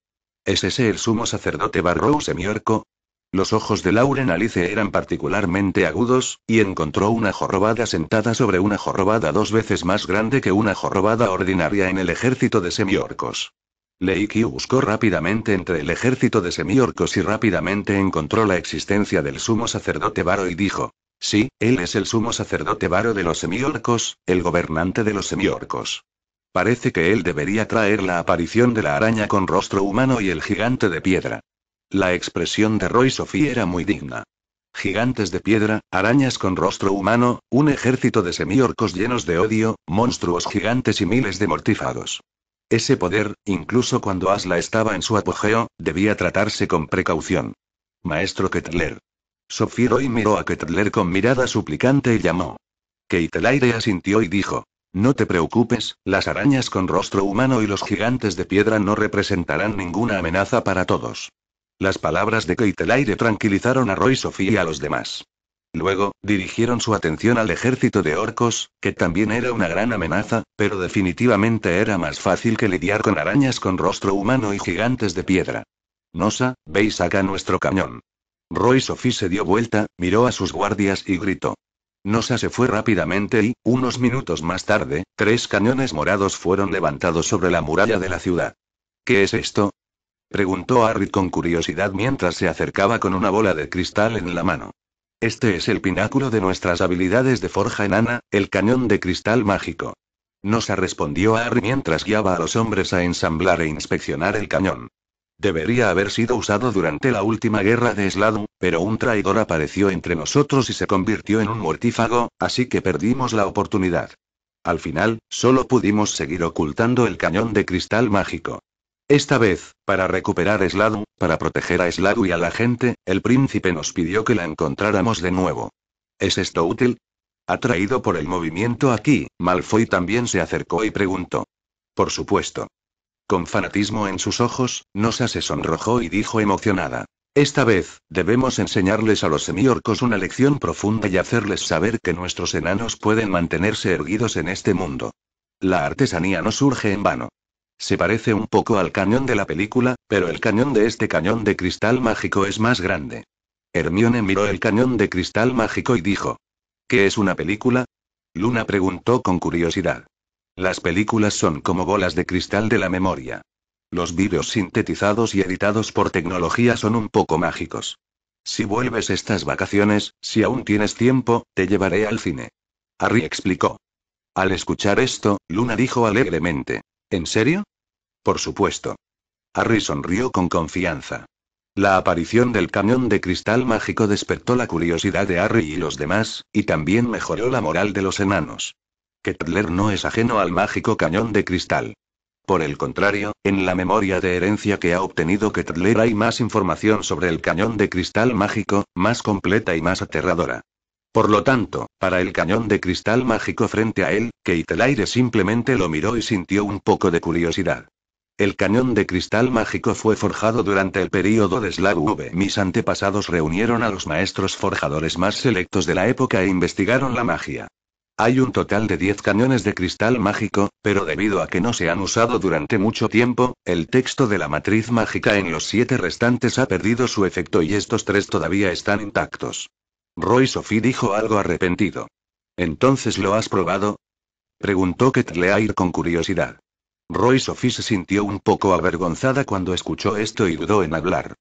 ¿Es ese el sumo sacerdote Barrow semiorco? Los ojos de Lauren Alice eran particularmente agudos, y encontró una jorobada sentada sobre una jorobada dos veces más grande que una jorobada ordinaria en el ejército de semiorcos. Leiki buscó rápidamente entre el ejército de semiorcos y rápidamente encontró la existencia del sumo sacerdote Varo y dijo: Sí, él es el sumo sacerdote Varo de los semiorcos, el gobernante de los semiorcos. Parece que él debería traer la aparición de la araña con rostro humano y el gigante de piedra. La expresión de Roy Sophie era muy digna. Gigantes de piedra, arañas con rostro humano, un ejército de semiorcos llenos de odio, monstruos gigantes y miles de mortifados. Ese poder, incluso cuando Asla estaba en su apogeo, debía tratarse con precaución. Maestro Kettler. Sophie Roy miró a Kettler con mirada suplicante y llamó. Keitelaire asintió y dijo. No te preocupes, las arañas con rostro humano y los gigantes de piedra no representarán ninguna amenaza para todos. Las palabras de Keitelaire tranquilizaron a Roy Sophie y a los demás. Luego, dirigieron su atención al ejército de orcos, que también era una gran amenaza, pero definitivamente era más fácil que lidiar con arañas con rostro humano y gigantes de piedra. Nosa, veis acá nuestro cañón. Roy Sophie se dio vuelta, miró a sus guardias y gritó. Nosa se fue rápidamente y, unos minutos más tarde, tres cañones morados fueron levantados sobre la muralla de la ciudad. ¿Qué es esto? Preguntó Harry con curiosidad mientras se acercaba con una bola de cristal en la mano. Este es el pináculo de nuestras habilidades de forja enana, el cañón de cristal mágico. Nos respondió Harry mientras guiaba a los hombres a ensamblar e inspeccionar el cañón. Debería haber sido usado durante la última guerra de Sladum, pero un traidor apareció entre nosotros y se convirtió en un mortífago, así que perdimos la oportunidad. Al final, solo pudimos seguir ocultando el cañón de cristal mágico. Esta vez, para recuperar Sladu, para proteger a Sladu y a la gente, el príncipe nos pidió que la encontráramos de nuevo. ¿Es esto útil? Atraído por el movimiento aquí, Malfoy también se acercó y preguntó. Por supuesto. Con fanatismo en sus ojos, Nosa se sonrojó y dijo emocionada. Esta vez, debemos enseñarles a los semiorcos una lección profunda y hacerles saber que nuestros enanos pueden mantenerse erguidos en este mundo. La artesanía no surge en vano. Se parece un poco al cañón de la película, pero el cañón de este cañón de cristal mágico es más grande. Hermione miró el cañón de cristal mágico y dijo. ¿Qué es una película? Luna preguntó con curiosidad. Las películas son como bolas de cristal de la memoria. Los vídeos sintetizados y editados por tecnología son un poco mágicos. Si vuelves estas vacaciones, si aún tienes tiempo, te llevaré al cine. Harry explicó. Al escuchar esto, Luna dijo alegremente. ¿En serio? Por supuesto. Harry sonrió con confianza. La aparición del cañón de cristal mágico despertó la curiosidad de Harry y los demás, y también mejoró la moral de los enanos. Kettler no es ajeno al mágico cañón de cristal. Por el contrario, en la memoria de herencia que ha obtenido Kettler hay más información sobre el cañón de cristal mágico, más completa y más aterradora. Por lo tanto, para el cañón de cristal mágico frente a él, Keitelaire simplemente lo miró y sintió un poco de curiosidad. El cañón de cristal mágico fue forjado durante el período de Slav V. Mis antepasados reunieron a los maestros forjadores más selectos de la época e investigaron la magia. Hay un total de 10 cañones de cristal mágico, pero debido a que no se han usado durante mucho tiempo, el texto de la matriz mágica en los siete restantes ha perdido su efecto y estos tres todavía están intactos. Roy Sophie dijo algo arrepentido. ¿Entonces lo has probado? Preguntó Ketleair con curiosidad. Roy Sophie se sintió un poco avergonzada cuando escuchó esto y dudó en hablar.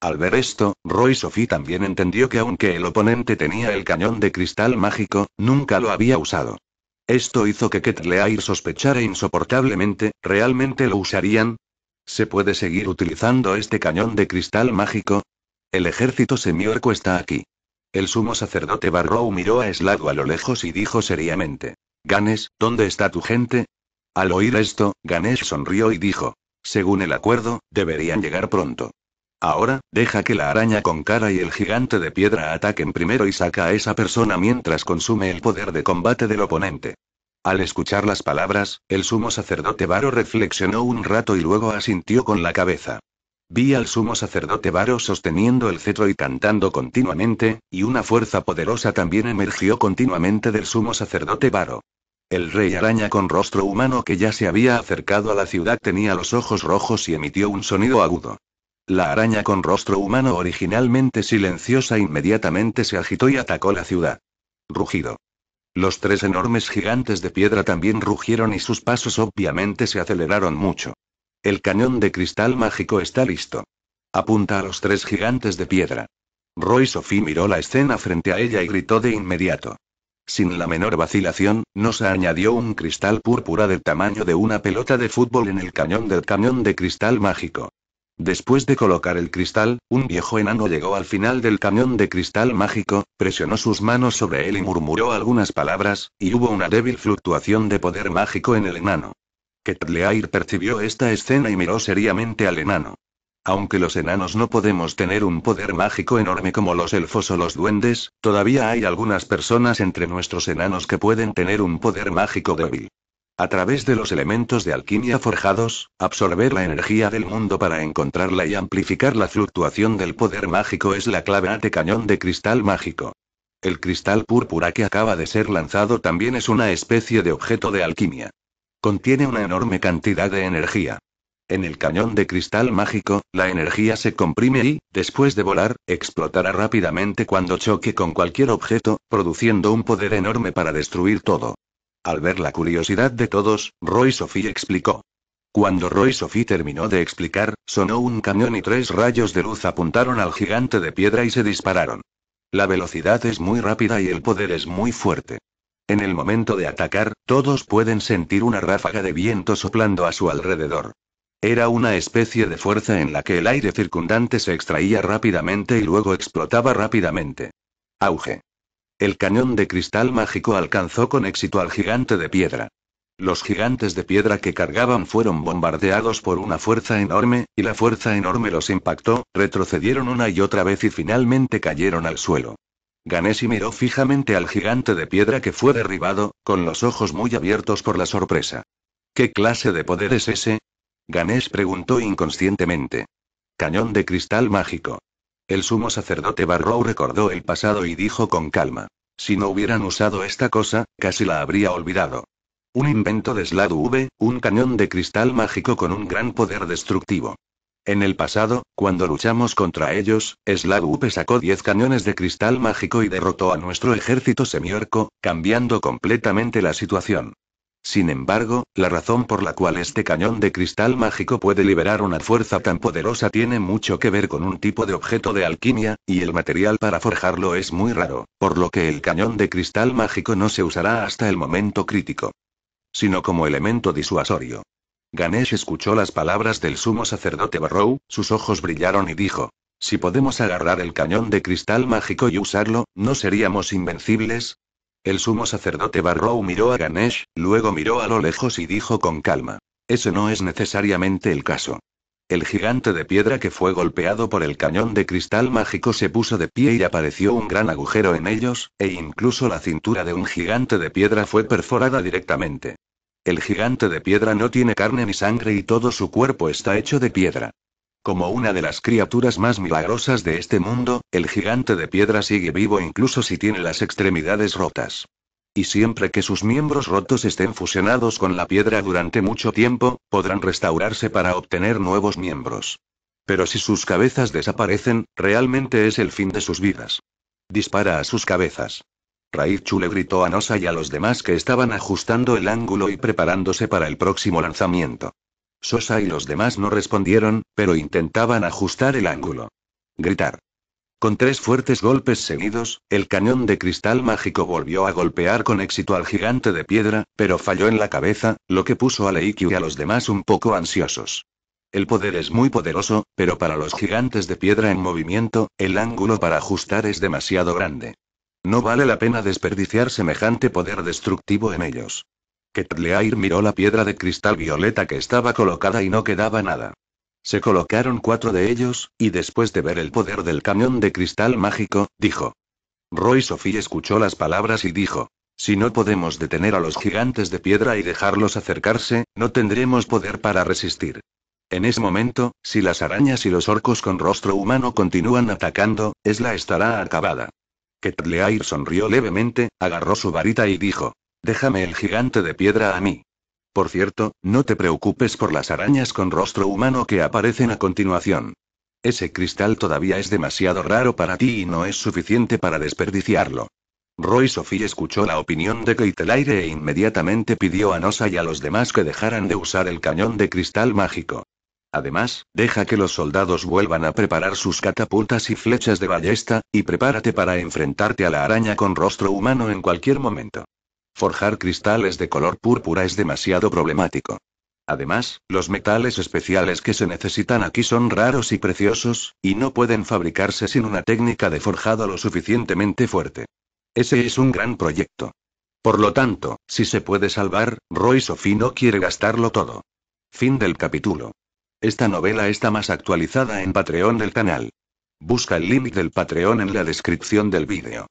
Al ver esto, Roy Sophie también entendió que aunque el oponente tenía el cañón de cristal mágico, nunca lo había usado. Esto hizo que Ketleair sospechara insoportablemente, ¿realmente lo usarían? ¿Se puede seguir utilizando este cañón de cristal mágico? El ejército semiorco está aquí. El sumo sacerdote Barrow miró a a lo lejos y dijo seriamente. Ganes, ¿dónde está tu gente? Al oír esto, Ganesh sonrió y dijo. Según el acuerdo, deberían llegar pronto. Ahora, deja que la araña con cara y el gigante de piedra ataquen primero y saca a esa persona mientras consume el poder de combate del oponente. Al escuchar las palabras, el sumo sacerdote Varo reflexionó un rato y luego asintió con la cabeza. Vi al sumo sacerdote Varo sosteniendo el cetro y cantando continuamente, y una fuerza poderosa también emergió continuamente del sumo sacerdote Varo. El rey araña con rostro humano que ya se había acercado a la ciudad tenía los ojos rojos y emitió un sonido agudo. La araña con rostro humano originalmente silenciosa inmediatamente se agitó y atacó la ciudad. Rugido. Los tres enormes gigantes de piedra también rugieron y sus pasos obviamente se aceleraron mucho. El cañón de cristal mágico está listo. Apunta a los tres gigantes de piedra. Roy Sophie miró la escena frente a ella y gritó de inmediato. Sin la menor vacilación, nos añadió un cristal púrpura del tamaño de una pelota de fútbol en el cañón del cañón de cristal mágico. Después de colocar el cristal, un viejo enano llegó al final del cañón de cristal mágico, presionó sus manos sobre él y murmuró algunas palabras, y hubo una débil fluctuación de poder mágico en el enano. Ketleair percibió esta escena y miró seriamente al enano. Aunque los enanos no podemos tener un poder mágico enorme como los elfos o los duendes, todavía hay algunas personas entre nuestros enanos que pueden tener un poder mágico débil. A través de los elementos de alquimia forjados, absorber la energía del mundo para encontrarla y amplificar la fluctuación del poder mágico es la clave ante cañón de cristal mágico. El cristal púrpura que acaba de ser lanzado también es una especie de objeto de alquimia. Contiene una enorme cantidad de energía. En el cañón de cristal mágico, la energía se comprime y, después de volar, explotará rápidamente cuando choque con cualquier objeto, produciendo un poder enorme para destruir todo. Al ver la curiosidad de todos, Roy Sophie explicó. Cuando Roy Sophie terminó de explicar, sonó un cañón y tres rayos de luz apuntaron al gigante de piedra y se dispararon. La velocidad es muy rápida y el poder es muy fuerte. En el momento de atacar, todos pueden sentir una ráfaga de viento soplando a su alrededor. Era una especie de fuerza en la que el aire circundante se extraía rápidamente y luego explotaba rápidamente. Auge. El cañón de cristal mágico alcanzó con éxito al gigante de piedra. Los gigantes de piedra que cargaban fueron bombardeados por una fuerza enorme, y la fuerza enorme los impactó, retrocedieron una y otra vez y finalmente cayeron al suelo. Ganesi miró fijamente al gigante de piedra que fue derribado, con los ojos muy abiertos por la sorpresa. ¿Qué clase de poder es ese? Ganesh preguntó inconscientemente. Cañón de cristal mágico. El sumo sacerdote Barrow recordó el pasado y dijo con calma. Si no hubieran usado esta cosa, casi la habría olvidado. Un invento de Sladu V, un cañón de cristal mágico con un gran poder destructivo. En el pasado, cuando luchamos contra ellos, Sladu V sacó 10 cañones de cristal mágico y derrotó a nuestro ejército semiorco, cambiando completamente la situación. Sin embargo, la razón por la cual este cañón de cristal mágico puede liberar una fuerza tan poderosa tiene mucho que ver con un tipo de objeto de alquimia, y el material para forjarlo es muy raro, por lo que el cañón de cristal mágico no se usará hasta el momento crítico, sino como elemento disuasorio. Ganesh escuchó las palabras del sumo sacerdote Barrow, sus ojos brillaron y dijo, si podemos agarrar el cañón de cristal mágico y usarlo, ¿no seríamos invencibles? El sumo sacerdote Barrow miró a Ganesh, luego miró a lo lejos y dijo con calma. Eso no es necesariamente el caso. El gigante de piedra que fue golpeado por el cañón de cristal mágico se puso de pie y apareció un gran agujero en ellos, e incluso la cintura de un gigante de piedra fue perforada directamente. El gigante de piedra no tiene carne ni sangre y todo su cuerpo está hecho de piedra. Como una de las criaturas más milagrosas de este mundo, el gigante de piedra sigue vivo incluso si tiene las extremidades rotas. Y siempre que sus miembros rotos estén fusionados con la piedra durante mucho tiempo, podrán restaurarse para obtener nuevos miembros. Pero si sus cabezas desaparecen, realmente es el fin de sus vidas. Dispara a sus cabezas. Raichu le gritó a Nosa y a los demás que estaban ajustando el ángulo y preparándose para el próximo lanzamiento. Sosa y los demás no respondieron, pero intentaban ajustar el ángulo. Gritar. Con tres fuertes golpes seguidos, el cañón de cristal mágico volvió a golpear con éxito al gigante de piedra, pero falló en la cabeza, lo que puso a Leikyu y a los demás un poco ansiosos. El poder es muy poderoso, pero para los gigantes de piedra en movimiento, el ángulo para ajustar es demasiado grande. No vale la pena desperdiciar semejante poder destructivo en ellos. Ketleair miró la piedra de cristal violeta que estaba colocada y no quedaba nada. Se colocaron cuatro de ellos, y después de ver el poder del camión de cristal mágico, dijo. Roy Sophie escuchó las palabras y dijo. Si no podemos detener a los gigantes de piedra y dejarlos acercarse, no tendremos poder para resistir. En ese momento, si las arañas y los orcos con rostro humano continúan atacando, Esla estará acabada. Ketleair sonrió levemente, agarró su varita y dijo: Déjame el gigante de piedra a mí. Por cierto, no te preocupes por las arañas con rostro humano que aparecen a continuación. Ese cristal todavía es demasiado raro para ti y no es suficiente para desperdiciarlo. Roy Sophie escuchó la opinión de Keitelaire e inmediatamente pidió a Nosa y a los demás que dejaran de usar el cañón de cristal mágico. Además, deja que los soldados vuelvan a preparar sus catapultas y flechas de ballesta, y prepárate para enfrentarte a la araña con rostro humano en cualquier momento. Forjar cristales de color púrpura es demasiado problemático. Además, los metales especiales que se necesitan aquí son raros y preciosos, y no pueden fabricarse sin una técnica de forjado lo suficientemente fuerte. Ese es un gran proyecto. Por lo tanto, si se puede salvar, Roy Sophie no quiere gastarlo todo. Fin del capítulo. Esta novela está más actualizada en Patreon del canal. Busca el link del Patreon en la descripción del vídeo.